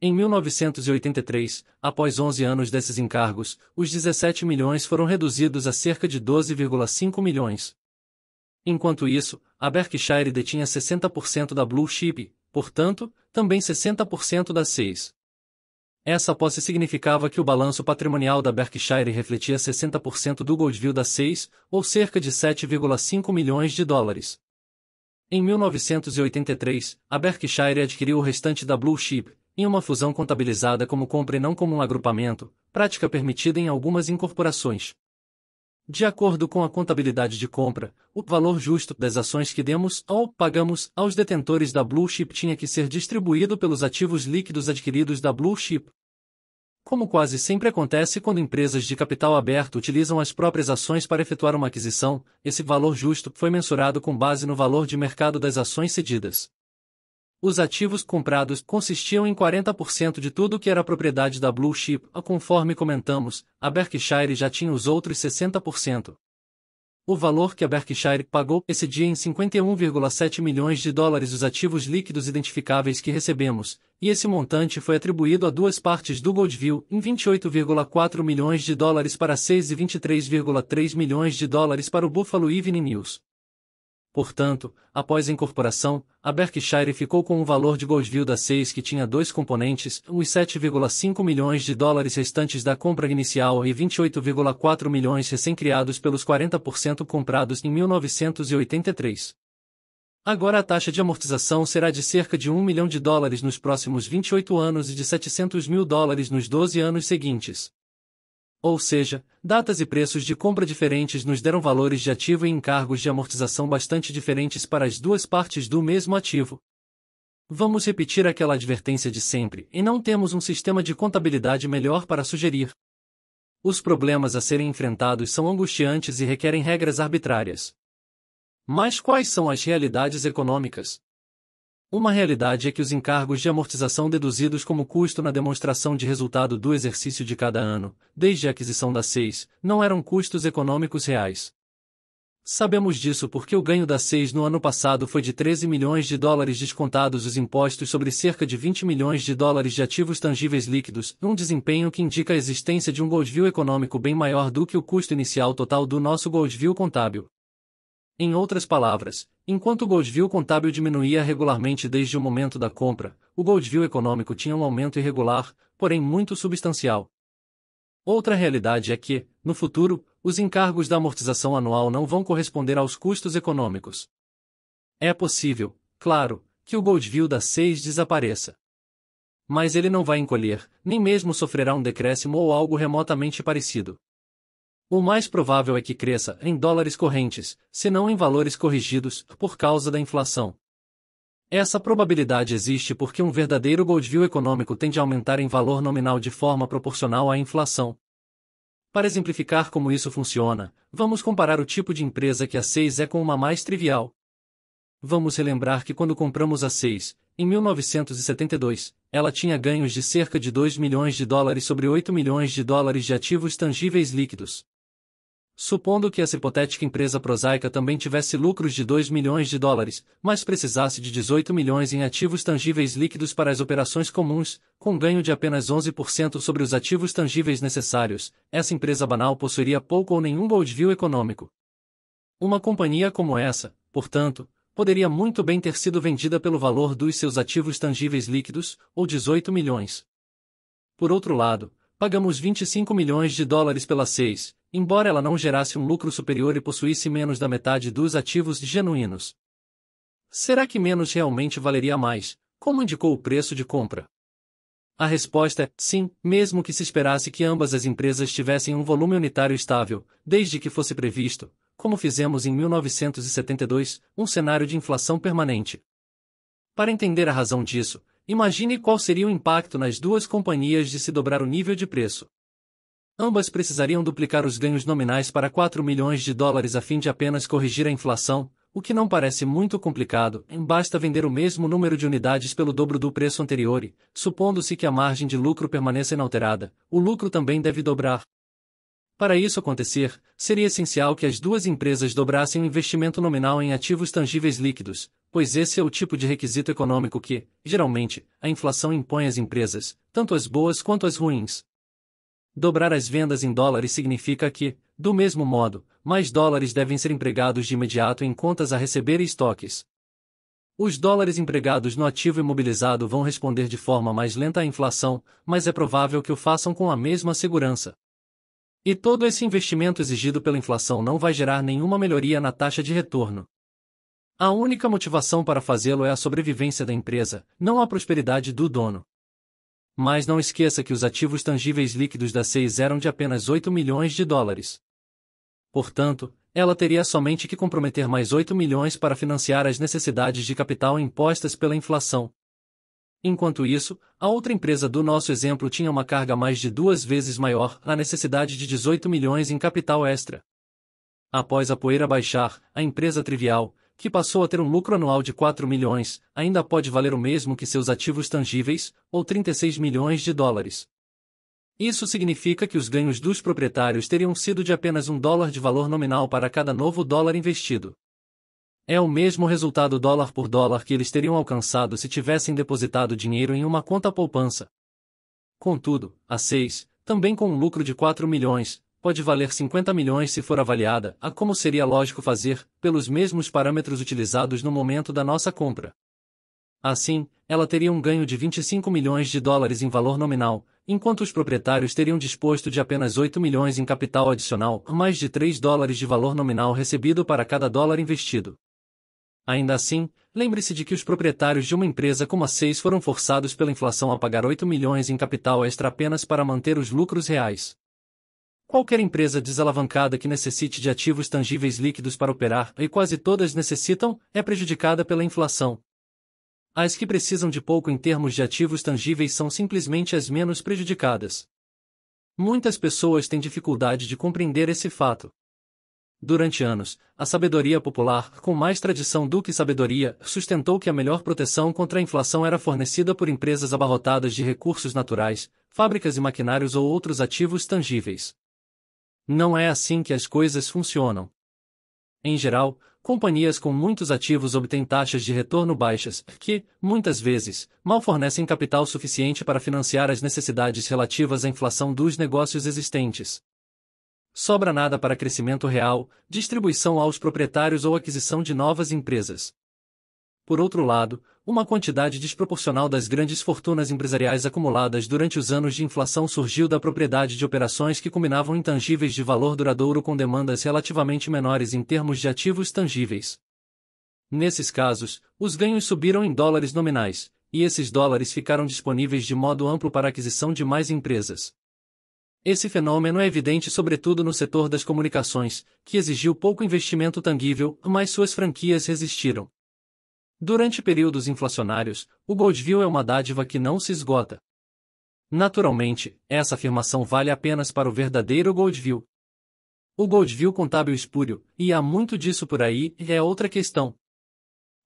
Em 1983, após 11 anos desses encargos, os 17 milhões foram reduzidos a cerca de 12,5 milhões. Enquanto isso, a Berkshire detinha 60% da Blue Chip, portanto, também 60% da Seis. Essa posse significava que o balanço patrimonial da Berkshire refletia 60% do Goldville da Seis, ou cerca de 7,5 milhões de dólares. Em 1983, a Berkshire adquiriu o restante da Blue Chip, em uma fusão contabilizada como compra e não como um agrupamento, prática permitida em algumas incorporações. De acordo com a contabilidade de compra, o valor justo das ações que demos ou pagamos aos detentores da Blue Chip tinha que ser distribuído pelos ativos líquidos adquiridos da Blue Chip. Como quase sempre acontece quando empresas de capital aberto utilizam as próprias ações para efetuar uma aquisição, esse valor justo foi mensurado com base no valor de mercado das ações cedidas os ativos comprados consistiam em 40% de tudo que era propriedade da Blue Chip, a conforme comentamos, a Berkshire já tinha os outros 60%. O valor que a Berkshire pagou excedia em 51,7 milhões de dólares os ativos líquidos identificáveis que recebemos, e esse montante foi atribuído a duas partes do Goldville em 28,4 milhões de dólares para 6 e 23,3 milhões de dólares para o Buffalo Evening News. Portanto, após a incorporação, a Berkshire ficou com um valor de da 6 que tinha dois componentes, os 7,5 milhões de dólares restantes da compra inicial e 28,4 milhões recém-criados pelos 40% comprados em 1983. Agora a taxa de amortização será de cerca de 1 milhão de dólares nos próximos 28 anos e de 700 mil dólares nos 12 anos seguintes. Ou seja, datas e preços de compra diferentes nos deram valores de ativo e encargos de amortização bastante diferentes para as duas partes do mesmo ativo. Vamos repetir aquela advertência de sempre e não temos um sistema de contabilidade melhor para sugerir. Os problemas a serem enfrentados são angustiantes e requerem regras arbitrárias. Mas quais são as realidades econômicas? Uma realidade é que os encargos de amortização deduzidos como custo na demonstração de resultado do exercício de cada ano, desde a aquisição da SEIS, não eram custos econômicos reais. Sabemos disso porque o ganho da SEIS no ano passado foi de 13 milhões de dólares descontados os impostos sobre cerca de 20 milhões de dólares de ativos tangíveis líquidos, um desempenho que indica a existência de um Goldview econômico bem maior do que o custo inicial total do nosso Goldview contábil. Em outras palavras, enquanto o Goldview contábil diminuía regularmente desde o momento da compra, o Goldview econômico tinha um aumento irregular, porém muito substancial. Outra realidade é que, no futuro, os encargos da amortização anual não vão corresponder aos custos econômicos. É possível, claro, que o Goldview da 6 desapareça. Mas ele não vai encolher, nem mesmo sofrerá um decréscimo ou algo remotamente parecido o mais provável é que cresça em dólares correntes, se não em valores corrigidos, por causa da inflação. Essa probabilidade existe porque um verdadeiro Goldview econômico tende a aumentar em valor nominal de forma proporcional à inflação. Para exemplificar como isso funciona, vamos comparar o tipo de empresa que a 6 é com uma mais trivial. Vamos relembrar que quando compramos a 6, em 1972, ela tinha ganhos de cerca de 2 milhões de dólares sobre 8 milhões de dólares de ativos tangíveis líquidos. Supondo que essa hipotética empresa prosaica também tivesse lucros de 2 milhões de dólares, mas precisasse de 18 milhões em ativos tangíveis líquidos para as operações comuns, com ganho de apenas 11% sobre os ativos tangíveis necessários, essa empresa banal possuiria pouco ou nenhum worldview econômico. Uma companhia como essa, portanto, poderia muito bem ter sido vendida pelo valor dos seus ativos tangíveis líquidos, ou 18 milhões. Por outro lado, pagamos 25 milhões de dólares pela 6, embora ela não gerasse um lucro superior e possuísse menos da metade dos ativos genuínos. Será que menos realmente valeria mais, como indicou o preço de compra? A resposta é sim, mesmo que se esperasse que ambas as empresas tivessem um volume unitário estável, desde que fosse previsto, como fizemos em 1972, um cenário de inflação permanente. Para entender a razão disso, imagine qual seria o impacto nas duas companhias de se dobrar o nível de preço. Ambas precisariam duplicar os ganhos nominais para 4 milhões de dólares a fim de apenas corrigir a inflação, o que não parece muito complicado, basta vender o mesmo número de unidades pelo dobro do preço anterior, e, supondo-se que a margem de lucro permaneça inalterada, o lucro também deve dobrar. Para isso acontecer, seria essencial que as duas empresas dobrassem o investimento nominal em ativos tangíveis líquidos, pois esse é o tipo de requisito econômico que, geralmente, a inflação impõe às empresas, tanto as boas quanto as ruins. Dobrar as vendas em dólares significa que, do mesmo modo, mais dólares devem ser empregados de imediato em contas a receber e estoques. Os dólares empregados no ativo imobilizado vão responder de forma mais lenta à inflação, mas é provável que o façam com a mesma segurança. E todo esse investimento exigido pela inflação não vai gerar nenhuma melhoria na taxa de retorno. A única motivação para fazê-lo é a sobrevivência da empresa, não a prosperidade do dono. Mas não esqueça que os ativos tangíveis líquidos da CEIS eram de apenas 8 milhões de dólares. Portanto, ela teria somente que comprometer mais 8 milhões para financiar as necessidades de capital impostas pela inflação. Enquanto isso, a outra empresa do nosso exemplo tinha uma carga mais de duas vezes maior, a necessidade de 18 milhões em capital extra. Após a poeira baixar, a empresa trivial, que passou a ter um lucro anual de 4 milhões, ainda pode valer o mesmo que seus ativos tangíveis, ou 36 milhões de dólares. Isso significa que os ganhos dos proprietários teriam sido de apenas um dólar de valor nominal para cada novo dólar investido. É o mesmo resultado dólar por dólar que eles teriam alcançado se tivessem depositado dinheiro em uma conta poupança. Contudo, a 6, também com um lucro de 4 milhões, pode valer 50 milhões se for avaliada a como seria lógico fazer, pelos mesmos parâmetros utilizados no momento da nossa compra. Assim, ela teria um ganho de 25 milhões de dólares em valor nominal, enquanto os proprietários teriam disposto de apenas 8 milhões em capital adicional, mais de 3 dólares de valor nominal recebido para cada dólar investido. Ainda assim, lembre-se de que os proprietários de uma empresa como a Seis foram forçados pela inflação a pagar 8 milhões em capital extra apenas para manter os lucros reais. Qualquer empresa desalavancada que necessite de ativos tangíveis líquidos para operar, e quase todas necessitam, é prejudicada pela inflação. As que precisam de pouco em termos de ativos tangíveis são simplesmente as menos prejudicadas. Muitas pessoas têm dificuldade de compreender esse fato. Durante anos, a sabedoria popular, com mais tradição do que sabedoria, sustentou que a melhor proteção contra a inflação era fornecida por empresas abarrotadas de recursos naturais, fábricas e maquinários ou outros ativos tangíveis. Não é assim que as coisas funcionam. Em geral, companhias com muitos ativos obtêm taxas de retorno baixas, que, muitas vezes, mal fornecem capital suficiente para financiar as necessidades relativas à inflação dos negócios existentes. Sobra nada para crescimento real, distribuição aos proprietários ou aquisição de novas empresas. Por outro lado, uma quantidade desproporcional das grandes fortunas empresariais acumuladas durante os anos de inflação surgiu da propriedade de operações que combinavam intangíveis de valor duradouro com demandas relativamente menores em termos de ativos tangíveis. Nesses casos, os ganhos subiram em dólares nominais, e esses dólares ficaram disponíveis de modo amplo para aquisição de mais empresas. Esse fenômeno é evidente sobretudo no setor das comunicações, que exigiu pouco investimento tangível, mas suas franquias resistiram. Durante períodos inflacionários, o Goldview é uma dádiva que não se esgota. Naturalmente, essa afirmação vale apenas para o verdadeiro Goldview. O Goldview contábil espúrio, e há muito disso por aí, é outra questão.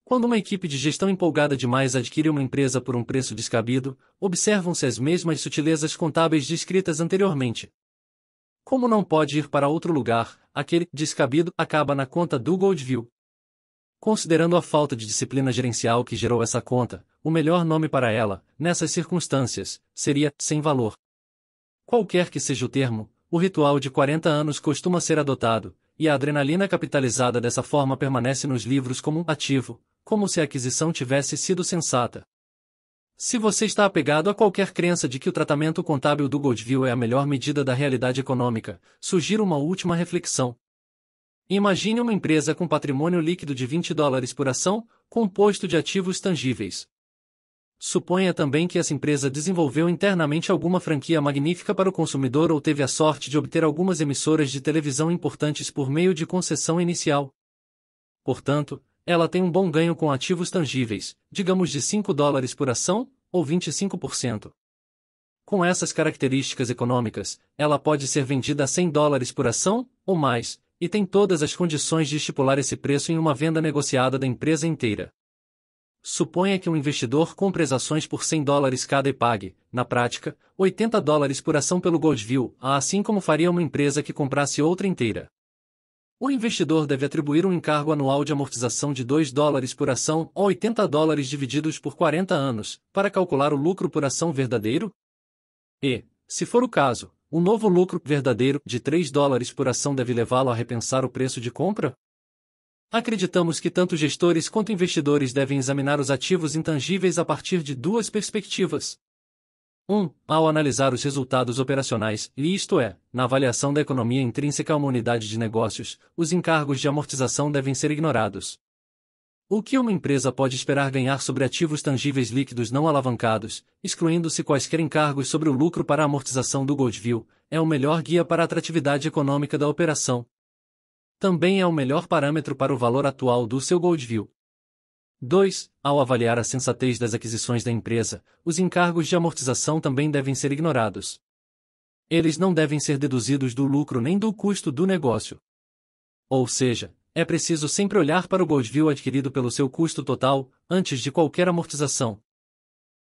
Quando uma equipe de gestão empolgada demais adquire uma empresa por um preço descabido, observam-se as mesmas sutilezas contábeis descritas anteriormente. Como não pode ir para outro lugar, aquele descabido acaba na conta do Goldview. Considerando a falta de disciplina gerencial que gerou essa conta, o melhor nome para ela, nessas circunstâncias, seria sem valor. Qualquer que seja o termo, o ritual de 40 anos costuma ser adotado, e a adrenalina capitalizada dessa forma permanece nos livros como um ativo, como se a aquisição tivesse sido sensata. Se você está apegado a qualquer crença de que o tratamento contábil do Goldview é a melhor medida da realidade econômica, sugiro uma última reflexão. Imagine uma empresa com patrimônio líquido de 20 dólares por ação, composto de ativos tangíveis. Suponha também que essa empresa desenvolveu internamente alguma franquia magnífica para o consumidor ou teve a sorte de obter algumas emissoras de televisão importantes por meio de concessão inicial. Portanto, ela tem um bom ganho com ativos tangíveis, digamos de 5 dólares por ação, ou 25%. Com essas características econômicas, ela pode ser vendida a 100 dólares por ação, ou mais, e tem todas as condições de estipular esse preço em uma venda negociada da empresa inteira. Suponha que um investidor compre as ações por 100 dólares cada e pague, na prática, 80 dólares por ação pelo Goldview, assim como faria uma empresa que comprasse outra inteira. O investidor deve atribuir um encargo anual de amortização de 2 dólares por ação ou 80 dólares divididos por 40 anos, para calcular o lucro por ação verdadeiro? E, se for o caso, o novo lucro verdadeiro de 3 dólares por ação deve levá-lo a repensar o preço de compra? Acreditamos que tanto gestores quanto investidores devem examinar os ativos intangíveis a partir de duas perspectivas. 1. Um, ao analisar os resultados operacionais, e isto é, na avaliação da economia intrínseca a uma unidade de negócios, os encargos de amortização devem ser ignorados. O que uma empresa pode esperar ganhar sobre ativos tangíveis líquidos não alavancados, excluindo-se quaisquer encargos sobre o lucro para a amortização do Goldview, é o melhor guia para a atratividade econômica da operação. Também é o melhor parâmetro para o valor atual do seu Goldview. 2. Ao avaliar a sensatez das aquisições da empresa, os encargos de amortização também devem ser ignorados. Eles não devem ser deduzidos do lucro nem do custo do negócio. Ou seja, é preciso sempre olhar para o Goldview adquirido pelo seu custo total, antes de qualquer amortização.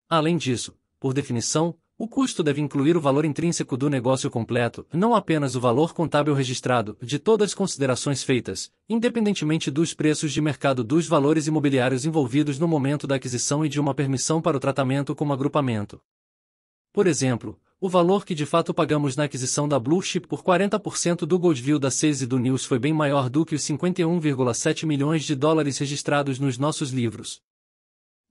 Além disso, por definição, o custo deve incluir o valor intrínseco do negócio completo, não apenas o valor contábil registrado, de todas as considerações feitas, independentemente dos preços de mercado dos valores imobiliários envolvidos no momento da aquisição e de uma permissão para o tratamento como agrupamento. Por exemplo, o valor que de fato pagamos na aquisição da Blue Chip por 40% do Goldview da Seize e do News foi bem maior do que os 51,7 milhões de dólares registrados nos nossos livros.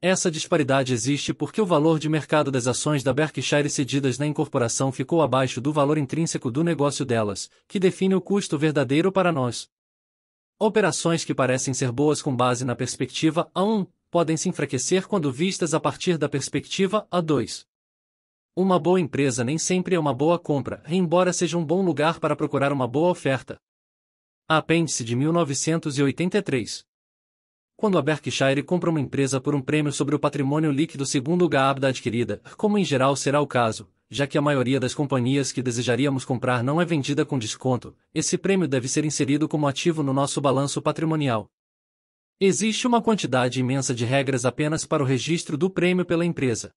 Essa disparidade existe porque o valor de mercado das ações da Berkshire cedidas na incorporação ficou abaixo do valor intrínseco do negócio delas, que define o custo verdadeiro para nós. Operações que parecem ser boas com base na perspectiva A1 podem se enfraquecer quando vistas a partir da perspectiva A2. Uma boa empresa nem sempre é uma boa compra, embora seja um bom lugar para procurar uma boa oferta. Apêndice de 1983. Quando a Berkshire compra uma empresa por um prêmio sobre o patrimônio líquido segundo o GAAB da adquirida, como em geral será o caso, já que a maioria das companhias que desejaríamos comprar não é vendida com desconto, esse prêmio deve ser inserido como ativo no nosso balanço patrimonial. Existe uma quantidade imensa de regras apenas para o registro do prêmio pela empresa.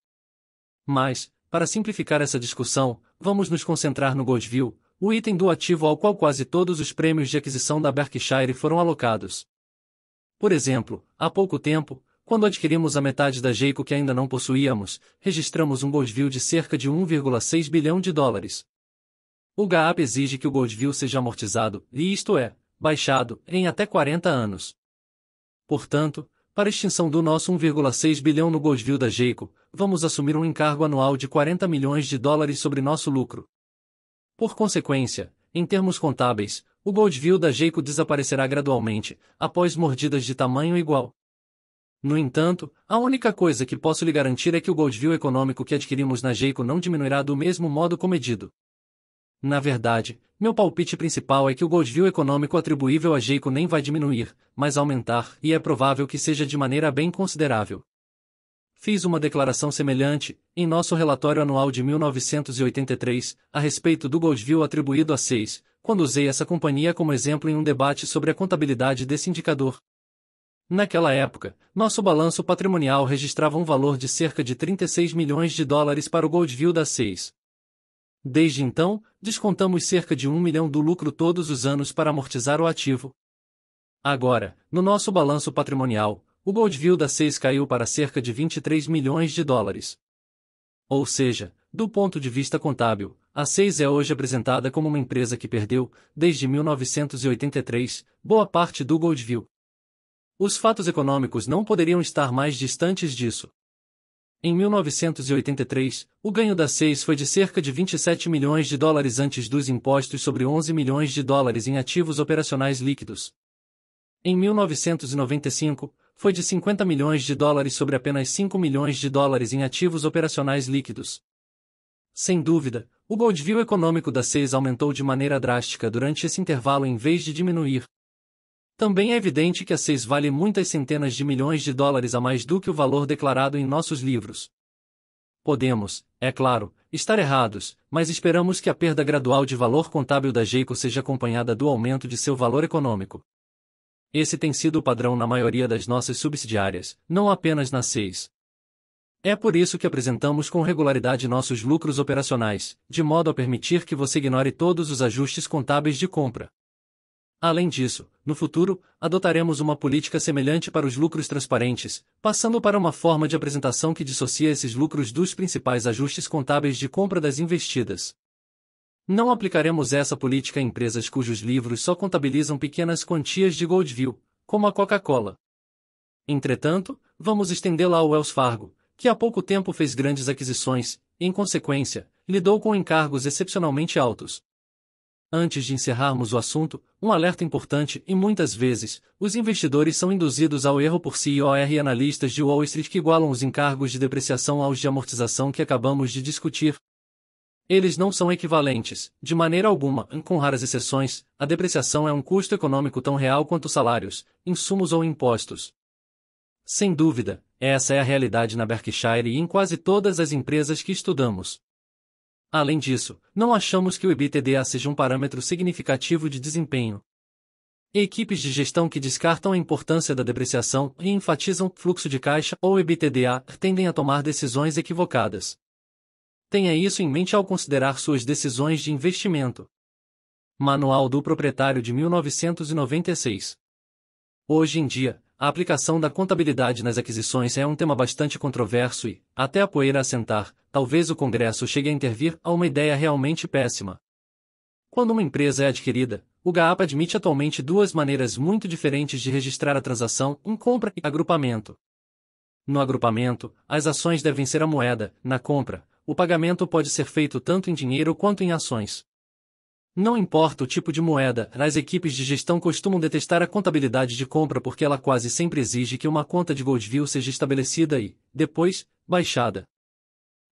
Mas, para simplificar essa discussão, vamos nos concentrar no Gosville, o item do ativo ao qual quase todos os prêmios de aquisição da Berkshire foram alocados. Por exemplo, há pouco tempo, quando adquirimos a metade da Geico que ainda não possuíamos, registramos um Goldview de cerca de 1,6 bilhão de dólares. O GAAP exige que o Goldview seja amortizado, e isto é, baixado, em até 40 anos. Portanto, para extinção do nosso 1,6 bilhão no Gosville da Geico, vamos assumir um encargo anual de 40 milhões de dólares sobre nosso lucro. Por consequência, em termos contábeis, o Goldville da Geico desaparecerá gradualmente, após mordidas de tamanho igual. No entanto, a única coisa que posso lhe garantir é que o Goldville econômico que adquirimos na Geico não diminuirá do mesmo modo comedido. Na verdade, meu palpite principal é que o Goldview econômico atribuível a Jeico nem vai diminuir, mas aumentar, e é provável que seja de maneira bem considerável. Fiz uma declaração semelhante, em nosso relatório anual de 1983, a respeito do Goldview atribuído a Seis, quando usei essa companhia como exemplo em um debate sobre a contabilidade desse indicador. Naquela época, nosso balanço patrimonial registrava um valor de cerca de 36 milhões de dólares para o Goldview da Seis. Desde então, descontamos cerca de um milhão do lucro todos os anos para amortizar o ativo. Agora, no nosso balanço patrimonial, o Goldview da 6 caiu para cerca de 23 milhões de dólares. Ou seja, do ponto de vista contábil, a 6 é hoje apresentada como uma empresa que perdeu, desde 1983, boa parte do Goldview. Os fatos econômicos não poderiam estar mais distantes disso. Em 1983, o ganho da Seis foi de cerca de 27 milhões de dólares antes dos impostos sobre 11 milhões de dólares em ativos operacionais líquidos. Em 1995, foi de 50 milhões de dólares sobre apenas 5 milhões de dólares em ativos operacionais líquidos. Sem dúvida, o Goldview econômico da Seis aumentou de maneira drástica durante esse intervalo em vez de diminuir, também é evidente que a 6 vale muitas centenas de milhões de dólares a mais do que o valor declarado em nossos livros. Podemos, é claro, estar errados, mas esperamos que a perda gradual de valor contábil da Geico seja acompanhada do aumento de seu valor econômico. Esse tem sido o padrão na maioria das nossas subsidiárias, não apenas na 6. É por isso que apresentamos com regularidade nossos lucros operacionais, de modo a permitir que você ignore todos os ajustes contábeis de compra. Além disso, no futuro, adotaremos uma política semelhante para os lucros transparentes, passando para uma forma de apresentação que dissocia esses lucros dos principais ajustes contábeis de compra das investidas. Não aplicaremos essa política a empresas cujos livros só contabilizam pequenas quantias de Goldview, como a Coca-Cola. Entretanto, vamos estendê-la ao Wells Fargo, que há pouco tempo fez grandes aquisições, e, em consequência, lidou com encargos excepcionalmente altos. Antes de encerrarmos o assunto, um alerta importante e muitas vezes, os investidores são induzidos ao erro por CIOR e analistas de Wall Street que igualam os encargos de depreciação aos de amortização que acabamos de discutir. Eles não são equivalentes, de maneira alguma, com raras exceções, a depreciação é um custo econômico tão real quanto salários, insumos ou impostos. Sem dúvida, essa é a realidade na Berkshire e em quase todas as empresas que estudamos. Além disso, não achamos que o EBITDA seja um parâmetro significativo de desempenho. Equipes de gestão que descartam a importância da depreciação e enfatizam fluxo de caixa ou EBITDA tendem a tomar decisões equivocadas. Tenha isso em mente ao considerar suas decisões de investimento. Manual do Proprietário de 1996. Hoje em dia, a aplicação da contabilidade nas aquisições é um tema bastante controverso e, até a poeira assentar, talvez o Congresso chegue a intervir a uma ideia realmente péssima. Quando uma empresa é adquirida, o GAAP admite atualmente duas maneiras muito diferentes de registrar a transação em compra e agrupamento. No agrupamento, as ações devem ser a moeda, na compra, o pagamento pode ser feito tanto em dinheiro quanto em ações. Não importa o tipo de moeda, as equipes de gestão costumam detestar a contabilidade de compra porque ela quase sempre exige que uma conta de Goldview seja estabelecida e, depois, baixada.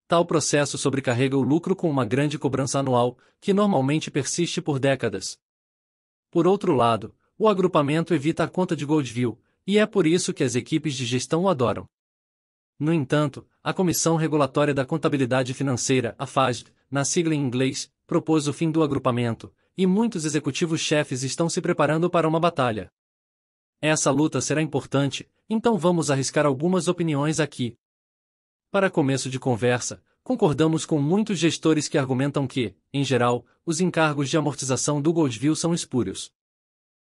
Tal processo sobrecarrega o lucro com uma grande cobrança anual, que normalmente persiste por décadas. Por outro lado, o agrupamento evita a conta de Goldview, e é por isso que as equipes de gestão o adoram. No entanto, a Comissão Regulatória da Contabilidade Financeira, a FASD, na sigla em inglês, propôs o fim do agrupamento, e muitos executivos-chefes estão se preparando para uma batalha. Essa luta será importante, então vamos arriscar algumas opiniões aqui. Para começo de conversa, concordamos com muitos gestores que argumentam que, em geral, os encargos de amortização do Goldville são espúrios.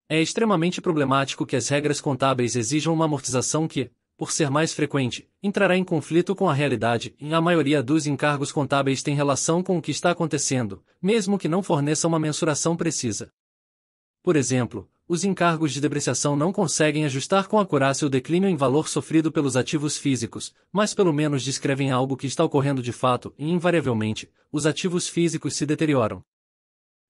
É extremamente problemático que as regras contábeis exijam uma amortização que, por ser mais frequente, entrará em conflito com a realidade e a maioria dos encargos contábeis tem relação com o que está acontecendo, mesmo que não forneça uma mensuração precisa. Por exemplo, os encargos de depreciação não conseguem ajustar com acurácia o declínio em valor sofrido pelos ativos físicos, mas pelo menos descrevem algo que está ocorrendo de fato e, invariavelmente, os ativos físicos se deterioram.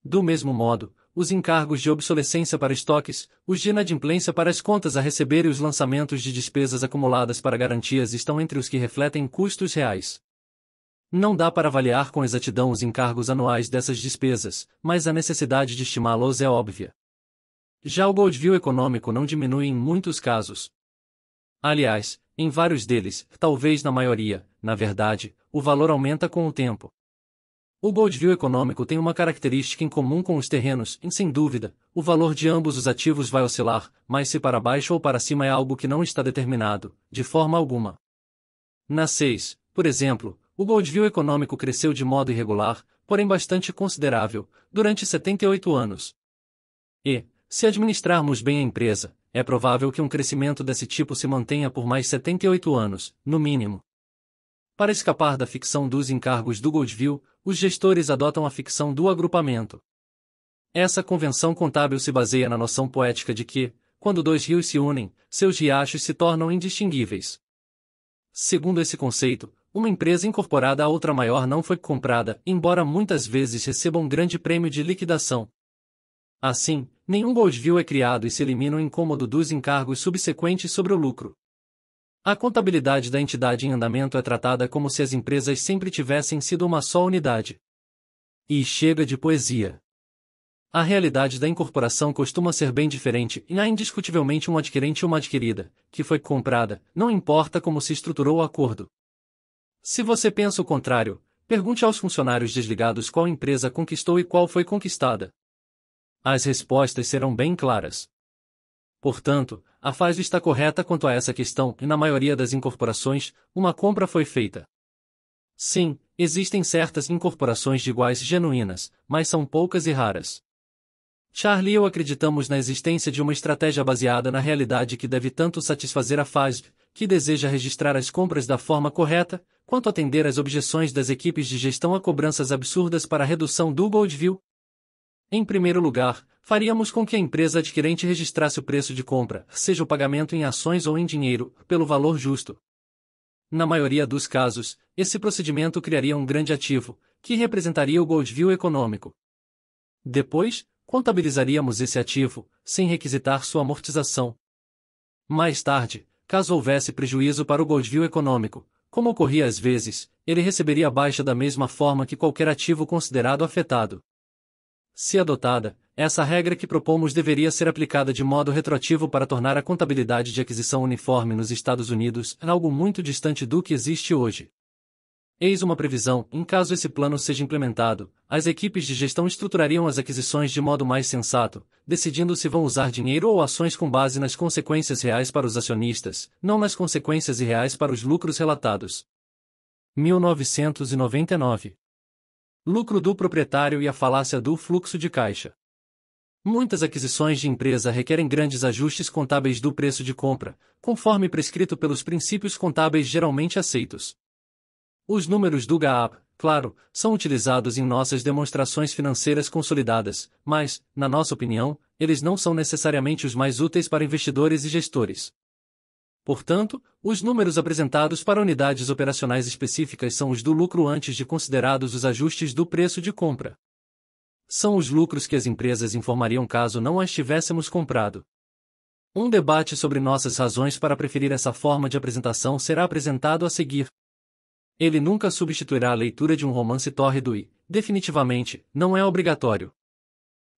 Do mesmo modo, os encargos de obsolescência para estoques, os de inadimplência para as contas a receber e os lançamentos de despesas acumuladas para garantias estão entre os que refletem custos reais. Não dá para avaliar com exatidão os encargos anuais dessas despesas, mas a necessidade de estimá-los é óbvia. Já o Goldview econômico não diminui em muitos casos. Aliás, em vários deles, talvez na maioria, na verdade, o valor aumenta com o tempo. O Goldview econômico tem uma característica em comum com os terrenos, e sem dúvida, o valor de ambos os ativos vai oscilar, mas se para baixo ou para cima é algo que não está determinado, de forma alguma. Na 6, por exemplo, o Goldview econômico cresceu de modo irregular, porém bastante considerável, durante 78 anos. E, se administrarmos bem a empresa, é provável que um crescimento desse tipo se mantenha por mais 78 anos, no mínimo. Para escapar da ficção dos encargos do Goldville, os gestores adotam a ficção do agrupamento. Essa convenção contábil se baseia na noção poética de que, quando dois rios se unem, seus riachos se tornam indistinguíveis. Segundo esse conceito, uma empresa incorporada a outra maior não foi comprada, embora muitas vezes receba um grande prêmio de liquidação. Assim, nenhum Goldville é criado e se elimina o incômodo dos encargos subsequentes sobre o lucro. A contabilidade da entidade em andamento é tratada como se as empresas sempre tivessem sido uma só unidade. E chega de poesia. A realidade da incorporação costuma ser bem diferente e há indiscutivelmente um adquirente e uma adquirida, que foi comprada, não importa como se estruturou o acordo. Se você pensa o contrário, pergunte aos funcionários desligados qual empresa conquistou e qual foi conquistada. As respostas serão bem claras. Portanto, a FAS está correta quanto a essa questão e na maioria das incorporações, uma compra foi feita. Sim, existem certas incorporações de iguais genuínas, mas são poucas e raras. Charlie e eu acreditamos na existência de uma estratégia baseada na realidade que deve tanto satisfazer a FASB, que deseja registrar as compras da forma correta, quanto atender às objeções das equipes de gestão a cobranças absurdas para a redução do Goldview, em primeiro lugar, faríamos com que a empresa adquirente registrasse o preço de compra, seja o pagamento em ações ou em dinheiro, pelo valor justo. Na maioria dos casos, esse procedimento criaria um grande ativo, que representaria o Goldview econômico. Depois, contabilizaríamos esse ativo, sem requisitar sua amortização. Mais tarde, caso houvesse prejuízo para o Goldview econômico, como ocorria às vezes, ele receberia baixa da mesma forma que qualquer ativo considerado afetado. Se adotada, essa regra que propomos deveria ser aplicada de modo retroativo para tornar a contabilidade de aquisição uniforme nos Estados Unidos algo muito distante do que existe hoje. Eis uma previsão: em caso esse plano seja implementado, as equipes de gestão estruturariam as aquisições de modo mais sensato, decidindo se vão usar dinheiro ou ações com base nas consequências reais para os acionistas, não nas consequências irreais para os lucros relatados. 1999 lucro do proprietário e a falácia do fluxo de caixa. Muitas aquisições de empresa requerem grandes ajustes contábeis do preço de compra, conforme prescrito pelos princípios contábeis geralmente aceitos. Os números do GAAP, claro, são utilizados em nossas demonstrações financeiras consolidadas, mas, na nossa opinião, eles não são necessariamente os mais úteis para investidores e gestores. Portanto, os números apresentados para unidades operacionais específicas são os do lucro antes de considerados os ajustes do preço de compra. São os lucros que as empresas informariam caso não as tivéssemos comprado. Um debate sobre nossas razões para preferir essa forma de apresentação será apresentado a seguir. Ele nunca substituirá a leitura de um romance tórrido e, definitivamente, não é obrigatório.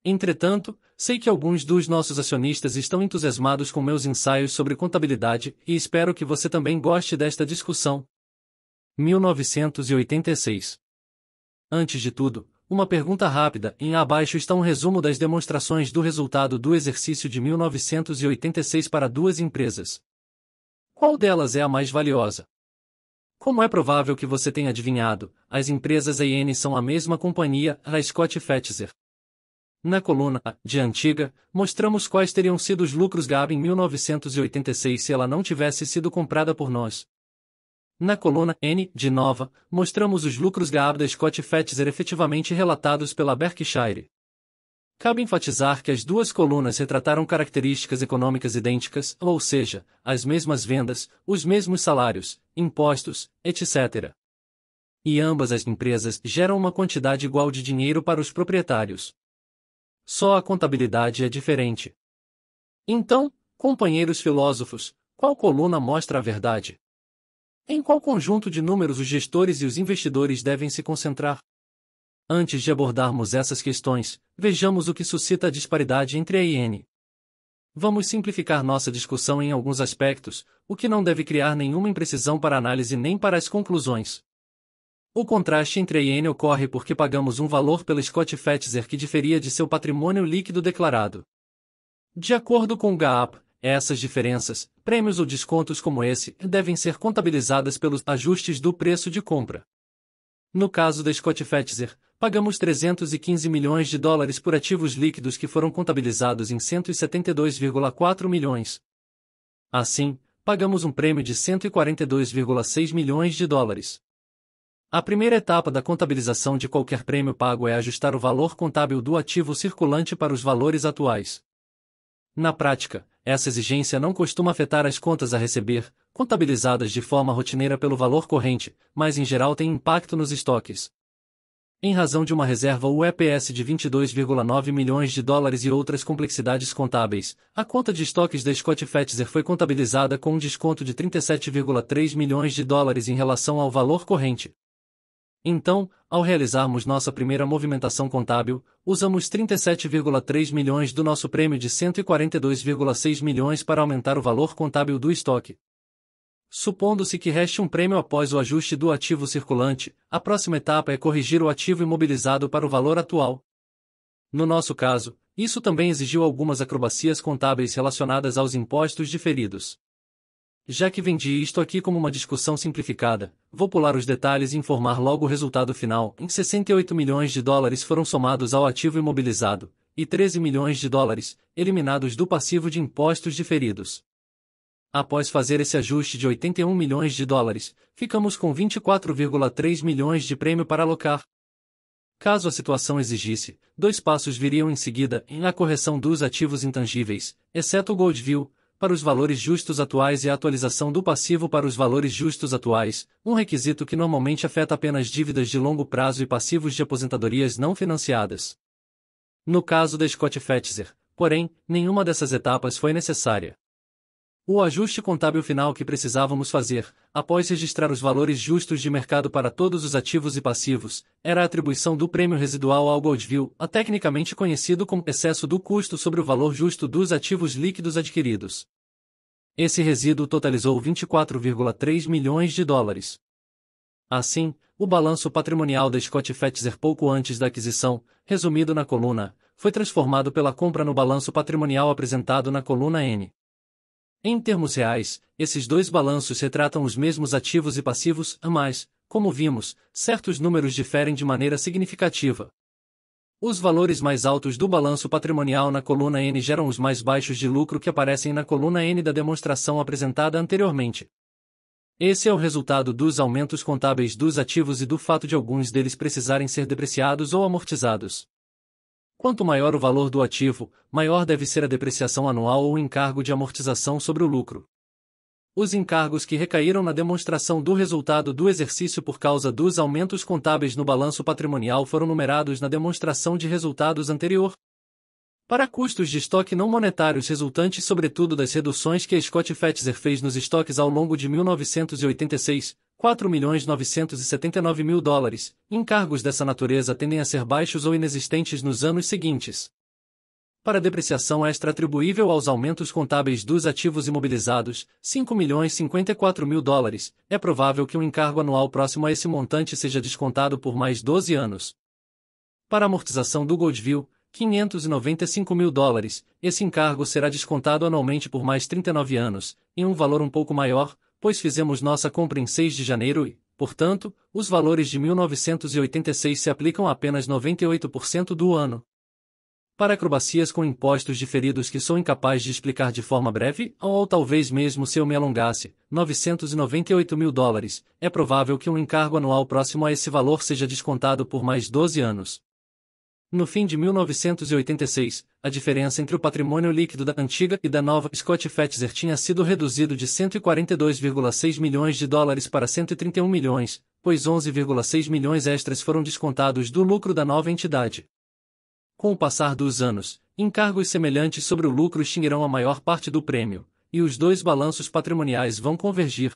Entretanto, sei que alguns dos nossos acionistas estão entusiasmados com meus ensaios sobre contabilidade e espero que você também goste desta discussão. 1986 Antes de tudo, uma pergunta rápida, em abaixo está um resumo das demonstrações do resultado do exercício de 1986 para duas empresas. Qual delas é a mais valiosa? Como é provável que você tenha adivinhado, as empresas AN são a mesma companhia, a Scott Fetzer. Na coluna de antiga, mostramos quais teriam sido os lucros Gab em 1986 se ela não tivesse sido comprada por nós. Na coluna N de nova, mostramos os lucros Gab da Scott Fetzer efetivamente relatados pela Berkshire. Cabe enfatizar que as duas colunas retrataram características econômicas idênticas, ou seja, as mesmas vendas, os mesmos salários, impostos, etc. E ambas as empresas geram uma quantidade igual de dinheiro para os proprietários. Só a contabilidade é diferente. Então, companheiros filósofos, qual coluna mostra a verdade? Em qual conjunto de números os gestores e os investidores devem se concentrar? Antes de abordarmos essas questões, vejamos o que suscita a disparidade entre A e N. Vamos simplificar nossa discussão em alguns aspectos, o que não deve criar nenhuma imprecisão para a análise nem para as conclusões. O contraste entre a IN ocorre porque pagamos um valor pela Scott Fetzer que diferia de seu patrimônio líquido declarado. De acordo com o GAAP, essas diferenças, prêmios ou descontos como esse, devem ser contabilizadas pelos ajustes do preço de compra. No caso da Scott Fetzer, pagamos 315 milhões de dólares por ativos líquidos que foram contabilizados em 172,4 milhões. Assim, pagamos um prêmio de 142,6 milhões de dólares. A primeira etapa da contabilização de qualquer prêmio pago é ajustar o valor contábil do ativo circulante para os valores atuais. Na prática, essa exigência não costuma afetar as contas a receber, contabilizadas de forma rotineira pelo valor corrente, mas em geral tem impacto nos estoques. Em razão de uma reserva UEPS de 22,9 milhões de dólares e outras complexidades contábeis, a conta de estoques da Scott Fetzer foi contabilizada com um desconto de 37,3 milhões de dólares em relação ao valor corrente. Então, ao realizarmos nossa primeira movimentação contábil, usamos 37,3 milhões do nosso prêmio de 142,6 milhões para aumentar o valor contábil do estoque. Supondo-se que reste um prêmio após o ajuste do ativo circulante, a próxima etapa é corrigir o ativo imobilizado para o valor atual. No nosso caso, isso também exigiu algumas acrobacias contábeis relacionadas aos impostos diferidos. Já que vendi isto aqui como uma discussão simplificada, vou pular os detalhes e informar logo o resultado final. Em 68 milhões de dólares foram somados ao ativo imobilizado, e 13 milhões de dólares, eliminados do passivo de impostos diferidos. Após fazer esse ajuste de 81 milhões de dólares, ficamos com 24,3 milhões de prêmio para alocar. Caso a situação exigisse, dois passos viriam em seguida em a correção dos ativos intangíveis, exceto o Goldview, para os valores justos atuais e a atualização do passivo para os valores justos atuais, um requisito que normalmente afeta apenas dívidas de longo prazo e passivos de aposentadorias não financiadas. No caso da Scott Fetzer, porém, nenhuma dessas etapas foi necessária. O ajuste contábil final que precisávamos fazer, após registrar os valores justos de mercado para todos os ativos e passivos, era a atribuição do prêmio residual ao Goldville, a tecnicamente conhecido como excesso do custo sobre o valor justo dos ativos líquidos adquiridos. Esse resíduo totalizou 24,3 milhões de dólares. Assim, o balanço patrimonial da Scott Fetzer pouco antes da aquisição, resumido na coluna, foi transformado pela compra no balanço patrimonial apresentado na coluna N. Em termos reais, esses dois balanços retratam os mesmos ativos e passivos, a mais, como vimos, certos números diferem de maneira significativa. Os valores mais altos do balanço patrimonial na coluna N geram os mais baixos de lucro que aparecem na coluna N da demonstração apresentada anteriormente. Esse é o resultado dos aumentos contábeis dos ativos e do fato de alguns deles precisarem ser depreciados ou amortizados. Quanto maior o valor do ativo, maior deve ser a depreciação anual ou o encargo de amortização sobre o lucro. Os encargos que recaíram na demonstração do resultado do exercício por causa dos aumentos contábeis no balanço patrimonial foram numerados na demonstração de resultados anterior, para custos de estoque não monetários resultantes sobretudo das reduções que a Scott Fetzer fez nos estoques ao longo de 1986, 4 milhões mil dólares, encargos dessa natureza tendem a ser baixos ou inexistentes nos anos seguintes. Para depreciação extra atribuível aos aumentos contábeis dos ativos imobilizados, 5 milhões mil dólares, é provável que um encargo anual próximo a esse montante seja descontado por mais 12 anos. Para amortização do Goldville. 595 mil dólares, esse encargo será descontado anualmente por mais 39 anos, em um valor um pouco maior, pois fizemos nossa compra em 6 de janeiro e, portanto, os valores de 1986 se aplicam a apenas 98% do ano. Para acrobacias com impostos diferidos que sou incapaz de explicar de forma breve, ou, ou talvez mesmo se eu me alongasse, 998 mil dólares, é provável que um encargo anual próximo a esse valor seja descontado por mais 12 anos. No fim de 1986, a diferença entre o patrimônio líquido da antiga e da nova Scott Fetzer tinha sido reduzido de 142,6 milhões de dólares para 131 milhões, pois 11,6 milhões extras foram descontados do lucro da nova entidade. Com o passar dos anos, encargos semelhantes sobre o lucro extinguirão a maior parte do prêmio, e os dois balanços patrimoniais vão convergir,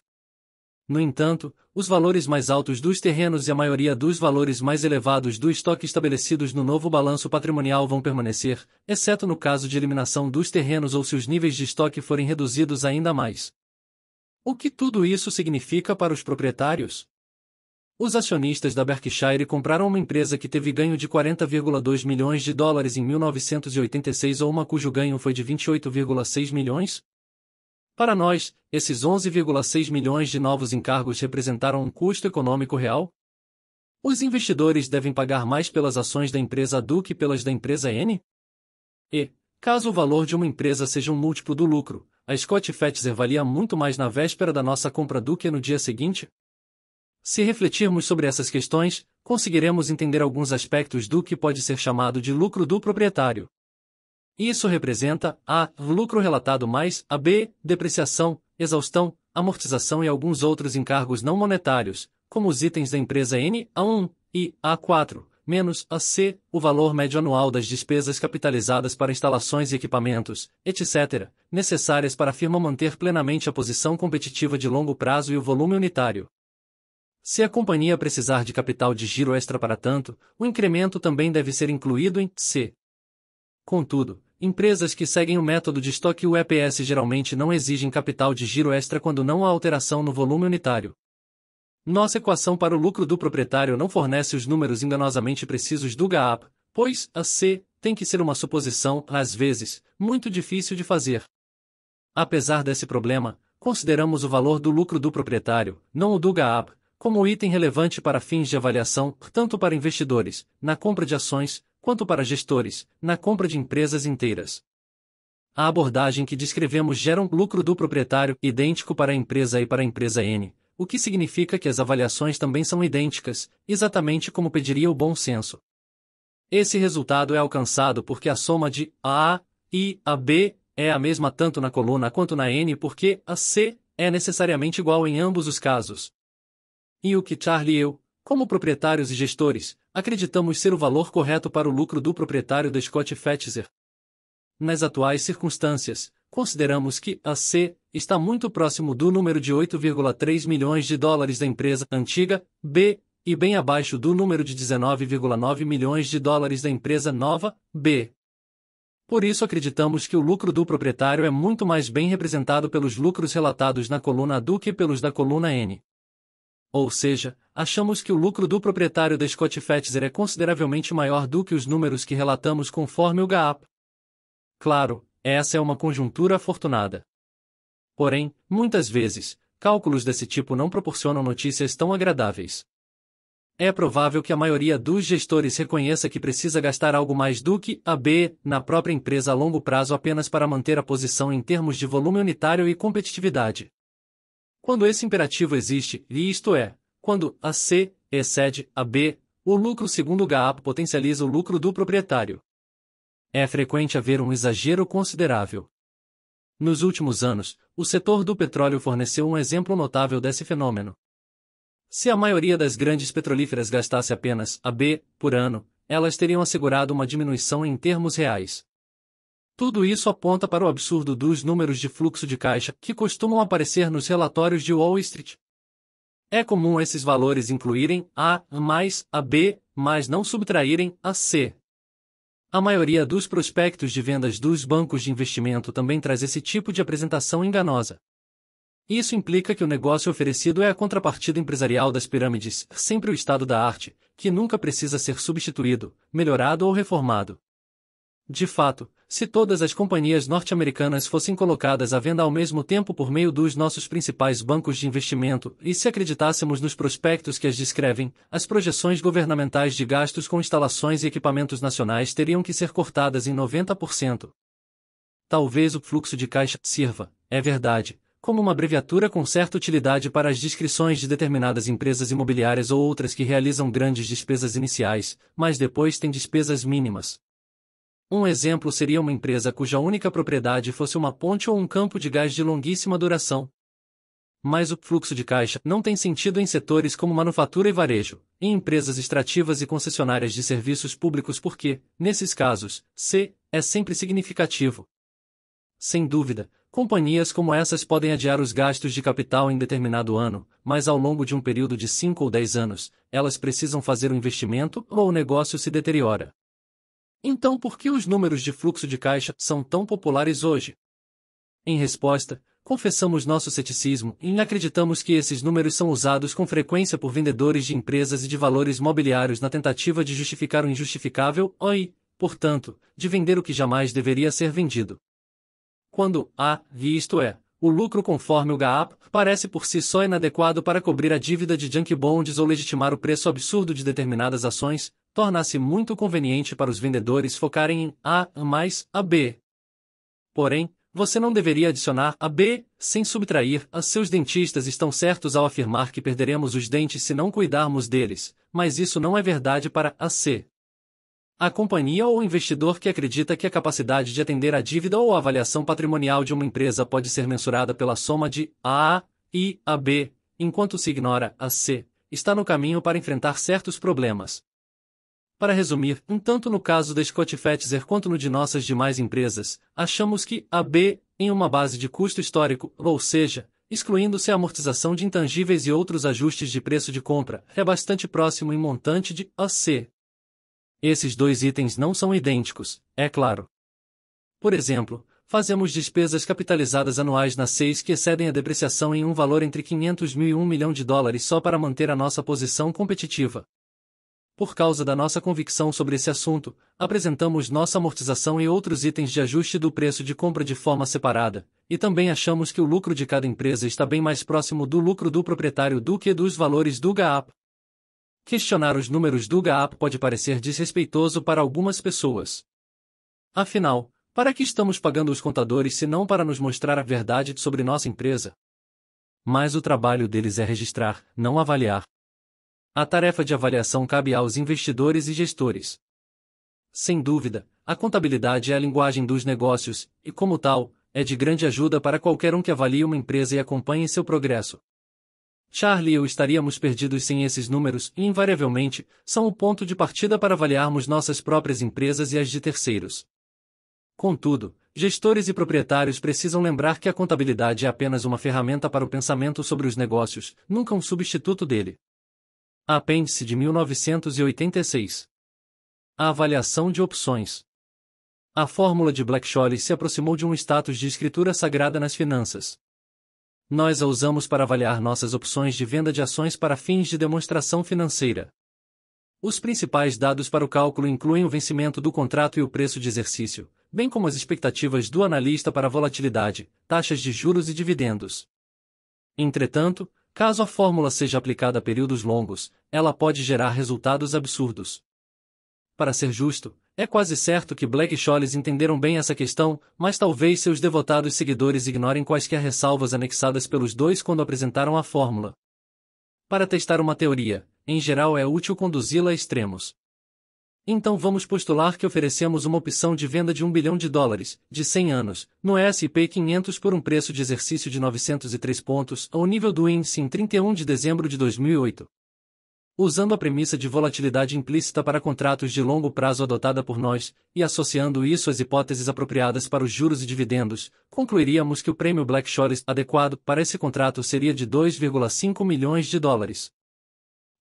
no entanto, os valores mais altos dos terrenos e a maioria dos valores mais elevados do estoque estabelecidos no novo balanço patrimonial vão permanecer, exceto no caso de eliminação dos terrenos ou se os níveis de estoque forem reduzidos ainda mais. O que tudo isso significa para os proprietários? Os acionistas da Berkshire compraram uma empresa que teve ganho de 40,2 milhões de dólares em 1986 ou uma cujo ganho foi de 28,6 milhões? Para nós, esses 11,6 milhões de novos encargos representaram um custo econômico real? Os investidores devem pagar mais pelas ações da empresa A do que pelas da empresa N? E, caso o valor de uma empresa seja um múltiplo do lucro, a Scott Fetzer valia muito mais na véspera da nossa compra do que no dia seguinte? Se refletirmos sobre essas questões, conseguiremos entender alguns aspectos do que pode ser chamado de lucro do proprietário. Isso representa a lucro relatado mais a b depreciação, exaustão, amortização e alguns outros encargos não monetários, como os itens da empresa N A1 e A4 menos a c o valor médio anual das despesas capitalizadas para instalações e equipamentos, etc., necessárias para a firma manter plenamente a posição competitiva de longo prazo e o volume unitário. Se a companhia precisar de capital de giro extra para tanto, o incremento também deve ser incluído em C. Contudo, Empresas que seguem o método de estoque UEPS geralmente não exigem capital de giro extra quando não há alteração no volume unitário. Nossa equação para o lucro do proprietário não fornece os números enganosamente precisos do GAAP, pois a C tem que ser uma suposição, às vezes, muito difícil de fazer. Apesar desse problema, consideramos o valor do lucro do proprietário, não o do GAAP, como item relevante para fins de avaliação, tanto para investidores, na compra de ações, quanto para gestores, na compra de empresas inteiras. A abordagem que descrevemos gera um lucro do proprietário idêntico para a empresa e para a empresa N, o que significa que as avaliações também são idênticas, exatamente como pediria o bom senso. Esse resultado é alcançado porque a soma de A, e a B é a mesma tanto na coluna quanto na N porque a C é necessariamente igual em ambos os casos. E o que Charlie e eu, como proprietários e gestores, acreditamos ser o valor correto para o lucro do proprietário da Scott Fetzer. Nas atuais circunstâncias, consideramos que a C está muito próximo do número de 8,3 milhões de dólares da empresa antiga, B, e bem abaixo do número de 19,9 milhões de dólares da empresa nova, B. Por isso acreditamos que o lucro do proprietário é muito mais bem representado pelos lucros relatados na coluna A do que pelos da coluna N. Ou seja, achamos que o lucro do proprietário da Scott Fetzer é consideravelmente maior do que os números que relatamos conforme o GAAP. Claro, essa é uma conjuntura afortunada. Porém, muitas vezes, cálculos desse tipo não proporcionam notícias tão agradáveis. É provável que a maioria dos gestores reconheça que precisa gastar algo mais do que a B na própria empresa a longo prazo apenas para manter a posição em termos de volume unitário e competitividade. Quando esse imperativo existe, e isto é, quando a C excede a B, o lucro segundo o GAAP potencializa o lucro do proprietário. É frequente haver um exagero considerável. Nos últimos anos, o setor do petróleo forneceu um exemplo notável desse fenômeno. Se a maioria das grandes petrolíferas gastasse apenas a B por ano, elas teriam assegurado uma diminuição em termos reais, tudo isso aponta para o absurdo dos números de fluxo de caixa que costumam aparecer nos relatórios de Wall Street. É comum esses valores incluírem A mais a B, mas não subtraírem a C. A maioria dos prospectos de vendas dos bancos de investimento também traz esse tipo de apresentação enganosa. Isso implica que o negócio oferecido é a contrapartida empresarial das pirâmides, sempre o estado da arte, que nunca precisa ser substituído, melhorado ou reformado. De fato, se todas as companhias norte-americanas fossem colocadas à venda ao mesmo tempo por meio dos nossos principais bancos de investimento e se acreditássemos nos prospectos que as descrevem, as projeções governamentais de gastos com instalações e equipamentos nacionais teriam que ser cortadas em 90%. Talvez o fluxo de caixa sirva, é verdade, como uma abreviatura com certa utilidade para as descrições de determinadas empresas imobiliárias ou outras que realizam grandes despesas iniciais, mas depois têm despesas mínimas. Um exemplo seria uma empresa cuja única propriedade fosse uma ponte ou um campo de gás de longuíssima duração. Mas o fluxo de caixa não tem sentido em setores como manufatura e varejo, em empresas extrativas e concessionárias de serviços públicos porque, nesses casos, C é sempre significativo. Sem dúvida, companhias como essas podem adiar os gastos de capital em determinado ano, mas ao longo de um período de 5 ou 10 anos, elas precisam fazer o um investimento ou o negócio se deteriora. Então por que os números de fluxo de caixa são tão populares hoje? Em resposta, confessamos nosso ceticismo e acreditamos que esses números são usados com frequência por vendedores de empresas e de valores mobiliários na tentativa de justificar o injustificável e, portanto, de vender o que jamais deveria ser vendido. Quando a, isto é, o lucro conforme o GAAP parece por si só inadequado para cobrir a dívida de junk bonds ou legitimar o preço absurdo de determinadas ações, torna-se muito conveniente para os vendedores focarem em A mais AB. Porém, você não deveria adicionar a B, sem subtrair a seus dentistas estão certos ao afirmar que perderemos os dentes se não cuidarmos deles, mas isso não é verdade para a C. A companhia ou investidor que acredita que a capacidade de atender a dívida ou a avaliação patrimonial de uma empresa pode ser mensurada pela soma de A e a B, enquanto se ignora a C, está no caminho para enfrentar certos problemas, para resumir, tanto no caso da Scott Fetzer quanto no de nossas demais empresas, achamos que AB, em uma base de custo histórico, ou seja, excluindo-se a amortização de intangíveis e outros ajustes de preço de compra, é bastante próximo em montante de AC. Esses dois itens não são idênticos, é claro. Por exemplo, fazemos despesas capitalizadas anuais na seis que excedem a depreciação em um valor entre 500 mil e 1 milhão de dólares só para manter a nossa posição competitiva por causa da nossa convicção sobre esse assunto, apresentamos nossa amortização e outros itens de ajuste do preço de compra de forma separada, e também achamos que o lucro de cada empresa está bem mais próximo do lucro do proprietário do que dos valores do GAAP. Questionar os números do GAAP pode parecer desrespeitoso para algumas pessoas. Afinal, para que estamos pagando os contadores se não para nos mostrar a verdade sobre nossa empresa? Mas o trabalho deles é registrar, não avaliar. A tarefa de avaliação cabe aos investidores e gestores. Sem dúvida, a contabilidade é a linguagem dos negócios, e como tal, é de grande ajuda para qualquer um que avalie uma empresa e acompanhe seu progresso. Charlie e eu estaríamos perdidos sem esses números e, invariavelmente, são o ponto de partida para avaliarmos nossas próprias empresas e as de terceiros. Contudo, gestores e proprietários precisam lembrar que a contabilidade é apenas uma ferramenta para o pensamento sobre os negócios, nunca um substituto dele. Apêndice de 1986. A avaliação de opções. A fórmula de Black-Scholes se aproximou de um status de escritura sagrada nas finanças. Nós a usamos para avaliar nossas opções de venda de ações para fins de demonstração financeira. Os principais dados para o cálculo incluem o vencimento do contrato e o preço de exercício, bem como as expectativas do analista para volatilidade, taxas de juros e dividendos. Entretanto, Caso a fórmula seja aplicada a períodos longos, ela pode gerar resultados absurdos. Para ser justo, é quase certo que Black e Scholes entenderam bem essa questão, mas talvez seus devotados seguidores ignorem quaisquer ressalvas anexadas pelos dois quando apresentaram a fórmula. Para testar uma teoria, em geral é útil conduzi-la a extremos. Então vamos postular que oferecemos uma opção de venda de 1 bilhão de dólares, de 100 anos, no S&P 500 por um preço de exercício de 903 pontos ao nível do índice em 31 de dezembro de 2008. Usando a premissa de volatilidade implícita para contratos de longo prazo adotada por nós, e associando isso às hipóteses apropriadas para os juros e dividendos, concluiríamos que o prêmio Black Shores adequado para esse contrato seria de 2,5 milhões de dólares.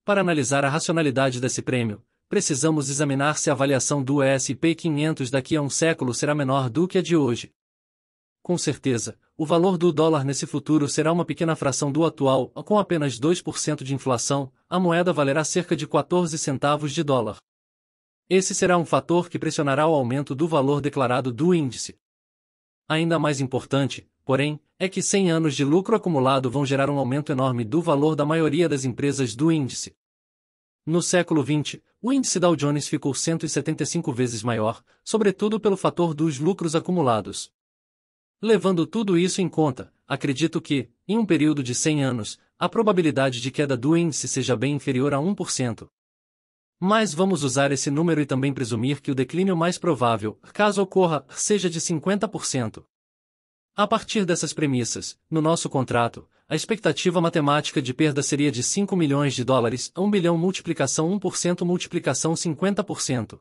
Para analisar a racionalidade desse prêmio, precisamos examinar se a avaliação do S&P 500 daqui a um século será menor do que a de hoje. Com certeza, o valor do dólar nesse futuro será uma pequena fração do atual, com apenas 2% de inflação, a moeda valerá cerca de 14 centavos de dólar. Esse será um fator que pressionará o aumento do valor declarado do índice. Ainda mais importante, porém, é que 100 anos de lucro acumulado vão gerar um aumento enorme do valor da maioria das empresas do índice. No século XX, o índice Dow Jones ficou 175 vezes maior, sobretudo pelo fator dos lucros acumulados. Levando tudo isso em conta, acredito que, em um período de 100 anos, a probabilidade de queda do índice seja bem inferior a 1%. Mas vamos usar esse número e também presumir que o declínio mais provável, caso ocorra, seja de 50%. A partir dessas premissas, no nosso contrato, a expectativa matemática de perda seria de 5 milhões de dólares 1 bilhão multiplicação 1% multiplicação 50%.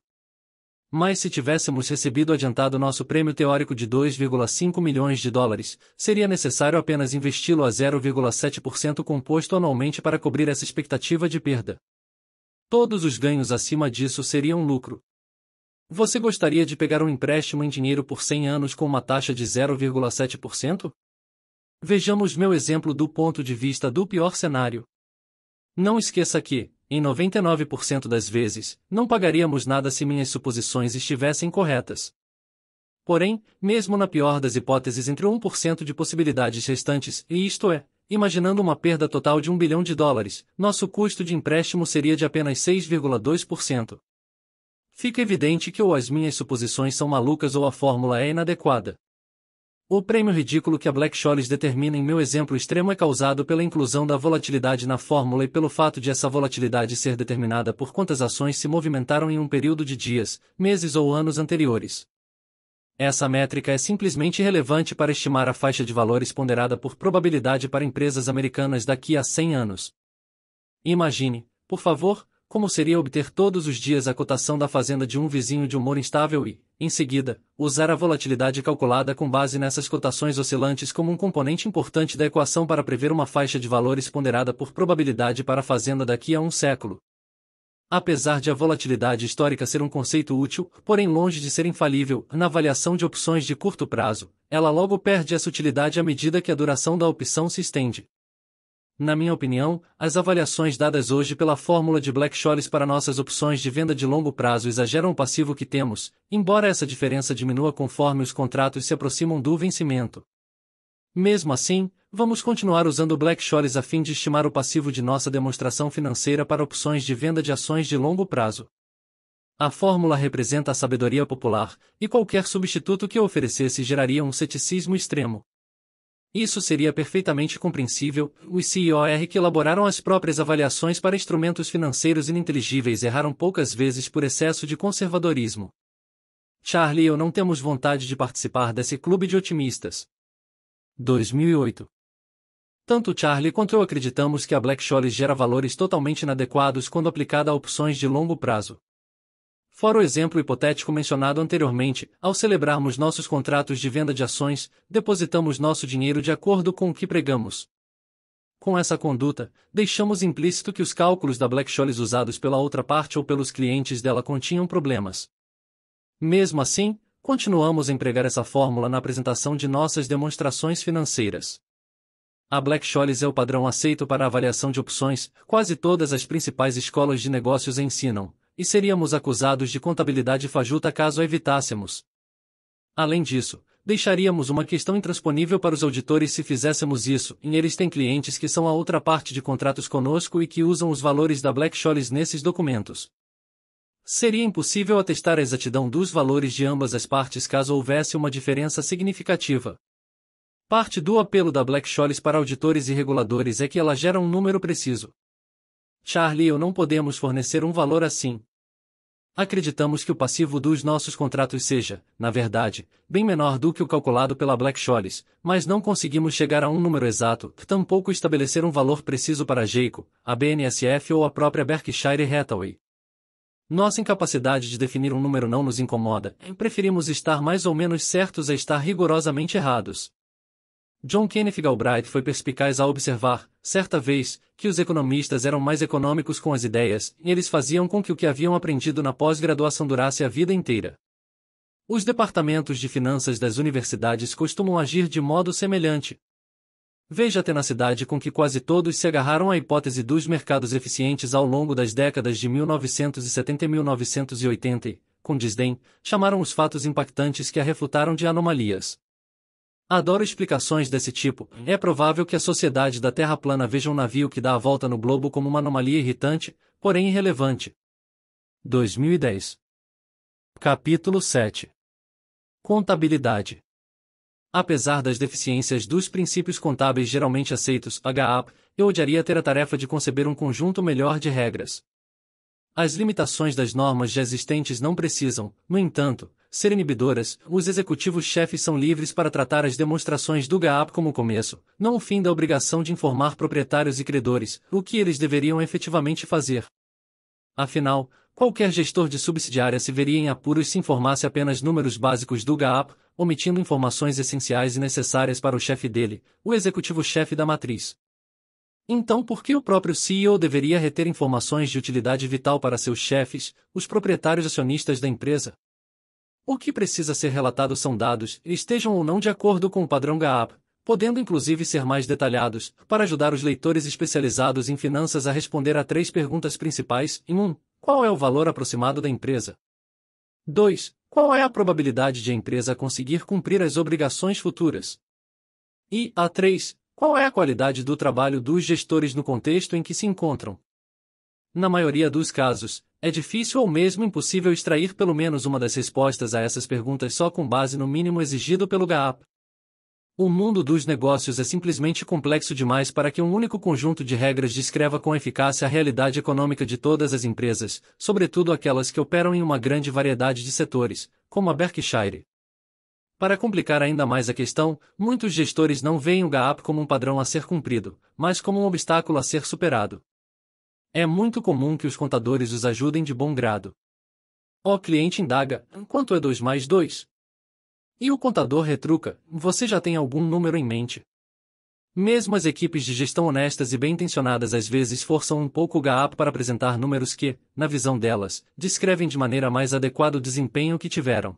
Mas se tivéssemos recebido adiantado nosso prêmio teórico de 2,5 milhões de dólares, seria necessário apenas investi-lo a 0,7% composto anualmente para cobrir essa expectativa de perda. Todos os ganhos acima disso seriam lucro. Você gostaria de pegar um empréstimo em dinheiro por 100 anos com uma taxa de 0,7%? Vejamos meu exemplo do ponto de vista do pior cenário. Não esqueça que, em 99% das vezes, não pagaríamos nada se minhas suposições estivessem corretas. Porém, mesmo na pior das hipóteses entre 1% de possibilidades restantes, e isto é, imaginando uma perda total de 1 bilhão de dólares, nosso custo de empréstimo seria de apenas 6,2%. Fica evidente que ou as minhas suposições são malucas ou a fórmula é inadequada. O prêmio ridículo que a Black Scholes determina em meu exemplo extremo é causado pela inclusão da volatilidade na fórmula e pelo fato de essa volatilidade ser determinada por quantas ações se movimentaram em um período de dias, meses ou anos anteriores. Essa métrica é simplesmente relevante para estimar a faixa de valores ponderada por probabilidade para empresas americanas daqui a 100 anos. Imagine, por favor, como seria obter todos os dias a cotação da fazenda de um vizinho de humor instável e, em seguida, usar a volatilidade calculada com base nessas cotações oscilantes como um componente importante da equação para prever uma faixa de valores ponderada por probabilidade para a fazenda daqui a um século. Apesar de a volatilidade histórica ser um conceito útil, porém longe de ser infalível, na avaliação de opções de curto prazo, ela logo perde essa utilidade à medida que a duração da opção se estende na minha opinião, as avaliações dadas hoje pela fórmula de Black-Scholes para nossas opções de venda de longo prazo exageram o passivo que temos, embora essa diferença diminua conforme os contratos se aproximam do vencimento. Mesmo assim, vamos continuar usando Black-Scholes a fim de estimar o passivo de nossa demonstração financeira para opções de venda de ações de longo prazo. A fórmula representa a sabedoria popular, e qualquer substituto que oferecesse geraria um ceticismo extremo. Isso seria perfeitamente compreensível, os CIOR que elaboraram as próprias avaliações para instrumentos financeiros ininteligíveis erraram poucas vezes por excesso de conservadorismo. Charlie e eu não temos vontade de participar desse clube de otimistas. 2008 tanto Charlie quanto eu acreditamos que a Black Scholes gera valores totalmente inadequados quando aplicada a opções de longo prazo. Fora o exemplo hipotético mencionado anteriormente, ao celebrarmos nossos contratos de venda de ações, depositamos nosso dinheiro de acordo com o que pregamos. Com essa conduta, deixamos implícito que os cálculos da Black-Scholes usados pela outra parte ou pelos clientes dela continham problemas. Mesmo assim, continuamos a empregar essa fórmula na apresentação de nossas demonstrações financeiras. A Black-Scholes é o padrão aceito para avaliação de opções, quase todas as principais escolas de negócios ensinam, e seríamos acusados de contabilidade fajuta caso a evitássemos. Além disso, deixaríamos uma questão intransponível para os auditores se fizéssemos isso, e eles têm clientes que são a outra parte de contratos conosco e que usam os valores da Black-Scholes nesses documentos. Seria impossível atestar a exatidão dos valores de ambas as partes caso houvesse uma diferença significativa. Parte do apelo da Black-Scholes para auditores e reguladores é que ela gera um número preciso. Charlie e eu não podemos fornecer um valor assim, acreditamos que o passivo dos nossos contratos seja, na verdade, bem menor do que o calculado pela Black Scholes, mas não conseguimos chegar a um número exato, tampouco estabelecer um valor preciso para a Geico, a BNSF ou a própria Berkshire Hathaway. Nossa incapacidade de definir um número não nos incomoda, preferimos estar mais ou menos certos a estar rigorosamente errados. John Kenneth Galbraith foi perspicaz ao observar, certa vez, que os economistas eram mais econômicos com as ideias, e eles faziam com que o que haviam aprendido na pós-graduação durasse a vida inteira. Os departamentos de finanças das universidades costumam agir de modo semelhante. Veja a tenacidade com que quase todos se agarraram à hipótese dos mercados eficientes ao longo das décadas de 1970 e 1980, com desdém, chamaram os fatos impactantes que a refutaram de anomalias. Adoro explicações desse tipo. É provável que a sociedade da Terra plana veja um navio que dá a volta no globo como uma anomalia irritante, porém irrelevante. 2010 Capítulo 7 Contabilidade Apesar das deficiências dos princípios contábeis geralmente aceitos, HAP, eu odiaria ter a tarefa de conceber um conjunto melhor de regras. As limitações das normas já existentes não precisam, no entanto, ser inibidoras, os executivos-chefes são livres para tratar as demonstrações do GAAP como começo, não o fim da obrigação de informar proprietários e credores, o que eles deveriam efetivamente fazer. Afinal, qualquer gestor de subsidiária se veria em apuros se informasse apenas números básicos do GAAP, omitindo informações essenciais e necessárias para o chefe dele, o executivo-chefe da matriz. Então, por que o próprio CEO deveria reter informações de utilidade vital para seus chefes, os proprietários acionistas da empresa? O que precisa ser relatado são dados, estejam ou não de acordo com o padrão GAAP, podendo inclusive ser mais detalhados, para ajudar os leitores especializados em finanças a responder a três perguntas principais em 1. Um, qual é o valor aproximado da empresa? 2. Qual é a probabilidade de a empresa conseguir cumprir as obrigações futuras? E a 3. Qual é a qualidade do trabalho dos gestores no contexto em que se encontram? Na maioria dos casos, é difícil ou mesmo impossível extrair pelo menos uma das respostas a essas perguntas só com base no mínimo exigido pelo GAAP. O mundo dos negócios é simplesmente complexo demais para que um único conjunto de regras descreva com eficácia a realidade econômica de todas as empresas, sobretudo aquelas que operam em uma grande variedade de setores, como a Berkshire. Para complicar ainda mais a questão, muitos gestores não veem o GAAP como um padrão a ser cumprido, mas como um obstáculo a ser superado. É muito comum que os contadores os ajudem de bom grado. O cliente indaga: quanto é 2 mais 2? E o contador retruca: você já tem algum número em mente. Mesmo as equipes de gestão honestas e bem-intencionadas às vezes forçam um pouco o GAAP para apresentar números que, na visão delas, descrevem de maneira mais adequada o desempenho que tiveram.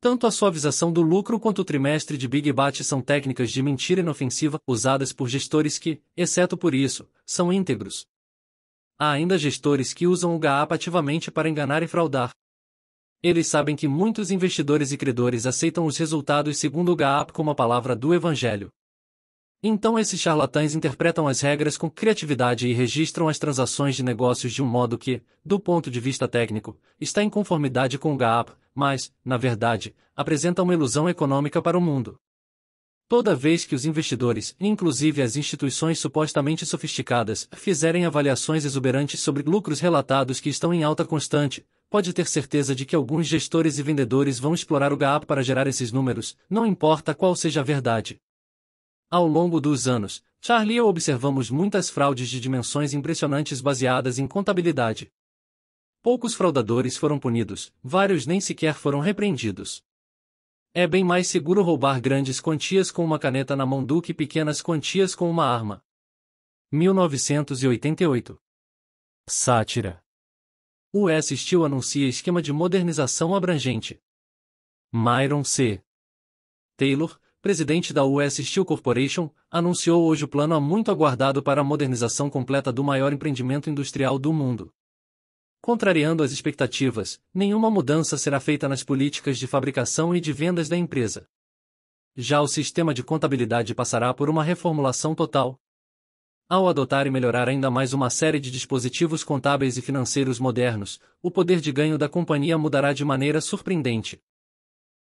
Tanto a suavização do lucro quanto o trimestre de Big Bat são técnicas de mentira inofensiva usadas por gestores que, exceto por isso, são íntegros, Há ainda gestores que usam o GAAP ativamente para enganar e fraudar. Eles sabem que muitos investidores e credores aceitam os resultados segundo o GAAP como a palavra do Evangelho. Então esses charlatães interpretam as regras com criatividade e registram as transações de negócios de um modo que, do ponto de vista técnico, está em conformidade com o GAAP, mas, na verdade, apresenta uma ilusão econômica para o mundo. Toda vez que os investidores, inclusive as instituições supostamente sofisticadas, fizerem avaliações exuberantes sobre lucros relatados que estão em alta constante, pode ter certeza de que alguns gestores e vendedores vão explorar o GAAP para gerar esses números, não importa qual seja a verdade. Ao longo dos anos, Charlie e eu observamos muitas fraudes de dimensões impressionantes baseadas em contabilidade. Poucos fraudadores foram punidos, vários nem sequer foram repreendidos. É bem mais seguro roubar grandes quantias com uma caneta na mão do que pequenas quantias com uma arma. 1988 Sátira US Steel anuncia esquema de modernização abrangente. Myron C. Taylor, presidente da US Steel Corporation, anunciou hoje o plano há muito aguardado para a modernização completa do maior empreendimento industrial do mundo. Contrariando as expectativas, nenhuma mudança será feita nas políticas de fabricação e de vendas da empresa. Já o sistema de contabilidade passará por uma reformulação total. Ao adotar e melhorar ainda mais uma série de dispositivos contábeis e financeiros modernos, o poder de ganho da companhia mudará de maneira surpreendente.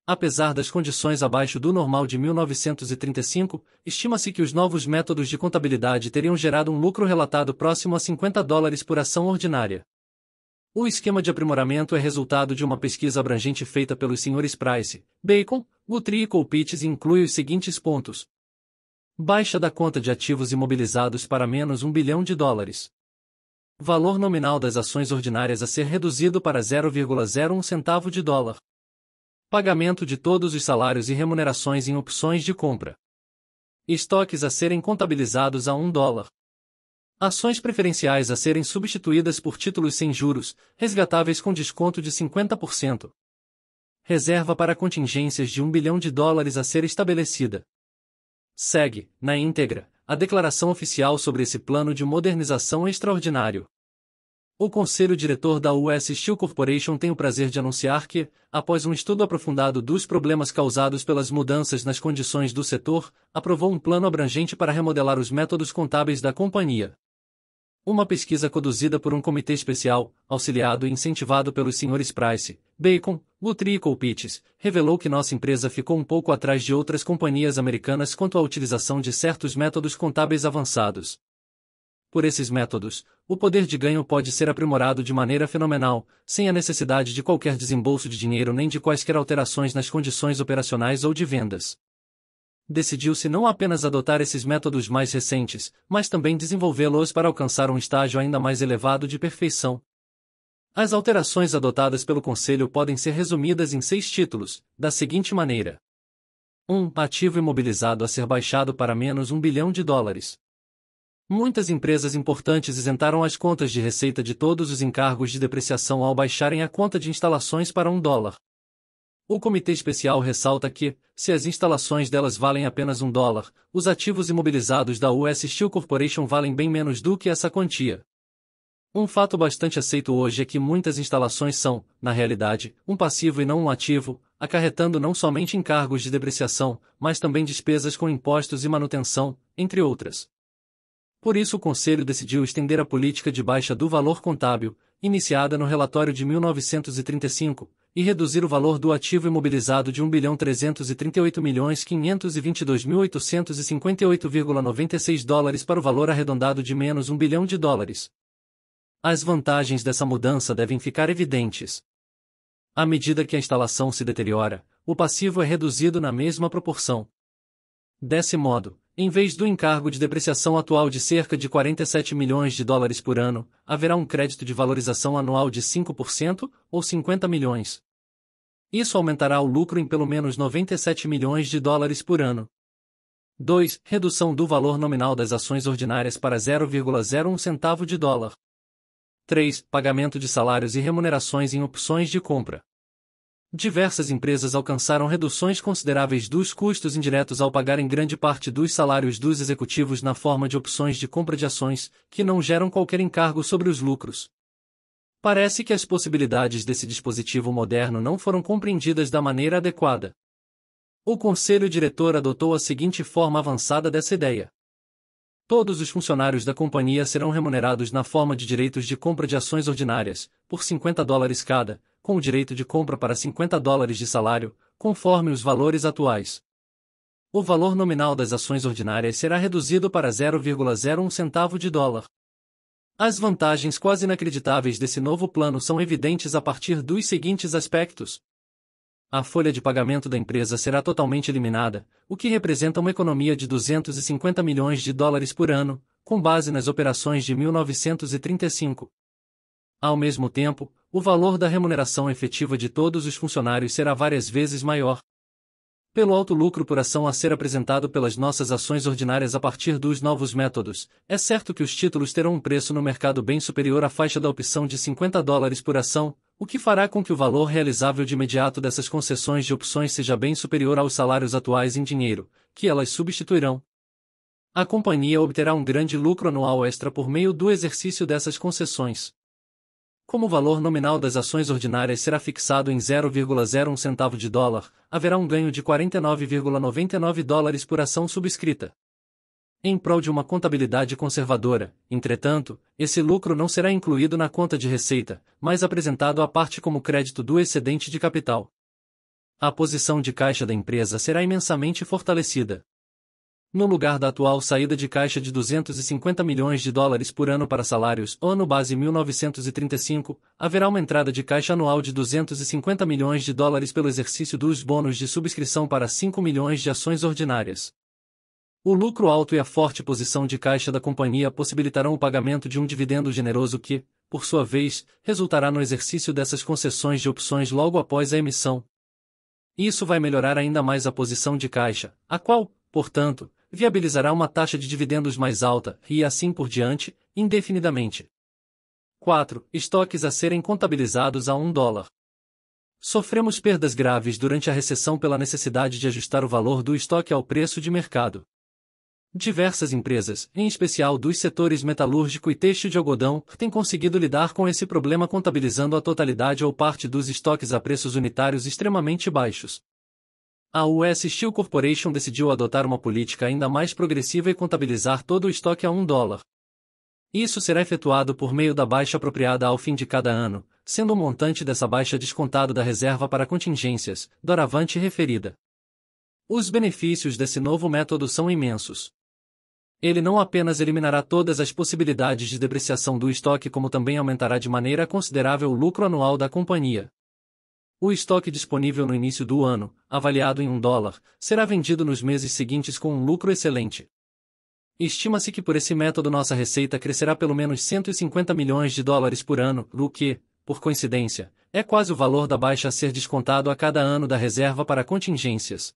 Apesar das condições abaixo do normal de 1935, estima-se que os novos métodos de contabilidade teriam gerado um lucro relatado próximo a 50 dólares por ação ordinária. O esquema de aprimoramento é resultado de uma pesquisa abrangente feita pelos senhores Price, Bacon, Guthrie e Colpitts e inclui os seguintes pontos. Baixa da conta de ativos imobilizados para menos 1 bilhão de dólares. Valor nominal das ações ordinárias a ser reduzido para 0,01 centavo de dólar. Pagamento de todos os salários e remunerações em opções de compra. Estoques a serem contabilizados a 1 dólar. Ações preferenciais a serem substituídas por títulos sem juros, resgatáveis com desconto de 50%. Reserva para contingências de 1 bilhão de dólares a ser estabelecida. Segue, na íntegra, a declaração oficial sobre esse plano de modernização extraordinário. O Conselho Diretor da US Steel Corporation tem o prazer de anunciar que, após um estudo aprofundado dos problemas causados pelas mudanças nas condições do setor, aprovou um plano abrangente para remodelar os métodos contábeis da companhia. Uma pesquisa conduzida por um comitê especial, auxiliado e incentivado pelos senhores Price, Bacon, Lutri e Colpites, revelou que nossa empresa ficou um pouco atrás de outras companhias americanas quanto à utilização de certos métodos contábeis avançados. Por esses métodos, o poder de ganho pode ser aprimorado de maneira fenomenal, sem a necessidade de qualquer desembolso de dinheiro nem de quaisquer alterações nas condições operacionais ou de vendas decidiu-se não apenas adotar esses métodos mais recentes, mas também desenvolvê-los para alcançar um estágio ainda mais elevado de perfeição. As alterações adotadas pelo Conselho podem ser resumidas em seis títulos, da seguinte maneira: 1. Um, ativo imobilizado a ser baixado para menos 1 bilhão de dólares. Muitas empresas importantes isentaram as contas de receita de todos os encargos de depreciação ao baixarem a conta de instalações para 1 dólar. O Comitê Especial ressalta que, se as instalações delas valem apenas um dólar, os ativos imobilizados da US Steel Corporation valem bem menos do que essa quantia. Um fato bastante aceito hoje é que muitas instalações são, na realidade, um passivo e não um ativo, acarretando não somente encargos de depreciação, mas também despesas com impostos e manutenção, entre outras. Por isso o Conselho decidiu estender a política de baixa do valor contábil, iniciada no relatório de 1935, e reduzir o valor do ativo imobilizado de 1.338.522.858,96 dólares para o valor arredondado de menos 1 bilhão de dólares. As vantagens dessa mudança devem ficar evidentes. À medida que a instalação se deteriora, o passivo é reduzido na mesma proporção. Desse modo, em vez do encargo de depreciação atual de cerca de 47 milhões de dólares por ano, haverá um crédito de valorização anual de 5%, ou 50 milhões. Isso aumentará o lucro em pelo menos 97 milhões de dólares por ano. 2. Redução do valor nominal das ações ordinárias para 0,01 centavo de dólar. 3. Pagamento de salários e remunerações em opções de compra. Diversas empresas alcançaram reduções consideráveis dos custos indiretos ao pagarem grande parte dos salários dos executivos na forma de opções de compra de ações, que não geram qualquer encargo sobre os lucros. Parece que as possibilidades desse dispositivo moderno não foram compreendidas da maneira adequada. O conselho diretor adotou a seguinte forma avançada dessa ideia. Todos os funcionários da companhia serão remunerados na forma de direitos de compra de ações ordinárias, por 50 dólares cada, com o direito de compra para 50 dólares de salário, conforme os valores atuais. O valor nominal das ações ordinárias será reduzido para 0,01 centavo de dólar. As vantagens quase inacreditáveis desse novo plano são evidentes a partir dos seguintes aspectos. A folha de pagamento da empresa será totalmente eliminada, o que representa uma economia de 250 milhões de dólares por ano, com base nas operações de 1935. Ao mesmo tempo, o valor da remuneração efetiva de todos os funcionários será várias vezes maior, pelo alto lucro por ação a ser apresentado pelas nossas ações ordinárias a partir dos novos métodos, é certo que os títulos terão um preço no mercado bem superior à faixa da opção de 50 dólares por ação, o que fará com que o valor realizável de imediato dessas concessões de opções seja bem superior aos salários atuais em dinheiro, que elas substituirão. A companhia obterá um grande lucro anual extra por meio do exercício dessas concessões. Como o valor nominal das ações ordinárias será fixado em 0,01 centavo de dólar, haverá um ganho de 49,99 dólares por ação subscrita. Em prol de uma contabilidade conservadora, entretanto, esse lucro não será incluído na conta de receita, mas apresentado à parte como crédito do excedente de capital. A posição de caixa da empresa será imensamente fortalecida no lugar da atual saída de caixa de 250 milhões de dólares por ano para salários ano base 1935, haverá uma entrada de caixa anual de 250 milhões de dólares pelo exercício dos bônus de subscrição para 5 milhões de ações ordinárias. O lucro alto e a forte posição de caixa da companhia possibilitarão o pagamento de um dividendo generoso que, por sua vez, resultará no exercício dessas concessões de opções logo após a emissão. Isso vai melhorar ainda mais a posição de caixa, a qual, portanto, viabilizará uma taxa de dividendos mais alta, e assim por diante, indefinidamente. 4. Estoques a serem contabilizados a 1 dólar. Sofremos perdas graves durante a recessão pela necessidade de ajustar o valor do estoque ao preço de mercado. Diversas empresas, em especial dos setores metalúrgico e têxtil de algodão, têm conseguido lidar com esse problema contabilizando a totalidade ou parte dos estoques a preços unitários extremamente baixos. A US Steel Corporation decidiu adotar uma política ainda mais progressiva e contabilizar todo o estoque a um dólar. Isso será efetuado por meio da baixa apropriada ao fim de cada ano, sendo o montante dessa baixa descontado da reserva para contingências, doravante referida. Os benefícios desse novo método são imensos. Ele não apenas eliminará todas as possibilidades de depreciação do estoque, como também aumentará de maneira considerável o lucro anual da companhia. O estoque disponível no início do ano, avaliado em um dólar, será vendido nos meses seguintes com um lucro excelente. Estima-se que por esse método nossa receita crescerá pelo menos 150 milhões de dólares por ano, o que, por coincidência, é quase o valor da baixa a ser descontado a cada ano da reserva para contingências.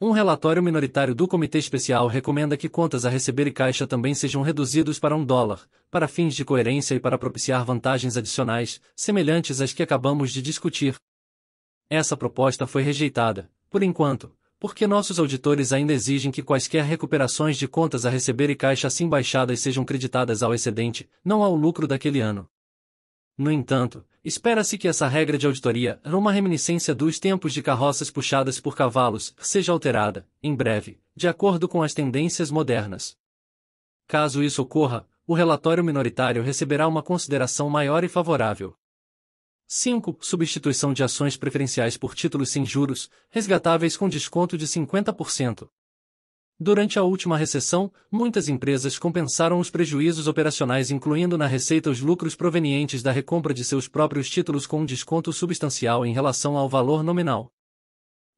Um relatório minoritário do Comitê Especial recomenda que contas a receber e caixa também sejam reduzidos para um dólar, para fins de coerência e para propiciar vantagens adicionais, semelhantes às que acabamos de discutir. Essa proposta foi rejeitada, por enquanto, porque nossos auditores ainda exigem que quaisquer recuperações de contas a receber e caixa assim baixadas sejam creditadas ao excedente, não ao lucro daquele ano. No entanto, espera-se que essa regra de auditoria, uma reminiscência dos tempos de carroças puxadas por cavalos, seja alterada, em breve, de acordo com as tendências modernas. Caso isso ocorra, o relatório minoritário receberá uma consideração maior e favorável. 5. Substituição de ações preferenciais por títulos sem juros, resgatáveis com desconto de 50%. Durante a última recessão, muitas empresas compensaram os prejuízos operacionais, incluindo na receita os lucros provenientes da recompra de seus próprios títulos com um desconto substancial em relação ao valor nominal.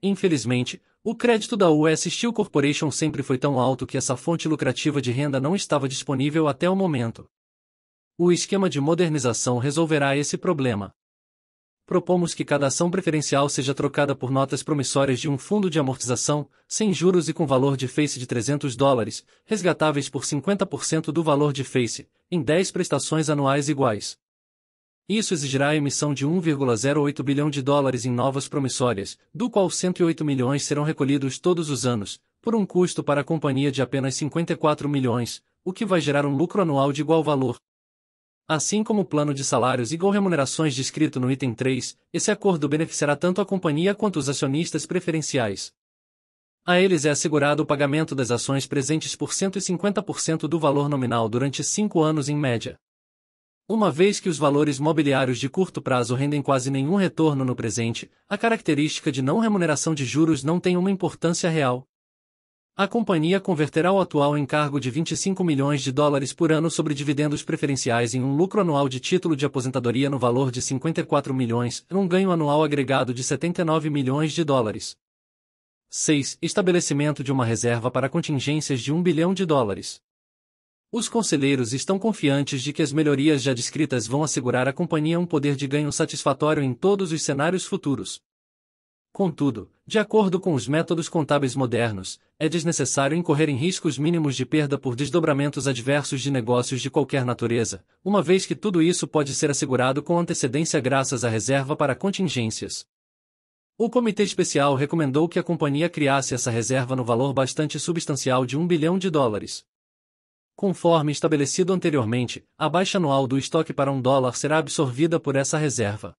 Infelizmente, o crédito da US Steel Corporation sempre foi tão alto que essa fonte lucrativa de renda não estava disponível até o momento. O esquema de modernização resolverá esse problema propomos que cada ação preferencial seja trocada por notas promissórias de um fundo de amortização, sem juros e com valor de face de 300 dólares, resgatáveis por 50% do valor de face, em 10 prestações anuais iguais. Isso exigirá a emissão de 1,08 bilhão de dólares em novas promissórias, do qual 108 milhões serão recolhidos todos os anos, por um custo para a companhia de apenas 54 milhões, o que vai gerar um lucro anual de igual valor. Assim como o plano de salários igual remunerações descrito no item 3, esse acordo beneficiará tanto a companhia quanto os acionistas preferenciais. A eles é assegurado o pagamento das ações presentes por 150% do valor nominal durante cinco anos em média. Uma vez que os valores mobiliários de curto prazo rendem quase nenhum retorno no presente, a característica de não remuneração de juros não tem uma importância real. A companhia converterá o atual encargo de 25 milhões de dólares por ano sobre dividendos preferenciais em um lucro anual de título de aposentadoria no valor de 54 milhões, um ganho anual agregado de 79 milhões de dólares. 6. Estabelecimento de uma reserva para contingências de 1 bilhão de dólares. Os conselheiros estão confiantes de que as melhorias já descritas vão assegurar à companhia um poder de ganho satisfatório em todos os cenários futuros. Contudo, de acordo com os métodos contábeis modernos, é desnecessário incorrer em riscos mínimos de perda por desdobramentos adversos de negócios de qualquer natureza, uma vez que tudo isso pode ser assegurado com antecedência graças à reserva para contingências. O Comitê Especial recomendou que a companhia criasse essa reserva no valor bastante substancial de 1 bilhão de dólares. Conforme estabelecido anteriormente, a baixa anual do estoque para um dólar será absorvida por essa reserva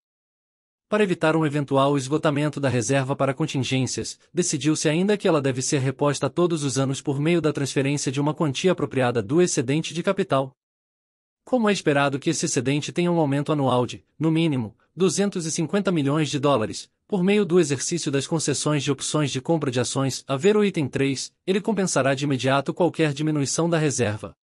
para evitar um eventual esgotamento da reserva para contingências, decidiu-se ainda que ela deve ser reposta todos os anos por meio da transferência de uma quantia apropriada do excedente de capital. Como é esperado que esse excedente tenha um aumento anual de, no mínimo, 250 milhões de dólares, por meio do exercício das concessões de opções de compra de ações, a ver o item 3, ele compensará de imediato qualquer diminuição da reserva.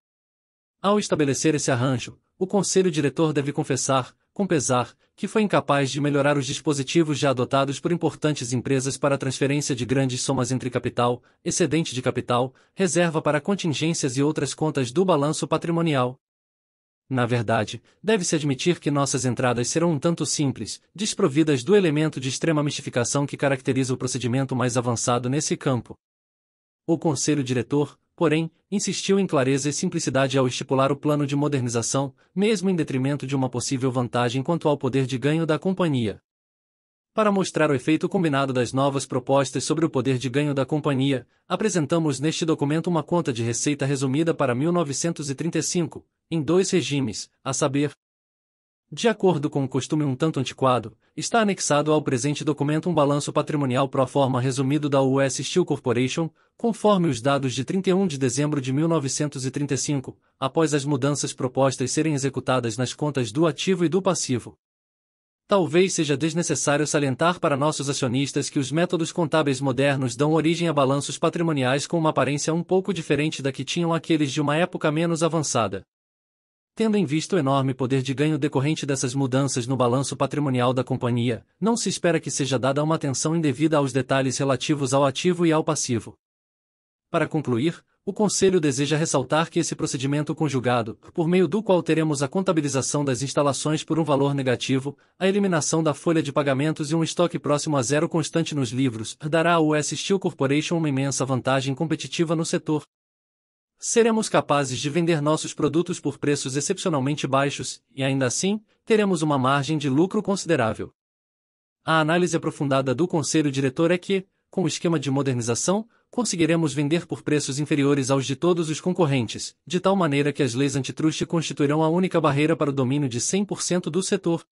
Ao estabelecer esse arranjo, o conselho diretor deve confessar, com pesar, que foi incapaz de melhorar os dispositivos já adotados por importantes empresas para transferência de grandes somas entre capital, excedente de capital, reserva para contingências e outras contas do balanço patrimonial. Na verdade, deve-se admitir que nossas entradas serão um tanto simples, desprovidas do elemento de extrema mistificação que caracteriza o procedimento mais avançado nesse campo. O conselho diretor, porém, insistiu em clareza e simplicidade ao estipular o plano de modernização, mesmo em detrimento de uma possível vantagem quanto ao poder de ganho da companhia. Para mostrar o efeito combinado das novas propostas sobre o poder de ganho da companhia, apresentamos neste documento uma conta de receita resumida para 1935, em dois regimes, a saber, de acordo com o um costume um tanto antiquado, está anexado ao presente documento um balanço patrimonial pro forma resumido da US Steel Corporation, conforme os dados de 31 de dezembro de 1935, após as mudanças propostas serem executadas nas contas do ativo e do passivo. Talvez seja desnecessário salientar para nossos acionistas que os métodos contábeis modernos dão origem a balanços patrimoniais com uma aparência um pouco diferente da que tinham aqueles de uma época menos avançada. Tendo em vista o enorme poder de ganho decorrente dessas mudanças no balanço patrimonial da companhia, não se espera que seja dada uma atenção indevida aos detalhes relativos ao ativo e ao passivo. Para concluir, o Conselho deseja ressaltar que esse procedimento conjugado, por meio do qual teremos a contabilização das instalações por um valor negativo, a eliminação da folha de pagamentos e um estoque próximo a zero constante nos livros, dará à US Steel Corporation uma imensa vantagem competitiva no setor, seremos capazes de vender nossos produtos por preços excepcionalmente baixos, e ainda assim, teremos uma margem de lucro considerável. A análise aprofundada do conselho diretor é que, com o esquema de modernização, conseguiremos vender por preços inferiores aos de todos os concorrentes, de tal maneira que as leis antitruste constituirão a única barreira para o domínio de 100% do setor.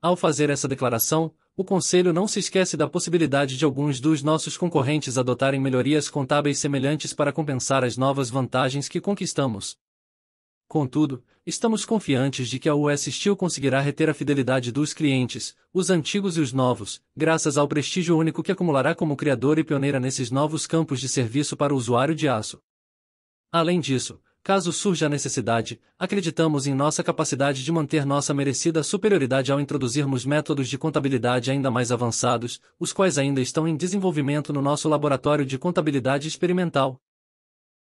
Ao fazer essa declaração, o Conselho não se esquece da possibilidade de alguns dos nossos concorrentes adotarem melhorias contábeis semelhantes para compensar as novas vantagens que conquistamos. Contudo, estamos confiantes de que a US Steel conseguirá reter a fidelidade dos clientes, os antigos e os novos, graças ao prestígio único que acumulará como criador e pioneira nesses novos campos de serviço para o usuário de aço. Além disso, caso surja a necessidade, acreditamos em nossa capacidade de manter nossa merecida superioridade ao introduzirmos métodos de contabilidade ainda mais avançados, os quais ainda estão em desenvolvimento no nosso laboratório de contabilidade experimental.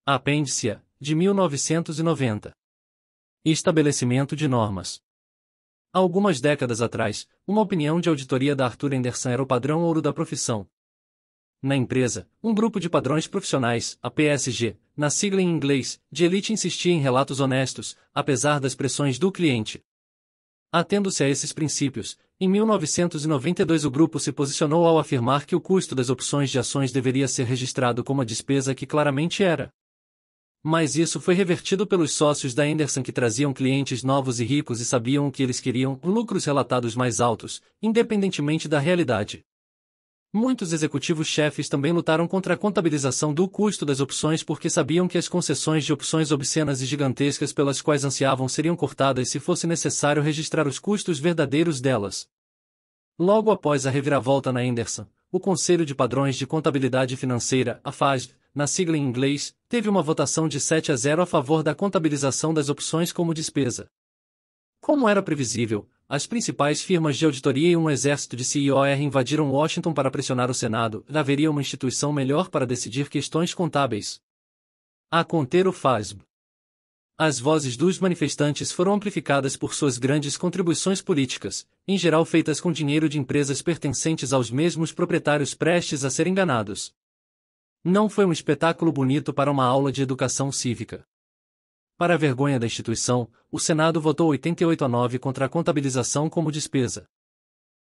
Apêndice de 1990. Estabelecimento de normas. Há algumas décadas atrás, uma opinião de auditoria da Arthur Henderson era o padrão ouro da profissão, na empresa, um grupo de padrões profissionais, a PSG, na sigla em inglês, de elite insistia em relatos honestos, apesar das pressões do cliente. Atendo-se a esses princípios, em 1992 o grupo se posicionou ao afirmar que o custo das opções de ações deveria ser registrado como a despesa que claramente era. Mas isso foi revertido pelos sócios da Anderson que traziam clientes novos e ricos e sabiam o que eles queriam, lucros relatados mais altos, independentemente da realidade. Muitos executivos-chefes também lutaram contra a contabilização do custo das opções porque sabiam que as concessões de opções obscenas e gigantescas pelas quais ansiavam seriam cortadas se fosse necessário registrar os custos verdadeiros delas. Logo após a reviravolta na Anderson, o Conselho de Padrões de Contabilidade Financeira, a FASD, na sigla em inglês, teve uma votação de 7 a 0 a favor da contabilização das opções como despesa. Como era previsível, as principais firmas de auditoria e um exército de CIOR invadiram Washington para pressionar o Senado, haveria uma instituição melhor para decidir questões contábeis. A conter o FASB. As vozes dos manifestantes foram amplificadas por suas grandes contribuições políticas, em geral feitas com dinheiro de empresas pertencentes aos mesmos proprietários prestes a serem enganados. Não foi um espetáculo bonito para uma aula de educação cívica. Para a vergonha da instituição, o Senado votou 88 a 9 contra a contabilização como despesa.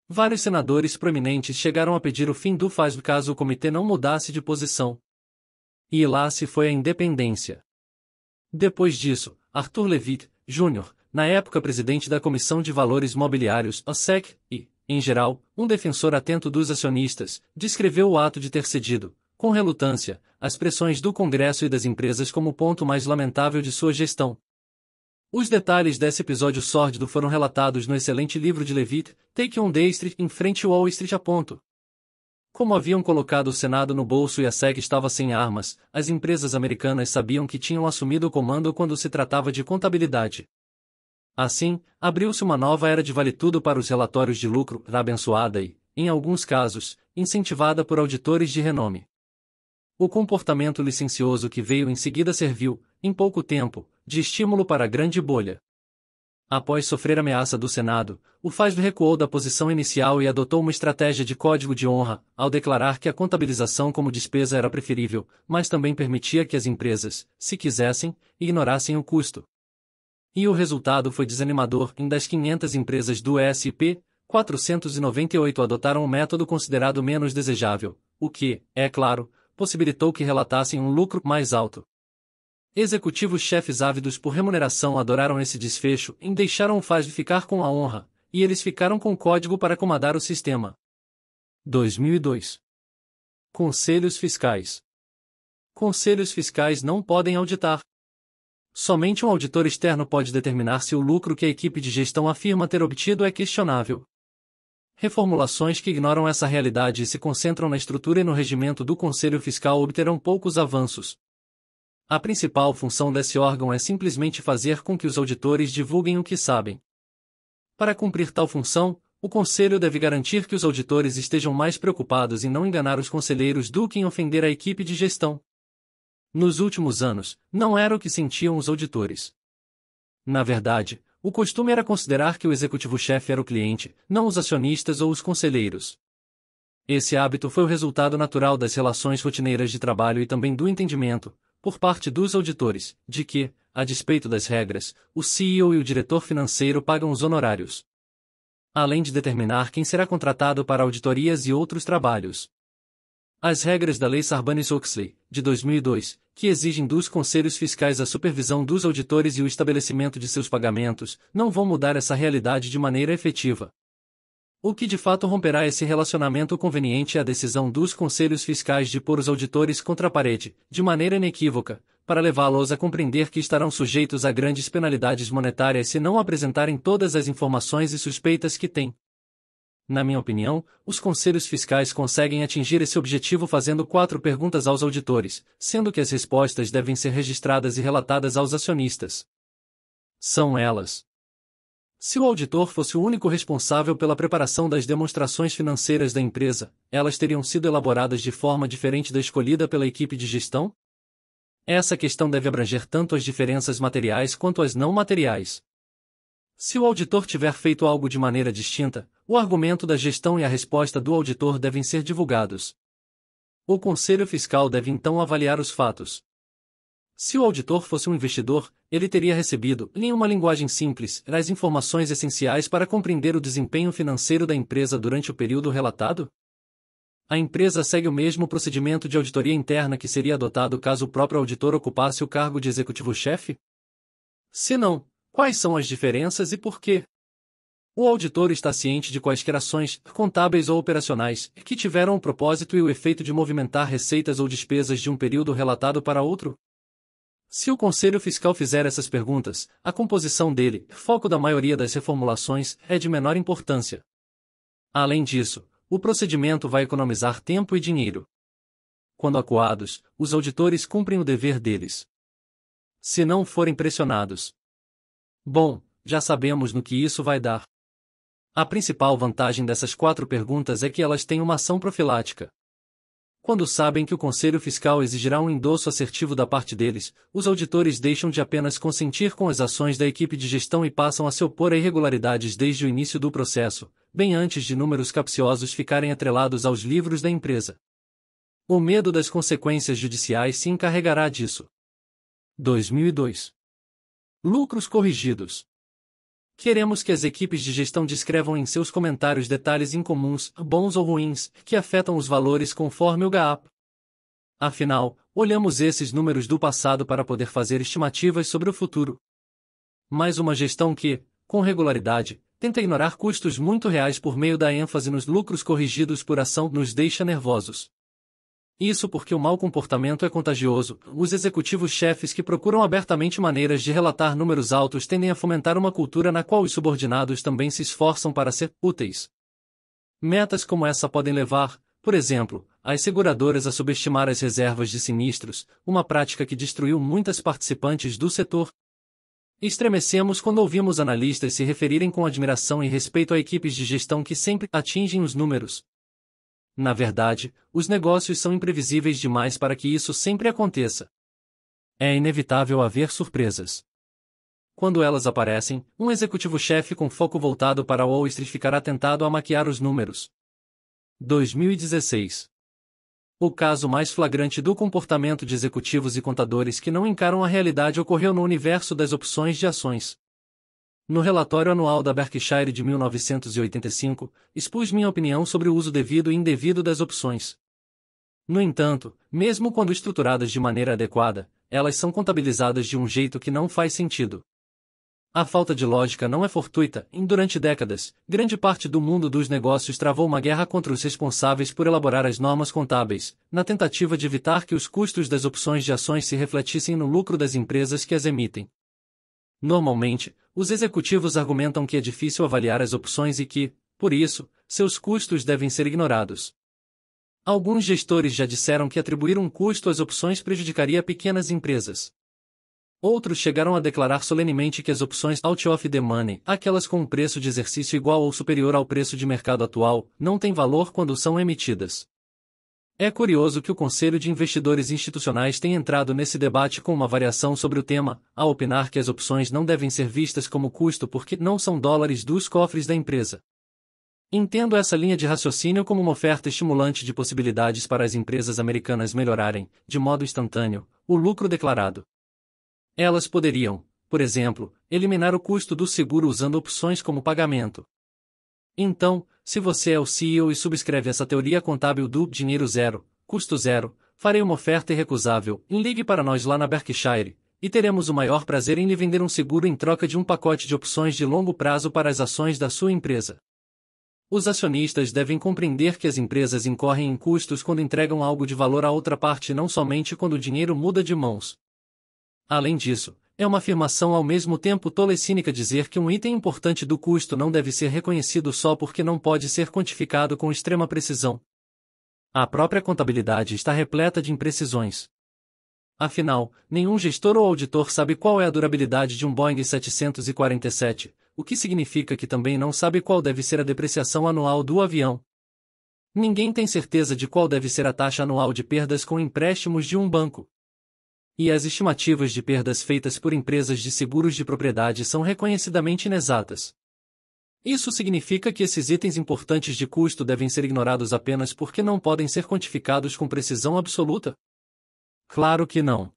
Vários senadores prominentes chegaram a pedir o fim do FASB caso o comitê não mudasse de posição. E lá se foi a independência. Depois disso, Arthur Levitt, Jr., na época presidente da Comissão de Valores Mobiliários, OSEC, e, em geral, um defensor atento dos acionistas, descreveu o ato de ter cedido, com relutância, as pressões do Congresso e das empresas como ponto mais lamentável de sua gestão. Os detalhes desse episódio sórdido foram relatados no excelente livro de Levitt, Take on Day Street, em frente ao Wall Street a ponto. Como haviam colocado o Senado no bolso e a SEC estava sem armas, as empresas americanas sabiam que tinham assumido o comando quando se tratava de contabilidade. Assim, abriu-se uma nova era de vale-tudo para os relatórios de lucro, abençoada e, em alguns casos, incentivada por auditores de renome. O comportamento licencioso que veio em seguida serviu, em pouco tempo, de estímulo para a grande bolha. Após sofrer ameaça do Senado, o FASB recuou da posição inicial e adotou uma estratégia de código de honra, ao declarar que a contabilização como despesa era preferível, mas também permitia que as empresas, se quisessem, ignorassem o custo. E o resultado foi desanimador em das 500 empresas do ESP, 498 adotaram o um método considerado menos desejável, o que, é claro, possibilitou que relatassem um lucro mais alto. Executivos chefes ávidos por remuneração adoraram esse desfecho e deixaram o Faz ficar com a honra, e eles ficaram com o código para comandar o sistema. 2002 Conselhos Fiscais Conselhos fiscais não podem auditar. Somente um auditor externo pode determinar se o lucro que a equipe de gestão afirma ter obtido é questionável. Reformulações que ignoram essa realidade e se concentram na estrutura e no regimento do Conselho Fiscal obterão poucos avanços. A principal função desse órgão é simplesmente fazer com que os auditores divulguem o que sabem. Para cumprir tal função, o Conselho deve garantir que os auditores estejam mais preocupados em não enganar os conselheiros do que em ofender a equipe de gestão. Nos últimos anos, não era o que sentiam os auditores. Na verdade, o costume era considerar que o executivo-chefe era o cliente, não os acionistas ou os conselheiros. Esse hábito foi o resultado natural das relações rotineiras de trabalho e também do entendimento, por parte dos auditores, de que, a despeito das regras, o CEO e o diretor financeiro pagam os honorários. Além de determinar quem será contratado para auditorias e outros trabalhos. As regras da Lei Sarbanes-Oxley, de 2002, que exigem dos conselhos fiscais a supervisão dos auditores e o estabelecimento de seus pagamentos, não vão mudar essa realidade de maneira efetiva. O que de fato romperá esse relacionamento conveniente é a decisão dos conselhos fiscais de pôr os auditores contra a parede, de maneira inequívoca, para levá-los a compreender que estarão sujeitos a grandes penalidades monetárias se não apresentarem todas as informações e suspeitas que têm. Na minha opinião, os conselhos fiscais conseguem atingir esse objetivo fazendo quatro perguntas aos auditores, sendo que as respostas devem ser registradas e relatadas aos acionistas. São elas: Se o auditor fosse o único responsável pela preparação das demonstrações financeiras da empresa, elas teriam sido elaboradas de forma diferente da escolhida pela equipe de gestão? Essa questão deve abranger tanto as diferenças materiais quanto as não materiais. Se o auditor tiver feito algo de maneira distinta, o argumento da gestão e a resposta do auditor devem ser divulgados. O Conselho Fiscal deve então avaliar os fatos. Se o auditor fosse um investidor, ele teria recebido, em uma linguagem simples, as informações essenciais para compreender o desempenho financeiro da empresa durante o período relatado? A empresa segue o mesmo procedimento de auditoria interna que seria adotado caso o próprio auditor ocupasse o cargo de executivo-chefe? Se não, quais são as diferenças e por quê? O auditor está ciente de quaisquer ações, contábeis ou operacionais, que tiveram o propósito e o efeito de movimentar receitas ou despesas de um período relatado para outro? Se o Conselho Fiscal fizer essas perguntas, a composição dele, foco da maioria das reformulações, é de menor importância. Além disso, o procedimento vai economizar tempo e dinheiro. Quando acuados, os auditores cumprem o dever deles. Se não forem pressionados. Bom, já sabemos no que isso vai dar. A principal vantagem dessas quatro perguntas é que elas têm uma ação profilática. Quando sabem que o Conselho Fiscal exigirá um endosso assertivo da parte deles, os auditores deixam de apenas consentir com as ações da equipe de gestão e passam a se opor a irregularidades desde o início do processo, bem antes de números capciosos ficarem atrelados aos livros da empresa. O medo das consequências judiciais se encarregará disso. 2002 Lucros corrigidos. Queremos que as equipes de gestão descrevam em seus comentários detalhes incomuns, bons ou ruins, que afetam os valores conforme o GAAP. Afinal, olhamos esses números do passado para poder fazer estimativas sobre o futuro. Mais uma gestão que, com regularidade, tenta ignorar custos muito reais por meio da ênfase nos lucros corrigidos por ação nos deixa nervosos. Isso porque o mau comportamento é contagioso. Os executivos chefes que procuram abertamente maneiras de relatar números altos tendem a fomentar uma cultura na qual os subordinados também se esforçam para ser úteis. Metas como essa podem levar, por exemplo, as seguradoras a subestimar as reservas de sinistros, uma prática que destruiu muitas participantes do setor. Estremecemos quando ouvimos analistas se referirem com admiração e respeito a equipes de gestão que sempre atingem os números, na verdade, os negócios são imprevisíveis demais para que isso sempre aconteça. É inevitável haver surpresas. Quando elas aparecem, um executivo-chefe com foco voltado para Wall Street ficará tentado a maquiar os números. 2016 o caso mais flagrante do comportamento de executivos e contadores que não encaram a realidade ocorreu no universo das opções de ações. No relatório anual da Berkshire de 1985, expus minha opinião sobre o uso devido e indevido das opções. No entanto, mesmo quando estruturadas de maneira adequada, elas são contabilizadas de um jeito que não faz sentido. A falta de lógica não é fortuita, e durante décadas, grande parte do mundo dos negócios travou uma guerra contra os responsáveis por elaborar as normas contábeis, na tentativa de evitar que os custos das opções de ações se refletissem no lucro das empresas que as emitem. Normalmente, os executivos argumentam que é difícil avaliar as opções e que, por isso, seus custos devem ser ignorados. Alguns gestores já disseram que atribuir um custo às opções prejudicaria pequenas empresas. Outros chegaram a declarar solenemente que as opções out of the money, aquelas com um preço de exercício igual ou superior ao preço de mercado atual, não têm valor quando são emitidas. É curioso que o Conselho de Investidores Institucionais tenha entrado nesse debate com uma variação sobre o tema, a opinar que as opções não devem ser vistas como custo porque não são dólares dos cofres da empresa. Entendo essa linha de raciocínio como uma oferta estimulante de possibilidades para as empresas americanas melhorarem, de modo instantâneo, o lucro declarado. Elas poderiam, por exemplo, eliminar o custo do seguro usando opções como pagamento. Então, se você é o CEO e subscreve essa teoria contábil do Dinheiro Zero, Custo Zero, farei uma oferta irrecusável. Ligue para nós lá na Berkshire, e teremos o maior prazer em lhe vender um seguro em troca de um pacote de opções de longo prazo para as ações da sua empresa. Os acionistas devem compreender que as empresas incorrem em custos quando entregam algo de valor a outra parte, não somente quando o dinheiro muda de mãos. Além disso, é uma afirmação ao mesmo tempo tola e cínica dizer que um item importante do custo não deve ser reconhecido só porque não pode ser quantificado com extrema precisão. A própria contabilidade está repleta de imprecisões. Afinal, nenhum gestor ou auditor sabe qual é a durabilidade de um Boeing 747, o que significa que também não sabe qual deve ser a depreciação anual do avião. Ninguém tem certeza de qual deve ser a taxa anual de perdas com empréstimos de um banco e as estimativas de perdas feitas por empresas de seguros de propriedade são reconhecidamente inexatas. Isso significa que esses itens importantes de custo devem ser ignorados apenas porque não podem ser quantificados com precisão absoluta? Claro que não.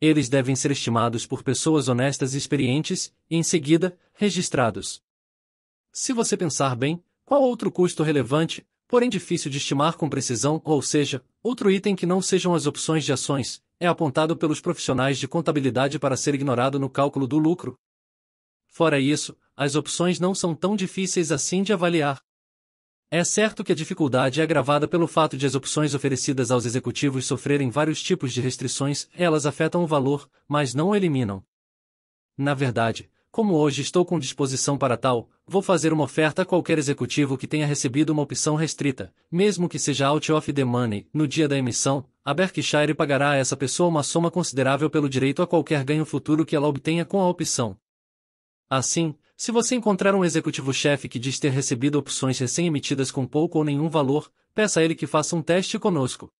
Eles devem ser estimados por pessoas honestas e experientes, e em seguida, registrados. Se você pensar bem, qual outro custo relevante, porém difícil de estimar com precisão, ou seja, outro item que não sejam as opções de ações, é apontado pelos profissionais de contabilidade para ser ignorado no cálculo do lucro. Fora isso, as opções não são tão difíceis assim de avaliar. É certo que a dificuldade é agravada pelo fato de as opções oferecidas aos executivos sofrerem vários tipos de restrições, elas afetam o valor, mas não o eliminam. Na verdade, como hoje estou com disposição para tal, vou fazer uma oferta a qualquer executivo que tenha recebido uma opção restrita, mesmo que seja out of the money, no dia da emissão, a Berkshire pagará a essa pessoa uma soma considerável pelo direito a qualquer ganho futuro que ela obtenha com a opção. Assim, se você encontrar um executivo-chefe que diz ter recebido opções recém-emitidas com pouco ou nenhum valor, peça a ele que faça um teste conosco.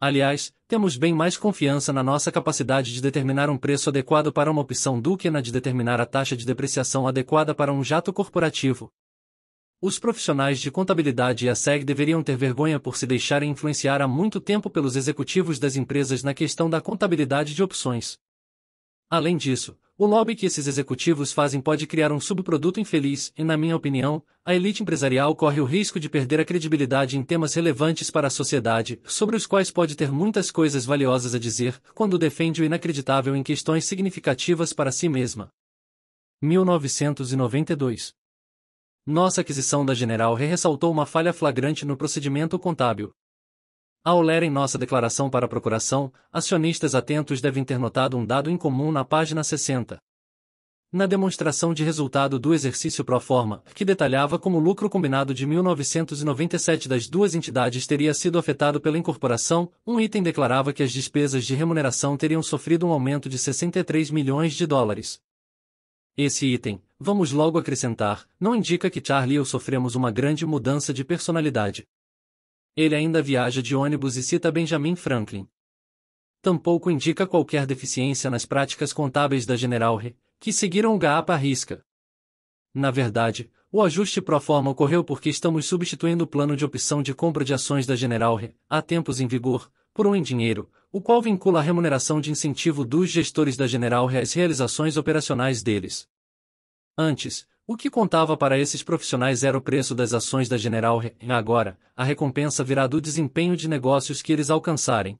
Aliás, temos bem mais confiança na nossa capacidade de determinar um preço adequado para uma opção do que na de determinar a taxa de depreciação adequada para um jato corporativo. Os profissionais de contabilidade e a SEG deveriam ter vergonha por se deixarem influenciar há muito tempo pelos executivos das empresas na questão da contabilidade de opções. Além disso, o lobby que esses executivos fazem pode criar um subproduto infeliz e, na minha opinião, a elite empresarial corre o risco de perder a credibilidade em temas relevantes para a sociedade, sobre os quais pode ter muitas coisas valiosas a dizer, quando defende o inacreditável em questões significativas para si mesma. 1992 nossa aquisição da General Re ressaltou uma falha flagrante no procedimento contábil. Ao lerem nossa declaração para a procuração, acionistas atentos devem ter notado um dado incomum na página 60. Na demonstração de resultado do exercício pro forma, que detalhava como o lucro combinado de 1997 das duas entidades teria sido afetado pela incorporação, um item declarava que as despesas de remuneração teriam sofrido um aumento de 63 milhões de dólares. Esse item, vamos logo acrescentar, não indica que Charlie e eu sofremos uma grande mudança de personalidade. Ele ainda viaja de ônibus e cita Benjamin Franklin. Tampouco indica qualquer deficiência nas práticas contábeis da General Re, que seguiram o GAAP à risca. Na verdade, o ajuste pro forma ocorreu porque estamos substituindo o plano de opção de compra de ações da General Re, há tempos em vigor, por um em dinheiro, o qual vincula a remuneração de incentivo dos gestores da General Re às realizações operacionais deles. Antes, o que contava para esses profissionais era o preço das ações da General Re. Agora, a recompensa virá do desempenho de negócios que eles alcançarem.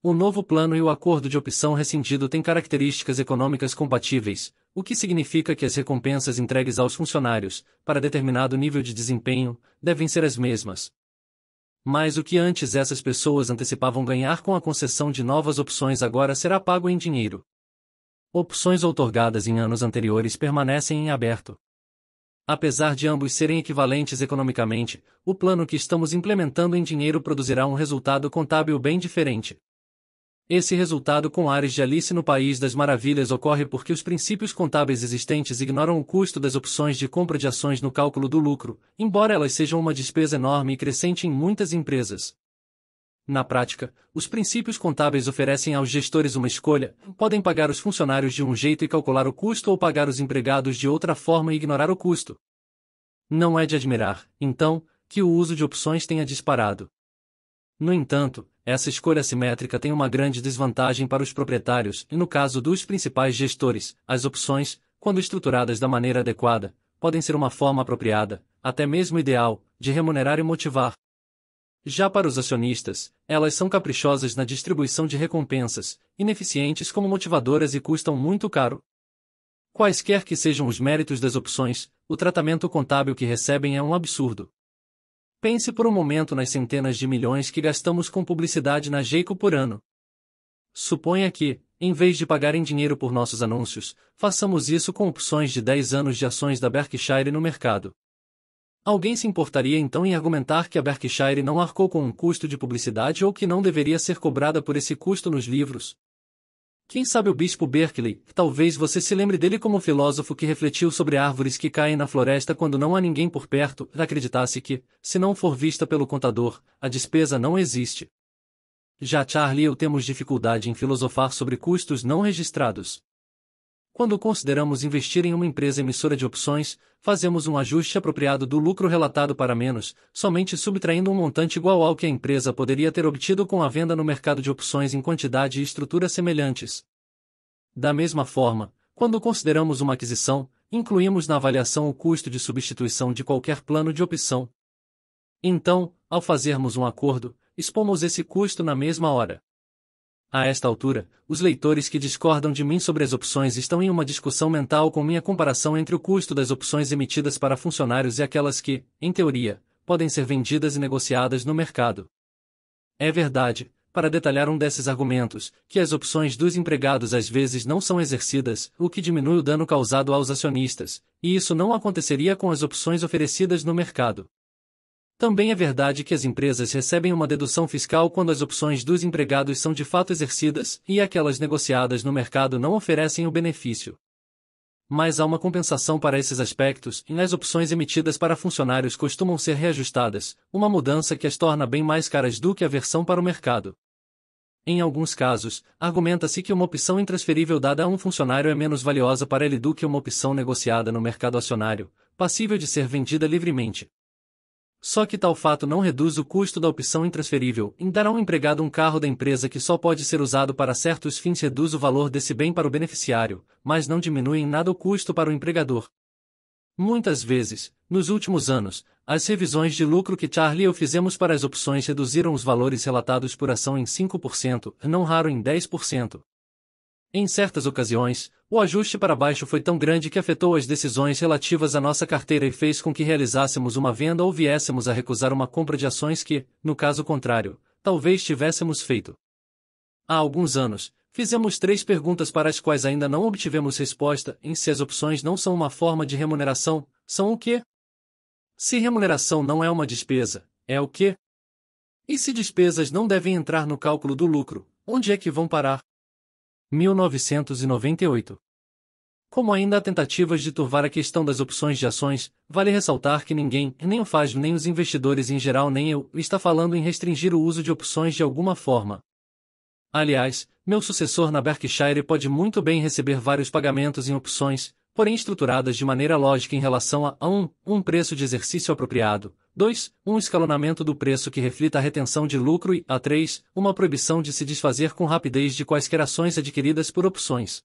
O novo plano e o acordo de opção rescindido têm características econômicas compatíveis, o que significa que as recompensas entregues aos funcionários, para determinado nível de desempenho, devem ser as mesmas. Mas o que antes essas pessoas antecipavam ganhar com a concessão de novas opções agora será pago em dinheiro opções outorgadas em anos anteriores permanecem em aberto. Apesar de ambos serem equivalentes economicamente, o plano que estamos implementando em dinheiro produzirá um resultado contábil bem diferente. Esse resultado com ares de Alice no País das Maravilhas ocorre porque os princípios contábeis existentes ignoram o custo das opções de compra de ações no cálculo do lucro, embora elas sejam uma despesa enorme e crescente em muitas empresas. Na prática, os princípios contábeis oferecem aos gestores uma escolha: podem pagar os funcionários de um jeito e calcular o custo ou pagar os empregados de outra forma e ignorar o custo. Não é de admirar, então, que o uso de opções tenha disparado. No entanto, essa escolha simétrica tem uma grande desvantagem para os proprietários e, no caso dos principais gestores, as opções, quando estruturadas da maneira adequada, podem ser uma forma apropriada, até mesmo ideal, de remunerar e motivar já para os acionistas, elas são caprichosas na distribuição de recompensas, ineficientes como motivadoras e custam muito caro. Quaisquer que sejam os méritos das opções, o tratamento contábil que recebem é um absurdo. Pense por um momento nas centenas de milhões que gastamos com publicidade na Geico por ano. Suponha que, em vez de pagar em dinheiro por nossos anúncios, façamos isso com opções de 10 anos de ações da Berkshire no mercado. Alguém se importaria então em argumentar que a Berkshire não arcou com um custo de publicidade ou que não deveria ser cobrada por esse custo nos livros? Quem sabe o bispo Berkeley, talvez você se lembre dele como filósofo que refletiu sobre árvores que caem na floresta quando não há ninguém por perto, acreditasse que, se não for vista pelo contador, a despesa não existe. Já Charlie e eu temos dificuldade em filosofar sobre custos não registrados. Quando consideramos investir em uma empresa emissora de opções, fazemos um ajuste apropriado do lucro relatado para menos, somente subtraindo um montante igual ao que a empresa poderia ter obtido com a venda no mercado de opções em quantidade e estrutura semelhantes. Da mesma forma, quando consideramos uma aquisição, incluímos na avaliação o custo de substituição de qualquer plano de opção. Então, ao fazermos um acordo, expomos esse custo na mesma hora. A esta altura, os leitores que discordam de mim sobre as opções estão em uma discussão mental com minha comparação entre o custo das opções emitidas para funcionários e aquelas que, em teoria, podem ser vendidas e negociadas no mercado. É verdade, para detalhar um desses argumentos, que as opções dos empregados às vezes não são exercidas, o que diminui o dano causado aos acionistas, e isso não aconteceria com as opções oferecidas no mercado. Também é verdade que as empresas recebem uma dedução fiscal quando as opções dos empregados são de fato exercidas e aquelas negociadas no mercado não oferecem o benefício. Mas há uma compensação para esses aspectos e as opções emitidas para funcionários costumam ser reajustadas, uma mudança que as torna bem mais caras do que a versão para o mercado. Em alguns casos, argumenta-se que uma opção intransferível dada a um funcionário é menos valiosa para ele do que uma opção negociada no mercado acionário, passível de ser vendida livremente. Só que tal fato não reduz o custo da opção intransferível, em dar a um empregado um carro da empresa que só pode ser usado para certos fins reduz o valor desse bem para o beneficiário, mas não diminui em nada o custo para o empregador. Muitas vezes, nos últimos anos, as revisões de lucro que Charlie e eu fizemos para as opções reduziram os valores relatados por ação em 5%, não raro em 10%. Em certas ocasiões, o ajuste para baixo foi tão grande que afetou as decisões relativas à nossa carteira e fez com que realizássemos uma venda ou viéssemos a recusar uma compra de ações que, no caso contrário, talvez tivéssemos feito. Há alguns anos, fizemos três perguntas para as quais ainda não obtivemos resposta em se as opções não são uma forma de remuneração, são o quê? Se remuneração não é uma despesa, é o quê? E se despesas não devem entrar no cálculo do lucro, onde é que vão parar? 1998. Como ainda há tentativas de turvar a questão das opções de ações, vale ressaltar que ninguém, nem o faz nem os investidores em geral nem eu, está falando em restringir o uso de opções de alguma forma. Aliás, meu sucessor na Berkshire pode muito bem receber vários pagamentos em opções, porém estruturadas de maneira lógica em relação a 1. Um, um preço de exercício apropriado, 2. Um escalonamento do preço que reflita a retenção de lucro e a 3. Uma proibição de se desfazer com rapidez de quaisquer ações adquiridas por opções.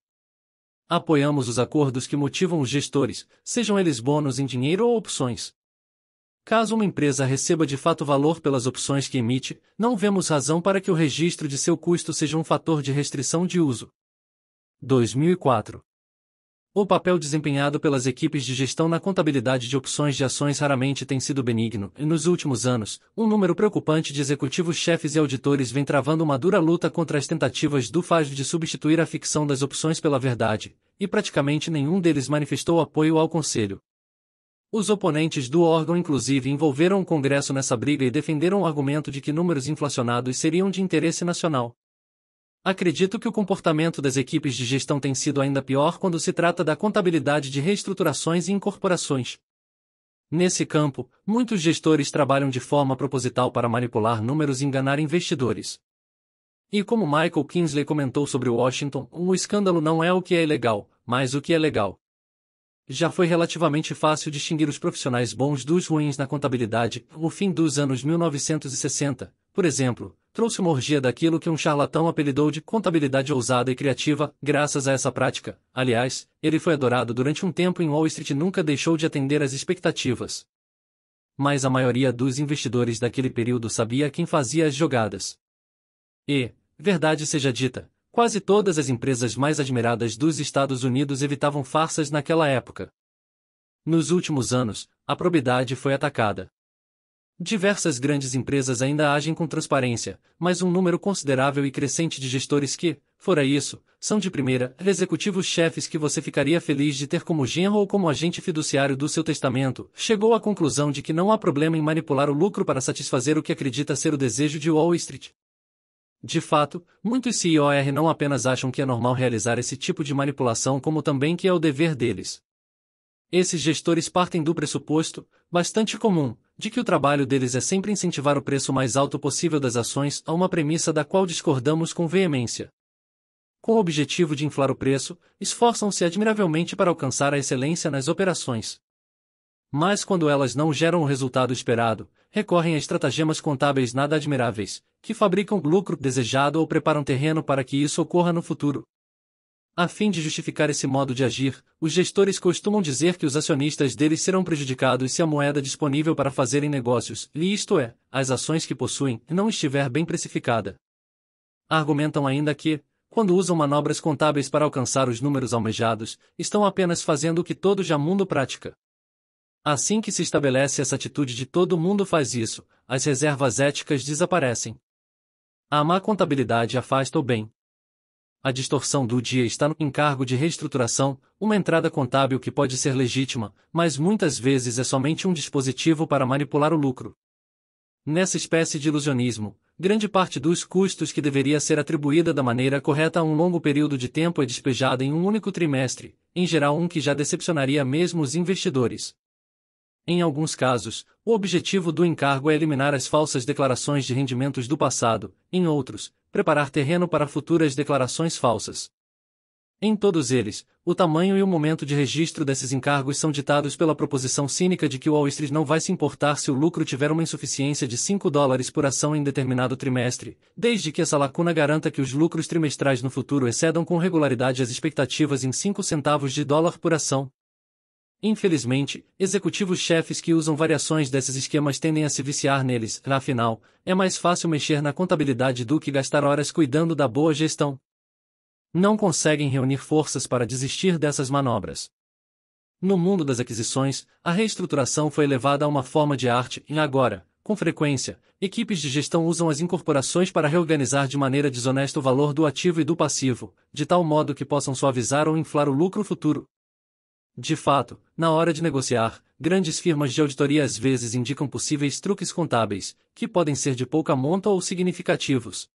Apoiamos os acordos que motivam os gestores, sejam eles bônus em dinheiro ou opções. Caso uma empresa receba de fato valor pelas opções que emite, não vemos razão para que o registro de seu custo seja um fator de restrição de uso. 2004 o papel desempenhado pelas equipes de gestão na contabilidade de opções de ações raramente tem sido benigno, e nos últimos anos, um número preocupante de executivos chefes e auditores vem travando uma dura luta contra as tentativas do FAS de substituir a ficção das opções pela verdade, e praticamente nenhum deles manifestou apoio ao Conselho. Os oponentes do órgão inclusive envolveram o Congresso nessa briga e defenderam o argumento de que números inflacionados seriam de interesse nacional. Acredito que o comportamento das equipes de gestão tem sido ainda pior quando se trata da contabilidade de reestruturações e incorporações. Nesse campo, muitos gestores trabalham de forma proposital para manipular números e enganar investidores. E como Michael Kinsley comentou sobre Washington, um escândalo não é o que é ilegal, mas o que é legal. Já foi relativamente fácil distinguir os profissionais bons dos ruins na contabilidade no fim dos anos 1960, por exemplo, trouxe uma orgia daquilo que um charlatão apelidou de contabilidade ousada e criativa, graças a essa prática. Aliás, ele foi adorado durante um tempo em Wall Street e nunca deixou de atender às expectativas. Mas a maioria dos investidores daquele período sabia quem fazia as jogadas. E, verdade seja dita, quase todas as empresas mais admiradas dos Estados Unidos evitavam farsas naquela época. Nos últimos anos, a probidade foi atacada. Diversas grandes empresas ainda agem com transparência, mas um número considerável e crescente de gestores que, fora isso, são de primeira executivos chefes que você ficaria feliz de ter como genro ou como agente fiduciário do seu testamento, chegou à conclusão de que não há problema em manipular o lucro para satisfazer o que acredita ser o desejo de Wall Street. De fato, muitos CIOR não apenas acham que é normal realizar esse tipo de manipulação, como também que é o dever deles. Esses gestores partem do pressuposto, bastante comum, de que o trabalho deles é sempre incentivar o preço mais alto possível das ações a uma premissa da qual discordamos com veemência. Com o objetivo de inflar o preço, esforçam-se admiravelmente para alcançar a excelência nas operações. Mas quando elas não geram o resultado esperado, recorrem a estratagemas contábeis nada admiráveis, que fabricam lucro desejado ou preparam terreno para que isso ocorra no futuro. A fim de justificar esse modo de agir, os gestores costumam dizer que os acionistas deles serão prejudicados se a moeda disponível para fazerem negócios, e isto é, as ações que possuem, não estiver bem precificada. Argumentam ainda que, quando usam manobras contábeis para alcançar os números almejados, estão apenas fazendo o que todo já mundo pratica. Assim que se estabelece essa atitude de todo mundo faz isso, as reservas éticas desaparecem. A má contabilidade afasta o bem a distorção do dia está no encargo de reestruturação, uma entrada contábil que pode ser legítima, mas muitas vezes é somente um dispositivo para manipular o lucro. Nessa espécie de ilusionismo, grande parte dos custos que deveria ser atribuída da maneira correta a um longo período de tempo é despejada em um único trimestre, em geral um que já decepcionaria mesmo os investidores. Em alguns casos, o objetivo do encargo é eliminar as falsas declarações de rendimentos do passado, em outros, preparar terreno para futuras declarações falsas. Em todos eles, o tamanho e o momento de registro desses encargos são ditados pela proposição cínica de que o Wall Street não vai se importar se o lucro tiver uma insuficiência de 5 dólares por ação em determinado trimestre, desde que essa lacuna garanta que os lucros trimestrais no futuro excedam com regularidade as expectativas em 5 centavos de dólar por ação. Infelizmente, executivos chefes que usam variações desses esquemas tendem a se viciar neles, afinal, é mais fácil mexer na contabilidade do que gastar horas cuidando da boa gestão. Não conseguem reunir forças para desistir dessas manobras. No mundo das aquisições, a reestruturação foi elevada a uma forma de arte e agora, com frequência, equipes de gestão usam as incorporações para reorganizar de maneira desonesta o valor do ativo e do passivo, de tal modo que possam suavizar ou inflar o lucro futuro, de fato, na hora de negociar, grandes firmas de auditoria às vezes indicam possíveis truques contábeis, que podem ser de pouca monta ou significativos.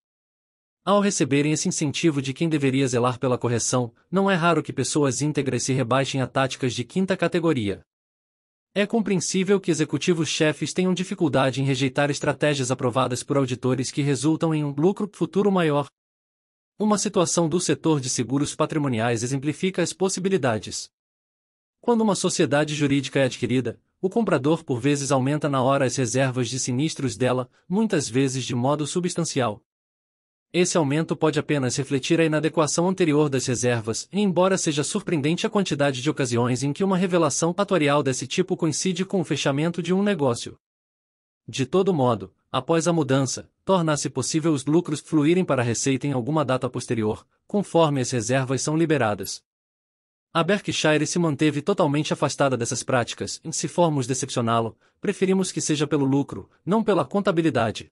Ao receberem esse incentivo de quem deveria zelar pela correção, não é raro que pessoas íntegras se rebaixem a táticas de quinta categoria. É compreensível que executivos-chefes tenham dificuldade em rejeitar estratégias aprovadas por auditores que resultam em um lucro futuro maior. Uma situação do setor de seguros patrimoniais exemplifica as possibilidades. Quando uma sociedade jurídica é adquirida, o comprador por vezes aumenta na hora as reservas de sinistros dela, muitas vezes de modo substancial. Esse aumento pode apenas refletir a inadequação anterior das reservas, embora seja surpreendente a quantidade de ocasiões em que uma revelação atuarial desse tipo coincide com o fechamento de um negócio. De todo modo, após a mudança, torna-se possível os lucros fluírem para a receita em alguma data posterior, conforme as reservas são liberadas. A Berkshire se manteve totalmente afastada dessas práticas, e se formos decepcioná-lo, preferimos que seja pelo lucro, não pela contabilidade.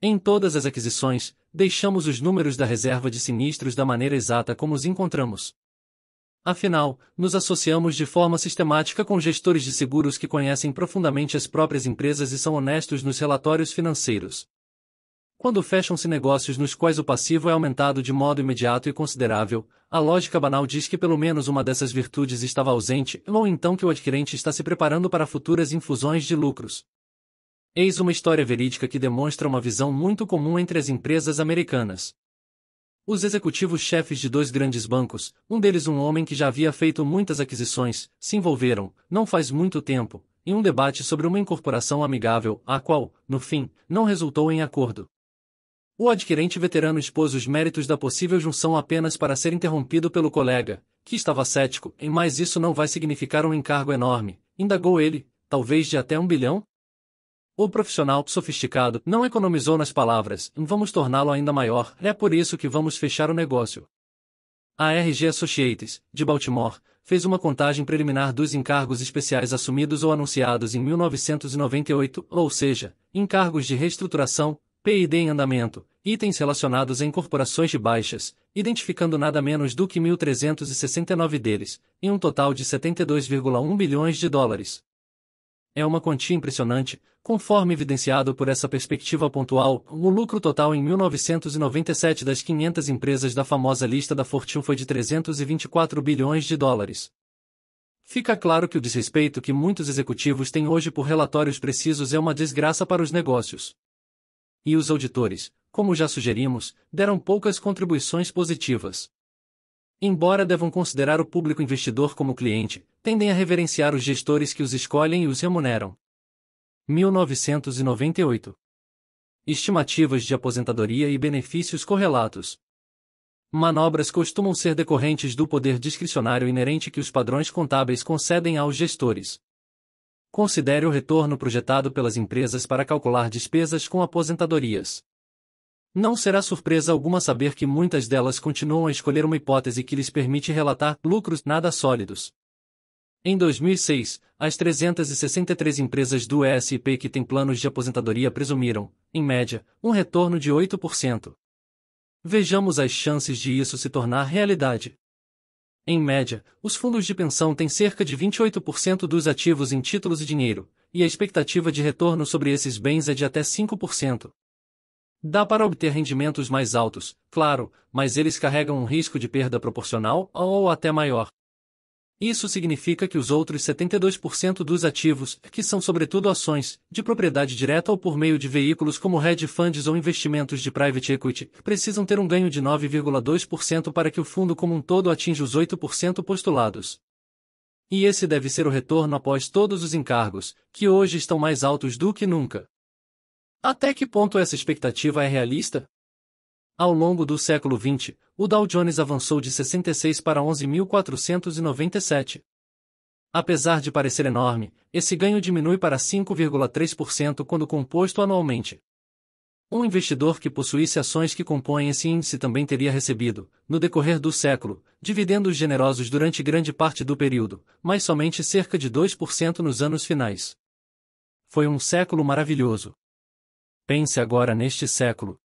Em todas as aquisições, deixamos os números da reserva de sinistros da maneira exata como os encontramos. Afinal, nos associamos de forma sistemática com gestores de seguros que conhecem profundamente as próprias empresas e são honestos nos relatórios financeiros. Quando fecham-se negócios nos quais o passivo é aumentado de modo imediato e considerável, a lógica banal diz que pelo menos uma dessas virtudes estava ausente, ou então que o adquirente está se preparando para futuras infusões de lucros. Eis uma história verídica que demonstra uma visão muito comum entre as empresas americanas. Os executivos-chefes de dois grandes bancos, um deles um homem que já havia feito muitas aquisições, se envolveram, não faz muito tempo, em um debate sobre uma incorporação amigável, a qual, no fim, não resultou em acordo. O adquirente veterano expôs os méritos da possível junção apenas para ser interrompido pelo colega, que estava cético, em mais isso não vai significar um encargo enorme, indagou ele, talvez de até um bilhão? O profissional sofisticado não economizou nas palavras, vamos torná-lo ainda maior, é por isso que vamos fechar o negócio. A RG Associates, de Baltimore, fez uma contagem preliminar dos encargos especiais assumidos ou anunciados em 1998, ou seja, encargos de reestruturação, PID em andamento, itens relacionados a incorporações de baixas, identificando nada menos do que 1.369 deles, em um total de 72,1 bilhões de dólares. É uma quantia impressionante, conforme evidenciado por essa perspectiva pontual, o lucro total em 1997 das 500 empresas da famosa lista da Fortune foi de 324 bilhões de dólares. Fica claro que o desrespeito que muitos executivos têm hoje por relatórios precisos é uma desgraça para os negócios e os auditores, como já sugerimos, deram poucas contribuições positivas. Embora devam considerar o público investidor como cliente, tendem a reverenciar os gestores que os escolhem e os remuneram. 1998 Estimativas de aposentadoria e benefícios correlatos. Manobras costumam ser decorrentes do poder discricionário inerente que os padrões contábeis concedem aos gestores considere o retorno projetado pelas empresas para calcular despesas com aposentadorias. Não será surpresa alguma saber que muitas delas continuam a escolher uma hipótese que lhes permite relatar lucros nada sólidos. Em 2006, as 363 empresas do ESP que têm planos de aposentadoria presumiram, em média, um retorno de 8%. Vejamos as chances de isso se tornar realidade. Em média, os fundos de pensão têm cerca de 28% dos ativos em títulos e dinheiro, e a expectativa de retorno sobre esses bens é de até 5%. Dá para obter rendimentos mais altos, claro, mas eles carregam um risco de perda proporcional ou até maior. Isso significa que os outros 72% dos ativos, que são sobretudo ações, de propriedade direta ou por meio de veículos como hedge funds ou investimentos de private equity, precisam ter um ganho de 9,2% para que o fundo como um todo atinja os 8% postulados. E esse deve ser o retorno após todos os encargos, que hoje estão mais altos do que nunca. Até que ponto essa expectativa é realista? Ao longo do século XX, o Dow Jones avançou de 66 para 11.497. Apesar de parecer enorme, esse ganho diminui para 5,3% quando composto anualmente. Um investidor que possuísse ações que compõem esse índice também teria recebido, no decorrer do século, dividendos generosos durante grande parte do período, mas somente cerca de 2% nos anos finais. Foi um século maravilhoso. Pense agora neste século,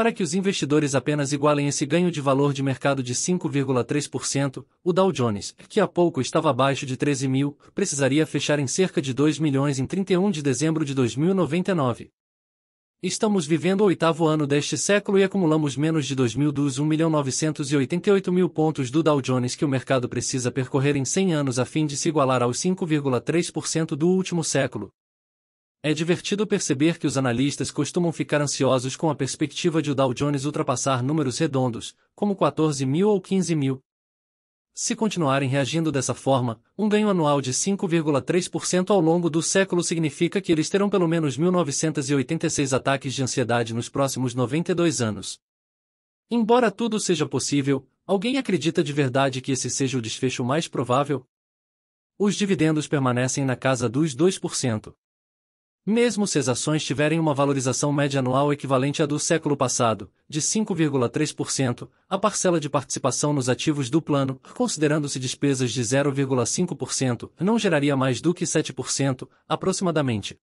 para que os investidores apenas igualem esse ganho de valor de mercado de 5,3%, o Dow Jones, que há pouco estava abaixo de 13 mil, precisaria fechar em cerca de 2 milhões em 31 de dezembro de 2099. Estamos vivendo o oitavo ano deste século e acumulamos menos de 2.000 dos 1.988.000 pontos do Dow Jones que o mercado precisa percorrer em 100 anos a fim de se igualar aos 5,3% do último século, é divertido perceber que os analistas costumam ficar ansiosos com a perspectiva de o Dow Jones ultrapassar números redondos, como 14 mil ou 15 mil. Se continuarem reagindo dessa forma, um ganho anual de 5,3% ao longo do século significa que eles terão pelo menos 1986 ataques de ansiedade nos próximos 92 anos. Embora tudo seja possível, alguém acredita de verdade que esse seja o desfecho mais provável? Os dividendos permanecem na casa dos 2%. Mesmo se as ações tiverem uma valorização média anual equivalente à do século passado, de 5,3%, a parcela de participação nos ativos do plano, considerando-se despesas de 0,5%, não geraria mais do que 7%, aproximadamente.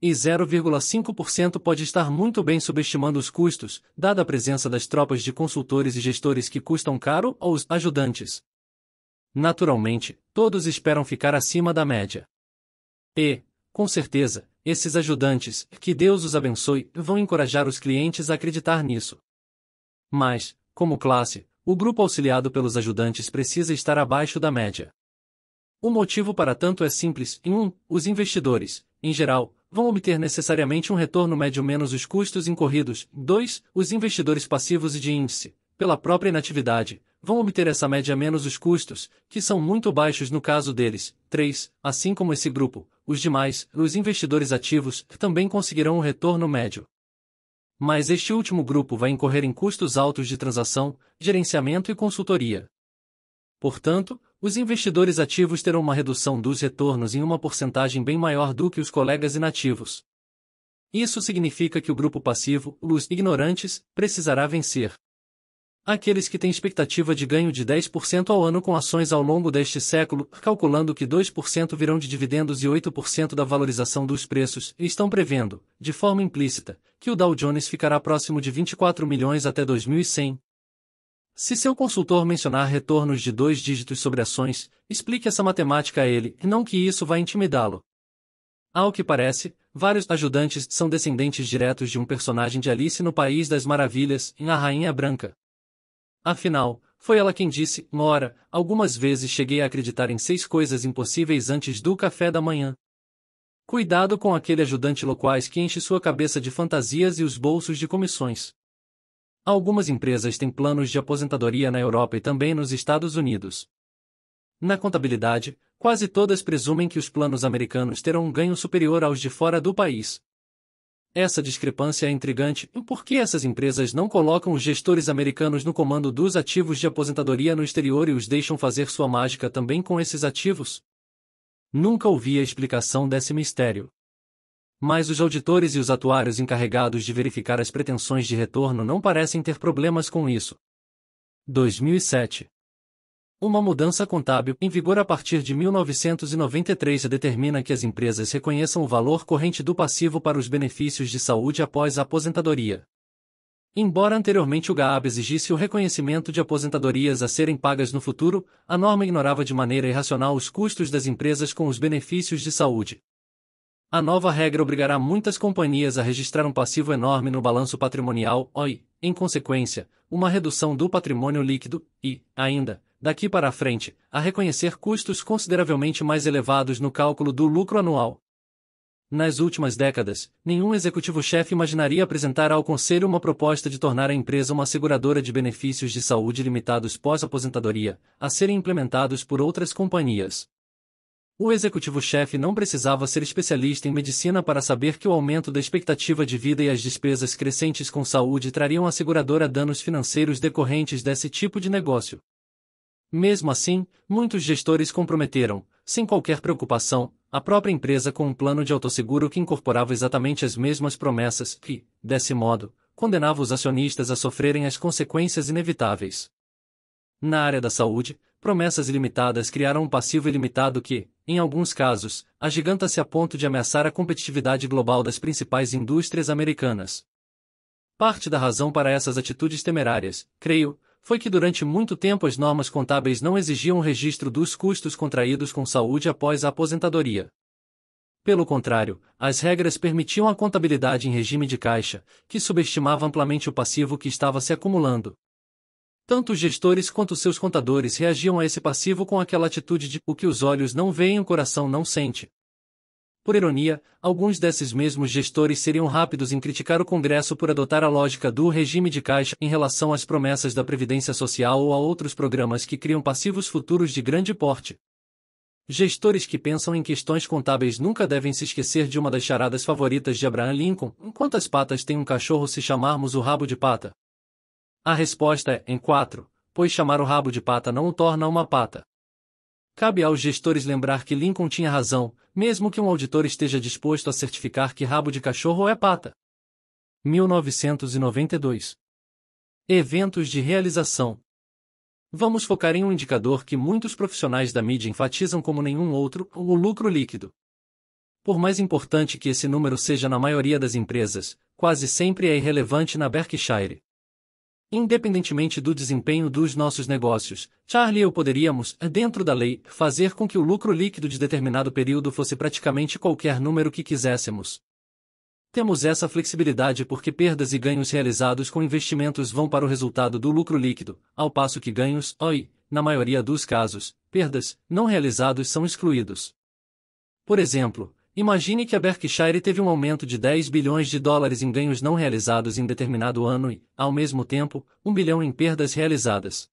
E 0,5% pode estar muito bem subestimando os custos, dada a presença das tropas de consultores e gestores que custam caro aos ajudantes. Naturalmente, todos esperam ficar acima da média. E, com certeza, esses ajudantes, que Deus os abençoe, vão encorajar os clientes a acreditar nisso. Mas, como classe, o grupo auxiliado pelos ajudantes precisa estar abaixo da média. O motivo para tanto é simples: em um, os investidores, em geral, vão obter necessariamente um retorno médio menos os custos incorridos. 2. Os investidores passivos e de índice, pela própria inatividade, vão obter essa média menos os custos, que são muito baixos no caso deles. 3. Assim como esse grupo, os demais, os investidores ativos, também conseguirão um retorno médio. Mas este último grupo vai incorrer em custos altos de transação, gerenciamento e consultoria. Portanto, os investidores ativos terão uma redução dos retornos em uma porcentagem bem maior do que os colegas inativos. Isso significa que o grupo passivo, os ignorantes, precisará vencer. Aqueles que têm expectativa de ganho de 10% ao ano com ações ao longo deste século, calculando que 2% virão de dividendos e 8% da valorização dos preços, estão prevendo, de forma implícita, que o Dow Jones ficará próximo de 24 milhões até 2100. Se seu consultor mencionar retornos de dois dígitos sobre ações, explique essa matemática a ele, não que isso vá intimidá-lo. Ao que parece, vários ajudantes são descendentes diretos de um personagem de Alice no País das Maravilhas, em A Rainha Branca. Afinal, foi ela quem disse: Nora, algumas vezes cheguei a acreditar em seis coisas impossíveis antes do café da manhã. Cuidado com aquele ajudante loquaz que enche sua cabeça de fantasias e os bolsos de comissões. Algumas empresas têm planos de aposentadoria na Europa e também nos Estados Unidos. Na contabilidade, quase todas presumem que os planos americanos terão um ganho superior aos de fora do país. Essa discrepância é intrigante por que essas empresas não colocam os gestores americanos no comando dos ativos de aposentadoria no exterior e os deixam fazer sua mágica também com esses ativos? Nunca ouvi a explicação desse mistério. Mas os auditores e os atuários encarregados de verificar as pretensões de retorno não parecem ter problemas com isso. 2007 uma mudança contábil em vigor a partir de 1993 determina que as empresas reconheçam o valor corrente do passivo para os benefícios de saúde após a aposentadoria. Embora anteriormente o GAAB exigisse o reconhecimento de aposentadorias a serem pagas no futuro, a norma ignorava de maneira irracional os custos das empresas com os benefícios de saúde. A nova regra obrigará muitas companhias a registrar um passivo enorme no balanço patrimonial, OI, em consequência, uma redução do patrimônio líquido e, ainda, daqui para a frente, a reconhecer custos consideravelmente mais elevados no cálculo do lucro anual. Nas últimas décadas, nenhum executivo-chefe imaginaria apresentar ao Conselho uma proposta de tornar a empresa uma seguradora de benefícios de saúde limitados pós-aposentadoria, a serem implementados por outras companhias. O executivo-chefe não precisava ser especialista em medicina para saber que o aumento da expectativa de vida e as despesas crescentes com saúde trariam à seguradora danos financeiros decorrentes desse tipo de negócio. Mesmo assim, muitos gestores comprometeram, sem qualquer preocupação, a própria empresa com um plano de autosseguro que incorporava exatamente as mesmas promessas que, desse modo, condenava os acionistas a sofrerem as consequências inevitáveis. Na área da saúde, promessas ilimitadas criaram um passivo ilimitado que, em alguns casos, agiganta-se a ponto de ameaçar a competitividade global das principais indústrias americanas. Parte da razão para essas atitudes temerárias, creio, foi que durante muito tempo as normas contábeis não exigiam o registro dos custos contraídos com saúde após a aposentadoria. Pelo contrário, as regras permitiam a contabilidade em regime de caixa, que subestimava amplamente o passivo que estava se acumulando. Tanto os gestores quanto seus contadores reagiam a esse passivo com aquela atitude de o que os olhos não veem o coração não sente. Por ironia, alguns desses mesmos gestores seriam rápidos em criticar o Congresso por adotar a lógica do regime de caixa em relação às promessas da Previdência Social ou a outros programas que criam passivos futuros de grande porte. Gestores que pensam em questões contábeis nunca devem se esquecer de uma das charadas favoritas de Abraham Lincoln: quantas patas tem um cachorro se chamarmos o rabo de pata? A resposta é em quatro, pois chamar o rabo de pata não o torna uma pata. Cabe aos gestores lembrar que Lincoln tinha razão, mesmo que um auditor esteja disposto a certificar que rabo de cachorro é pata. 1992. Eventos de realização. Vamos focar em um indicador que muitos profissionais da mídia enfatizam como nenhum outro, o lucro líquido. Por mais importante que esse número seja na maioria das empresas, quase sempre é irrelevante na Berkshire. Independentemente do desempenho dos nossos negócios, Charlie e eu poderíamos, dentro da lei, fazer com que o lucro líquido de determinado período fosse praticamente qualquer número que quiséssemos. Temos essa flexibilidade porque perdas e ganhos realizados com investimentos vão para o resultado do lucro líquido, ao passo que ganhos, OI, na maioria dos casos, perdas, não realizados são excluídos. Por exemplo, Imagine que a Berkshire teve um aumento de 10 bilhões de dólares em ganhos não realizados em determinado ano e, ao mesmo tempo, 1 bilhão em perdas realizadas.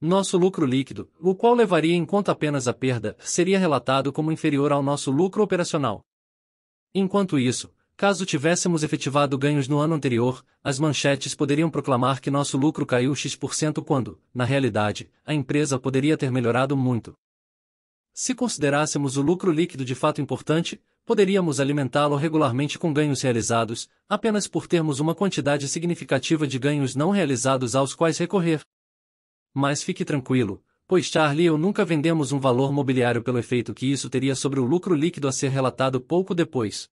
Nosso lucro líquido, o qual levaria em conta apenas a perda, seria relatado como inferior ao nosso lucro operacional. Enquanto isso, caso tivéssemos efetivado ganhos no ano anterior, as manchetes poderiam proclamar que nosso lucro caiu X% quando, na realidade, a empresa poderia ter melhorado muito. Se considerássemos o lucro líquido de fato importante, poderíamos alimentá-lo regularmente com ganhos realizados, apenas por termos uma quantidade significativa de ganhos não realizados aos quais recorrer. Mas fique tranquilo, pois Charlie e eu nunca vendemos um valor mobiliário pelo efeito que isso teria sobre o lucro líquido a ser relatado pouco depois.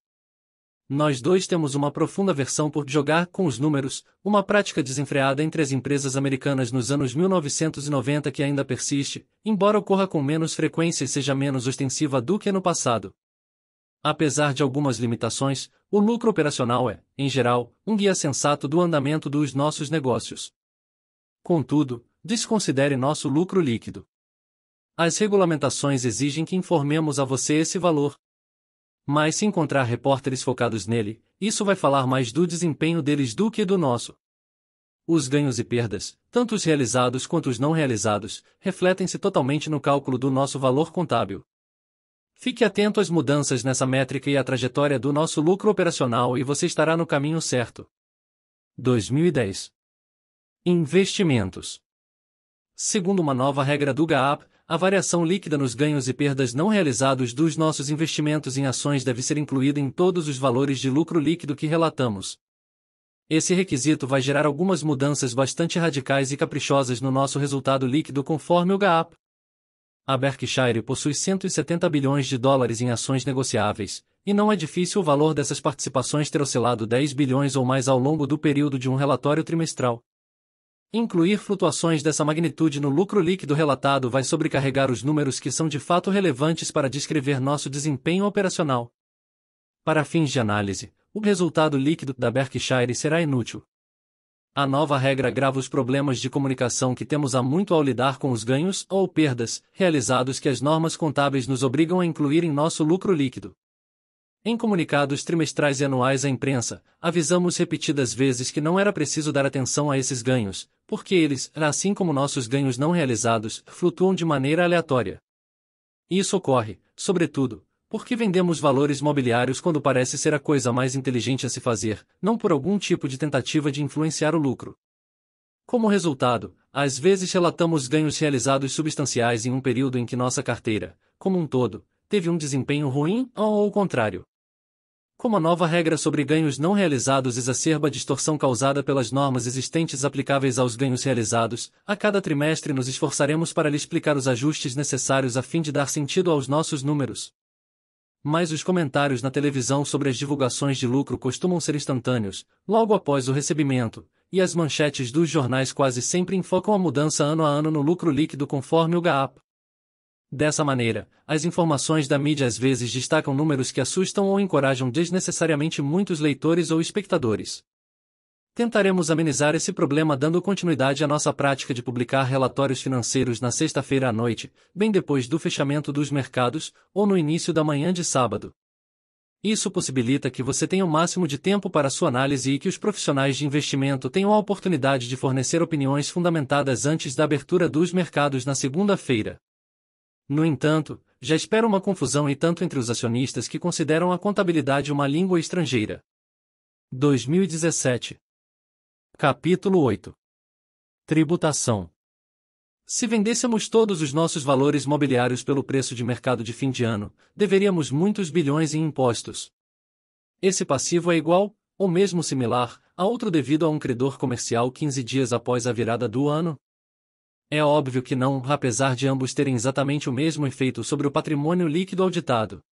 Nós dois temos uma profunda versão por jogar com os números, uma prática desenfreada entre as empresas americanas nos anos 1990 que ainda persiste, embora ocorra com menos frequência e seja menos ostensiva do que no passado. Apesar de algumas limitações, o lucro operacional é, em geral, um guia sensato do andamento dos nossos negócios. Contudo, desconsidere nosso lucro líquido. As regulamentações exigem que informemos a você esse valor, mas se encontrar repórteres focados nele, isso vai falar mais do desempenho deles do que do nosso. Os ganhos e perdas, tanto os realizados quanto os não realizados, refletem-se totalmente no cálculo do nosso valor contábil. Fique atento às mudanças nessa métrica e à trajetória do nosso lucro operacional e você estará no caminho certo. 2010 Investimentos Segundo uma nova regra do GAAP, a variação líquida nos ganhos e perdas não realizados dos nossos investimentos em ações deve ser incluída em todos os valores de lucro líquido que relatamos. Esse requisito vai gerar algumas mudanças bastante radicais e caprichosas no nosso resultado líquido conforme o GAAP. A Berkshire possui 170 bilhões de dólares em ações negociáveis, e não é difícil o valor dessas participações ter oscilado 10 bilhões ou mais ao longo do período de um relatório trimestral. Incluir flutuações dessa magnitude no lucro líquido relatado vai sobrecarregar os números que são de fato relevantes para descrever nosso desempenho operacional. Para fins de análise, o resultado líquido da Berkshire será inútil. A nova regra agrava os problemas de comunicação que temos há muito ao lidar com os ganhos ou perdas realizados que as normas contábeis nos obrigam a incluir em nosso lucro líquido. Em comunicados trimestrais e anuais à imprensa, avisamos repetidas vezes que não era preciso dar atenção a esses ganhos, porque eles, assim como nossos ganhos não realizados, flutuam de maneira aleatória. Isso ocorre, sobretudo, porque vendemos valores mobiliários quando parece ser a coisa mais inteligente a se fazer, não por algum tipo de tentativa de influenciar o lucro. Como resultado, às vezes relatamos ganhos realizados substanciais em um período em que nossa carteira, como um todo, teve um desempenho ruim ou ao contrário como a nova regra sobre ganhos não realizados exacerba a distorção causada pelas normas existentes aplicáveis aos ganhos realizados, a cada trimestre nos esforçaremos para lhe explicar os ajustes necessários a fim de dar sentido aos nossos números. Mas os comentários na televisão sobre as divulgações de lucro costumam ser instantâneos, logo após o recebimento, e as manchetes dos jornais quase sempre enfocam a mudança ano a ano no lucro líquido conforme o GAAP. Dessa maneira, as informações da mídia às vezes destacam números que assustam ou encorajam desnecessariamente muitos leitores ou espectadores. Tentaremos amenizar esse problema dando continuidade à nossa prática de publicar relatórios financeiros na sexta-feira à noite, bem depois do fechamento dos mercados, ou no início da manhã de sábado. Isso possibilita que você tenha o máximo de tempo para sua análise e que os profissionais de investimento tenham a oportunidade de fornecer opiniões fundamentadas antes da abertura dos mercados na segunda-feira. No entanto, já espera uma confusão e tanto entre os acionistas que consideram a contabilidade uma língua estrangeira. 2017 Capítulo 8 Tributação Se vendêssemos todos os nossos valores mobiliários pelo preço de mercado de fim de ano, deveríamos muitos bilhões em impostos. Esse passivo é igual, ou mesmo similar, a outro devido a um credor comercial 15 dias após a virada do ano, é óbvio que não, apesar de ambos terem exatamente o mesmo efeito sobre o patrimônio líquido auditado.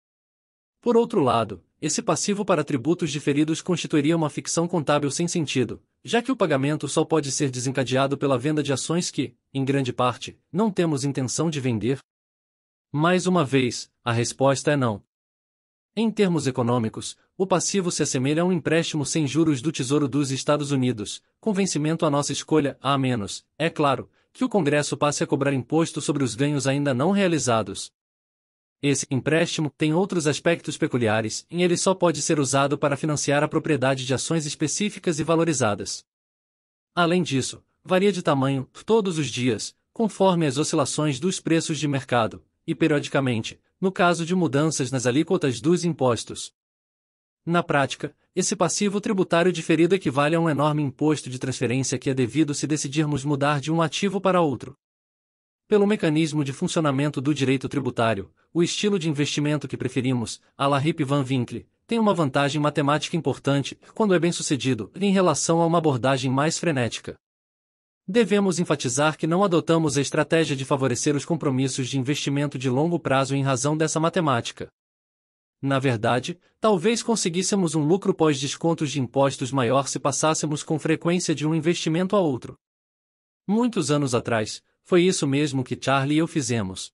Por outro lado, esse passivo para tributos diferidos constituiria uma ficção contábil sem sentido, já que o pagamento só pode ser desencadeado pela venda de ações que, em grande parte, não temos intenção de vender? Mais uma vez, a resposta é não. Em termos econômicos, o passivo se assemelha a um empréstimo sem juros do Tesouro dos Estados Unidos, com vencimento à nossa escolha, a menos, é claro, que o Congresso passe a cobrar imposto sobre os ganhos ainda não realizados. Esse empréstimo tem outros aspectos peculiares e ele só pode ser usado para financiar a propriedade de ações específicas e valorizadas. Além disso, varia de tamanho todos os dias, conforme as oscilações dos preços de mercado, e periodicamente, no caso de mudanças nas alíquotas dos impostos. Na prática, esse passivo tributário diferido equivale a um enorme imposto de transferência que é devido se decidirmos mudar de um ativo para outro. Pelo mecanismo de funcionamento do direito tributário, o estilo de investimento que preferimos, a la Rip Van Winkle, tem uma vantagem matemática importante quando é bem sucedido em relação a uma abordagem mais frenética. Devemos enfatizar que não adotamos a estratégia de favorecer os compromissos de investimento de longo prazo em razão dessa matemática. Na verdade, talvez conseguíssemos um lucro pós-descontos de impostos maior se passássemos com frequência de um investimento a outro. Muitos anos atrás, foi isso mesmo que Charlie e eu fizemos.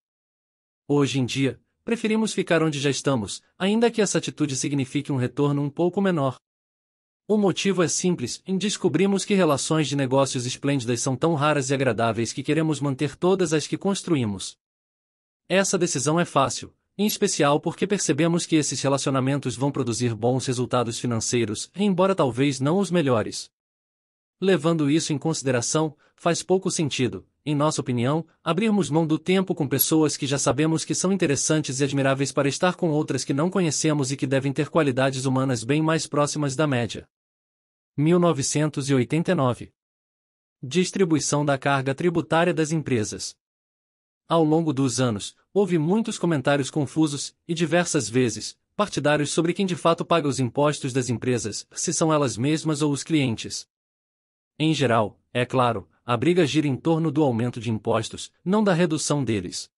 Hoje em dia, preferimos ficar onde já estamos, ainda que essa atitude signifique um retorno um pouco menor. O motivo é simples, em descobrimos que relações de negócios esplêndidas são tão raras e agradáveis que queremos manter todas as que construímos. Essa decisão é fácil, em especial porque percebemos que esses relacionamentos vão produzir bons resultados financeiros, embora talvez não os melhores. Levando isso em consideração, faz pouco sentido, em nossa opinião, abrirmos mão do tempo com pessoas que já sabemos que são interessantes e admiráveis para estar com outras que não conhecemos e que devem ter qualidades humanas bem mais próximas da média. 1989 Distribuição da carga tributária das empresas. Ao longo dos anos, houve muitos comentários confusos, e diversas vezes, partidários sobre quem de fato paga os impostos das empresas, se são elas mesmas ou os clientes. Em geral, é claro, a briga gira em torno do aumento de impostos, não da redução deles.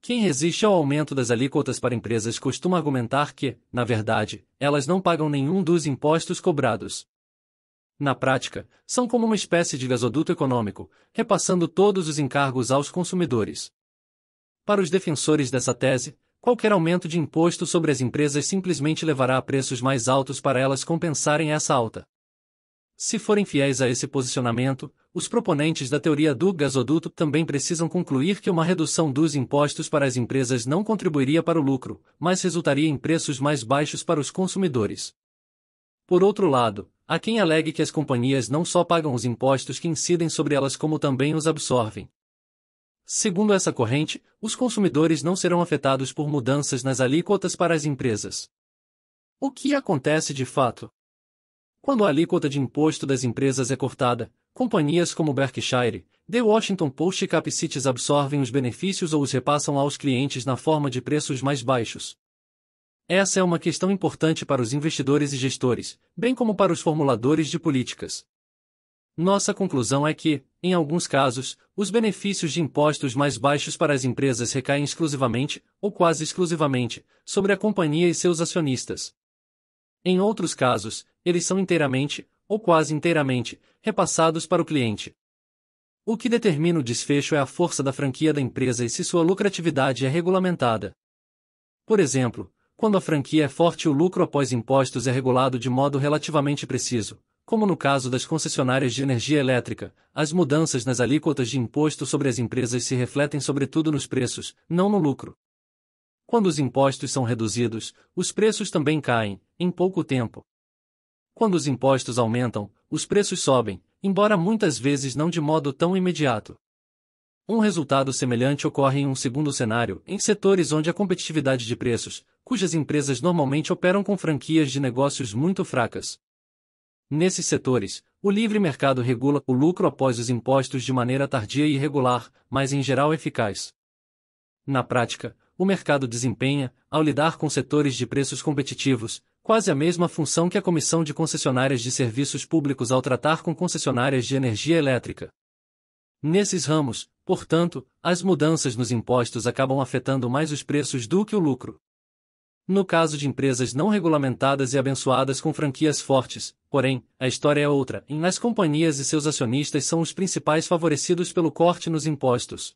Quem resiste ao aumento das alíquotas para empresas costuma argumentar que, na verdade, elas não pagam nenhum dos impostos cobrados na prática, são como uma espécie de gasoduto econômico, repassando todos os encargos aos consumidores. Para os defensores dessa tese, qualquer aumento de imposto sobre as empresas simplesmente levará a preços mais altos para elas compensarem essa alta. Se forem fiéis a esse posicionamento, os proponentes da teoria do gasoduto também precisam concluir que uma redução dos impostos para as empresas não contribuiria para o lucro, mas resultaria em preços mais baixos para os consumidores. Por outro lado, Há quem alegue que as companhias não só pagam os impostos que incidem sobre elas, como também os absorvem. Segundo essa corrente, os consumidores não serão afetados por mudanças nas alíquotas para as empresas. O que acontece de fato? Quando a alíquota de imposto das empresas é cortada, companhias como Berkshire, The Washington Post e Cap Cities absorvem os benefícios ou os repassam aos clientes na forma de preços mais baixos. Essa é uma questão importante para os investidores e gestores, bem como para os formuladores de políticas. Nossa conclusão é que, em alguns casos, os benefícios de impostos mais baixos para as empresas recaem exclusivamente, ou quase exclusivamente, sobre a companhia e seus acionistas. Em outros casos, eles são inteiramente, ou quase inteiramente, repassados para o cliente. O que determina o desfecho é a força da franquia da empresa e se sua lucratividade é regulamentada. Por exemplo, quando a franquia é forte, o lucro após impostos é regulado de modo relativamente preciso, como no caso das concessionárias de energia elétrica, as mudanças nas alíquotas de imposto sobre as empresas se refletem sobretudo nos preços, não no lucro. Quando os impostos são reduzidos, os preços também caem, em pouco tempo. Quando os impostos aumentam, os preços sobem, embora muitas vezes não de modo tão imediato. Um resultado semelhante ocorre em um segundo cenário, em setores onde a competitividade de preços, cujas empresas normalmente operam com franquias de negócios muito fracas. Nesses setores, o livre mercado regula o lucro após os impostos de maneira tardia e irregular, mas em geral eficaz. Na prática, o mercado desempenha, ao lidar com setores de preços competitivos, quase a mesma função que a Comissão de Concessionárias de Serviços Públicos ao tratar com concessionárias de energia elétrica. Nesses ramos, portanto, as mudanças nos impostos acabam afetando mais os preços do que o lucro. No caso de empresas não regulamentadas e abençoadas com franquias fortes, porém, a história é outra, em as companhias e seus acionistas são os principais favorecidos pelo corte nos impostos.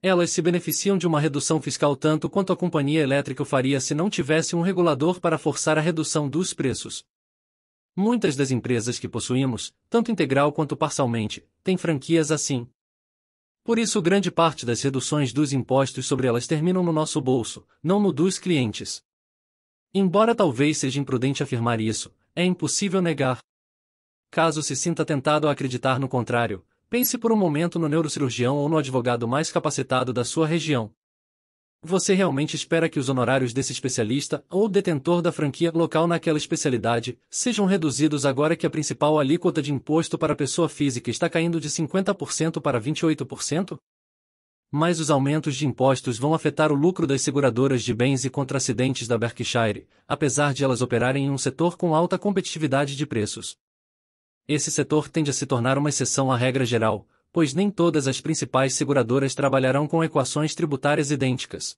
Elas se beneficiam de uma redução fiscal tanto quanto a companhia elétrica o faria se não tivesse um regulador para forçar a redução dos preços. Muitas das empresas que possuímos, tanto integral quanto parcialmente, têm franquias assim, por isso, grande parte das reduções dos impostos sobre elas terminam no nosso bolso, não no dos clientes. Embora talvez seja imprudente afirmar isso, é impossível negar. Caso se sinta tentado a acreditar no contrário, pense por um momento no neurocirurgião ou no advogado mais capacitado da sua região. Você realmente espera que os honorários desse especialista ou detentor da franquia local naquela especialidade sejam reduzidos agora que a principal alíquota de imposto para a pessoa física está caindo de 50% para 28%? Mas os aumentos de impostos vão afetar o lucro das seguradoras de bens e contra acidentes da Berkshire, apesar de elas operarem em um setor com alta competitividade de preços. Esse setor tende a se tornar uma exceção à regra geral, pois nem todas as principais seguradoras trabalharão com equações tributárias idênticas.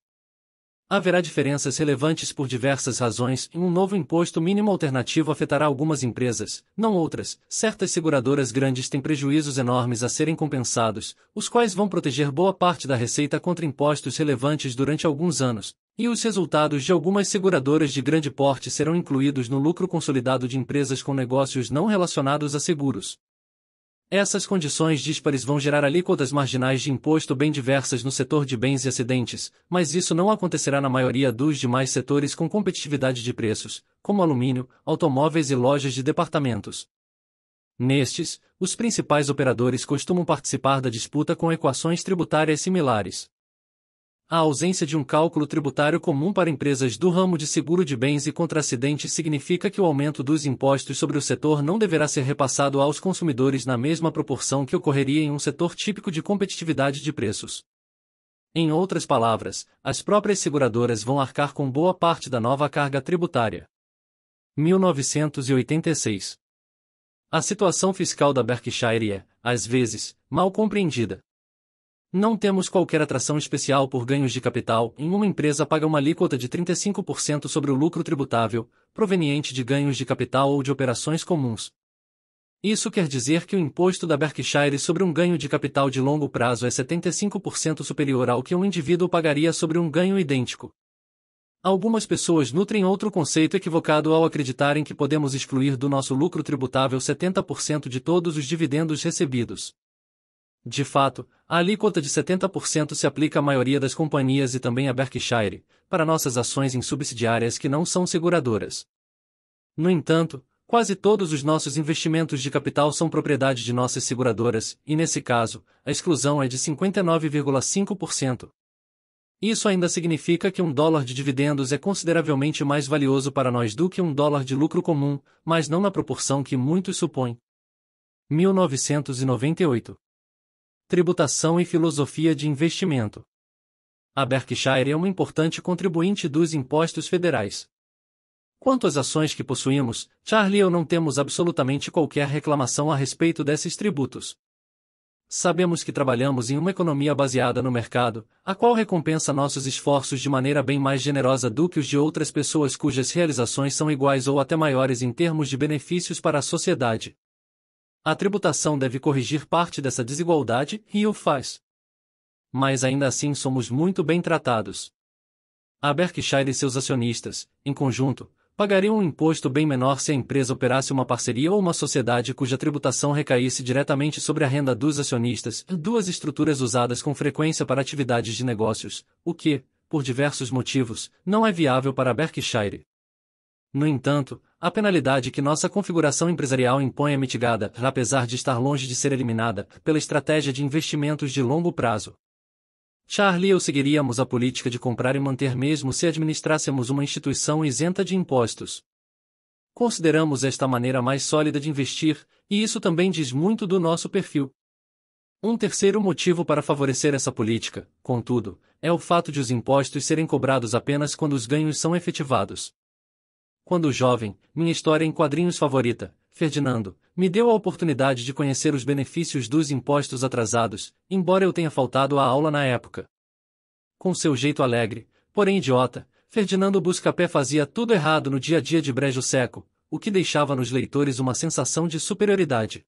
Haverá diferenças relevantes por diversas razões e um novo imposto mínimo alternativo afetará algumas empresas, não outras. Certas seguradoras grandes têm prejuízos enormes a serem compensados, os quais vão proteger boa parte da receita contra impostos relevantes durante alguns anos, e os resultados de algumas seguradoras de grande porte serão incluídos no lucro consolidado de empresas com negócios não relacionados a seguros. Essas condições díspares vão gerar alíquotas marginais de imposto bem diversas no setor de bens e acidentes, mas isso não acontecerá na maioria dos demais setores com competitividade de preços, como alumínio, automóveis e lojas de departamentos. Nestes, os principais operadores costumam participar da disputa com equações tributárias similares a ausência de um cálculo tributário comum para empresas do ramo de seguro de bens e contra acidentes significa que o aumento dos impostos sobre o setor não deverá ser repassado aos consumidores na mesma proporção que ocorreria em um setor típico de competitividade de preços. Em outras palavras, as próprias seguradoras vão arcar com boa parte da nova carga tributária. 1986 A situação fiscal da Berkshire é, às vezes, mal compreendida. Não temos qualquer atração especial por ganhos de capital em uma empresa paga uma alíquota de 35% sobre o lucro tributável, proveniente de ganhos de capital ou de operações comuns. Isso quer dizer que o imposto da Berkshire sobre um ganho de capital de longo prazo é 75% superior ao que um indivíduo pagaria sobre um ganho idêntico. Algumas pessoas nutrem outro conceito equivocado ao acreditarem que podemos excluir do nosso lucro tributável 70% de todos os dividendos recebidos. De fato, a alíquota de 70% se aplica à maioria das companhias e também a Berkshire, para nossas ações em subsidiárias que não são seguradoras. No entanto, quase todos os nossos investimentos de capital são propriedade de nossas seguradoras, e nesse caso, a exclusão é de 59,5%. Isso ainda significa que um dólar de dividendos é consideravelmente mais valioso para nós do que um dólar de lucro comum, mas não na proporção que muitos supõem. 1998 tributação e filosofia de investimento. A Berkshire é um importante contribuinte dos impostos federais. Quanto às ações que possuímos, Charlie e eu não temos absolutamente qualquer reclamação a respeito desses tributos. Sabemos que trabalhamos em uma economia baseada no mercado, a qual recompensa nossos esforços de maneira bem mais generosa do que os de outras pessoas cujas realizações são iguais ou até maiores em termos de benefícios para a sociedade a tributação deve corrigir parte dessa desigualdade e o faz. Mas ainda assim somos muito bem tratados. A Berkshire e seus acionistas, em conjunto, pagariam um imposto bem menor se a empresa operasse uma parceria ou uma sociedade cuja tributação recaísse diretamente sobre a renda dos acionistas, duas estruturas usadas com frequência para atividades de negócios, o que, por diversos motivos, não é viável para a Berkshire. No entanto, a penalidade que nossa configuração empresarial impõe é mitigada, apesar de estar longe de ser eliminada, pela estratégia de investimentos de longo prazo. Charlie e eu seguiríamos a política de comprar e manter mesmo se administrássemos uma instituição isenta de impostos. Consideramos esta maneira mais sólida de investir, e isso também diz muito do nosso perfil. Um terceiro motivo para favorecer essa política, contudo, é o fato de os impostos serem cobrados apenas quando os ganhos são efetivados quando jovem, minha história é em quadrinhos favorita, Ferdinando, me deu a oportunidade de conhecer os benefícios dos impostos atrasados, embora eu tenha faltado à aula na época. Com seu jeito alegre, porém idiota, Ferdinando Buscapé fazia tudo errado no dia a dia de Brejo Seco, o que deixava nos leitores uma sensação de superioridade.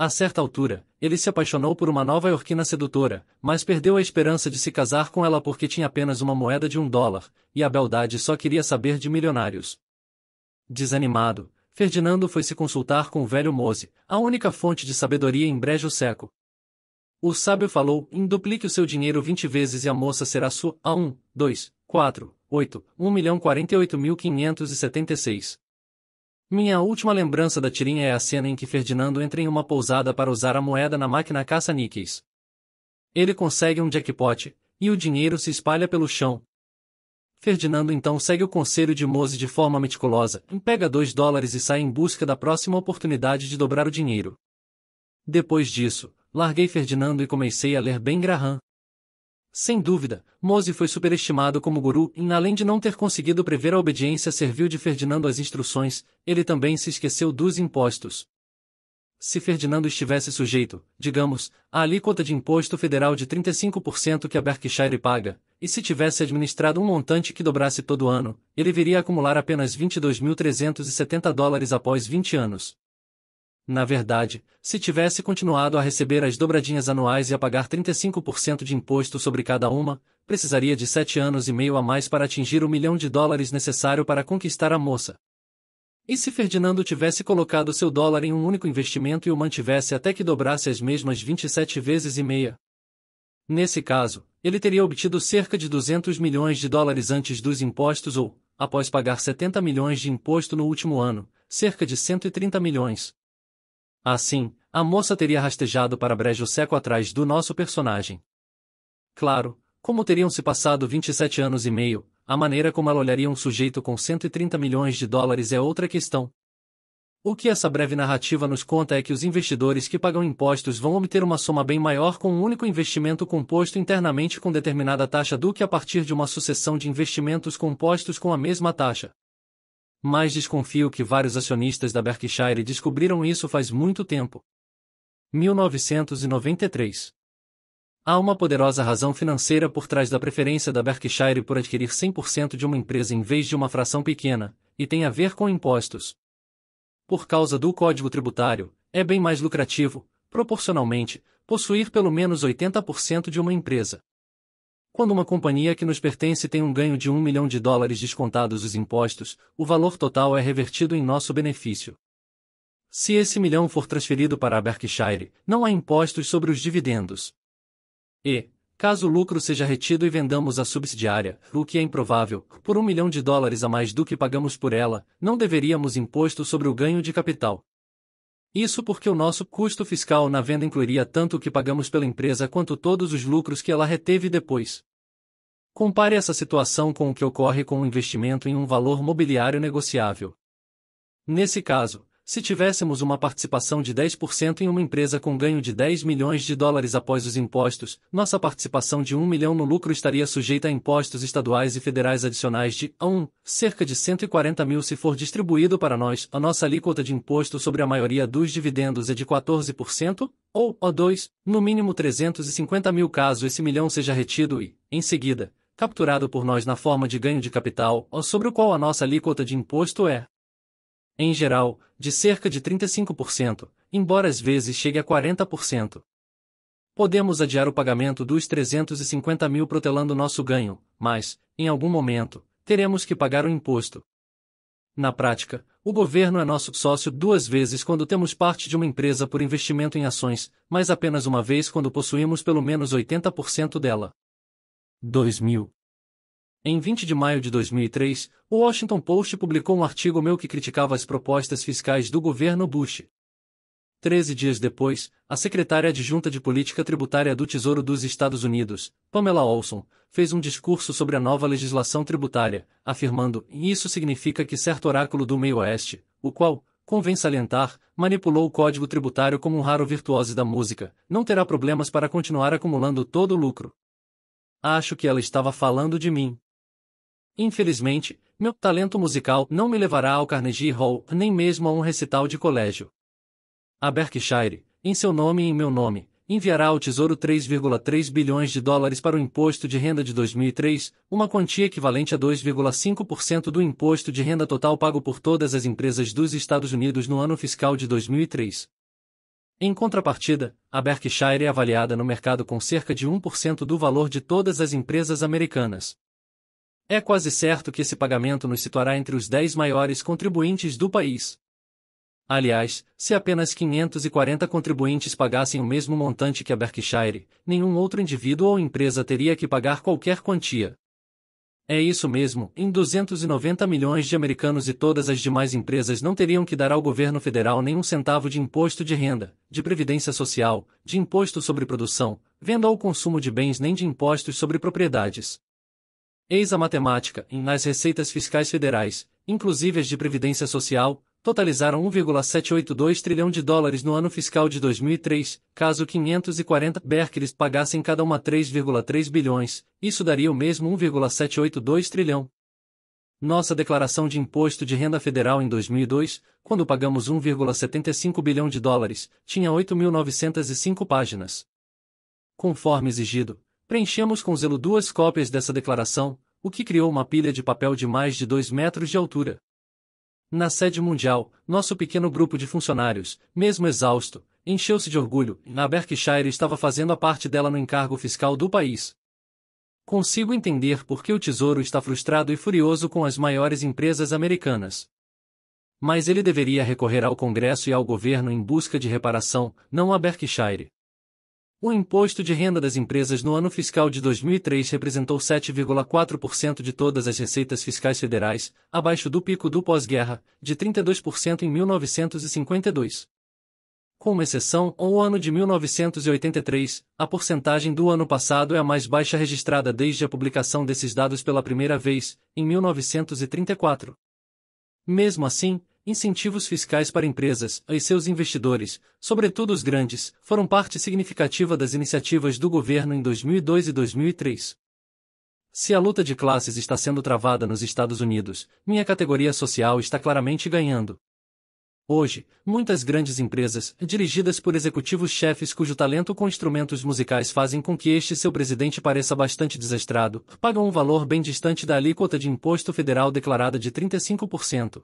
A certa altura, ele se apaixonou por uma nova iorquina sedutora, mas perdeu a esperança de se casar com ela porque tinha apenas uma moeda de um dólar, e a beldade só queria saber de milionários. Desanimado, Ferdinando foi se consultar com o velho Mose, a única fonte de sabedoria em brejo seco. O sábio falou, induplique o seu dinheiro vinte vezes e a moça será sua, a um, dois, quatro, oito, um milhão quarenta e oito mil quinhentos e e setenta seis. Minha última lembrança da tirinha é a cena em que Ferdinando entra em uma pousada para usar a moeda na máquina caça-níqueis. Ele consegue um jackpot, e o dinheiro se espalha pelo chão. Ferdinando então segue o conselho de Mose de forma meticulosa, pega dois dólares e sai em busca da próxima oportunidade de dobrar o dinheiro. Depois disso, larguei Ferdinando e comecei a ler Ben Graham. Sem dúvida, Mose foi superestimado como guru e, além de não ter conseguido prever a obediência servil de Ferdinando às instruções, ele também se esqueceu dos impostos. Se Ferdinando estivesse sujeito, digamos, à alíquota de imposto federal de 35% que a Berkshire paga, e se tivesse administrado um montante que dobrasse todo ano, ele viria a acumular apenas 22.370 dólares após 20 anos. Na verdade, se tivesse continuado a receber as dobradinhas anuais e a pagar 35% de imposto sobre cada uma, precisaria de sete anos e meio a mais para atingir o milhão de dólares necessário para conquistar a moça. E se Ferdinando tivesse colocado seu dólar em um único investimento e o mantivesse até que dobrasse as mesmas 27 vezes e meia? Nesse caso, ele teria obtido cerca de 200 milhões de dólares antes dos impostos ou, após pagar 70 milhões de imposto no último ano, cerca de 130 milhões. Assim, a moça teria rastejado para brejo seco atrás do nosso personagem. Claro, como teriam se passado 27 anos e meio, a maneira como ela olharia um sujeito com 130 milhões de dólares é outra questão. O que essa breve narrativa nos conta é que os investidores que pagam impostos vão obter uma soma bem maior com um único investimento composto internamente com determinada taxa do que a partir de uma sucessão de investimentos compostos com a mesma taxa. Mas desconfio que vários acionistas da Berkshire descobriram isso faz muito tempo. 1993 Há uma poderosa razão financeira por trás da preferência da Berkshire por adquirir 100% de uma empresa em vez de uma fração pequena, e tem a ver com impostos. Por causa do código tributário, é bem mais lucrativo, proporcionalmente, possuir pelo menos 80% de uma empresa. Quando uma companhia que nos pertence tem um ganho de 1 milhão de dólares descontados os impostos, o valor total é revertido em nosso benefício. Se esse milhão for transferido para a Berkshire, não há impostos sobre os dividendos. E, caso o lucro seja retido e vendamos a subsidiária, o que é improvável, por um milhão de dólares a mais do que pagamos por ela, não deveríamos imposto sobre o ganho de capital. Isso porque o nosso custo fiscal na venda incluiria tanto o que pagamos pela empresa quanto todos os lucros que ela reteve depois. Compare essa situação com o que ocorre com o investimento em um valor mobiliário negociável. Nesse caso, se tivéssemos uma participação de 10% em uma empresa com ganho de 10 milhões de dólares após os impostos, nossa participação de 1 milhão no lucro estaria sujeita a impostos estaduais e federais adicionais de a 1, cerca de 140 mil se for distribuído para nós. A nossa alíquota de imposto sobre a maioria dos dividendos é de 14%, ou O2, no mínimo 350 mil caso esse milhão seja retido e, em seguida, capturado por nós na forma de ganho de capital, ou sobre o qual a nossa alíquota de imposto é em geral, de cerca de 35%, embora às vezes chegue a 40%. Podemos adiar o pagamento dos 350 mil protelando nosso ganho, mas, em algum momento, teremos que pagar o imposto. Na prática, o governo é nosso sócio duas vezes quando temos parte de uma empresa por investimento em ações, mas apenas uma vez quando possuímos pelo menos 80% dela. 2000 em 20 de maio de 2003, o Washington Post publicou um artigo meu que criticava as propostas fiscais do governo Bush. Treze dias depois, a secretária adjunta de Política Tributária do Tesouro dos Estados Unidos, Pamela Olson, fez um discurso sobre a nova legislação tributária, afirmando: Isso significa que certo oráculo do meio-oeste, o qual, convém salientar, manipulou o código tributário como um raro virtuose da música, não terá problemas para continuar acumulando todo o lucro. Acho que ela estava falando de mim. Infelizmente, meu talento musical não me levará ao Carnegie Hall nem mesmo a um recital de colégio. A Berkshire, em seu nome e em meu nome, enviará ao Tesouro 3,3 bilhões de dólares para o Imposto de Renda de 2003, uma quantia equivalente a 2,5% do imposto de renda total pago por todas as empresas dos Estados Unidos no ano fiscal de 2003. Em contrapartida, a Berkshire é avaliada no mercado com cerca de 1% do valor de todas as empresas americanas. É quase certo que esse pagamento nos situará entre os 10 maiores contribuintes do país. Aliás, se apenas 540 contribuintes pagassem o mesmo montante que a Berkshire, nenhum outro indivíduo ou empresa teria que pagar qualquer quantia. É isso mesmo, em 290 milhões de americanos e todas as demais empresas não teriam que dar ao governo federal nenhum centavo de imposto de renda, de previdência social, de imposto sobre produção, venda ou consumo de bens nem de impostos sobre propriedades. Eis a matemática, em nas receitas fiscais federais, inclusive as de previdência social, totalizaram 1,782 trilhão de dólares no ano fiscal de 2003, caso 540 Berkeleys pagassem cada uma 3,3 bilhões, isso daria o mesmo 1,782 trilhão. Nossa declaração de imposto de renda federal em 2002, quando pagamos 1,75 bilhão de dólares, tinha 8.905 páginas. Conforme exigido, Preenchemos com zelo duas cópias dessa declaração, o que criou uma pilha de papel de mais de 2 metros de altura. Na sede mundial, nosso pequeno grupo de funcionários, mesmo exausto, encheu-se de orgulho, na Berkshire estava fazendo a parte dela no encargo fiscal do país. Consigo entender por que o Tesouro está frustrado e furioso com as maiores empresas americanas. Mas ele deveria recorrer ao Congresso e ao governo em busca de reparação, não à Berkshire. O imposto de renda das empresas no ano fiscal de 2003 representou 7,4% de todas as receitas fiscais federais, abaixo do pico do pós-guerra, de 32% em 1952. Com exceção ao ano de 1983, a porcentagem do ano passado é a mais baixa registrada desde a publicação desses dados pela primeira vez, em 1934. Mesmo assim, incentivos fiscais para empresas e seus investidores, sobretudo os grandes, foram parte significativa das iniciativas do governo em 2002 e 2003. Se a luta de classes está sendo travada nos Estados Unidos, minha categoria social está claramente ganhando. Hoje, muitas grandes empresas, dirigidas por executivos-chefes cujo talento com instrumentos musicais fazem com que este seu presidente pareça bastante desastrado, pagam um valor bem distante da alíquota de imposto federal declarada de 35%.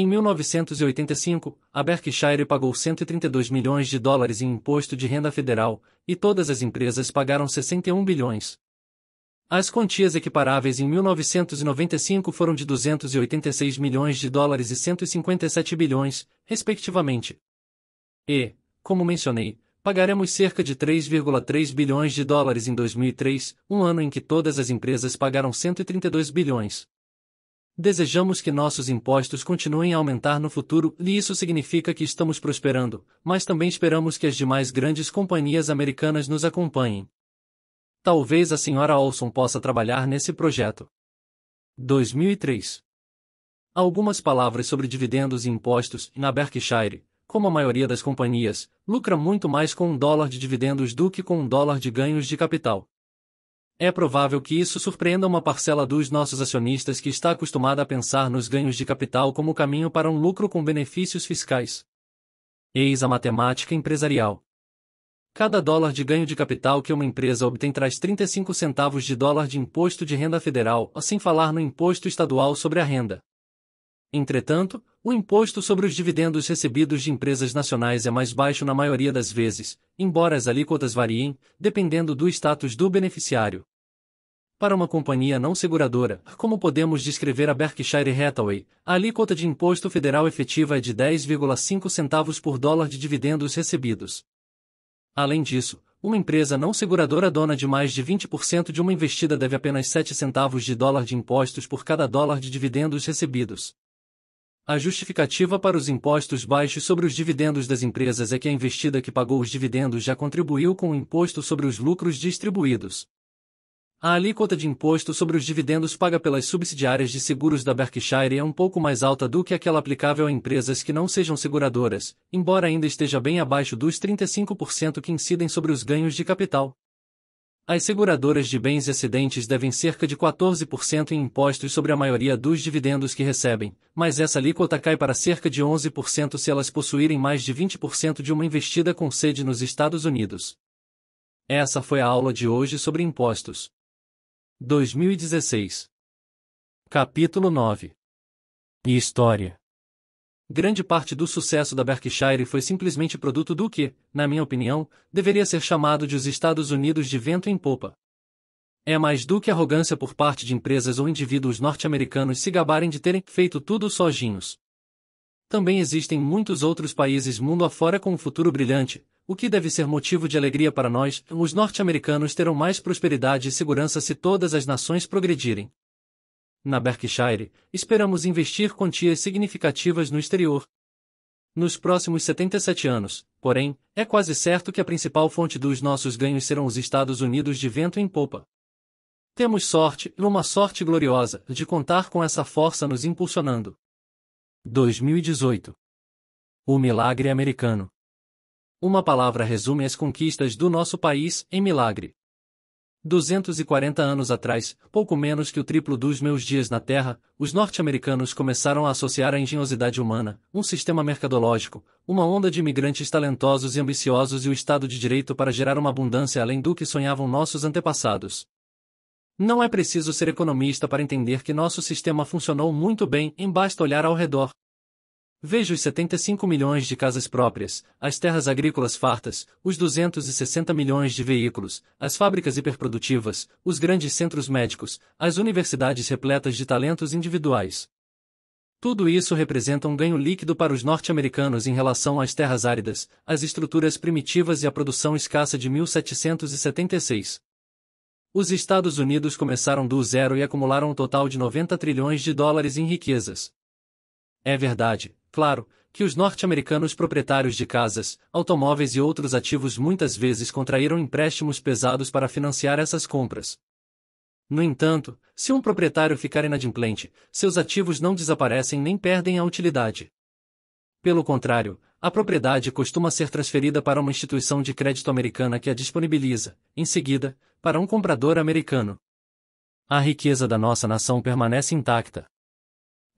Em 1985, a Berkshire pagou 132 milhões de dólares em imposto de renda federal, e todas as empresas pagaram 61 bilhões. As quantias equiparáveis em 1995 foram de 286 milhões de dólares e 157 bilhões, respectivamente. E, como mencionei, pagaremos cerca de 3,3 bilhões de dólares em 2003, um ano em que todas as empresas pagaram 132 bilhões. Desejamos que nossos impostos continuem a aumentar no futuro e isso significa que estamos prosperando, mas também esperamos que as demais grandes companhias americanas nos acompanhem. Talvez a senhora Olson possa trabalhar nesse projeto. 2003 Algumas palavras sobre dividendos e impostos na Berkshire. Como a maioria das companhias, lucra muito mais com um dólar de dividendos do que com um dólar de ganhos de capital. É provável que isso surpreenda uma parcela dos nossos acionistas que está acostumada a pensar nos ganhos de capital como caminho para um lucro com benefícios fiscais. Eis a matemática empresarial. Cada dólar de ganho de capital que uma empresa obtém traz 35 centavos de dólar de imposto de renda federal, sem assim falar no imposto estadual sobre a renda. Entretanto, o imposto sobre os dividendos recebidos de empresas nacionais é mais baixo na maioria das vezes, embora as alíquotas variem, dependendo do status do beneficiário. Para uma companhia não seguradora, como podemos descrever a Berkshire Hathaway, a alíquota de imposto federal efetiva é de 10,5 centavos por dólar de dividendos recebidos. Além disso, uma empresa não seguradora dona de mais de 20% de uma investida deve apenas 7 centavos de dólar de impostos por cada dólar de dividendos recebidos. A justificativa para os impostos baixos sobre os dividendos das empresas é que a investida que pagou os dividendos já contribuiu com o imposto sobre os lucros distribuídos. A alíquota de imposto sobre os dividendos paga pelas subsidiárias de seguros da Berkshire é um pouco mais alta do que aquela aplicável a empresas que não sejam seguradoras, embora ainda esteja bem abaixo dos 35% que incidem sobre os ganhos de capital. As seguradoras de bens e acidentes devem cerca de 14% em impostos sobre a maioria dos dividendos que recebem, mas essa alíquota cai para cerca de 11% se elas possuírem mais de 20% de uma investida com sede nos Estados Unidos. Essa foi a aula de hoje sobre impostos. 2016. Capítulo 9. História. Grande parte do sucesso da Berkshire foi simplesmente produto do que, na minha opinião, deveria ser chamado de os Estados Unidos de vento em popa. É mais do que arrogância por parte de empresas ou indivíduos norte-americanos se gabarem de terem feito tudo sozinhos. Também existem muitos outros países mundo afora com um futuro brilhante, o que deve ser motivo de alegria para nós, os norte-americanos terão mais prosperidade e segurança se todas as nações progredirem na Berkshire, esperamos investir quantias significativas no exterior. Nos próximos 77 anos, porém, é quase certo que a principal fonte dos nossos ganhos serão os Estados Unidos de vento em popa. Temos sorte, e uma sorte gloriosa, de contar com essa força nos impulsionando. 2018 O Milagre Americano Uma palavra resume as conquistas do nosso país em milagre. 240 anos atrás, pouco menos que o triplo dos meus dias na Terra, os norte-americanos começaram a associar a engenhosidade humana, um sistema mercadológico, uma onda de imigrantes talentosos e ambiciosos e o Estado de Direito para gerar uma abundância além do que sonhavam nossos antepassados. Não é preciso ser economista para entender que nosso sistema funcionou muito bem, em basta olhar ao redor, Veja os 75 milhões de casas próprias, as terras agrícolas fartas, os 260 milhões de veículos, as fábricas hiperprodutivas, os grandes centros médicos, as universidades repletas de talentos individuais. Tudo isso representa um ganho líquido para os norte-americanos em relação às terras áridas, às estruturas primitivas e à produção escassa de 1776. Os Estados Unidos começaram do zero e acumularam um total de 90 trilhões de dólares em riquezas. É verdade, Claro, que os norte-americanos proprietários de casas, automóveis e outros ativos muitas vezes contraíram empréstimos pesados para financiar essas compras. No entanto, se um proprietário ficar inadimplente, seus ativos não desaparecem nem perdem a utilidade. Pelo contrário, a propriedade costuma ser transferida para uma instituição de crédito americana que a disponibiliza, em seguida, para um comprador americano. A riqueza da nossa nação permanece intacta.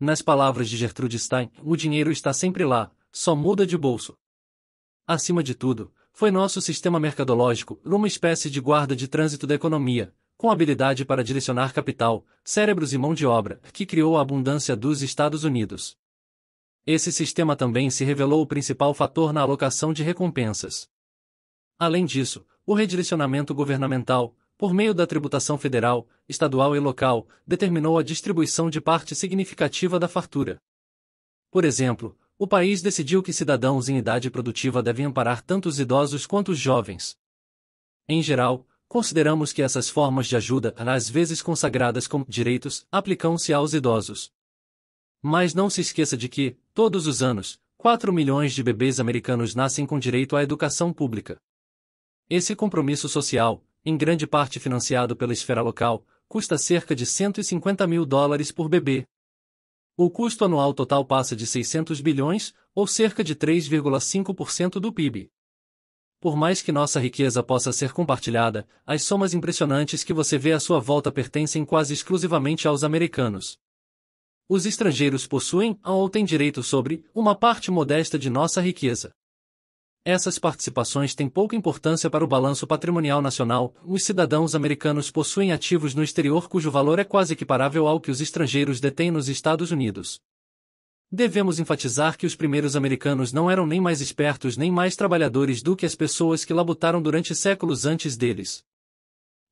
Nas palavras de Gertrude Stein, o dinheiro está sempre lá, só muda de bolso. Acima de tudo, foi nosso sistema mercadológico, uma espécie de guarda de trânsito da economia, com habilidade para direcionar capital, cérebros e mão de obra, que criou a abundância dos Estados Unidos. Esse sistema também se revelou o principal fator na alocação de recompensas. Além disso, o redirecionamento governamental, por meio da tributação federal, estadual e local, determinou a distribuição de parte significativa da fartura. Por exemplo, o país decidiu que cidadãos em idade produtiva devem amparar tanto os idosos quanto os jovens. Em geral, consideramos que essas formas de ajuda, às vezes consagradas como direitos, aplicam-se aos idosos. Mas não se esqueça de que, todos os anos, 4 milhões de bebês americanos nascem com direito à educação pública. Esse compromisso social, em grande parte financiado pela esfera local, custa cerca de 150 mil dólares por bebê. O custo anual total passa de 600 bilhões, ou cerca de 3,5% do PIB. Por mais que nossa riqueza possa ser compartilhada, as somas impressionantes que você vê à sua volta pertencem quase exclusivamente aos americanos. Os estrangeiros possuem ou têm direito sobre uma parte modesta de nossa riqueza. Essas participações têm pouca importância para o balanço patrimonial nacional. Os cidadãos americanos possuem ativos no exterior cujo valor é quase equiparável ao que os estrangeiros detêm nos Estados Unidos. Devemos enfatizar que os primeiros americanos não eram nem mais espertos nem mais trabalhadores do que as pessoas que labutaram durante séculos antes deles.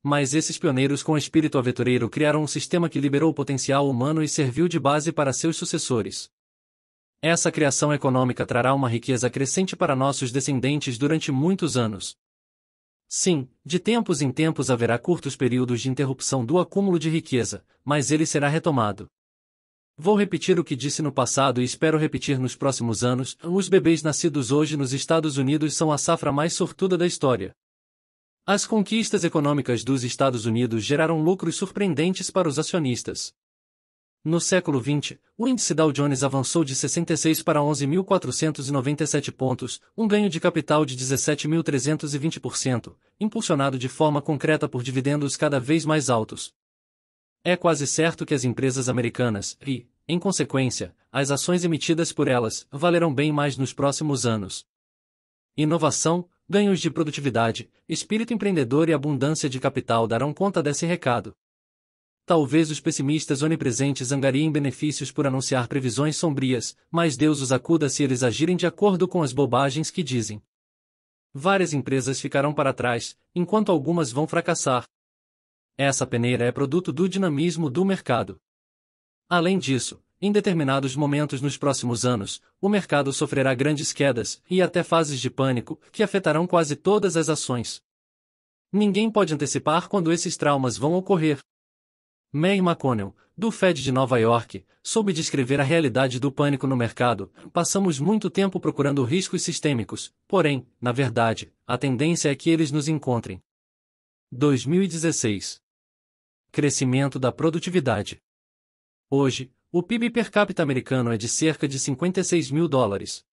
Mas esses pioneiros com espírito aventureiro criaram um sistema que liberou o potencial humano e serviu de base para seus sucessores. Essa criação econômica trará uma riqueza crescente para nossos descendentes durante muitos anos. Sim, de tempos em tempos haverá curtos períodos de interrupção do acúmulo de riqueza, mas ele será retomado. Vou repetir o que disse no passado e espero repetir nos próximos anos: os bebês nascidos hoje nos Estados Unidos são a safra mais sortuda da história. As conquistas econômicas dos Estados Unidos geraram lucros surpreendentes para os acionistas. No século XX, o índice Dow Jones avançou de 66 para 11.497 pontos, um ganho de capital de 17.320%, impulsionado de forma concreta por dividendos cada vez mais altos. É quase certo que as empresas americanas, e, em consequência, as ações emitidas por elas, valerão bem mais nos próximos anos. Inovação, ganhos de produtividade, espírito empreendedor e abundância de capital darão conta desse recado. Talvez os pessimistas onipresentes angariem benefícios por anunciar previsões sombrias, mas Deus os acuda se eles agirem de acordo com as bobagens que dizem. Várias empresas ficarão para trás, enquanto algumas vão fracassar. Essa peneira é produto do dinamismo do mercado. Além disso, em determinados momentos nos próximos anos, o mercado sofrerá grandes quedas e até fases de pânico que afetarão quase todas as ações. Ninguém pode antecipar quando esses traumas vão ocorrer, May McConnell, do Fed de Nova York, soube descrever a realidade do pânico no mercado. Passamos muito tempo procurando riscos sistêmicos, porém, na verdade, a tendência é que eles nos encontrem. 2016 Crescimento da produtividade. Hoje, o PIB per capita americano é de cerca de 56 mil dólares.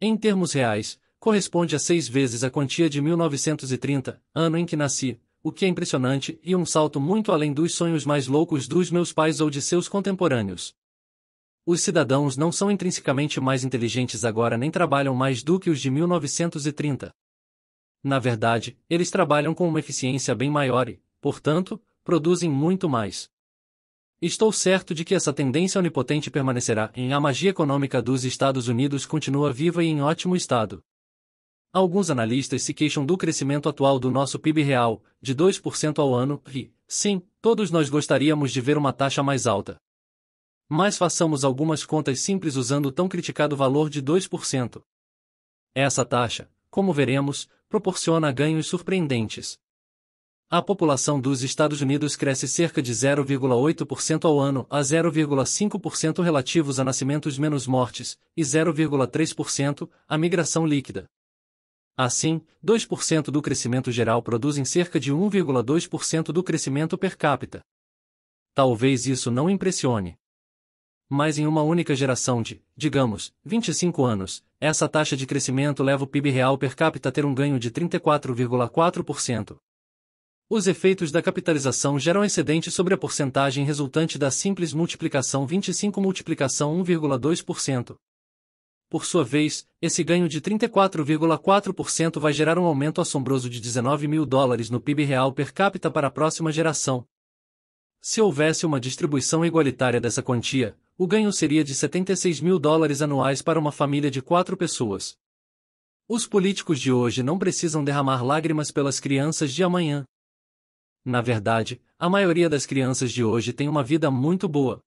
Em termos reais, corresponde a seis vezes a quantia de 1930, ano em que nasci, o que é impressionante e um salto muito além dos sonhos mais loucos dos meus pais ou de seus contemporâneos. Os cidadãos não são intrinsecamente mais inteligentes agora nem trabalham mais do que os de 1930. Na verdade, eles trabalham com uma eficiência bem maior e, portanto, produzem muito mais. Estou certo de que essa tendência onipotente permanecerá e a magia econômica dos Estados Unidos continua viva e em ótimo estado. Alguns analistas se queixam do crescimento atual do nosso PIB real, de 2% ao ano, e, sim, todos nós gostaríamos de ver uma taxa mais alta. Mas façamos algumas contas simples usando o tão criticado valor de 2%. Essa taxa, como veremos, proporciona ganhos surpreendentes. A população dos Estados Unidos cresce cerca de 0,8% ao ano a 0,5% relativos a nascimentos menos mortes, e 0,3% a migração líquida. Assim, 2% do crescimento geral produzem cerca de 1,2% do crescimento per capita. Talvez isso não impressione. Mas em uma única geração de, digamos, 25 anos, essa taxa de crescimento leva o PIB real per capita a ter um ganho de 34,4%. Os efeitos da capitalização geram excedente sobre a porcentagem resultante da simples multiplicação 25 multiplicação 1,2%. Por sua vez, esse ganho de 34,4% vai gerar um aumento assombroso de 19 mil dólares no PIB real per capita para a próxima geração. Se houvesse uma distribuição igualitária dessa quantia, o ganho seria de 76 mil dólares anuais para uma família de quatro pessoas. Os políticos de hoje não precisam derramar lágrimas pelas crianças de amanhã. Na verdade, a maioria das crianças de hoje tem uma vida muito boa.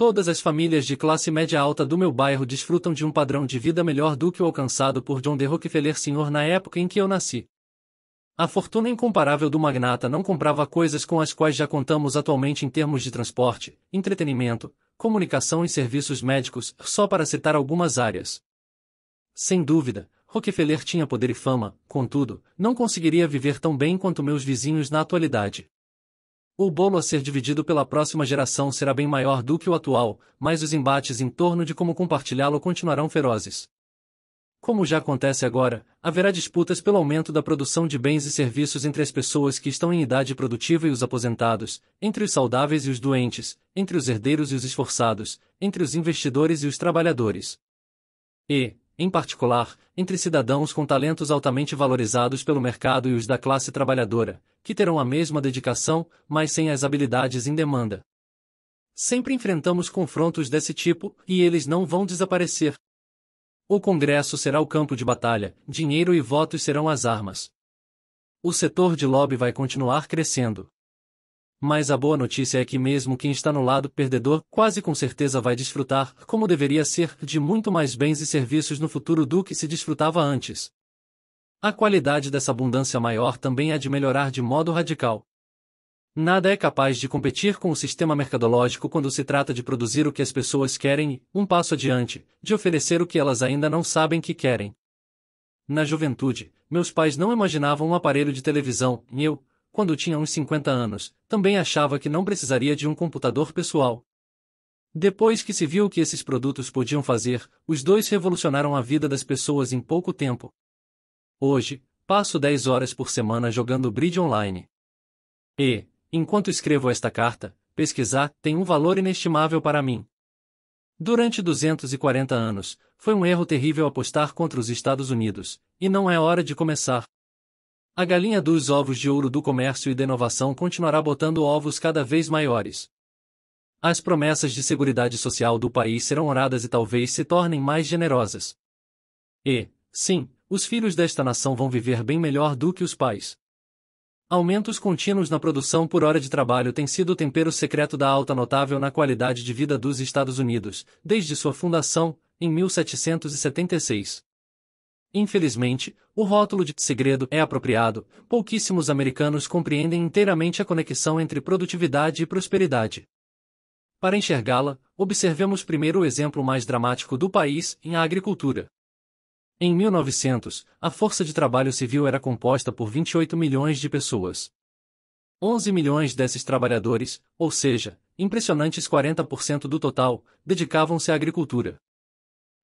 Todas as famílias de classe média alta do meu bairro desfrutam de um padrão de vida melhor do que o alcançado por John D. Rockefeller Sr. na época em que eu nasci. A fortuna incomparável do magnata não comprava coisas com as quais já contamos atualmente em termos de transporte, entretenimento, comunicação e serviços médicos, só para citar algumas áreas. Sem dúvida, Rockefeller tinha poder e fama, contudo, não conseguiria viver tão bem quanto meus vizinhos na atualidade. O bolo a ser dividido pela próxima geração será bem maior do que o atual, mas os embates em torno de como compartilhá-lo continuarão ferozes. Como já acontece agora, haverá disputas pelo aumento da produção de bens e serviços entre as pessoas que estão em idade produtiva e os aposentados, entre os saudáveis e os doentes, entre os herdeiros e os esforçados, entre os investidores e os trabalhadores. E, em particular, entre cidadãos com talentos altamente valorizados pelo mercado e os da classe trabalhadora, que terão a mesma dedicação, mas sem as habilidades em demanda. Sempre enfrentamos confrontos desse tipo, e eles não vão desaparecer. O Congresso será o campo de batalha, dinheiro e votos serão as armas. O setor de lobby vai continuar crescendo. Mas a boa notícia é que mesmo quem está no lado perdedor quase com certeza vai desfrutar, como deveria ser, de muito mais bens e serviços no futuro do que se desfrutava antes. A qualidade dessa abundância maior também é de melhorar de modo radical. Nada é capaz de competir com o sistema mercadológico quando se trata de produzir o que as pessoas querem e, um passo adiante, de oferecer o que elas ainda não sabem que querem. Na juventude, meus pais não imaginavam um aparelho de televisão, e eu, quando tinha uns 50 anos, também achava que não precisaria de um computador pessoal. Depois que se viu o que esses produtos podiam fazer, os dois revolucionaram a vida das pessoas em pouco tempo. Hoje, passo 10 horas por semana jogando bridge online. E, enquanto escrevo esta carta, pesquisar tem um valor inestimável para mim. Durante 240 anos, foi um erro terrível apostar contra os Estados Unidos, e não é hora de começar. A galinha dos ovos de ouro do comércio e da inovação continuará botando ovos cada vez maiores. As promessas de seguridade social do país serão honradas e talvez se tornem mais generosas. E, sim, os filhos desta nação vão viver bem melhor do que os pais. Aumentos contínuos na produção por hora de trabalho têm sido o tempero secreto da alta notável na qualidade de vida dos Estados Unidos, desde sua fundação, em 1776. Infelizmente, o rótulo de segredo é apropriado, pouquíssimos americanos compreendem inteiramente a conexão entre produtividade e prosperidade. Para enxergá-la, observemos primeiro o exemplo mais dramático do país em agricultura. Em 1900, a força de trabalho civil era composta por 28 milhões de pessoas. 11 milhões desses trabalhadores, ou seja, impressionantes 40% do total, dedicavam-se à agricultura.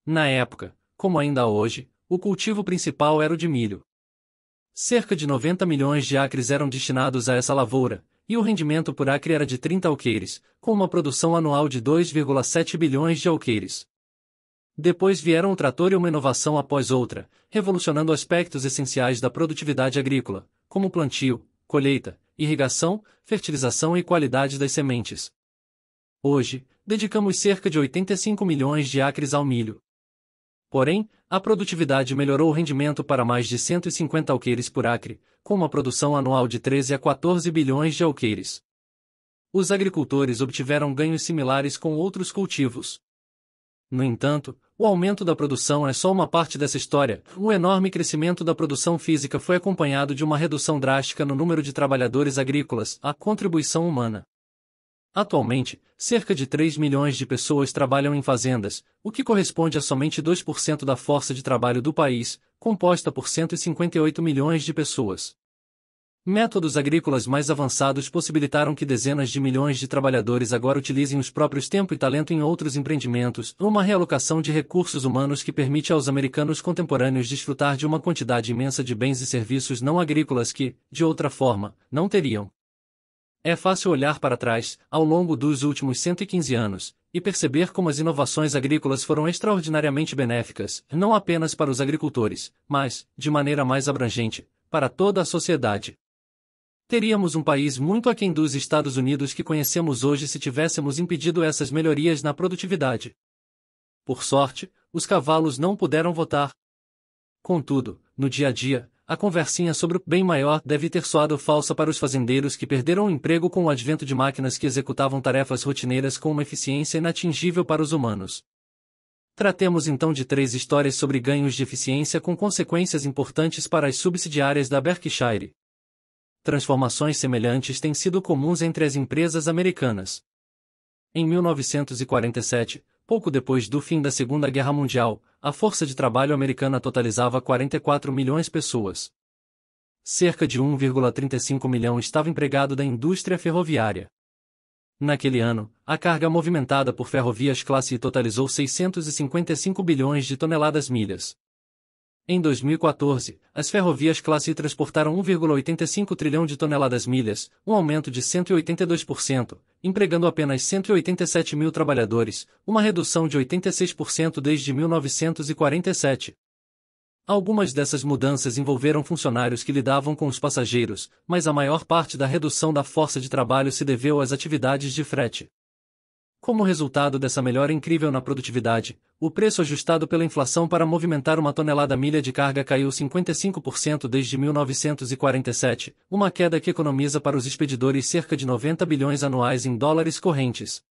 Na época, como ainda hoje, o cultivo principal era o de milho. Cerca de 90 milhões de acres eram destinados a essa lavoura, e o rendimento por acre era de 30 alqueires, com uma produção anual de 2,7 bilhões de alqueires. Depois vieram o trator e uma inovação após outra, revolucionando aspectos essenciais da produtividade agrícola, como plantio, colheita, irrigação, fertilização e qualidade das sementes. Hoje, dedicamos cerca de 85 milhões de acres ao milho. Porém, a produtividade melhorou o rendimento para mais de 150 alqueires por acre, com uma produção anual de 13 a 14 bilhões de alqueires. Os agricultores obtiveram ganhos similares com outros cultivos. No entanto, o aumento da produção é só uma parte dessa história. O enorme crescimento da produção física foi acompanhado de uma redução drástica no número de trabalhadores agrícolas, a contribuição humana. Atualmente, cerca de 3 milhões de pessoas trabalham em fazendas, o que corresponde a somente 2% da força de trabalho do país, composta por 158 milhões de pessoas. Métodos agrícolas mais avançados possibilitaram que dezenas de milhões de trabalhadores agora utilizem os próprios tempo e talento em outros empreendimentos, uma realocação de recursos humanos que permite aos americanos contemporâneos desfrutar de uma quantidade imensa de bens e serviços não agrícolas que, de outra forma, não teriam. É fácil olhar para trás, ao longo dos últimos 115 anos, e perceber como as inovações agrícolas foram extraordinariamente benéficas, não apenas para os agricultores, mas, de maneira mais abrangente, para toda a sociedade. Teríamos um país muito aquém dos Estados Unidos que conhecemos hoje se tivéssemos impedido essas melhorias na produtividade. Por sorte, os cavalos não puderam votar. Contudo, no dia a dia, a conversinha sobre o bem maior deve ter soado falsa para os fazendeiros que perderam o emprego com o advento de máquinas que executavam tarefas rotineiras com uma eficiência inatingível para os humanos. Tratemos então de três histórias sobre ganhos de eficiência com consequências importantes para as subsidiárias da Berkshire. Transformações semelhantes têm sido comuns entre as empresas americanas. Em 1947, pouco depois do fim da Segunda Guerra Mundial, a força de trabalho americana totalizava 44 milhões de pessoas. Cerca de 1,35 milhão estava empregado da indústria ferroviária. Naquele ano, a carga movimentada por ferrovias classe totalizou 655 bilhões de toneladas milhas. Em 2014, as ferrovias classe transportaram 1,85 trilhão de toneladas milhas, um aumento de 182%, empregando apenas 187 mil trabalhadores, uma redução de 86% desde 1947. Algumas dessas mudanças envolveram funcionários que lidavam com os passageiros, mas a maior parte da redução da força de trabalho se deveu às atividades de frete. Como resultado dessa melhora incrível na produtividade, o preço ajustado pela inflação para movimentar uma tonelada milha de carga caiu 55% desde 1947, uma queda que economiza para os expedidores cerca de 90 bilhões anuais em dólares correntes.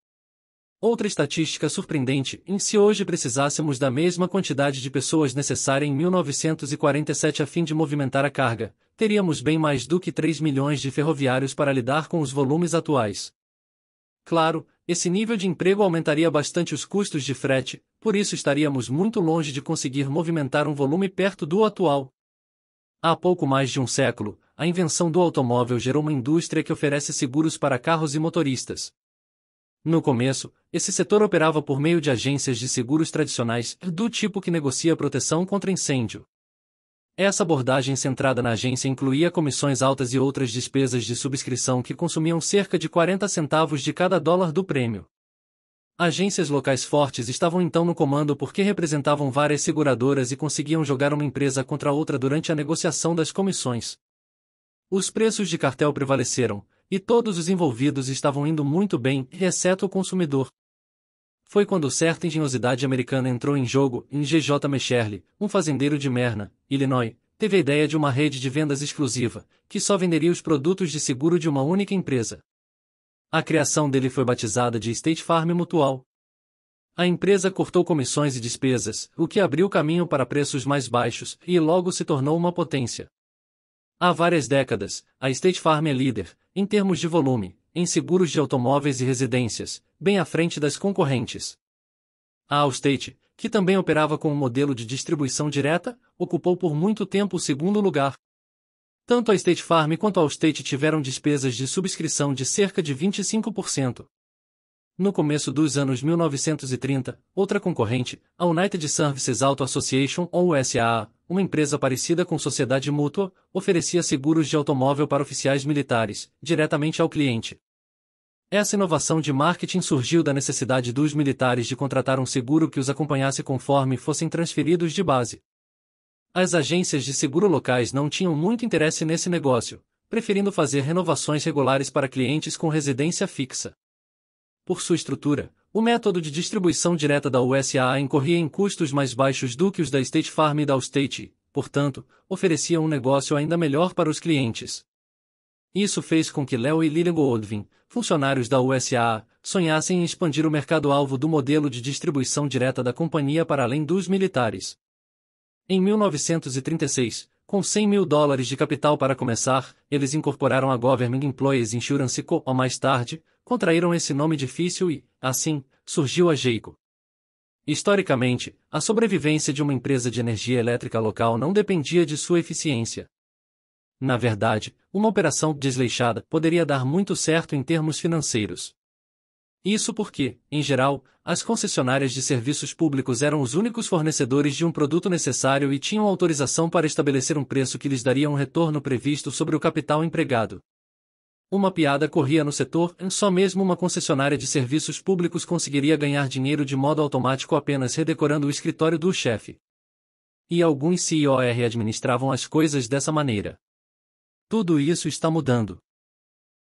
Outra estatística surpreendente, em se hoje precisássemos da mesma quantidade de pessoas necessária em 1947 a fim de movimentar a carga, teríamos bem mais do que 3 milhões de ferroviários para lidar com os volumes atuais. Claro, esse nível de emprego aumentaria bastante os custos de frete, por isso estaríamos muito longe de conseguir movimentar um volume perto do atual. Há pouco mais de um século, a invenção do automóvel gerou uma indústria que oferece seguros para carros e motoristas. No começo, esse setor operava por meio de agências de seguros tradicionais, do tipo que negocia proteção contra incêndio. Essa abordagem centrada na agência incluía comissões altas e outras despesas de subscrição que consumiam cerca de 40 centavos de cada dólar do prêmio. Agências locais fortes estavam então no comando porque representavam várias seguradoras e conseguiam jogar uma empresa contra outra durante a negociação das comissões. Os preços de cartel prevaleceram, e todos os envolvidos estavam indo muito bem, exceto o consumidor, foi quando certa engenhosidade americana entrou em jogo em G.J. Mecherle, um fazendeiro de Merna, Illinois, teve a ideia de uma rede de vendas exclusiva, que só venderia os produtos de seguro de uma única empresa. A criação dele foi batizada de State Farm Mutual. A empresa cortou comissões e despesas, o que abriu caminho para preços mais baixos e logo se tornou uma potência. Há várias décadas, a State Farm é líder, em termos de volume, em seguros de automóveis e residências, bem à frente das concorrentes. A Allstate, que também operava com um modelo de distribuição direta, ocupou por muito tempo o segundo lugar. Tanto a State Farm quanto a Allstate tiveram despesas de subscrição de cerca de 25%. No começo dos anos 1930, outra concorrente, a United Services Auto Association ou USAA, uma empresa parecida com Sociedade Mútua, oferecia seguros de automóvel para oficiais militares, diretamente ao cliente. Essa inovação de marketing surgiu da necessidade dos militares de contratar um seguro que os acompanhasse conforme fossem transferidos de base. As agências de seguro locais não tinham muito interesse nesse negócio, preferindo fazer renovações regulares para clientes com residência fixa. Por sua estrutura, o método de distribuição direta da USAA incorria em custos mais baixos do que os da State Farm e da Allstate, portanto, oferecia um negócio ainda melhor para os clientes. Isso fez com que Léo e Lilian Goldwyn, funcionários da USAA, sonhassem em expandir o mercado-alvo do modelo de distribuição direta da companhia para além dos militares. Em 1936, com 100 mil dólares de capital para começar, eles incorporaram a Government Employees Insurance Co. mais tarde, contraíram esse nome difícil e, assim, surgiu a Geico. Historicamente, a sobrevivência de uma empresa de energia elétrica local não dependia de sua eficiência. Na verdade, uma operação desleixada poderia dar muito certo em termos financeiros. Isso porque, em geral, as concessionárias de serviços públicos eram os únicos fornecedores de um produto necessário e tinham autorização para estabelecer um preço que lhes daria um retorno previsto sobre o capital empregado. Uma piada corria no setor, só mesmo uma concessionária de serviços públicos conseguiria ganhar dinheiro de modo automático apenas redecorando o escritório do chefe. E alguns CIOR administravam as coisas dessa maneira. Tudo isso está mudando.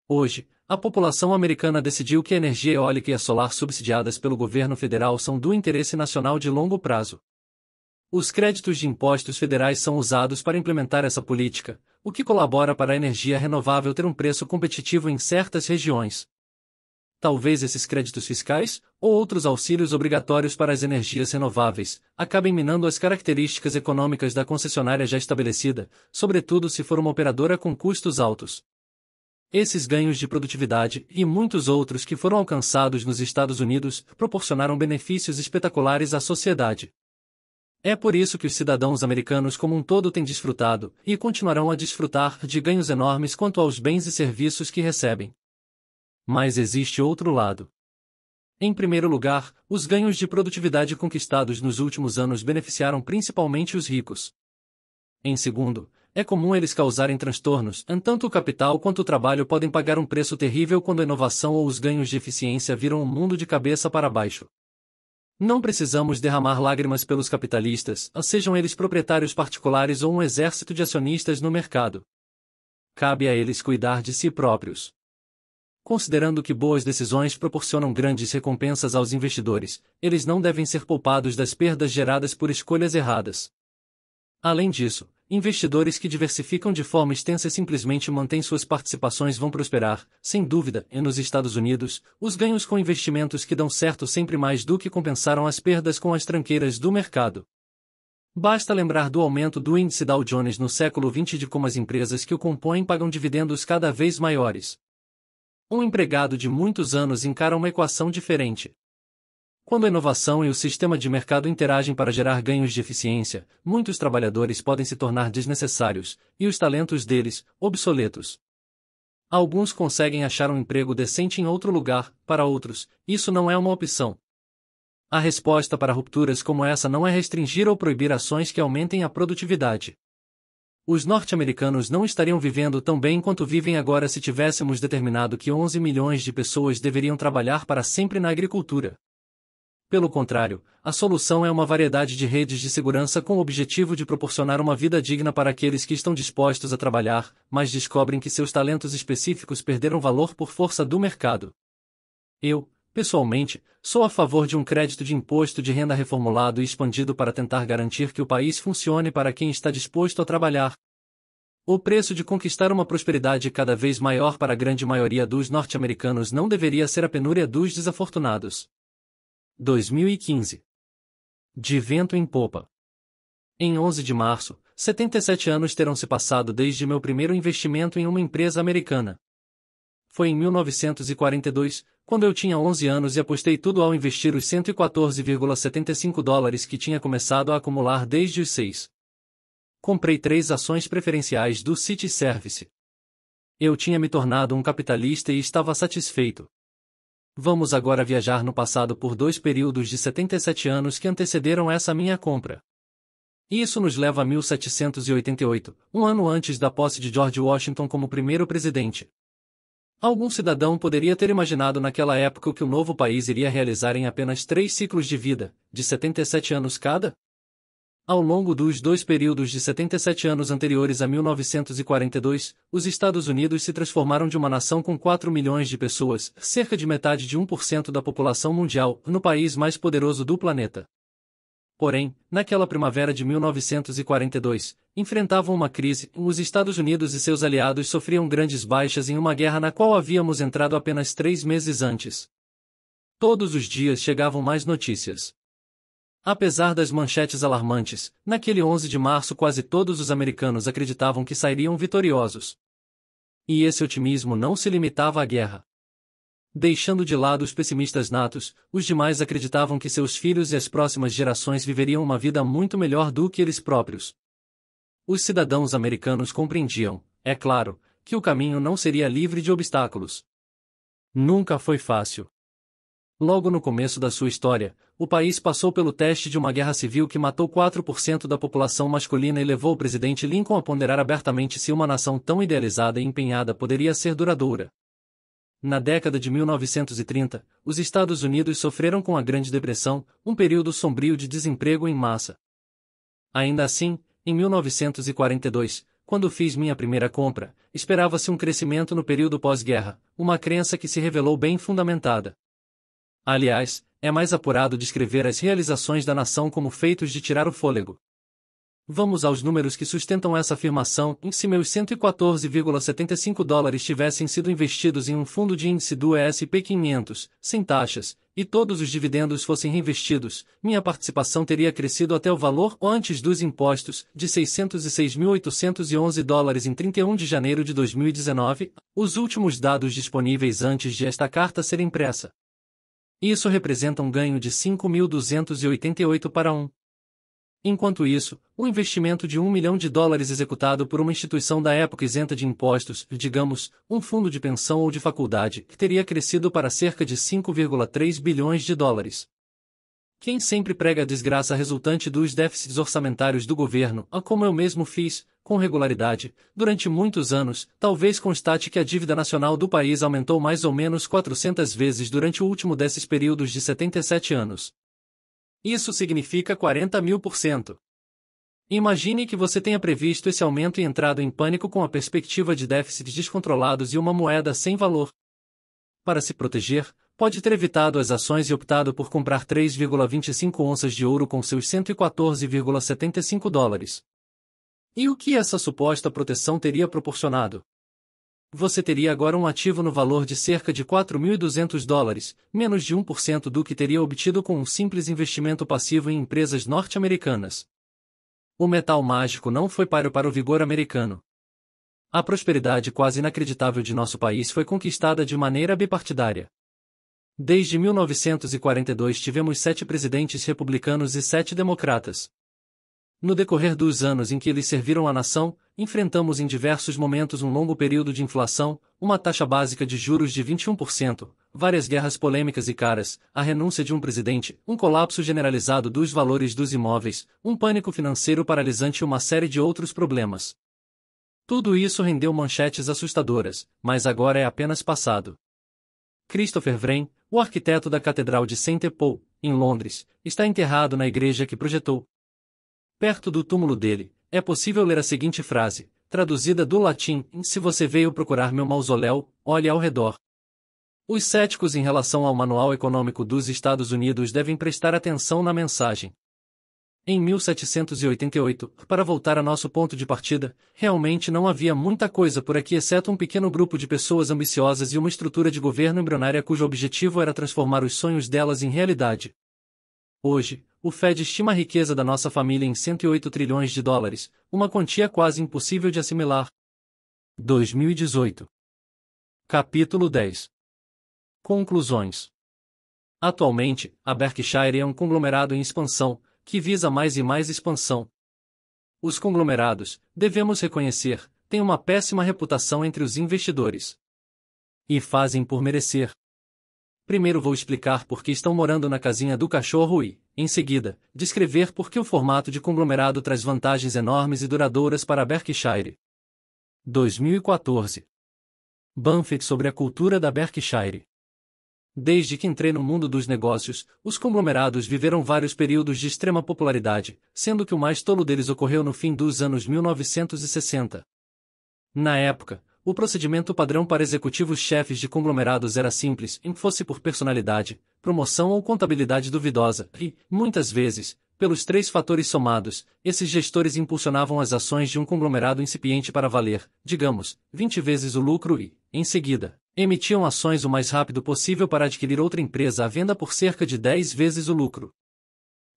Hoje, a população americana decidiu que a energia eólica e a solar subsidiadas pelo governo federal são do interesse nacional de longo prazo. Os créditos de impostos federais são usados para implementar essa política, o que colabora para a energia renovável ter um preço competitivo em certas regiões. Talvez esses créditos fiscais, ou outros auxílios obrigatórios para as energias renováveis, acabem minando as características econômicas da concessionária já estabelecida, sobretudo se for uma operadora com custos altos. Esses ganhos de produtividade e muitos outros que foram alcançados nos Estados Unidos proporcionaram benefícios espetaculares à sociedade. É por isso que os cidadãos americanos como um todo têm desfrutado, e continuarão a desfrutar, de ganhos enormes quanto aos bens e serviços que recebem. Mas existe outro lado. Em primeiro lugar, os ganhos de produtividade conquistados nos últimos anos beneficiaram principalmente os ricos. Em segundo, é comum eles causarem transtornos, tanto o capital quanto o trabalho podem pagar um preço terrível quando a inovação ou os ganhos de eficiência viram o mundo de cabeça para baixo. Não precisamos derramar lágrimas pelos capitalistas, sejam eles proprietários particulares ou um exército de acionistas no mercado. Cabe a eles cuidar de si próprios. Considerando que boas decisões proporcionam grandes recompensas aos investidores, eles não devem ser poupados das perdas geradas por escolhas erradas. Além disso, Investidores que diversificam de forma extensa e simplesmente mantêm suas participações vão prosperar, sem dúvida, e nos Estados Unidos, os ganhos com investimentos que dão certo sempre mais do que compensaram as perdas com as tranqueiras do mercado. Basta lembrar do aumento do índice Dow Jones no século XX de como as empresas que o compõem pagam dividendos cada vez maiores. Um empregado de muitos anos encara uma equação diferente. Quando a inovação e o sistema de mercado interagem para gerar ganhos de eficiência, muitos trabalhadores podem se tornar desnecessários, e os talentos deles, obsoletos. Alguns conseguem achar um emprego decente em outro lugar, para outros, isso não é uma opção. A resposta para rupturas como essa não é restringir ou proibir ações que aumentem a produtividade. Os norte-americanos não estariam vivendo tão bem quanto vivem agora se tivéssemos determinado que 11 milhões de pessoas deveriam trabalhar para sempre na agricultura. Pelo contrário, a solução é uma variedade de redes de segurança com o objetivo de proporcionar uma vida digna para aqueles que estão dispostos a trabalhar, mas descobrem que seus talentos específicos perderam valor por força do mercado. Eu, pessoalmente, sou a favor de um crédito de imposto de renda reformulado e expandido para tentar garantir que o país funcione para quem está disposto a trabalhar. O preço de conquistar uma prosperidade cada vez maior para a grande maioria dos norte-americanos não deveria ser a penúria dos desafortunados. 2015. De vento em popa. Em 11 de março, 77 anos terão se passado desde meu primeiro investimento em uma empresa americana. Foi em 1942, quando eu tinha 11 anos e apostei tudo ao investir os 114,75 dólares que tinha começado a acumular desde os 6. Comprei três ações preferenciais do City Service. Eu tinha me tornado um capitalista e estava satisfeito. Vamos agora viajar no passado por dois períodos de 77 anos que antecederam essa minha compra. Isso nos leva a 1788, um ano antes da posse de George Washington como primeiro presidente. Algum cidadão poderia ter imaginado naquela época o que o novo país iria realizar em apenas três ciclos de vida, de 77 anos cada? Ao longo dos dois períodos de 77 anos anteriores a 1942, os Estados Unidos se transformaram de uma nação com 4 milhões de pessoas, cerca de metade de 1% da população mundial, no país mais poderoso do planeta. Porém, naquela primavera de 1942, enfrentavam uma crise, os Estados Unidos e seus aliados sofriam grandes baixas em uma guerra na qual havíamos entrado apenas três meses antes. Todos os dias chegavam mais notícias. Apesar das manchetes alarmantes, naquele 11 de março quase todos os americanos acreditavam que sairiam vitoriosos. E esse otimismo não se limitava à guerra. Deixando de lado os pessimistas natos, os demais acreditavam que seus filhos e as próximas gerações viveriam uma vida muito melhor do que eles próprios. Os cidadãos americanos compreendiam, é claro, que o caminho não seria livre de obstáculos. Nunca foi fácil. Logo no começo da sua história, o país passou pelo teste de uma guerra civil que matou 4% da população masculina e levou o presidente Lincoln a ponderar abertamente se uma nação tão idealizada e empenhada poderia ser duradoura. Na década de 1930, os Estados Unidos sofreram com a Grande Depressão, um período sombrio de desemprego em massa. Ainda assim, em 1942, quando fiz minha primeira compra, esperava-se um crescimento no período pós-guerra, uma crença que se revelou bem fundamentada. Aliás, é mais apurado descrever as realizações da nação como feitos de tirar o fôlego. Vamos aos números que sustentam essa afirmação. Se meus 114,75 dólares tivessem sido investidos em um fundo de índice do S&P 500, sem taxas, e todos os dividendos fossem reinvestidos, minha participação teria crescido até o valor antes dos impostos de 606.811 dólares em 31 de janeiro de 2019, os últimos dados disponíveis antes de esta carta ser impressa. Isso representa um ganho de 5.288 para 1. Enquanto isso, o investimento de 1 milhão de dólares executado por uma instituição da época isenta de impostos, digamos, um fundo de pensão ou de faculdade, teria crescido para cerca de 5,3 bilhões de dólares. Quem sempre prega a desgraça resultante dos déficits orçamentários do governo, como eu mesmo fiz, com regularidade, durante muitos anos, talvez constate que a dívida nacional do país aumentou mais ou menos 400 vezes durante o último desses períodos de 77 anos. Isso significa 40 mil por cento. Imagine que você tenha previsto esse aumento e entrado em pânico com a perspectiva de déficits descontrolados e uma moeda sem valor. Para se proteger, pode ter evitado as ações e optado por comprar 3,25 onças de ouro com seus 114,75 dólares. E o que essa suposta proteção teria proporcionado? Você teria agora um ativo no valor de cerca de 4.200 dólares, menos de 1% do que teria obtido com um simples investimento passivo em empresas norte-americanas. O metal mágico não foi páreo para o vigor americano. A prosperidade quase inacreditável de nosso país foi conquistada de maneira bipartidária. Desde 1942 tivemos sete presidentes republicanos e sete democratas. No decorrer dos anos em que eles serviram à nação, enfrentamos em diversos momentos um longo período de inflação, uma taxa básica de juros de 21%, várias guerras polêmicas e caras, a renúncia de um presidente, um colapso generalizado dos valores dos imóveis, um pânico financeiro paralisante e uma série de outros problemas. Tudo isso rendeu manchetes assustadoras, mas agora é apenas passado. Christopher Wren, o arquiteto da Catedral de St. Paul, em Londres, está enterrado na igreja que projetou, perto do túmulo dele, é possível ler a seguinte frase, traduzida do latim: Se você veio procurar meu mausoléu, olhe ao redor. Os céticos em relação ao Manual Econômico dos Estados Unidos devem prestar atenção na mensagem. Em 1788, para voltar a nosso ponto de partida, realmente não havia muita coisa por aqui exceto um pequeno grupo de pessoas ambiciosas e uma estrutura de governo embrionária cujo objetivo era transformar os sonhos delas em realidade. Hoje, o Fed estima a riqueza da nossa família em 108 trilhões de dólares, uma quantia quase impossível de assimilar. 2018. Capítulo 10. Conclusões. Atualmente, a Berkshire é um conglomerado em expansão, que visa mais e mais expansão. Os conglomerados, devemos reconhecer, têm uma péssima reputação entre os investidores. E fazem por merecer. Primeiro vou explicar por que estão morando na casinha do cachorro e, em seguida, descrever por que o formato de conglomerado traz vantagens enormes e duradouras para a Berkshire. 2014 Buffett sobre a cultura da Berkshire. Desde que entrei no mundo dos negócios, os conglomerados viveram vários períodos de extrema popularidade, sendo que o mais tolo deles ocorreu no fim dos anos 1960. Na época, o procedimento padrão para executivos-chefes de conglomerados era simples, em fosse por personalidade, promoção ou contabilidade duvidosa, e, muitas vezes, pelos três fatores somados, esses gestores impulsionavam as ações de um conglomerado incipiente para valer, digamos, 20 vezes o lucro e, em seguida, emitiam ações o mais rápido possível para adquirir outra empresa à venda por cerca de 10 vezes o lucro.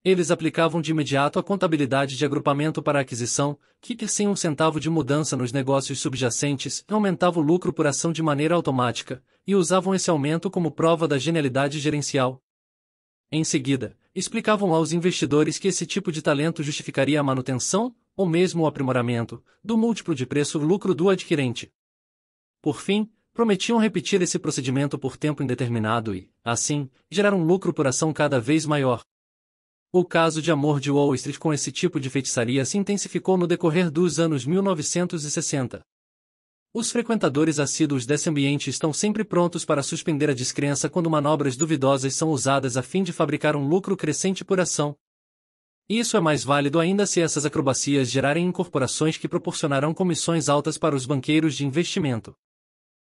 Eles aplicavam de imediato a contabilidade de agrupamento para aquisição, que, sem um centavo de mudança nos negócios subjacentes, aumentava o lucro por ação de maneira automática, e usavam esse aumento como prova da genialidade gerencial. Em seguida, explicavam aos investidores que esse tipo de talento justificaria a manutenção, ou mesmo o aprimoramento, do múltiplo de preço-lucro do adquirente. Por fim, prometiam repetir esse procedimento por tempo indeterminado e, assim, gerar um lucro por ação cada vez maior. O caso de amor de Wall Street com esse tipo de feitiçaria se intensificou no decorrer dos anos 1960. Os frequentadores assíduos desse ambiente estão sempre prontos para suspender a descrença quando manobras duvidosas são usadas a fim de fabricar um lucro crescente por ação. Isso é mais válido ainda se essas acrobacias gerarem incorporações que proporcionarão comissões altas para os banqueiros de investimento.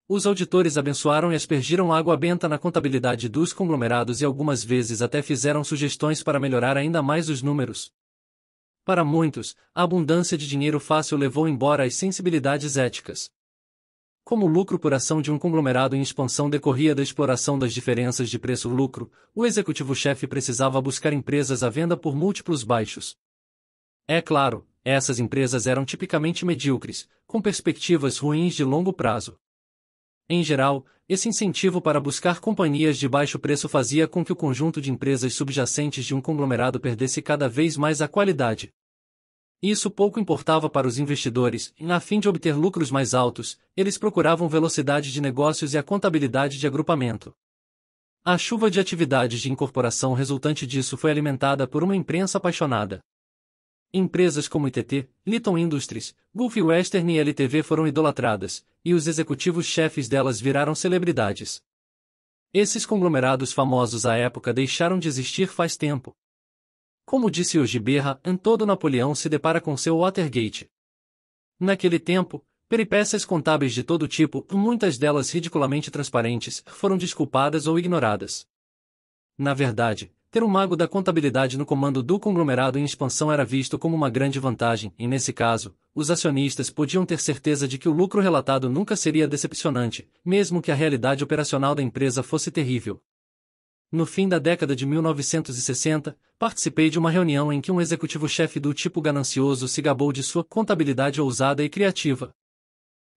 Os auditores abençoaram e aspergiram água benta na contabilidade dos conglomerados e algumas vezes até fizeram sugestões para melhorar ainda mais os números. Para muitos, a abundância de dinheiro fácil levou embora as sensibilidades éticas. Como o lucro por ação de um conglomerado em expansão decorria da exploração das diferenças de preço-lucro, o executivo-chefe precisava buscar empresas à venda por múltiplos baixos. É claro, essas empresas eram tipicamente medíocres, com perspectivas ruins de longo prazo. Em geral, esse incentivo para buscar companhias de baixo preço fazia com que o conjunto de empresas subjacentes de um conglomerado perdesse cada vez mais a qualidade. Isso pouco importava para os investidores, e a fim de obter lucros mais altos, eles procuravam velocidade de negócios e a contabilidade de agrupamento. A chuva de atividades de incorporação resultante disso foi alimentada por uma imprensa apaixonada. Empresas como ITT, Litton Industries, Gulf Western e LTV foram idolatradas, e os executivos-chefes delas viraram celebridades. Esses conglomerados famosos à época deixaram de existir faz tempo. Como disse hoje Berra, em todo Napoleão se depara com seu Watergate. Naquele tempo, peripécias contábeis de todo tipo, muitas delas ridiculamente transparentes, foram desculpadas ou ignoradas. Na verdade, ter um mago da contabilidade no comando do conglomerado em expansão era visto como uma grande vantagem, e nesse caso, os acionistas podiam ter certeza de que o lucro relatado nunca seria decepcionante, mesmo que a realidade operacional da empresa fosse terrível. No fim da década de 1960, participei de uma reunião em que um executivo-chefe do tipo ganancioso se gabou de sua contabilidade ousada e criativa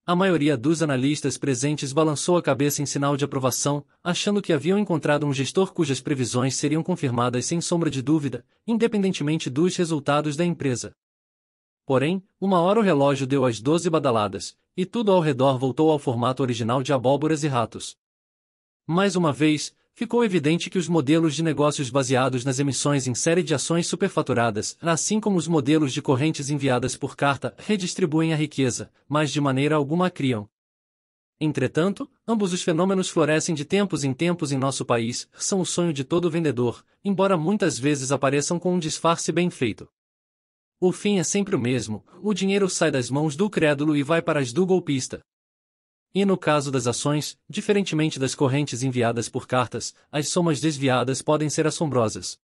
a maioria dos analistas presentes balançou a cabeça em sinal de aprovação, achando que haviam encontrado um gestor cujas previsões seriam confirmadas sem sombra de dúvida, independentemente dos resultados da empresa. Porém, uma hora o relógio deu as doze badaladas, e tudo ao redor voltou ao formato original de abóboras e ratos. Mais uma vez, ficou evidente que os modelos de negócios baseados nas emissões em série de ações superfaturadas, assim como os modelos de correntes enviadas por carta, redistribuem a riqueza, mas de maneira alguma a criam. Entretanto, ambos os fenômenos florescem de tempos em tempos em nosso país, são o sonho de todo vendedor, embora muitas vezes apareçam com um disfarce bem feito. O fim é sempre o mesmo: o dinheiro sai das mãos do crédulo e vai para as do golpista. E no caso das ações, diferentemente das correntes enviadas por cartas, as somas desviadas podem ser assombrosas.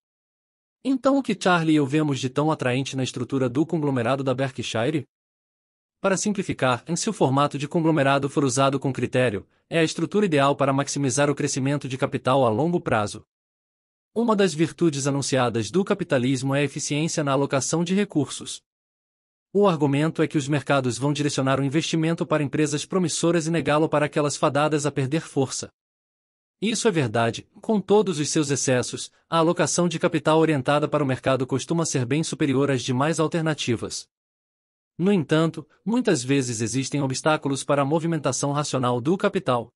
Então o que Charlie e eu vemos de tão atraente na estrutura do conglomerado da Berkshire? Para simplificar, se o formato de conglomerado for usado com critério, é a estrutura ideal para maximizar o crescimento de capital a longo prazo. Uma das virtudes anunciadas do capitalismo é a eficiência na alocação de recursos. O argumento é que os mercados vão direcionar o investimento para empresas promissoras e negá-lo para aquelas fadadas a perder força. Isso é verdade, com todos os seus excessos, a alocação de capital orientada para o mercado costuma ser bem superior às demais alternativas. No entanto, muitas vezes existem obstáculos para a movimentação racional do capital.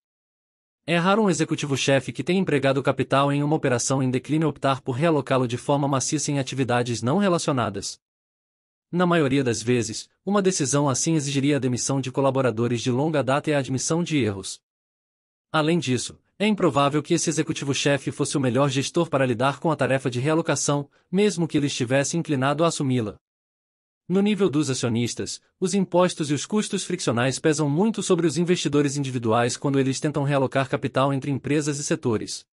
É raro um executivo-chefe que tenha empregado capital em uma operação em declínio optar por realocá-lo de forma maciça em atividades não relacionadas. Na maioria das vezes, uma decisão assim exigiria a demissão de colaboradores de longa data e a admissão de erros. Além disso, é improvável que esse executivo-chefe fosse o melhor gestor para lidar com a tarefa de realocação, mesmo que ele estivesse inclinado a assumi-la. No nível dos acionistas, os impostos e os custos friccionais pesam muito sobre os investidores individuais quando eles tentam realocar capital entre empresas e setores.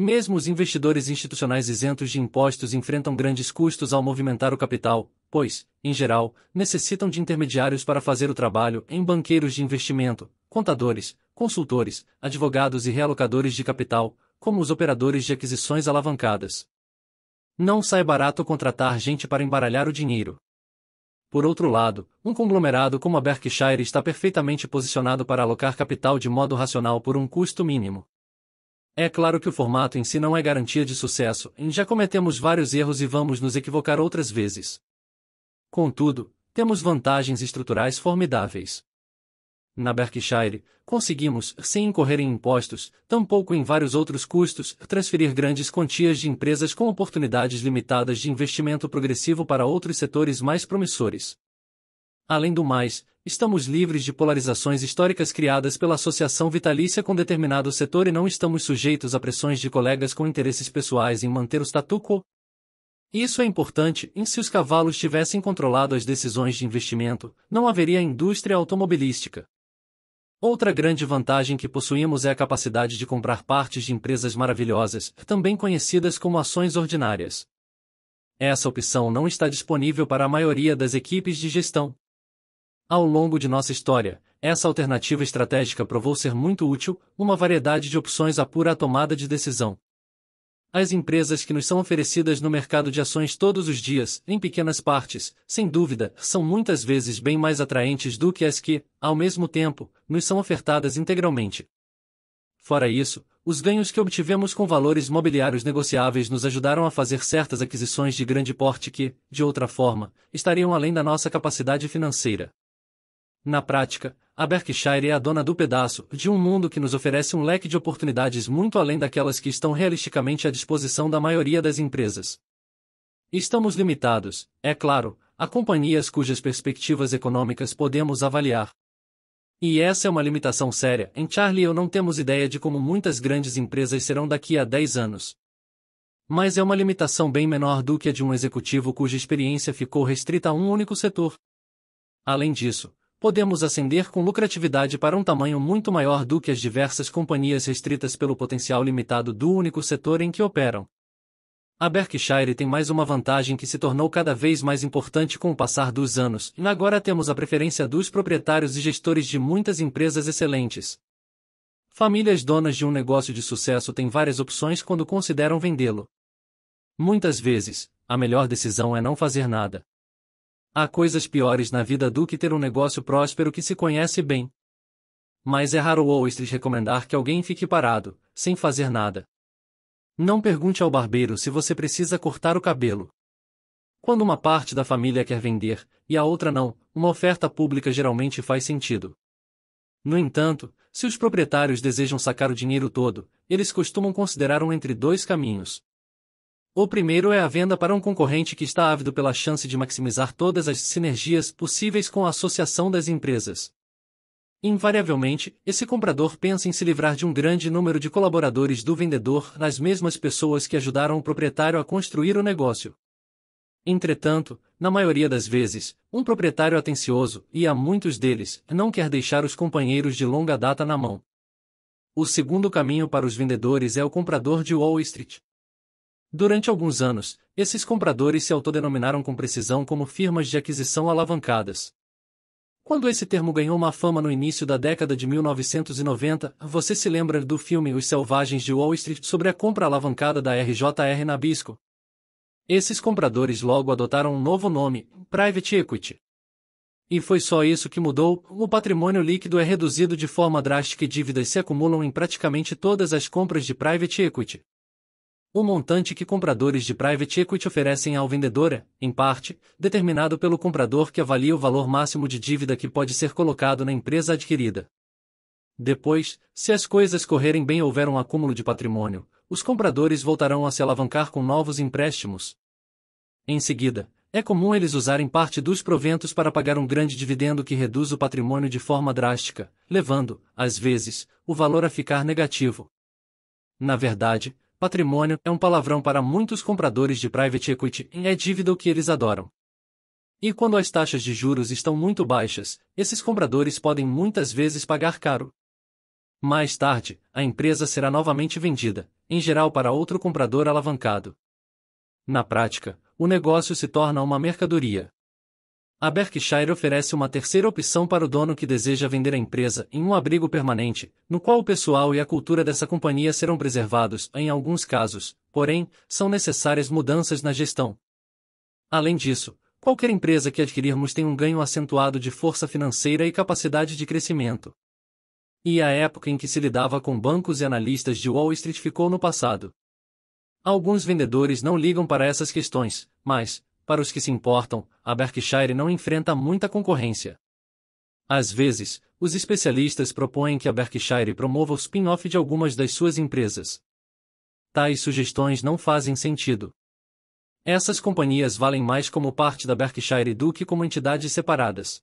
Mesmo os investidores institucionais isentos de impostos enfrentam grandes custos ao movimentar o capital, pois, em geral, necessitam de intermediários para fazer o trabalho em banqueiros de investimento, contadores, consultores, advogados e realocadores de capital, como os operadores de aquisições alavancadas. Não sai barato contratar gente para embaralhar o dinheiro. Por outro lado, um conglomerado como a Berkshire está perfeitamente posicionado para alocar capital de modo racional por um custo mínimo. É claro que o formato em si não é garantia de sucesso, já cometemos vários erros e vamos nos equivocar outras vezes. Contudo, temos vantagens estruturais formidáveis. Na Berkshire, conseguimos, sem incorrer em impostos, tampouco em vários outros custos, transferir grandes quantias de empresas com oportunidades limitadas de investimento progressivo para outros setores mais promissores. Além do mais, estamos livres de polarizações históricas criadas pela associação vitalícia com determinado setor e não estamos sujeitos a pressões de colegas com interesses pessoais em manter o statu quo. Isso é importante, em se os cavalos tivessem controlado as decisões de investimento, não haveria indústria automobilística. Outra grande vantagem que possuímos é a capacidade de comprar partes de empresas maravilhosas, também conhecidas como ações ordinárias. Essa opção não está disponível para a maioria das equipes de gestão. Ao longo de nossa história, essa alternativa estratégica provou ser muito útil, uma variedade de opções apura a tomada de decisão. As empresas que nos são oferecidas no mercado de ações todos os dias, em pequenas partes, sem dúvida, são muitas vezes bem mais atraentes do que as que, ao mesmo tempo, nos são ofertadas integralmente. Fora isso, os ganhos que obtivemos com valores mobiliários negociáveis nos ajudaram a fazer certas aquisições de grande porte que, de outra forma, estariam além da nossa capacidade financeira. Na prática, a Berkshire é a dona do pedaço de um mundo que nos oferece um leque de oportunidades muito além daquelas que estão realisticamente à disposição da maioria das empresas. Estamos limitados, é claro, a companhias cujas perspectivas econômicas podemos avaliar. E essa é uma limitação séria. Em Charlie eu não temos ideia de como muitas grandes empresas serão daqui a 10 anos. Mas é uma limitação bem menor do que a de um executivo cuja experiência ficou restrita a um único setor. Além disso, podemos ascender com lucratividade para um tamanho muito maior do que as diversas companhias restritas pelo potencial limitado do único setor em que operam. A Berkshire tem mais uma vantagem que se tornou cada vez mais importante com o passar dos anos, e agora temos a preferência dos proprietários e gestores de muitas empresas excelentes. Famílias donas de um negócio de sucesso têm várias opções quando consideram vendê-lo. Muitas vezes, a melhor decisão é não fazer nada. Há coisas piores na vida do que ter um negócio próspero que se conhece bem. Mas é raro ou estres recomendar que alguém fique parado, sem fazer nada. Não pergunte ao barbeiro se você precisa cortar o cabelo. Quando uma parte da família quer vender, e a outra não, uma oferta pública geralmente faz sentido. No entanto, se os proprietários desejam sacar o dinheiro todo, eles costumam considerar um entre dois caminhos: o primeiro é a venda para um concorrente que está ávido pela chance de maximizar todas as sinergias possíveis com a associação das empresas. Invariavelmente, esse comprador pensa em se livrar de um grande número de colaboradores do vendedor nas mesmas pessoas que ajudaram o proprietário a construir o negócio. Entretanto, na maioria das vezes, um proprietário atencioso, e há muitos deles, não quer deixar os companheiros de longa data na mão. O segundo caminho para os vendedores é o comprador de Wall Street. Durante alguns anos, esses compradores se autodenominaram com precisão como firmas de aquisição alavancadas. Quando esse termo ganhou uma fama no início da década de 1990, você se lembra do filme Os Selvagens de Wall Street sobre a compra alavancada da RJR Nabisco? Esses compradores logo adotaram um novo nome, Private Equity. E foi só isso que mudou, o patrimônio líquido é reduzido de forma drástica e dívidas se acumulam em praticamente todas as compras de Private Equity o montante que compradores de private equity oferecem ao vendedor é, em parte, determinado pelo comprador que avalia o valor máximo de dívida que pode ser colocado na empresa adquirida. Depois, se as coisas correrem bem e houver um acúmulo de patrimônio, os compradores voltarão a se alavancar com novos empréstimos. Em seguida, é comum eles usarem parte dos proventos para pagar um grande dividendo que reduz o patrimônio de forma drástica, levando, às vezes, o valor a ficar negativo. Na verdade, patrimônio é um palavrão para muitos compradores de private equity e é dívida o que eles adoram. E quando as taxas de juros estão muito baixas, esses compradores podem muitas vezes pagar caro. Mais tarde, a empresa será novamente vendida, em geral para outro comprador alavancado. Na prática, o negócio se torna uma mercadoria. A Berkshire oferece uma terceira opção para o dono que deseja vender a empresa em um abrigo permanente, no qual o pessoal e a cultura dessa companhia serão preservados em alguns casos, porém, são necessárias mudanças na gestão. Além disso, qualquer empresa que adquirirmos tem um ganho acentuado de força financeira e capacidade de crescimento. E a época em que se lidava com bancos e analistas de Wall Street ficou no passado. Alguns vendedores não ligam para essas questões, mas, para os que se importam, a Berkshire não enfrenta muita concorrência. Às vezes, os especialistas propõem que a Berkshire promova o spin-off de algumas das suas empresas. Tais sugestões não fazem sentido. Essas companhias valem mais como parte da Berkshire do que como entidades separadas.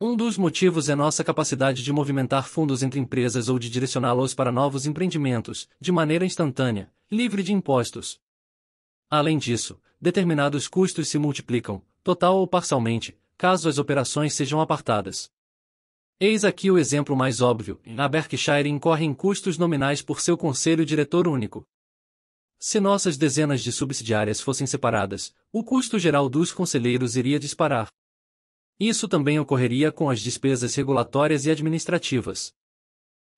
Um dos motivos é nossa capacidade de movimentar fundos entre empresas ou de direcioná-los para novos empreendimentos, de maneira instantânea, livre de impostos. Além disso, determinados custos se multiplicam, total ou parcialmente, caso as operações sejam apartadas. Eis aqui o exemplo mais óbvio: a Berkshire incorre em custos nominais por seu conselho diretor único. Se nossas dezenas de subsidiárias fossem separadas, o custo geral dos conselheiros iria disparar. Isso também ocorreria com as despesas regulatórias e administrativas.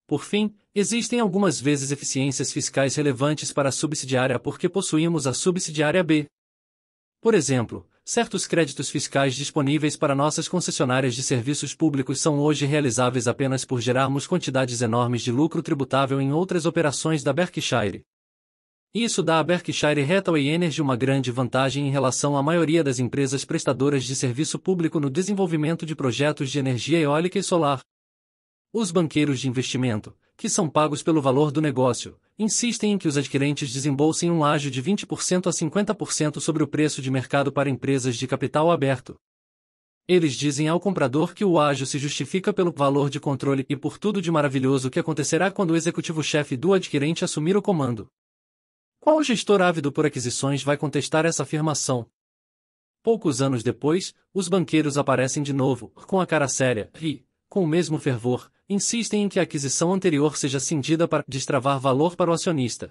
Por fim, existem algumas vezes eficiências fiscais relevantes para a subsidiária porque possuímos a subsidiária B. Por exemplo, certos créditos fiscais disponíveis para nossas concessionárias de serviços públicos são hoje realizáveis apenas por gerarmos quantidades enormes de lucro tributável em outras operações da Berkshire. Isso dá à Berkshire Hathaway Energy uma grande vantagem em relação à maioria das empresas prestadoras de serviço público no desenvolvimento de projetos de energia eólica e solar, os banqueiros de investimento, que são pagos pelo valor do negócio, insistem em que os adquirentes desembolsem um ágio de 20% a 50% sobre o preço de mercado para empresas de capital aberto. Eles dizem ao comprador que o ágio se justifica pelo valor de controle e por tudo de maravilhoso que acontecerá quando o executivo-chefe do adquirente assumir o comando. Qual gestor ávido por aquisições vai contestar essa afirmação? Poucos anos depois, os banqueiros aparecem de novo, com a cara séria, e, com o mesmo fervor, insistem em que a aquisição anterior seja cindida para destravar valor para o acionista.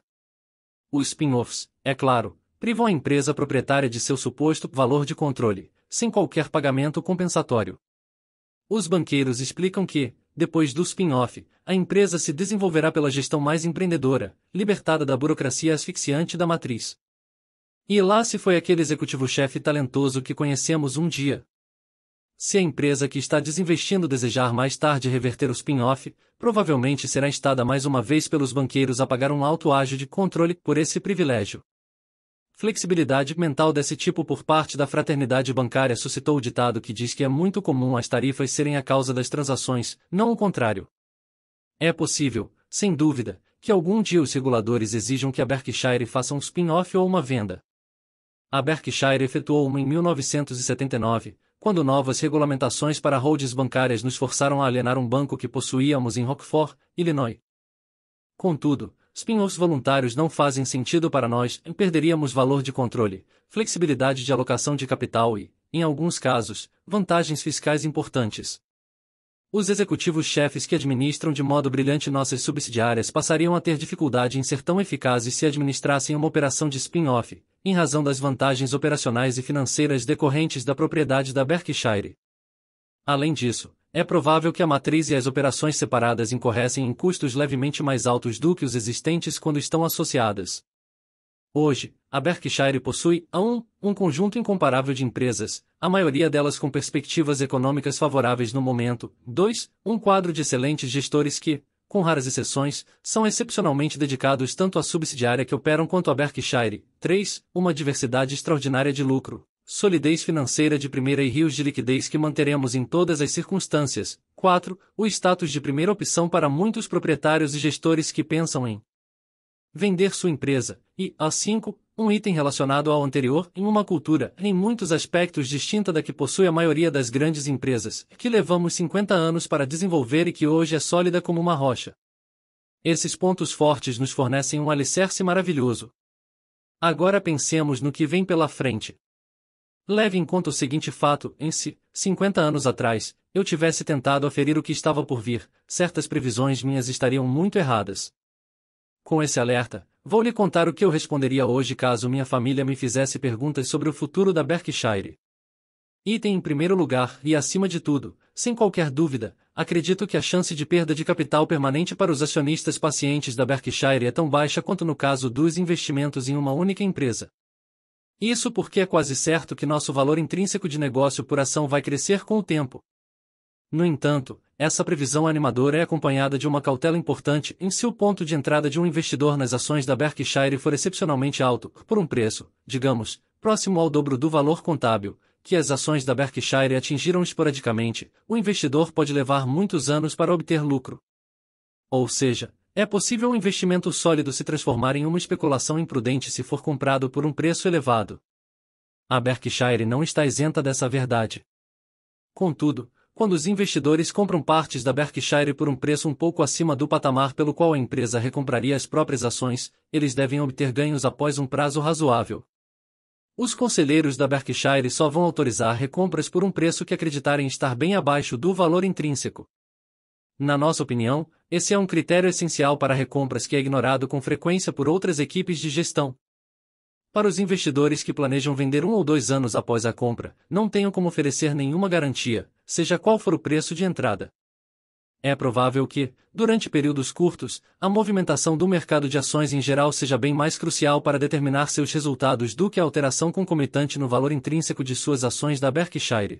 Os spin-offs, é claro, privam a empresa proprietária de seu suposto valor de controle, sem qualquer pagamento compensatório. Os banqueiros explicam que, depois do spin-off, a empresa se desenvolverá pela gestão mais empreendedora, libertada da burocracia asfixiante da matriz. E lá se foi aquele executivo-chefe talentoso que conhecemos um dia. Se a empresa que está desinvestindo desejar mais tarde reverter o spin-off, provavelmente será instada mais uma vez pelos banqueiros a pagar um alto ágio de controle por esse privilégio. Flexibilidade mental desse tipo por parte da fraternidade bancária suscitou o ditado que diz que é muito comum as tarifas serem a causa das transações, não o contrário. É possível, sem dúvida, que algum dia os reguladores exijam que a Berkshire faça um spin-off ou uma venda. A Berkshire efetuou uma em 1979, quando novas regulamentações para holds bancárias nos forçaram a alienar um banco que possuíamos em Rockford, Illinois. Contudo, spin-offs voluntários não fazem sentido para nós e perderíamos valor de controle, flexibilidade de alocação de capital e, em alguns casos, vantagens fiscais importantes. Os executivos-chefes que administram de modo brilhante nossas subsidiárias passariam a ter dificuldade em ser tão eficazes se administrassem uma operação de spin-off, em razão das vantagens operacionais e financeiras decorrentes da propriedade da Berkshire. Além disso, é provável que a matriz e as operações separadas incorressem em custos levemente mais altos do que os existentes quando estão associadas. Hoje, a Berkshire possui, a um, um conjunto incomparável de empresas, a maioria delas com perspectivas econômicas favoráveis no momento, 2. Um quadro de excelentes gestores que, com raras exceções, são excepcionalmente dedicados tanto à subsidiária que operam quanto à Berkshire, 3. Uma diversidade extraordinária de lucro, solidez financeira de primeira e rios de liquidez que manteremos em todas as circunstâncias, 4. O status de primeira opção para muitos proprietários e gestores que pensam em vender sua empresa, e, a 5, um item relacionado ao anterior, em uma cultura, em muitos aspectos distinta da que possui a maioria das grandes empresas, que levamos 50 anos para desenvolver e que hoje é sólida como uma rocha. Esses pontos fortes nos fornecem um alicerce maravilhoso. Agora pensemos no que vem pela frente. Leve em conta o seguinte fato: em si, 50 anos atrás, eu tivesse tentado aferir o que estava por vir, certas previsões minhas estariam muito erradas. Com esse alerta, Vou lhe contar o que eu responderia hoje caso minha família me fizesse perguntas sobre o futuro da Berkshire. Item em primeiro lugar e acima de tudo, sem qualquer dúvida, acredito que a chance de perda de capital permanente para os acionistas pacientes da Berkshire é tão baixa quanto no caso dos investimentos em uma única empresa. Isso porque é quase certo que nosso valor intrínseco de negócio por ação vai crescer com o tempo. No entanto, essa previsão animadora é acompanhada de uma cautela importante em se o ponto de entrada de um investidor nas ações da Berkshire for excepcionalmente alto, por um preço, digamos, próximo ao dobro do valor contábil, que as ações da Berkshire atingiram esporadicamente, o investidor pode levar muitos anos para obter lucro. Ou seja, é possível um investimento sólido se transformar em uma especulação imprudente se for comprado por um preço elevado. A Berkshire não está isenta dessa verdade. Contudo, quando os investidores compram partes da Berkshire por um preço um pouco acima do patamar pelo qual a empresa recompraria as próprias ações, eles devem obter ganhos após um prazo razoável. Os conselheiros da Berkshire só vão autorizar recompras por um preço que acreditarem estar bem abaixo do valor intrínseco. Na nossa opinião, esse é um critério essencial para recompras que é ignorado com frequência por outras equipes de gestão. Para os investidores que planejam vender um ou dois anos após a compra, não tenho como oferecer nenhuma garantia, seja qual for o preço de entrada. É provável que, durante períodos curtos, a movimentação do mercado de ações em geral seja bem mais crucial para determinar seus resultados do que a alteração concomitante no valor intrínseco de suas ações da Berkshire.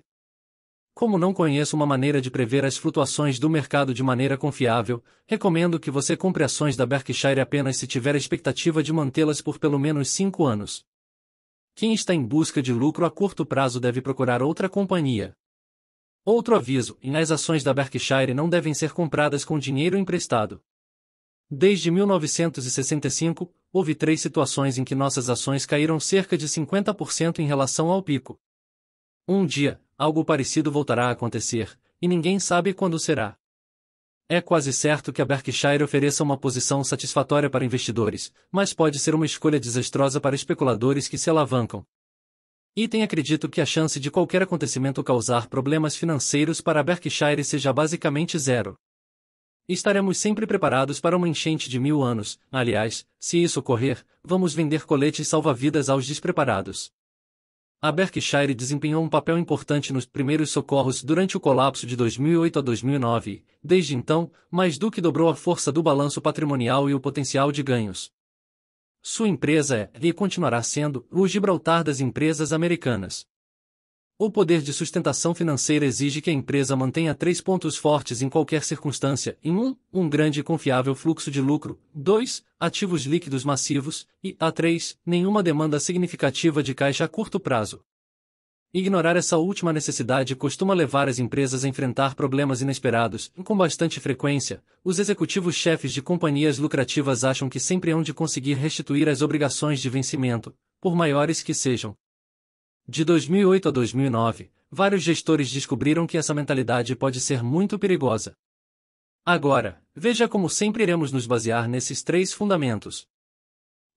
Como não conheço uma maneira de prever as flutuações do mercado de maneira confiável, recomendo que você compre ações da Berkshire apenas se tiver a expectativa de mantê-las por pelo menos 5 anos. Quem está em busca de lucro a curto prazo deve procurar outra companhia. Outro aviso: as ações da Berkshire não devem ser compradas com dinheiro emprestado. Desde 1965, houve três situações em que nossas ações caíram cerca de 50% em relação ao pico. Um dia, algo parecido voltará a acontecer, e ninguém sabe quando será. É quase certo que a Berkshire ofereça uma posição satisfatória para investidores, mas pode ser uma escolha desastrosa para especuladores que se alavancam. Item acredito que a chance de qualquer acontecimento causar problemas financeiros para a Berkshire seja basicamente zero. Estaremos sempre preparados para uma enchente de mil anos, aliás, se isso ocorrer, vamos vender coletes salva-vidas aos despreparados. A Berkshire desempenhou um papel importante nos primeiros socorros durante o colapso de 2008 a 2009. Desde então, mais do que dobrou a força do balanço patrimonial e o potencial de ganhos. Sua empresa é, e continuará sendo, o Gibraltar das empresas americanas. O poder de sustentação financeira exige que a empresa mantenha três pontos fortes em qualquer circunstância: em 1. Um, um grande e confiável fluxo de lucro, 2. Ativos líquidos massivos, e A3. Nenhuma demanda significativa de caixa a curto prazo. Ignorar essa última necessidade costuma levar as empresas a enfrentar problemas inesperados, e com bastante frequência, os executivos-chefes de companhias lucrativas acham que sempre hão de conseguir restituir as obrigações de vencimento, por maiores que sejam, de 2008 a 2009, vários gestores descobriram que essa mentalidade pode ser muito perigosa. Agora, veja como sempre iremos nos basear nesses três fundamentos.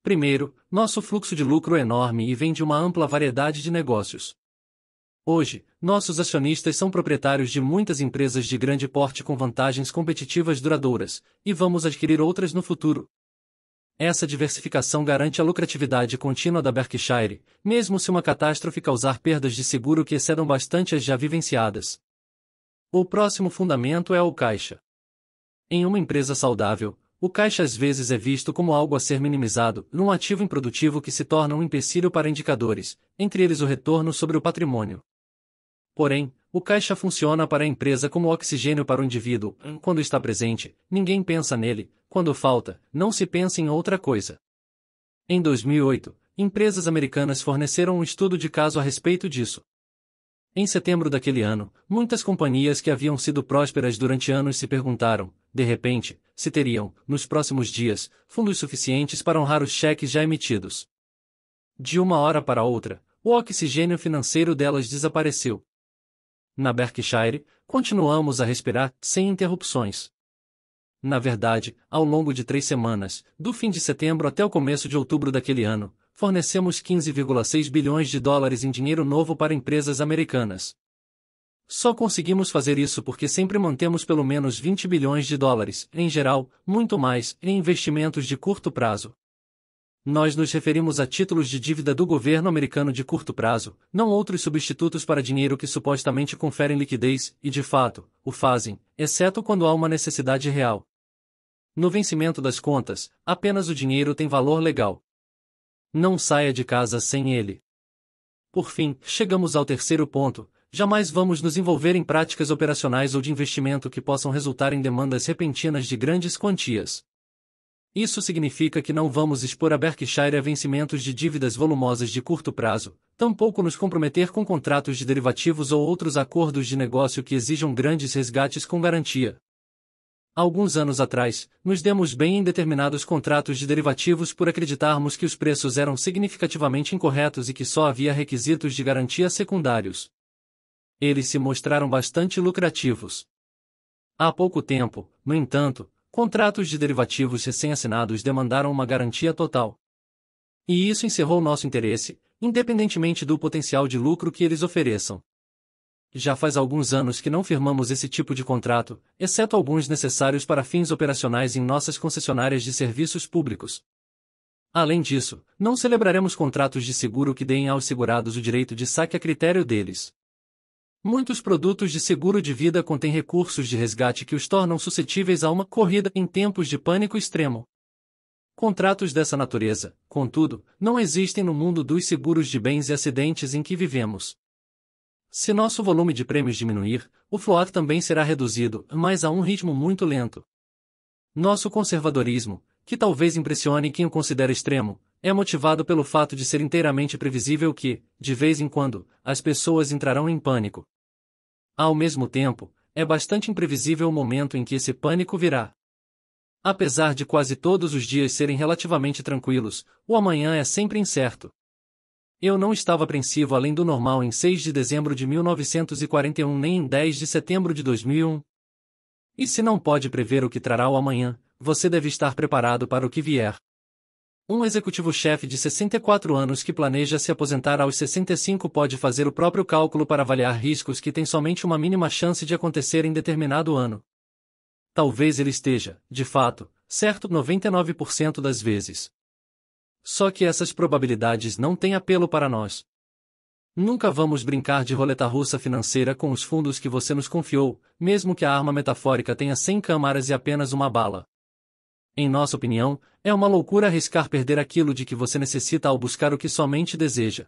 Primeiro, nosso fluxo de lucro é enorme e vem de uma ampla variedade de negócios. Hoje, nossos acionistas são proprietários de muitas empresas de grande porte com vantagens competitivas duradouras, e vamos adquirir outras no futuro, essa diversificação garante a lucratividade contínua da Berkshire, mesmo se uma catástrofe causar perdas de seguro que excedam bastante as já vivenciadas. O próximo fundamento é o caixa. Em uma empresa saudável, o caixa às vezes é visto como algo a ser minimizado, num ativo improdutivo que se torna um empecilho para indicadores, entre eles o retorno sobre o patrimônio. Porém, o caixa funciona para a empresa como oxigênio para o indivíduo. Quando está presente, ninguém pensa nele, quando falta, não se pensa em outra coisa. Em 2008, empresas americanas forneceram um estudo de caso a respeito disso. Em setembro daquele ano, muitas companhias que haviam sido prósperas durante anos se perguntaram, de repente, se teriam, nos próximos dias, fundos suficientes para honrar os cheques já emitidos. De uma hora para outra, o oxigênio financeiro delas desapareceu na Berkshire, continuamos a respirar sem interrupções. Na verdade, ao longo de três semanas, do fim de setembro até o começo de outubro daquele ano, fornecemos 15,6 bilhões de dólares em dinheiro novo para empresas americanas. Só conseguimos fazer isso porque sempre mantemos pelo menos 20 bilhões de dólares, em geral, muito mais, em investimentos de curto prazo. Nós nos referimos a títulos de dívida do governo americano de curto prazo, não outros substitutos para dinheiro que supostamente conferem liquidez, e de fato, o fazem, exceto quando há uma necessidade real. No vencimento das contas, apenas o dinheiro tem valor legal. Não saia de casa sem ele. Por fim, chegamos ao terceiro ponto: jamais vamos nos envolver em práticas operacionais ou de investimento que possam resultar em demandas repentinas de grandes quantias. Isso significa que não vamos expor a Berkshire a vencimentos de dívidas volumosas de curto prazo, tampouco nos comprometer com contratos de derivativos ou outros acordos de negócio que exijam grandes resgates com garantia. Alguns anos atrás, nos demos bem em determinados contratos de derivativos por acreditarmos que os preços eram significativamente incorretos e que só havia requisitos de garantia secundários. Eles se mostraram bastante lucrativos. Há pouco tempo, no entanto, contratos de derivativos recém-assinados demandaram uma garantia total. E isso encerrou nosso interesse, independentemente do potencial de lucro que eles ofereçam. Já faz alguns anos que não firmamos esse tipo de contrato, exceto alguns necessários para fins operacionais em nossas concessionárias de serviços públicos. Além disso, não celebraremos contratos de seguro que deem aos segurados o direito de saque a critério deles. Muitos produtos de seguro de vida contêm recursos de resgate que os tornam suscetíveis a uma corrida em tempos de pânico extremo. Contratos dessa natureza, contudo, não existem no mundo dos seguros de bens e acidentes em que vivemos. Se nosso volume de prêmios diminuir, o float também será reduzido, mas a um ritmo muito lento. Nosso conservadorismo, que talvez impressione quem o considera extremo, é motivado pelo fato de ser inteiramente previsível que, de vez em quando, as pessoas entrarão em pânico. Ao mesmo tempo, é bastante imprevisível o momento em que esse pânico virá. Apesar de quase todos os dias serem relativamente tranquilos, o amanhã é sempre incerto. Eu não estava apreensivo além do normal em 6 de dezembro de 1941 nem em 10 de setembro de 2001. E se não pode prever o que trará o amanhã, você deve estar preparado para o que vier. Um executivo-chefe de 64 anos que planeja se aposentar aos 65 pode fazer o próprio cálculo para avaliar riscos que têm somente uma mínima chance de acontecer em determinado ano. Talvez ele esteja, de fato, certo 99% das vezes. Só que essas probabilidades não têm apelo para nós. Nunca vamos brincar de roleta russa financeira com os fundos que você nos confiou, mesmo que a arma metafórica tenha 100 câmaras e apenas uma bala em nossa opinião, é uma loucura arriscar perder aquilo de que você necessita ao buscar o que somente deseja.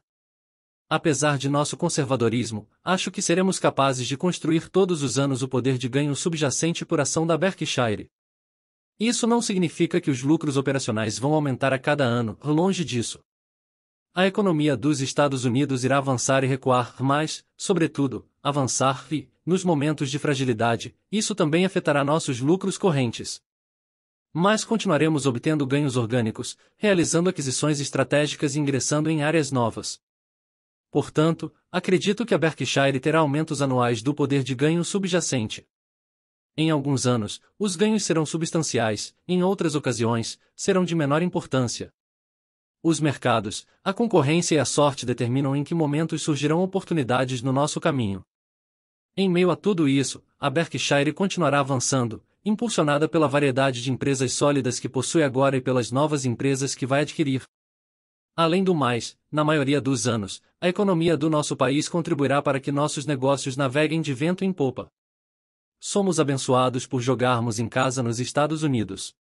Apesar de nosso conservadorismo, acho que seremos capazes de construir todos os anos o poder de ganho subjacente por ação da Berkshire. Isso não significa que os lucros operacionais vão aumentar a cada ano, longe disso. A economia dos Estados Unidos irá avançar e recuar, mas, sobretudo, avançar e, nos momentos de fragilidade, isso também afetará nossos lucros correntes mas continuaremos obtendo ganhos orgânicos, realizando aquisições estratégicas e ingressando em áreas novas. Portanto, acredito que a Berkshire terá aumentos anuais do poder de ganho subjacente. Em alguns anos, os ganhos serão substanciais, em outras ocasiões, serão de menor importância. Os mercados, a concorrência e a sorte determinam em que momentos surgirão oportunidades no nosso caminho. Em meio a tudo isso, a Berkshire continuará avançando, impulsionada pela variedade de empresas sólidas que possui agora e pelas novas empresas que vai adquirir. Além do mais, na maioria dos anos, a economia do nosso país contribuirá para que nossos negócios naveguem de vento em popa. Somos abençoados por jogarmos em casa nos Estados Unidos.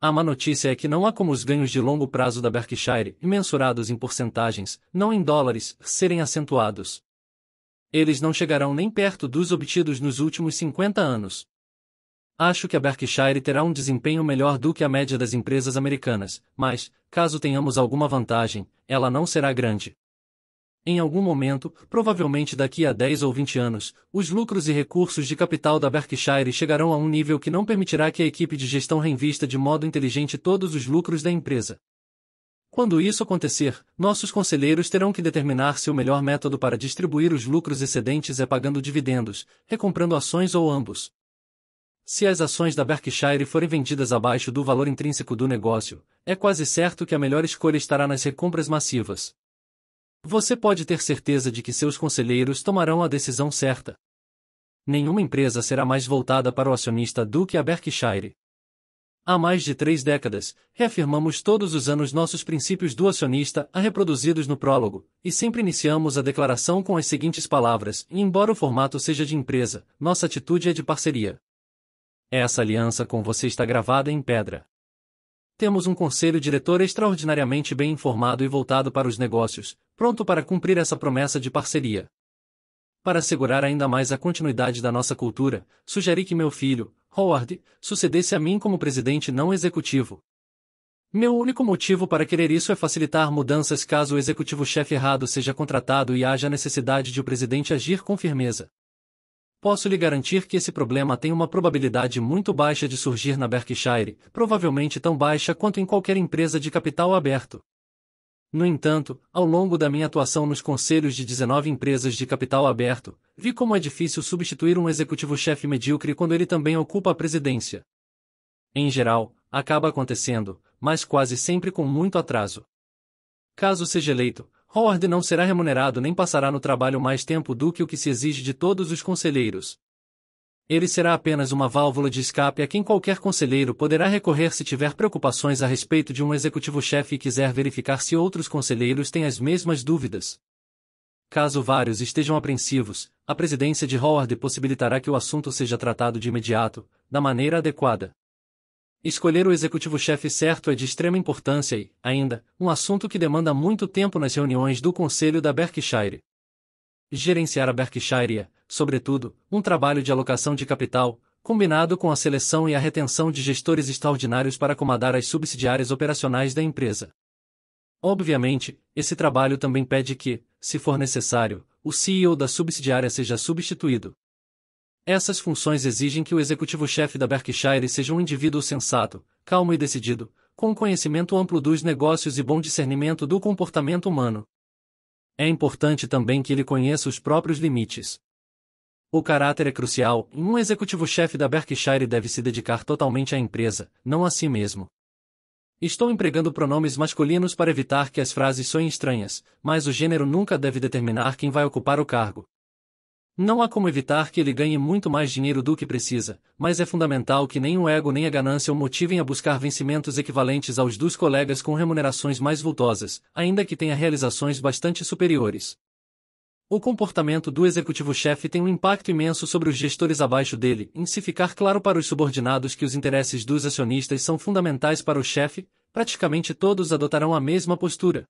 A má notícia é que não há como os ganhos de longo prazo da Berkshire, mensurados em porcentagens, não em dólares, serem acentuados. Eles não chegarão nem perto dos obtidos nos últimos 50 anos. Acho que a Berkshire terá um desempenho melhor do que a média das empresas americanas, mas, caso tenhamos alguma vantagem, ela não será grande. Em algum momento, provavelmente daqui a 10 ou 20 anos, os lucros e recursos de capital da Berkshire chegarão a um nível que não permitirá que a equipe de gestão reinvista de modo inteligente todos os lucros da empresa. Quando isso acontecer, nossos conselheiros terão que determinar se o melhor método para distribuir os lucros excedentes é pagando dividendos, recomprando ações ou ambos. Se as ações da Berkshire forem vendidas abaixo do valor intrínseco do negócio, é quase certo que a melhor escolha estará nas recompras massivas. Você pode ter certeza de que seus conselheiros tomarão a decisão certa. Nenhuma empresa será mais voltada para o acionista do que a Berkshire. Há mais de três décadas, reafirmamos todos os anos nossos princípios do acionista a reproduzidos no prólogo, e sempre iniciamos a declaração com as seguintes palavras: Embora o formato seja de empresa, nossa atitude é de parceria. Essa aliança com você está gravada em pedra. Temos um conselho diretor extraordinariamente bem informado e voltado para os negócios, pronto para cumprir essa promessa de parceria. Para assegurar ainda mais a continuidade da nossa cultura, sugeri que meu filho, Howard, sucedesse a mim como presidente não executivo. Meu único motivo para querer isso é facilitar mudanças caso o executivo-chefe errado seja contratado e haja necessidade de o presidente agir com firmeza. Posso lhe garantir que esse problema tem uma probabilidade muito baixa de surgir na Berkshire, provavelmente tão baixa quanto em qualquer empresa de capital aberto. No entanto, ao longo da minha atuação nos conselhos de 19 empresas de capital aberto, vi como é difícil substituir um executivo-chefe medíocre quando ele também ocupa a presidência. Em geral, acaba acontecendo, mas quase sempre com muito atraso. Caso seja eleito, Howard não será remunerado nem passará no trabalho mais tempo do que o que se exige de todos os conselheiros. Ele será apenas uma válvula de escape a quem qualquer conselheiro poderá recorrer se tiver preocupações a respeito de um executivo-chefe e quiser verificar se outros conselheiros têm as mesmas dúvidas. Caso vários estejam apreensivos, a presidência de Howard possibilitará que o assunto seja tratado de imediato, da maneira adequada. Escolher o executivo-chefe certo é de extrema importância e, ainda, um assunto que demanda muito tempo nas reuniões do Conselho da Berkshire. Gerenciar a Berkshire é, sobretudo, um trabalho de alocação de capital, combinado com a seleção e a retenção de gestores extraordinários para comandar as subsidiárias operacionais da empresa. Obviamente, esse trabalho também pede que, se for necessário, o CEO da subsidiária seja substituído. Essas funções exigem que o executivo-chefe da Berkshire seja um indivíduo sensato, calmo e decidido, com conhecimento amplo dos negócios e bom discernimento do comportamento humano. É importante também que ele conheça os próprios limites. O caráter é crucial e um executivo-chefe da Berkshire deve se dedicar totalmente à empresa, não a si mesmo. Estou empregando pronomes masculinos para evitar que as frases soem estranhas, mas o gênero nunca deve determinar quem vai ocupar o cargo. Não há como evitar que ele ganhe muito mais dinheiro do que precisa, mas é fundamental que nem o ego nem a ganância o motivem a buscar vencimentos equivalentes aos dos colegas com remunerações mais vultosas, ainda que tenha realizações bastante superiores. O comportamento do executivo-chefe tem um impacto imenso sobre os gestores abaixo dele, em se ficar claro para os subordinados que os interesses dos acionistas são fundamentais para o chefe, praticamente todos adotarão a mesma postura.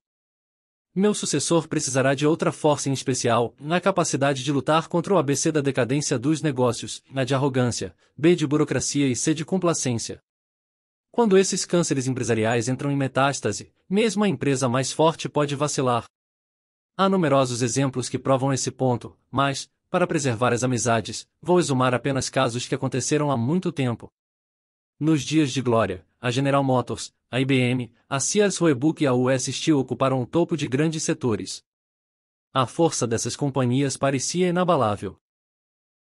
Meu sucessor precisará de outra força em especial, na capacidade de lutar contra o ABC da decadência dos negócios, na de arrogância, B de burocracia e C de complacência. Quando esses cânceres empresariais entram em metástase, mesmo a empresa mais forte pode vacilar. Há numerosos exemplos que provam esse ponto, mas, para preservar as amizades, vou exumar apenas casos que aconteceram há muito tempo. Nos dias de glória, a General Motors, a IBM, a Sears Roebuck e a US Steel ocuparam o topo de grandes setores. A força dessas companhias parecia inabalável.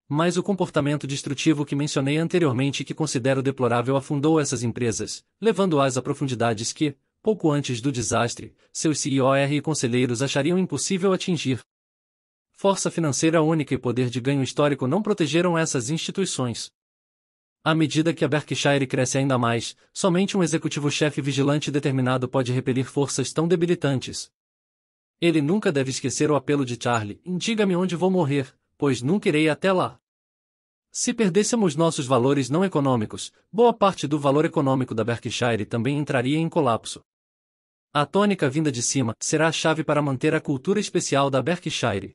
Mas o comportamento destrutivo que mencionei anteriormente e que considero deplorável afundou essas empresas, levando-as a profundidades que, pouco antes do desastre, seus CIOR e conselheiros achariam impossível atingir. Força financeira única e poder de ganho histórico não protegeram essas instituições. À medida que a Berkshire cresce ainda mais, somente um executivo-chefe vigilante determinado pode repelir forças tão debilitantes. Ele nunca deve esquecer o apelo de Charlie: diga-me onde vou morrer, pois nunca irei até lá. Se perdêssemos nossos valores não econômicos, boa parte do valor econômico da Berkshire também entraria em colapso. A tônica vinda de cima será a chave para manter a cultura especial da Berkshire.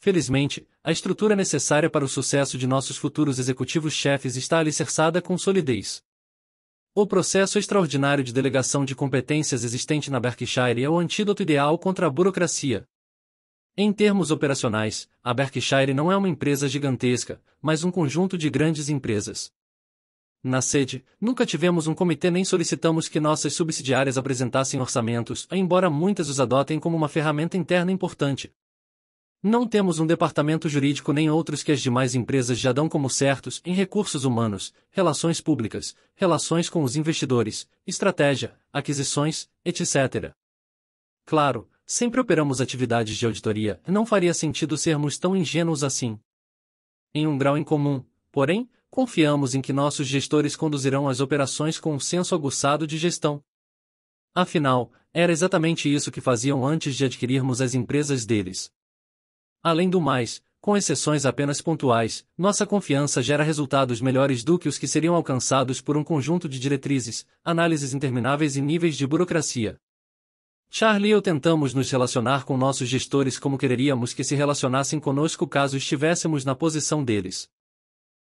Felizmente, a estrutura necessária para o sucesso de nossos futuros executivos-chefes está alicerçada com solidez. O processo extraordinário de delegação de competências existente na Berkshire é o antídoto ideal contra a burocracia. Em termos operacionais, a Berkshire não é uma empresa gigantesca, mas um conjunto de grandes empresas. Na sede, nunca tivemos um comitê nem solicitamos que nossas subsidiárias apresentassem orçamentos, embora muitas os adotem como uma ferramenta interna importante. Não temos um departamento jurídico nem outros que as demais empresas já dão como certos em recursos humanos, relações públicas, relações com os investidores, estratégia, aquisições, etc. Claro, sempre operamos atividades de auditoria, não faria sentido sermos tão ingênuos assim. Em um grau incomum, porém, confiamos em que nossos gestores conduzirão as operações com um senso aguçado de gestão. Afinal, era exatamente isso que faziam antes de adquirirmos as empresas deles. Além do mais, com exceções apenas pontuais, nossa confiança gera resultados melhores do que os que seriam alcançados por um conjunto de diretrizes, análises intermináveis e níveis de burocracia. Charlie e eu tentamos nos relacionar com nossos gestores como quereríamos que se relacionassem conosco caso estivéssemos na posição deles.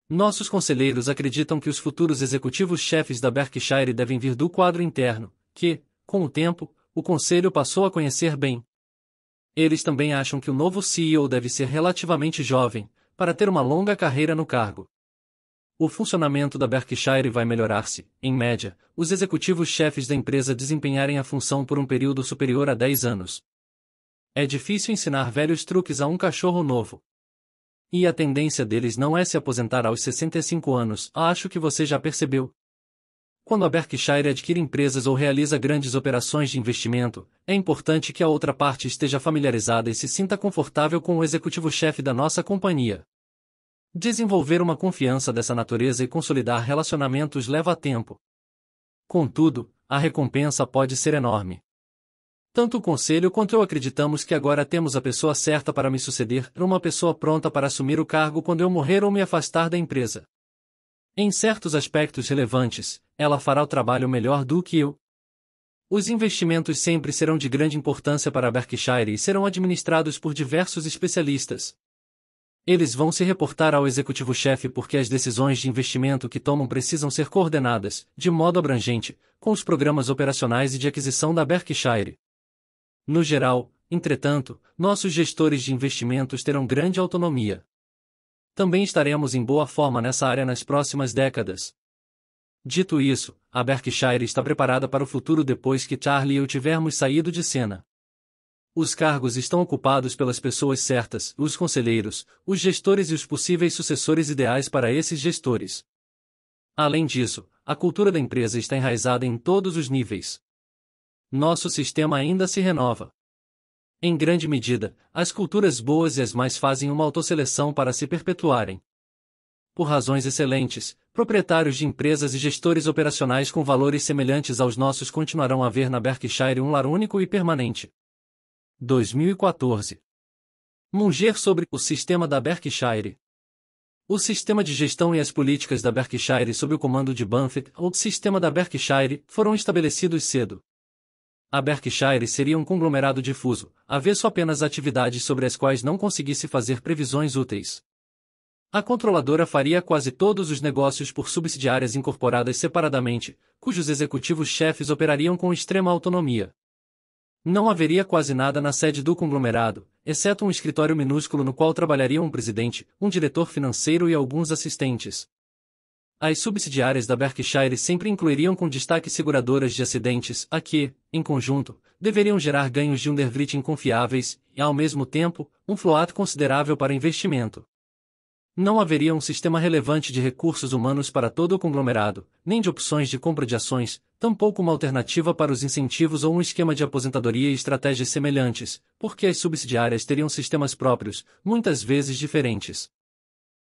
Nossos conselheiros acreditam que os futuros executivos-chefes da Berkshire devem vir do quadro interno, que, com o tempo, o conselho passou a conhecer bem, eles também acham que o novo CEO deve ser relativamente jovem, para ter uma longa carreira no cargo. O funcionamento da Berkshire vai melhorar se, em média, os executivos-chefes da empresa desempenharem a função por um período superior a 10 anos. É difícil ensinar velhos truques a um cachorro novo. E a tendência deles não é se aposentar aos 65 anos, acho que você já percebeu. Quando a Berkshire adquire empresas ou realiza grandes operações de investimento, é importante que a outra parte esteja familiarizada e se sinta confortável com o executivo-chefe da nossa companhia. Desenvolver uma confiança dessa natureza e consolidar relacionamentos leva tempo. Contudo, a recompensa pode ser enorme. Tanto o conselho quanto eu acreditamos que agora temos a pessoa certa para me suceder, uma pessoa pronta para assumir o cargo quando eu morrer ou me afastar da empresa. Em certos aspectos relevantes, ela fará o trabalho melhor do que eu. Os investimentos sempre serão de grande importância para Berkshire e serão administrados por diversos especialistas. Eles vão se reportar ao executivo-chefe porque as decisões de investimento que tomam precisam ser coordenadas, de modo abrangente, com os programas operacionais e de aquisição da Berkshire. No geral, entretanto, nossos gestores de investimentos terão grande autonomia. Também estaremos em boa forma nessa área nas próximas décadas. Dito isso, a Berkshire está preparada para o futuro depois que Charlie e eu tivermos saído de cena. Os cargos estão ocupados pelas pessoas certas, os conselheiros, os gestores e os possíveis sucessores ideais para esses gestores. Além disso, a cultura da empresa está enraizada em todos os níveis. Nosso sistema ainda se renova. Em grande medida, as culturas boas e as mais fazem uma autoseleção para se perpetuarem por razões excelentes, proprietários de empresas e gestores operacionais com valores semelhantes aos nossos continuarão a ver na Berkshire um lar único e permanente. 2014. Munger sobre o sistema da Berkshire. O sistema de gestão e as políticas da Berkshire sob o comando de Buffett ou sistema da Berkshire foram estabelecidos cedo. A Berkshire seria um conglomerado difuso, avesso apenas atividades sobre as quais não conseguisse fazer previsões úteis. A controladora faria quase todos os negócios por subsidiárias incorporadas separadamente, cujos executivos-chefes operariam com extrema autonomia. Não haveria quase nada na sede do conglomerado, exceto um escritório minúsculo no qual trabalhariam um presidente, um diretor financeiro e alguns assistentes. As subsidiárias da Berkshire sempre incluiriam com destaque seguradoras de acidentes, a que, em conjunto, deveriam gerar ganhos de underwriting confiáveis e, ao mesmo tempo, um float considerável para investimento. Não haveria um sistema relevante de recursos humanos para todo o conglomerado, nem de opções de compra de ações, tampouco uma alternativa para os incentivos ou um esquema de aposentadoria e estratégias semelhantes, porque as subsidiárias teriam sistemas próprios, muitas vezes diferentes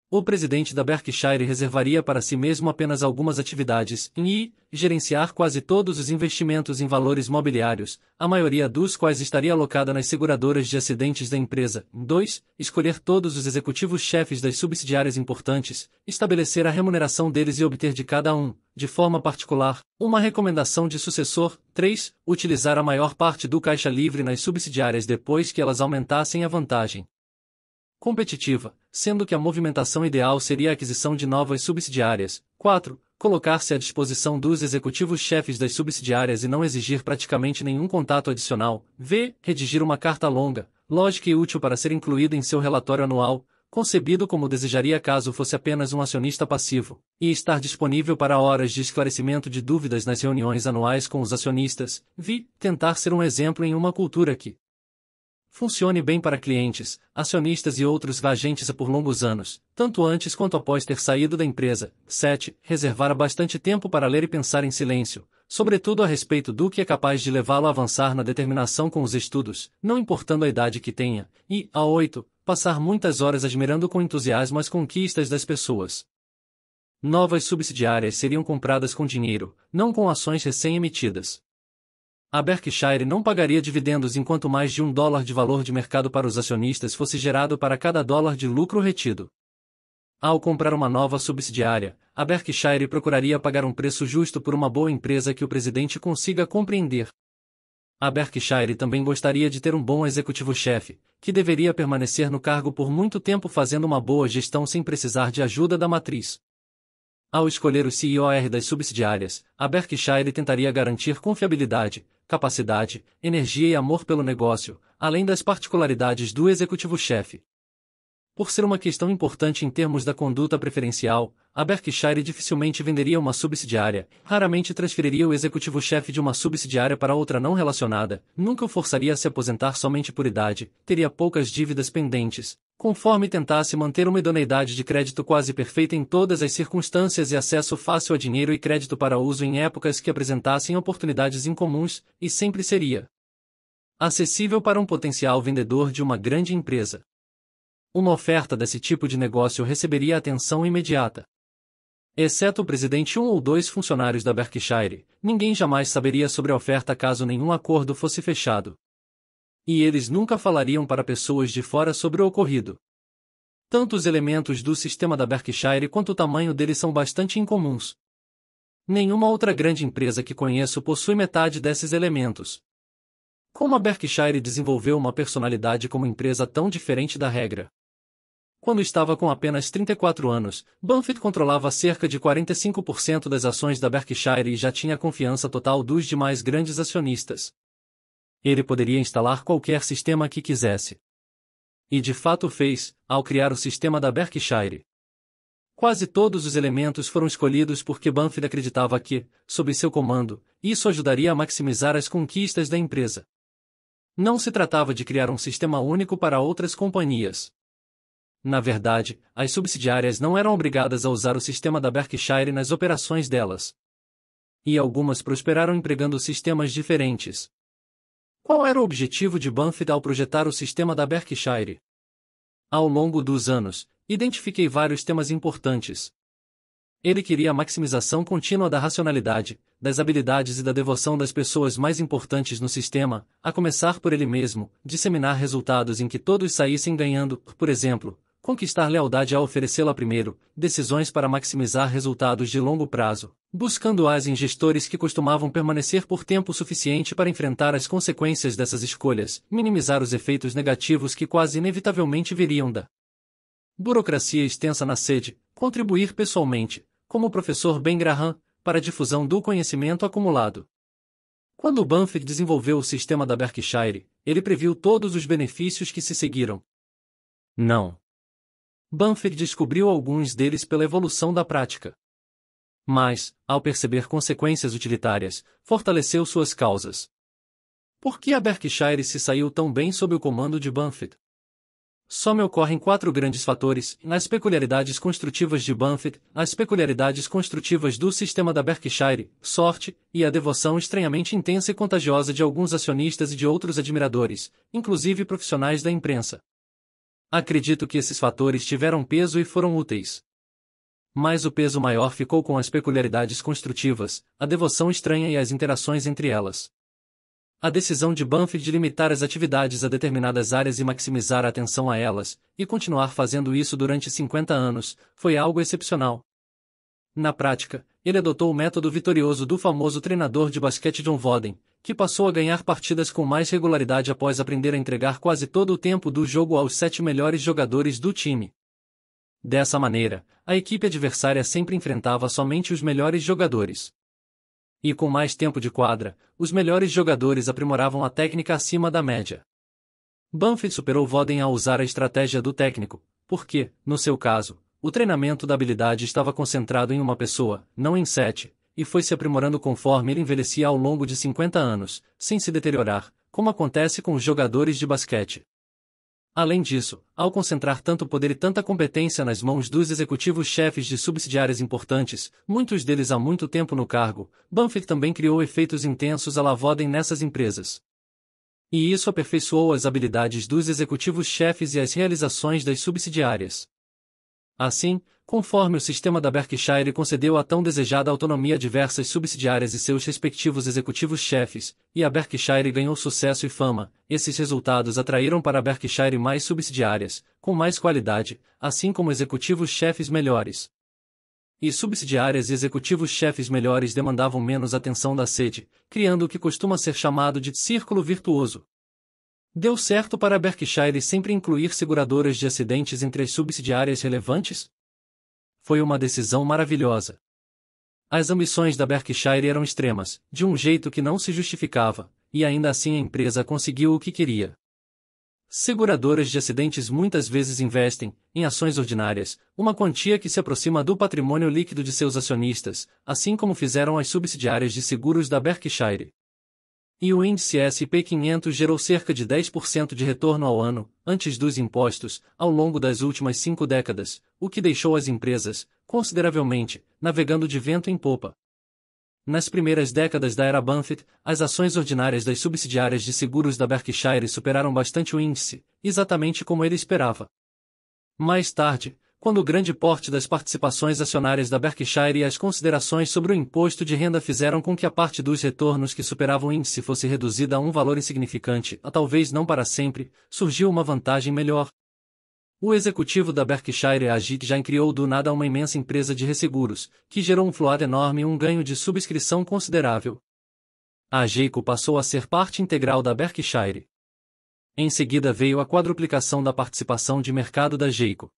o presidente da Berkshire reservaria para si mesmo apenas algumas atividades e gerenciar quase todos os investimentos em valores mobiliários, a maioria dos quais estaria alocada nas seguradoras de acidentes da empresa. 2. Escolher todos os executivos-chefes das subsidiárias importantes, estabelecer a remuneração deles e obter de cada um, de forma particular, uma recomendação de sucessor. 3. Utilizar a maior parte do caixa livre nas subsidiárias depois que elas aumentassem a vantagem competitiva, sendo que a movimentação ideal seria a aquisição de novas subsidiárias. 4. Colocar-se à disposição dos executivos chefes das subsidiárias e não exigir praticamente nenhum contato adicional. V. Redigir uma carta longa, lógica e útil para ser incluída em seu relatório anual, concebido como desejaria caso fosse apenas um acionista passivo, e estar disponível para horas de esclarecimento de dúvidas nas reuniões anuais com os acionistas. V, Tentar ser um exemplo em uma cultura que, funcione bem para clientes, acionistas e outros agentes por longos anos, tanto antes quanto após ter saído da empresa. 7. Reservar bastante tempo para ler e pensar em silêncio, sobretudo a respeito do que é capaz de levá-lo a avançar na determinação com os estudos, não importando a idade que tenha. E, a 8. Passar muitas horas admirando com entusiasmo as conquistas das pessoas. Novas subsidiárias seriam compradas com dinheiro, não com ações recém-emitidas a Berkshire não pagaria dividendos enquanto mais de um dólar de valor de mercado para os acionistas fosse gerado para cada dólar de lucro retido. Ao comprar uma nova subsidiária, a Berkshire procuraria pagar um preço justo por uma boa empresa que o presidente consiga compreender. A Berkshire também gostaria de ter um bom executivo-chefe, que deveria permanecer no cargo por muito tempo fazendo uma boa gestão sem precisar de ajuda da matriz. Ao escolher o CIOR das subsidiárias, a Berkshire tentaria garantir confiabilidade, capacidade, energia e amor pelo negócio, além das particularidades do executivo-chefe. Por ser uma questão importante em termos da conduta preferencial, a Berkshire dificilmente venderia uma subsidiária, raramente transferiria o executivo-chefe de uma subsidiária para outra não relacionada, nunca o forçaria a se aposentar somente por idade, teria poucas dívidas pendentes, conforme tentasse manter uma idoneidade de crédito quase perfeita em todas as circunstâncias e acesso fácil a dinheiro e crédito para uso em épocas que apresentassem oportunidades incomuns, e sempre seria acessível para um potencial vendedor de uma grande empresa. Uma oferta desse tipo de negócio receberia atenção imediata. Exceto o presidente um ou dois funcionários da Berkshire, ninguém jamais saberia sobre a oferta caso nenhum acordo fosse fechado, e eles nunca falariam para pessoas de fora sobre o ocorrido. Tanto os elementos do sistema da Berkshire quanto o tamanho deles são bastante incomuns. Nenhuma outra grande empresa que conheço possui metade desses elementos. Como a Berkshire desenvolveu uma personalidade como empresa tão diferente da regra? Quando estava com apenas 34 anos, Buffett controlava cerca de 45% das ações da Berkshire e já tinha confiança total dos demais grandes acionistas ele poderia instalar qualquer sistema que quisesse. E de fato fez, ao criar o sistema da Berkshire. Quase todos os elementos foram escolhidos porque Banfield acreditava que, sob seu comando, isso ajudaria a maximizar as conquistas da empresa. Não se tratava de criar um sistema único para outras companhias. Na verdade, as subsidiárias não eram obrigadas a usar o sistema da Berkshire nas operações delas. E algumas prosperaram empregando sistemas diferentes. Qual era o objetivo de Banfield ao projetar o sistema da Berkshire? Ao longo dos anos, identifiquei vários temas importantes. Ele queria a maximização contínua da racionalidade, das habilidades e da devoção das pessoas mais importantes no sistema, a começar por ele mesmo, disseminar resultados em que todos saíssem ganhando, por exemplo, conquistar lealdade ao oferecê-la primeiro, decisões para maximizar resultados de longo prazo buscando-as em gestores que costumavam permanecer por tempo suficiente para enfrentar as consequências dessas escolhas, minimizar os efeitos negativos que quase inevitavelmente viriam da burocracia extensa na sede, contribuir pessoalmente, como o professor Ben Graham, para a difusão do conhecimento acumulado. Quando Banfield desenvolveu o sistema da Berkshire, ele previu todos os benefícios que se seguiram. Não. Banfield descobriu alguns deles pela evolução da prática mas, ao perceber consequências utilitárias, fortaleceu suas causas. Por que a Berkshire se saiu tão bem sob o comando de Buffett? Só me ocorrem quatro grandes fatores, as peculiaridades construtivas de Buffett, as peculiaridades construtivas do sistema da Berkshire, sorte, e a devoção estranhamente intensa e contagiosa de alguns acionistas e de outros admiradores, inclusive profissionais da imprensa. Acredito que esses fatores tiveram peso e foram úteis mas o peso maior ficou com as peculiaridades construtivas, a devoção estranha e as interações entre elas. A decisão de Banff de limitar as atividades a determinadas áreas e maximizar a atenção a elas, e continuar fazendo isso durante 50 anos, foi algo excepcional. Na prática, ele adotou o método vitorioso do famoso treinador de basquete John Voden, que passou a ganhar partidas com mais regularidade após aprender a entregar quase todo o tempo do jogo aos sete melhores jogadores do time. Dessa maneira, a equipe adversária sempre enfrentava somente os melhores jogadores. E com mais tempo de quadra, os melhores jogadores aprimoravam a técnica acima da média. Banfield superou Voden ao usar a estratégia do técnico, porque, no seu caso, o treinamento da habilidade estava concentrado em uma pessoa, não em sete, e foi se aprimorando conforme ele envelhecia ao longo de 50 anos, sem se deteriorar, como acontece com os jogadores de basquete. Além disso, ao concentrar tanto poder e tanta competência nas mãos dos executivos chefes de subsidiárias importantes, muitos deles há muito tempo no cargo, Banfield também criou efeitos intensos à lavodem nessas empresas. E isso aperfeiçoou as habilidades dos executivos chefes e as realizações das subsidiárias. Assim, conforme o sistema da Berkshire concedeu a tão desejada autonomia a diversas subsidiárias e seus respectivos executivos-chefes, e a Berkshire ganhou sucesso e fama, esses resultados atraíram para a Berkshire mais subsidiárias, com mais qualidade, assim como executivos-chefes melhores. E subsidiárias e executivos-chefes melhores demandavam menos atenção da sede, criando o que costuma ser chamado de círculo virtuoso. Deu certo para a Berkshire sempre incluir seguradoras de acidentes entre as subsidiárias relevantes? Foi uma decisão maravilhosa. As ambições da Berkshire eram extremas, de um jeito que não se justificava, e ainda assim a empresa conseguiu o que queria. Seguradoras de acidentes muitas vezes investem, em ações ordinárias, uma quantia que se aproxima do patrimônio líquido de seus acionistas, assim como fizeram as subsidiárias de seguros da Berkshire. E o índice S&P 500 gerou cerca de 10% de retorno ao ano, antes dos impostos, ao longo das últimas cinco décadas, o que deixou as empresas, consideravelmente, navegando de vento em popa. Nas primeiras décadas da era Buffett, as ações ordinárias das subsidiárias de seguros da Berkshire superaram bastante o índice, exatamente como ele esperava. Mais tarde, quando o grande porte das participações acionárias da Berkshire e as considerações sobre o imposto de renda fizeram com que a parte dos retornos que superavam o índice fosse reduzida a um valor insignificante, a talvez não para sempre, surgiu uma vantagem melhor. O executivo da Berkshire Agit já criou do nada uma imensa empresa de resseguros, que gerou um fluado enorme e um ganho de subscrição considerável. A Geico passou a ser parte integral da Berkshire. Em seguida veio a quadruplicação da participação de mercado da Geico.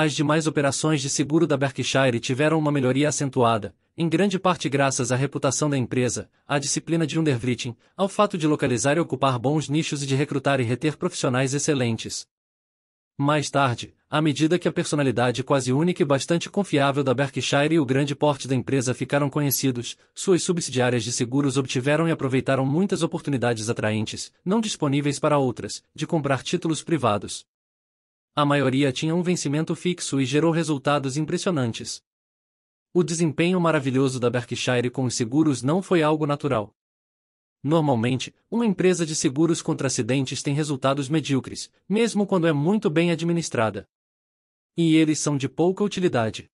As demais operações de seguro da Berkshire tiveram uma melhoria acentuada, em grande parte graças à reputação da empresa, à disciplina de underwriting, ao fato de localizar e ocupar bons nichos e de recrutar e reter profissionais excelentes. Mais tarde, à medida que a personalidade quase única e bastante confiável da Berkshire e o grande porte da empresa ficaram conhecidos, suas subsidiárias de seguros obtiveram e aproveitaram muitas oportunidades atraentes, não disponíveis para outras, de comprar títulos privados a maioria tinha um vencimento fixo e gerou resultados impressionantes. O desempenho maravilhoso da Berkshire com os seguros não foi algo natural. Normalmente, uma empresa de seguros contra acidentes tem resultados medíocres, mesmo quando é muito bem administrada. E eles são de pouca utilidade.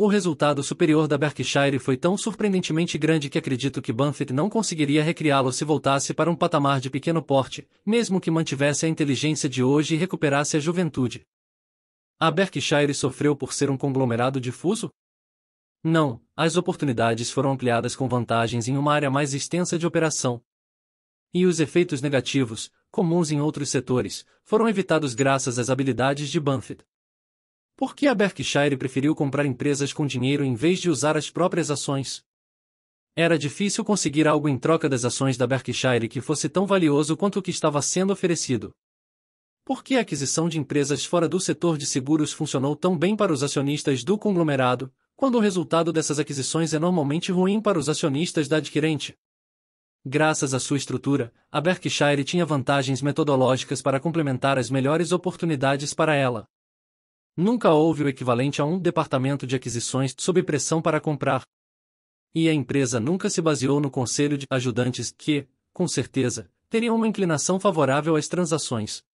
O resultado superior da Berkshire foi tão surpreendentemente grande que acredito que Buffett não conseguiria recriá-lo se voltasse para um patamar de pequeno porte, mesmo que mantivesse a inteligência de hoje e recuperasse a juventude. A Berkshire sofreu por ser um conglomerado difuso? Não, as oportunidades foram ampliadas com vantagens em uma área mais extensa de operação. E os efeitos negativos, comuns em outros setores, foram evitados graças às habilidades de Buffett. Por que a Berkshire preferiu comprar empresas com dinheiro em vez de usar as próprias ações? Era difícil conseguir algo em troca das ações da Berkshire que fosse tão valioso quanto o que estava sendo oferecido. Por que a aquisição de empresas fora do setor de seguros funcionou tão bem para os acionistas do conglomerado, quando o resultado dessas aquisições é normalmente ruim para os acionistas da adquirente? Graças à sua estrutura, a Berkshire tinha vantagens metodológicas para complementar as melhores oportunidades para ela. Nunca houve o equivalente a um departamento de aquisições sob pressão para comprar. E a empresa nunca se baseou no conselho de ajudantes que, com certeza, teriam uma inclinação favorável às transações.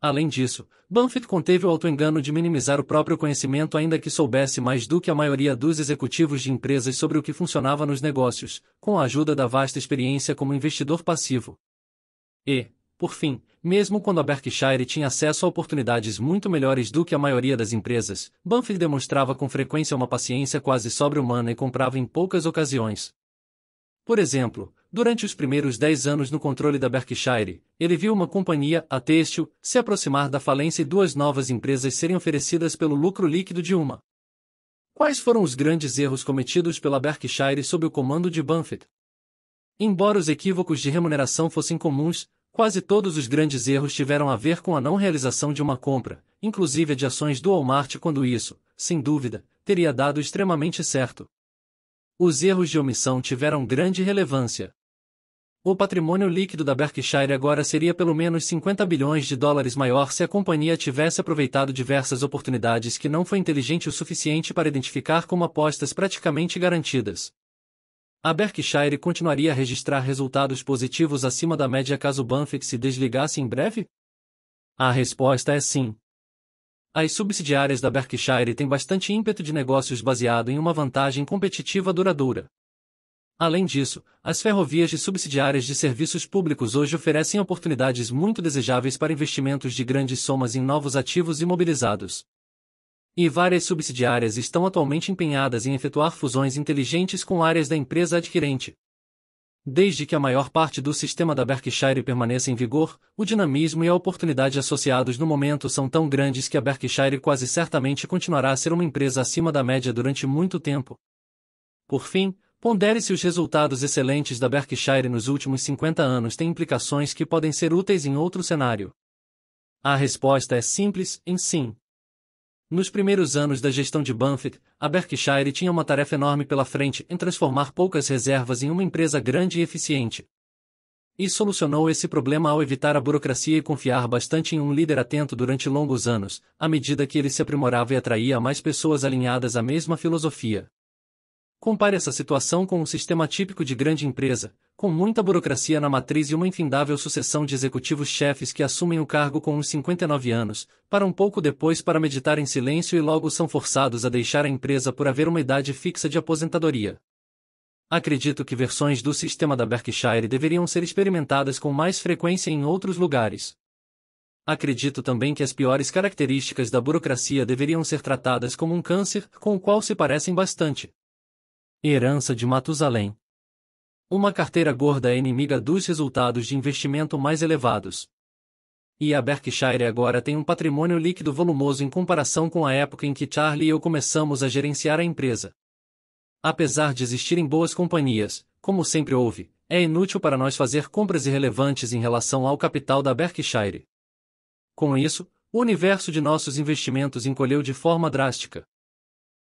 Além disso, Buffett conteve o autoengano de minimizar o próprio conhecimento ainda que soubesse mais do que a maioria dos executivos de empresas sobre o que funcionava nos negócios, com a ajuda da vasta experiência como investidor passivo. E, por fim, mesmo quando a Berkshire tinha acesso a oportunidades muito melhores do que a maioria das empresas, Banfield demonstrava com frequência uma paciência quase sobre-humana e comprava em poucas ocasiões. Por exemplo, durante os primeiros 10 anos no controle da Berkshire, ele viu uma companhia, a têxtil, se aproximar da falência e duas novas empresas serem oferecidas pelo lucro líquido de uma. Quais foram os grandes erros cometidos pela Berkshire sob o comando de Buffett? Embora os equívocos de remuneração fossem comuns, Quase todos os grandes erros tiveram a ver com a não realização de uma compra, inclusive a de ações do Walmart quando isso, sem dúvida, teria dado extremamente certo. Os erros de omissão tiveram grande relevância. O patrimônio líquido da Berkshire agora seria pelo menos 50 bilhões de dólares maior se a companhia tivesse aproveitado diversas oportunidades que não foi inteligente o suficiente para identificar como apostas praticamente garantidas. A Berkshire continuaria a registrar resultados positivos acima da média caso o Banff se desligasse em breve? A resposta é sim. As subsidiárias da Berkshire têm bastante ímpeto de negócios baseado em uma vantagem competitiva duradoura. Além disso, as ferrovias de subsidiárias de serviços públicos hoje oferecem oportunidades muito desejáveis para investimentos de grandes somas em novos ativos imobilizados e várias subsidiárias estão atualmente empenhadas em efetuar fusões inteligentes com áreas da empresa adquirente. Desde que a maior parte do sistema da Berkshire permaneça em vigor, o dinamismo e a oportunidade associados no momento são tão grandes que a Berkshire quase certamente continuará a ser uma empresa acima da média durante muito tempo. Por fim, Pondere-se os resultados excelentes da Berkshire nos últimos 50 anos têm implicações que podem ser úteis em outro cenário. A resposta é simples, em sim. Nos primeiros anos da gestão de Buffett, a Berkshire tinha uma tarefa enorme pela frente em transformar poucas reservas em uma empresa grande e eficiente. E solucionou esse problema ao evitar a burocracia e confiar bastante em um líder atento durante longos anos, à medida que ele se aprimorava e atraía mais pessoas alinhadas à mesma filosofia. Compare essa situação com um sistema típico de grande empresa, com muita burocracia na matriz e uma infindável sucessão de executivos chefes que assumem o cargo com uns 59 anos, para um pouco depois para meditar em silêncio e logo são forçados a deixar a empresa por haver uma idade fixa de aposentadoria. Acredito que versões do sistema da Berkshire deveriam ser experimentadas com mais frequência em outros lugares. Acredito também que as piores características da burocracia deveriam ser tratadas como um câncer com o qual se parecem bastante. Herança de Matusalém uma carteira gorda é inimiga dos resultados de investimento mais elevados. E a Berkshire agora tem um patrimônio líquido volumoso em comparação com a época em que Charlie e eu começamos a gerenciar a empresa. Apesar de existirem boas companhias, como sempre houve, é inútil para nós fazer compras irrelevantes em relação ao capital da Berkshire. Com isso, o universo de nossos investimentos encolheu de forma drástica.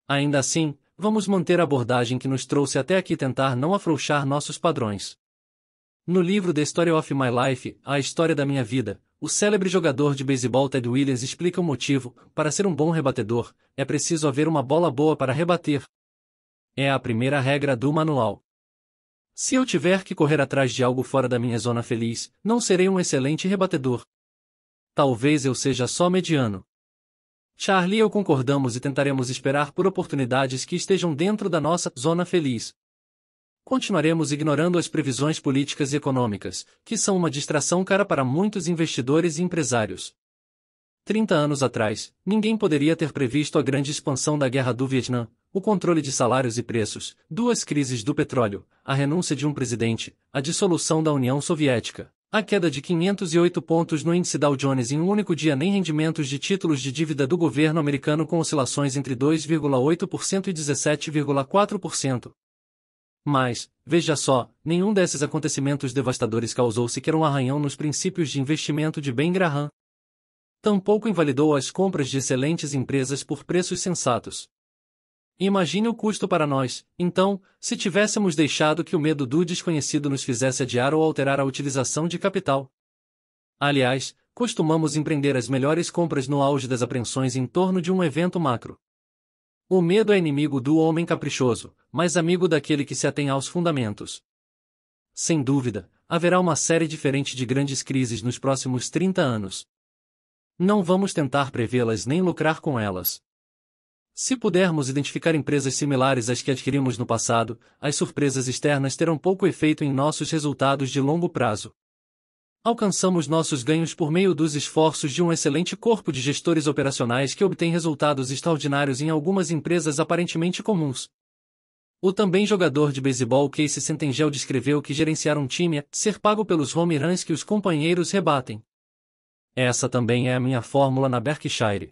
Ainda assim, vamos manter a abordagem que nos trouxe até aqui tentar não afrouxar nossos padrões. No livro The Story of My Life, A História da Minha Vida, o célebre jogador de beisebol Ted Williams explica o motivo, para ser um bom rebatedor, é preciso haver uma bola boa para rebater. É a primeira regra do manual. Se eu tiver que correr atrás de algo fora da minha zona feliz, não serei um excelente rebatedor. Talvez eu seja só mediano. Charlie e eu concordamos e tentaremos esperar por oportunidades que estejam dentro da nossa zona feliz. Continuaremos ignorando as previsões políticas e econômicas, que são uma distração cara para muitos investidores e empresários. Trinta anos atrás, ninguém poderia ter previsto a grande expansão da guerra do Vietnã, o controle de salários e preços, duas crises do petróleo, a renúncia de um presidente, a dissolução da União Soviética. A queda de 508 pontos no índice Dow Jones em um único dia nem rendimentos de títulos de dívida do governo americano com oscilações entre 2,8% e 17,4%. Mas, veja só, nenhum desses acontecimentos devastadores causou sequer um arranhão nos princípios de investimento de Ben Graham. Tampouco invalidou as compras de excelentes empresas por preços sensatos. Imagine o custo para nós, então, se tivéssemos deixado que o medo do desconhecido nos fizesse adiar ou alterar a utilização de capital. Aliás, costumamos empreender as melhores compras no auge das apreensões em torno de um evento macro. O medo é inimigo do homem caprichoso, mas amigo daquele que se atém aos fundamentos. Sem dúvida, haverá uma série diferente de grandes crises nos próximos 30 anos. Não vamos tentar prevê-las nem lucrar com elas. Se pudermos identificar empresas similares às que adquirimos no passado, as surpresas externas terão pouco efeito em nossos resultados de longo prazo. Alcançamos nossos ganhos por meio dos esforços de um excelente corpo de gestores operacionais que obtém resultados extraordinários em algumas empresas aparentemente comuns. O também jogador de beisebol Casey Sentengel descreveu que gerenciar um time é ser pago pelos home runs que os companheiros rebatem. Essa também é a minha fórmula na Berkshire.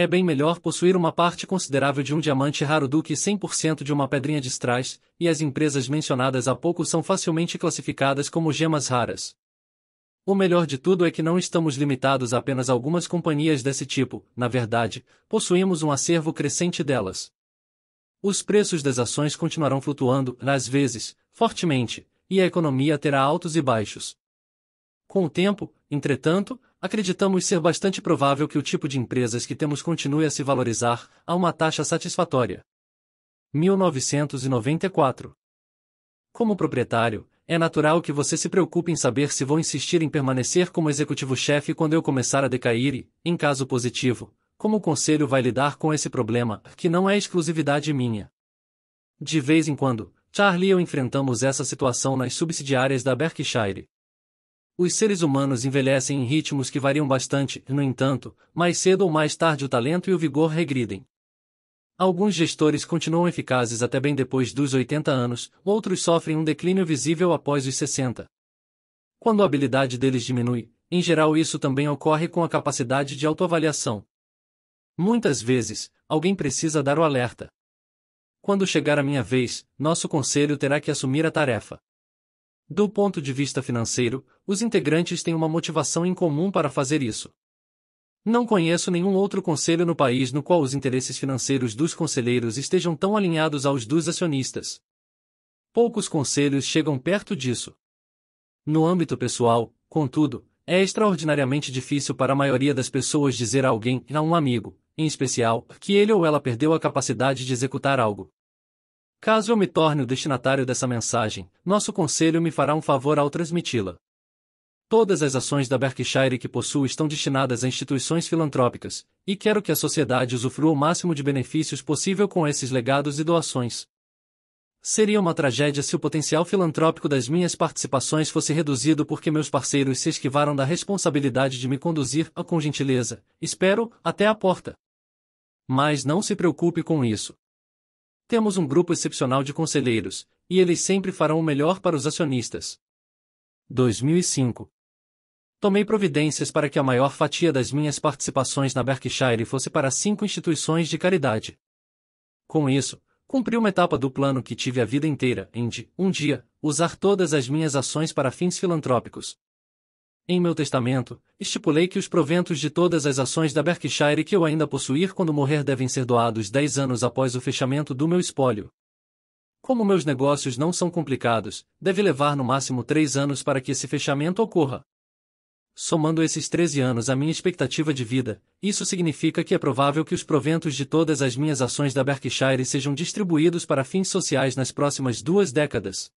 É bem melhor possuir uma parte considerável de um diamante raro do que 100% de uma pedrinha de strass, e as empresas mencionadas há pouco são facilmente classificadas como gemas raras. O melhor de tudo é que não estamos limitados a apenas algumas companhias desse tipo, na verdade, possuímos um acervo crescente delas. Os preços das ações continuarão flutuando, às vezes, fortemente, e a economia terá altos e baixos. Com o tempo, entretanto, acreditamos ser bastante provável que o tipo de empresas que temos continue a se valorizar a uma taxa satisfatória. 1994 Como proprietário, é natural que você se preocupe em saber se vou insistir em permanecer como executivo-chefe quando eu começar a decair e, em caso positivo, como o conselho vai lidar com esse problema, que não é exclusividade minha. De vez em quando, Charlie e eu enfrentamos essa situação nas subsidiárias da Berkshire. Os seres humanos envelhecem em ritmos que variam bastante, no entanto, mais cedo ou mais tarde o talento e o vigor regridem. Alguns gestores continuam eficazes até bem depois dos 80 anos, outros sofrem um declínio visível após os 60. Quando a habilidade deles diminui, em geral isso também ocorre com a capacidade de autoavaliação. Muitas vezes, alguém precisa dar o alerta. Quando chegar a minha vez, nosso conselho terá que assumir a tarefa. Do ponto de vista financeiro, os integrantes têm uma motivação em comum para fazer isso. Não conheço nenhum outro conselho no país no qual os interesses financeiros dos conselheiros estejam tão alinhados aos dos acionistas. Poucos conselhos chegam perto disso. No âmbito pessoal, contudo, é extraordinariamente difícil para a maioria das pessoas dizer a alguém, a um amigo, em especial, que ele ou ela perdeu a capacidade de executar algo. Caso eu me torne o destinatário dessa mensagem, nosso conselho me fará um favor ao transmiti-la. Todas as ações da Berkshire que possuo estão destinadas a instituições filantrópicas, e quero que a sociedade usufrua o máximo de benefícios possível com esses legados e doações. Seria uma tragédia se o potencial filantrópico das minhas participações fosse reduzido porque meus parceiros se esquivaram da responsabilidade de me conduzir a com gentileza, espero, até a porta. Mas não se preocupe com isso. Temos um grupo excepcional de conselheiros, e eles sempre farão o melhor para os acionistas. 2005 Tomei providências para que a maior fatia das minhas participações na Berkshire fosse para cinco instituições de caridade. Com isso, cumpri uma etapa do plano que tive a vida inteira, em de, um dia, usar todas as minhas ações para fins filantrópicos. Em meu testamento, estipulei que os proventos de todas as ações da Berkshire que eu ainda possuir quando morrer devem ser doados dez anos após o fechamento do meu espólio. Como meus negócios não são complicados, deve levar no máximo três anos para que esse fechamento ocorra. Somando esses 13 anos à minha expectativa de vida, isso significa que é provável que os proventos de todas as minhas ações da Berkshire sejam distribuídos para fins sociais nas próximas duas décadas.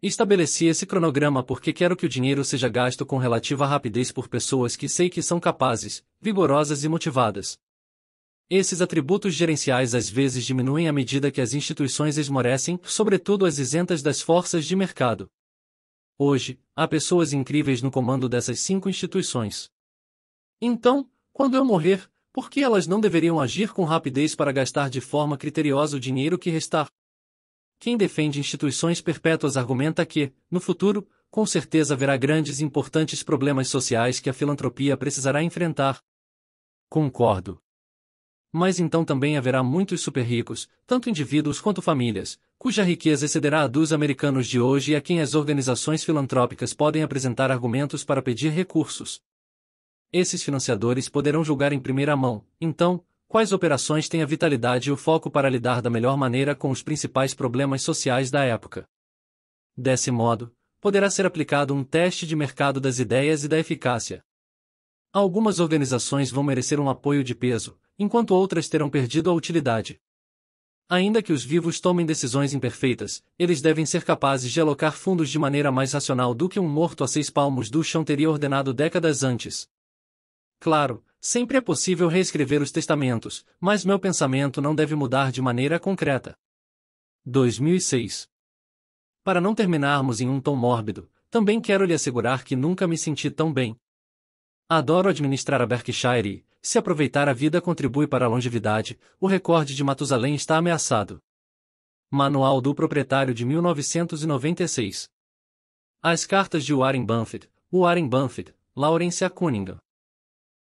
Estabeleci esse cronograma porque quero que o dinheiro seja gasto com relativa rapidez por pessoas que sei que são capazes, vigorosas e motivadas. Esses atributos gerenciais às vezes diminuem à medida que as instituições esmorecem, sobretudo as isentas das forças de mercado. Hoje, há pessoas incríveis no comando dessas cinco instituições. Então, quando eu morrer, por que elas não deveriam agir com rapidez para gastar de forma criteriosa o dinheiro que restar? Quem defende instituições perpétuas argumenta que, no futuro, com certeza haverá grandes e importantes problemas sociais que a filantropia precisará enfrentar. Concordo. Mas então também haverá muitos super-ricos, tanto indivíduos quanto famílias, cuja riqueza excederá a dos americanos de hoje e a quem as organizações filantrópicas podem apresentar argumentos para pedir recursos. Esses financiadores poderão julgar em primeira mão, então, quais operações têm a vitalidade e o foco para lidar da melhor maneira com os principais problemas sociais da época. Desse modo, poderá ser aplicado um teste de mercado das ideias e da eficácia. Algumas organizações vão merecer um apoio de peso, enquanto outras terão perdido a utilidade. Ainda que os vivos tomem decisões imperfeitas, eles devem ser capazes de alocar fundos de maneira mais racional do que um morto a seis palmos do chão teria ordenado décadas antes. Claro, sempre é possível reescrever os testamentos, mas meu pensamento não deve mudar de maneira concreta. 2006 Para não terminarmos em um tom mórbido, também quero lhe assegurar que nunca me senti tão bem. Adoro administrar a Berkshire se aproveitar a vida contribui para a longevidade, o recorde de Matusalém está ameaçado. Manual do Proprietário de 1996 As Cartas de Warren Buffett, Warren Buffett, Laurence Cunningham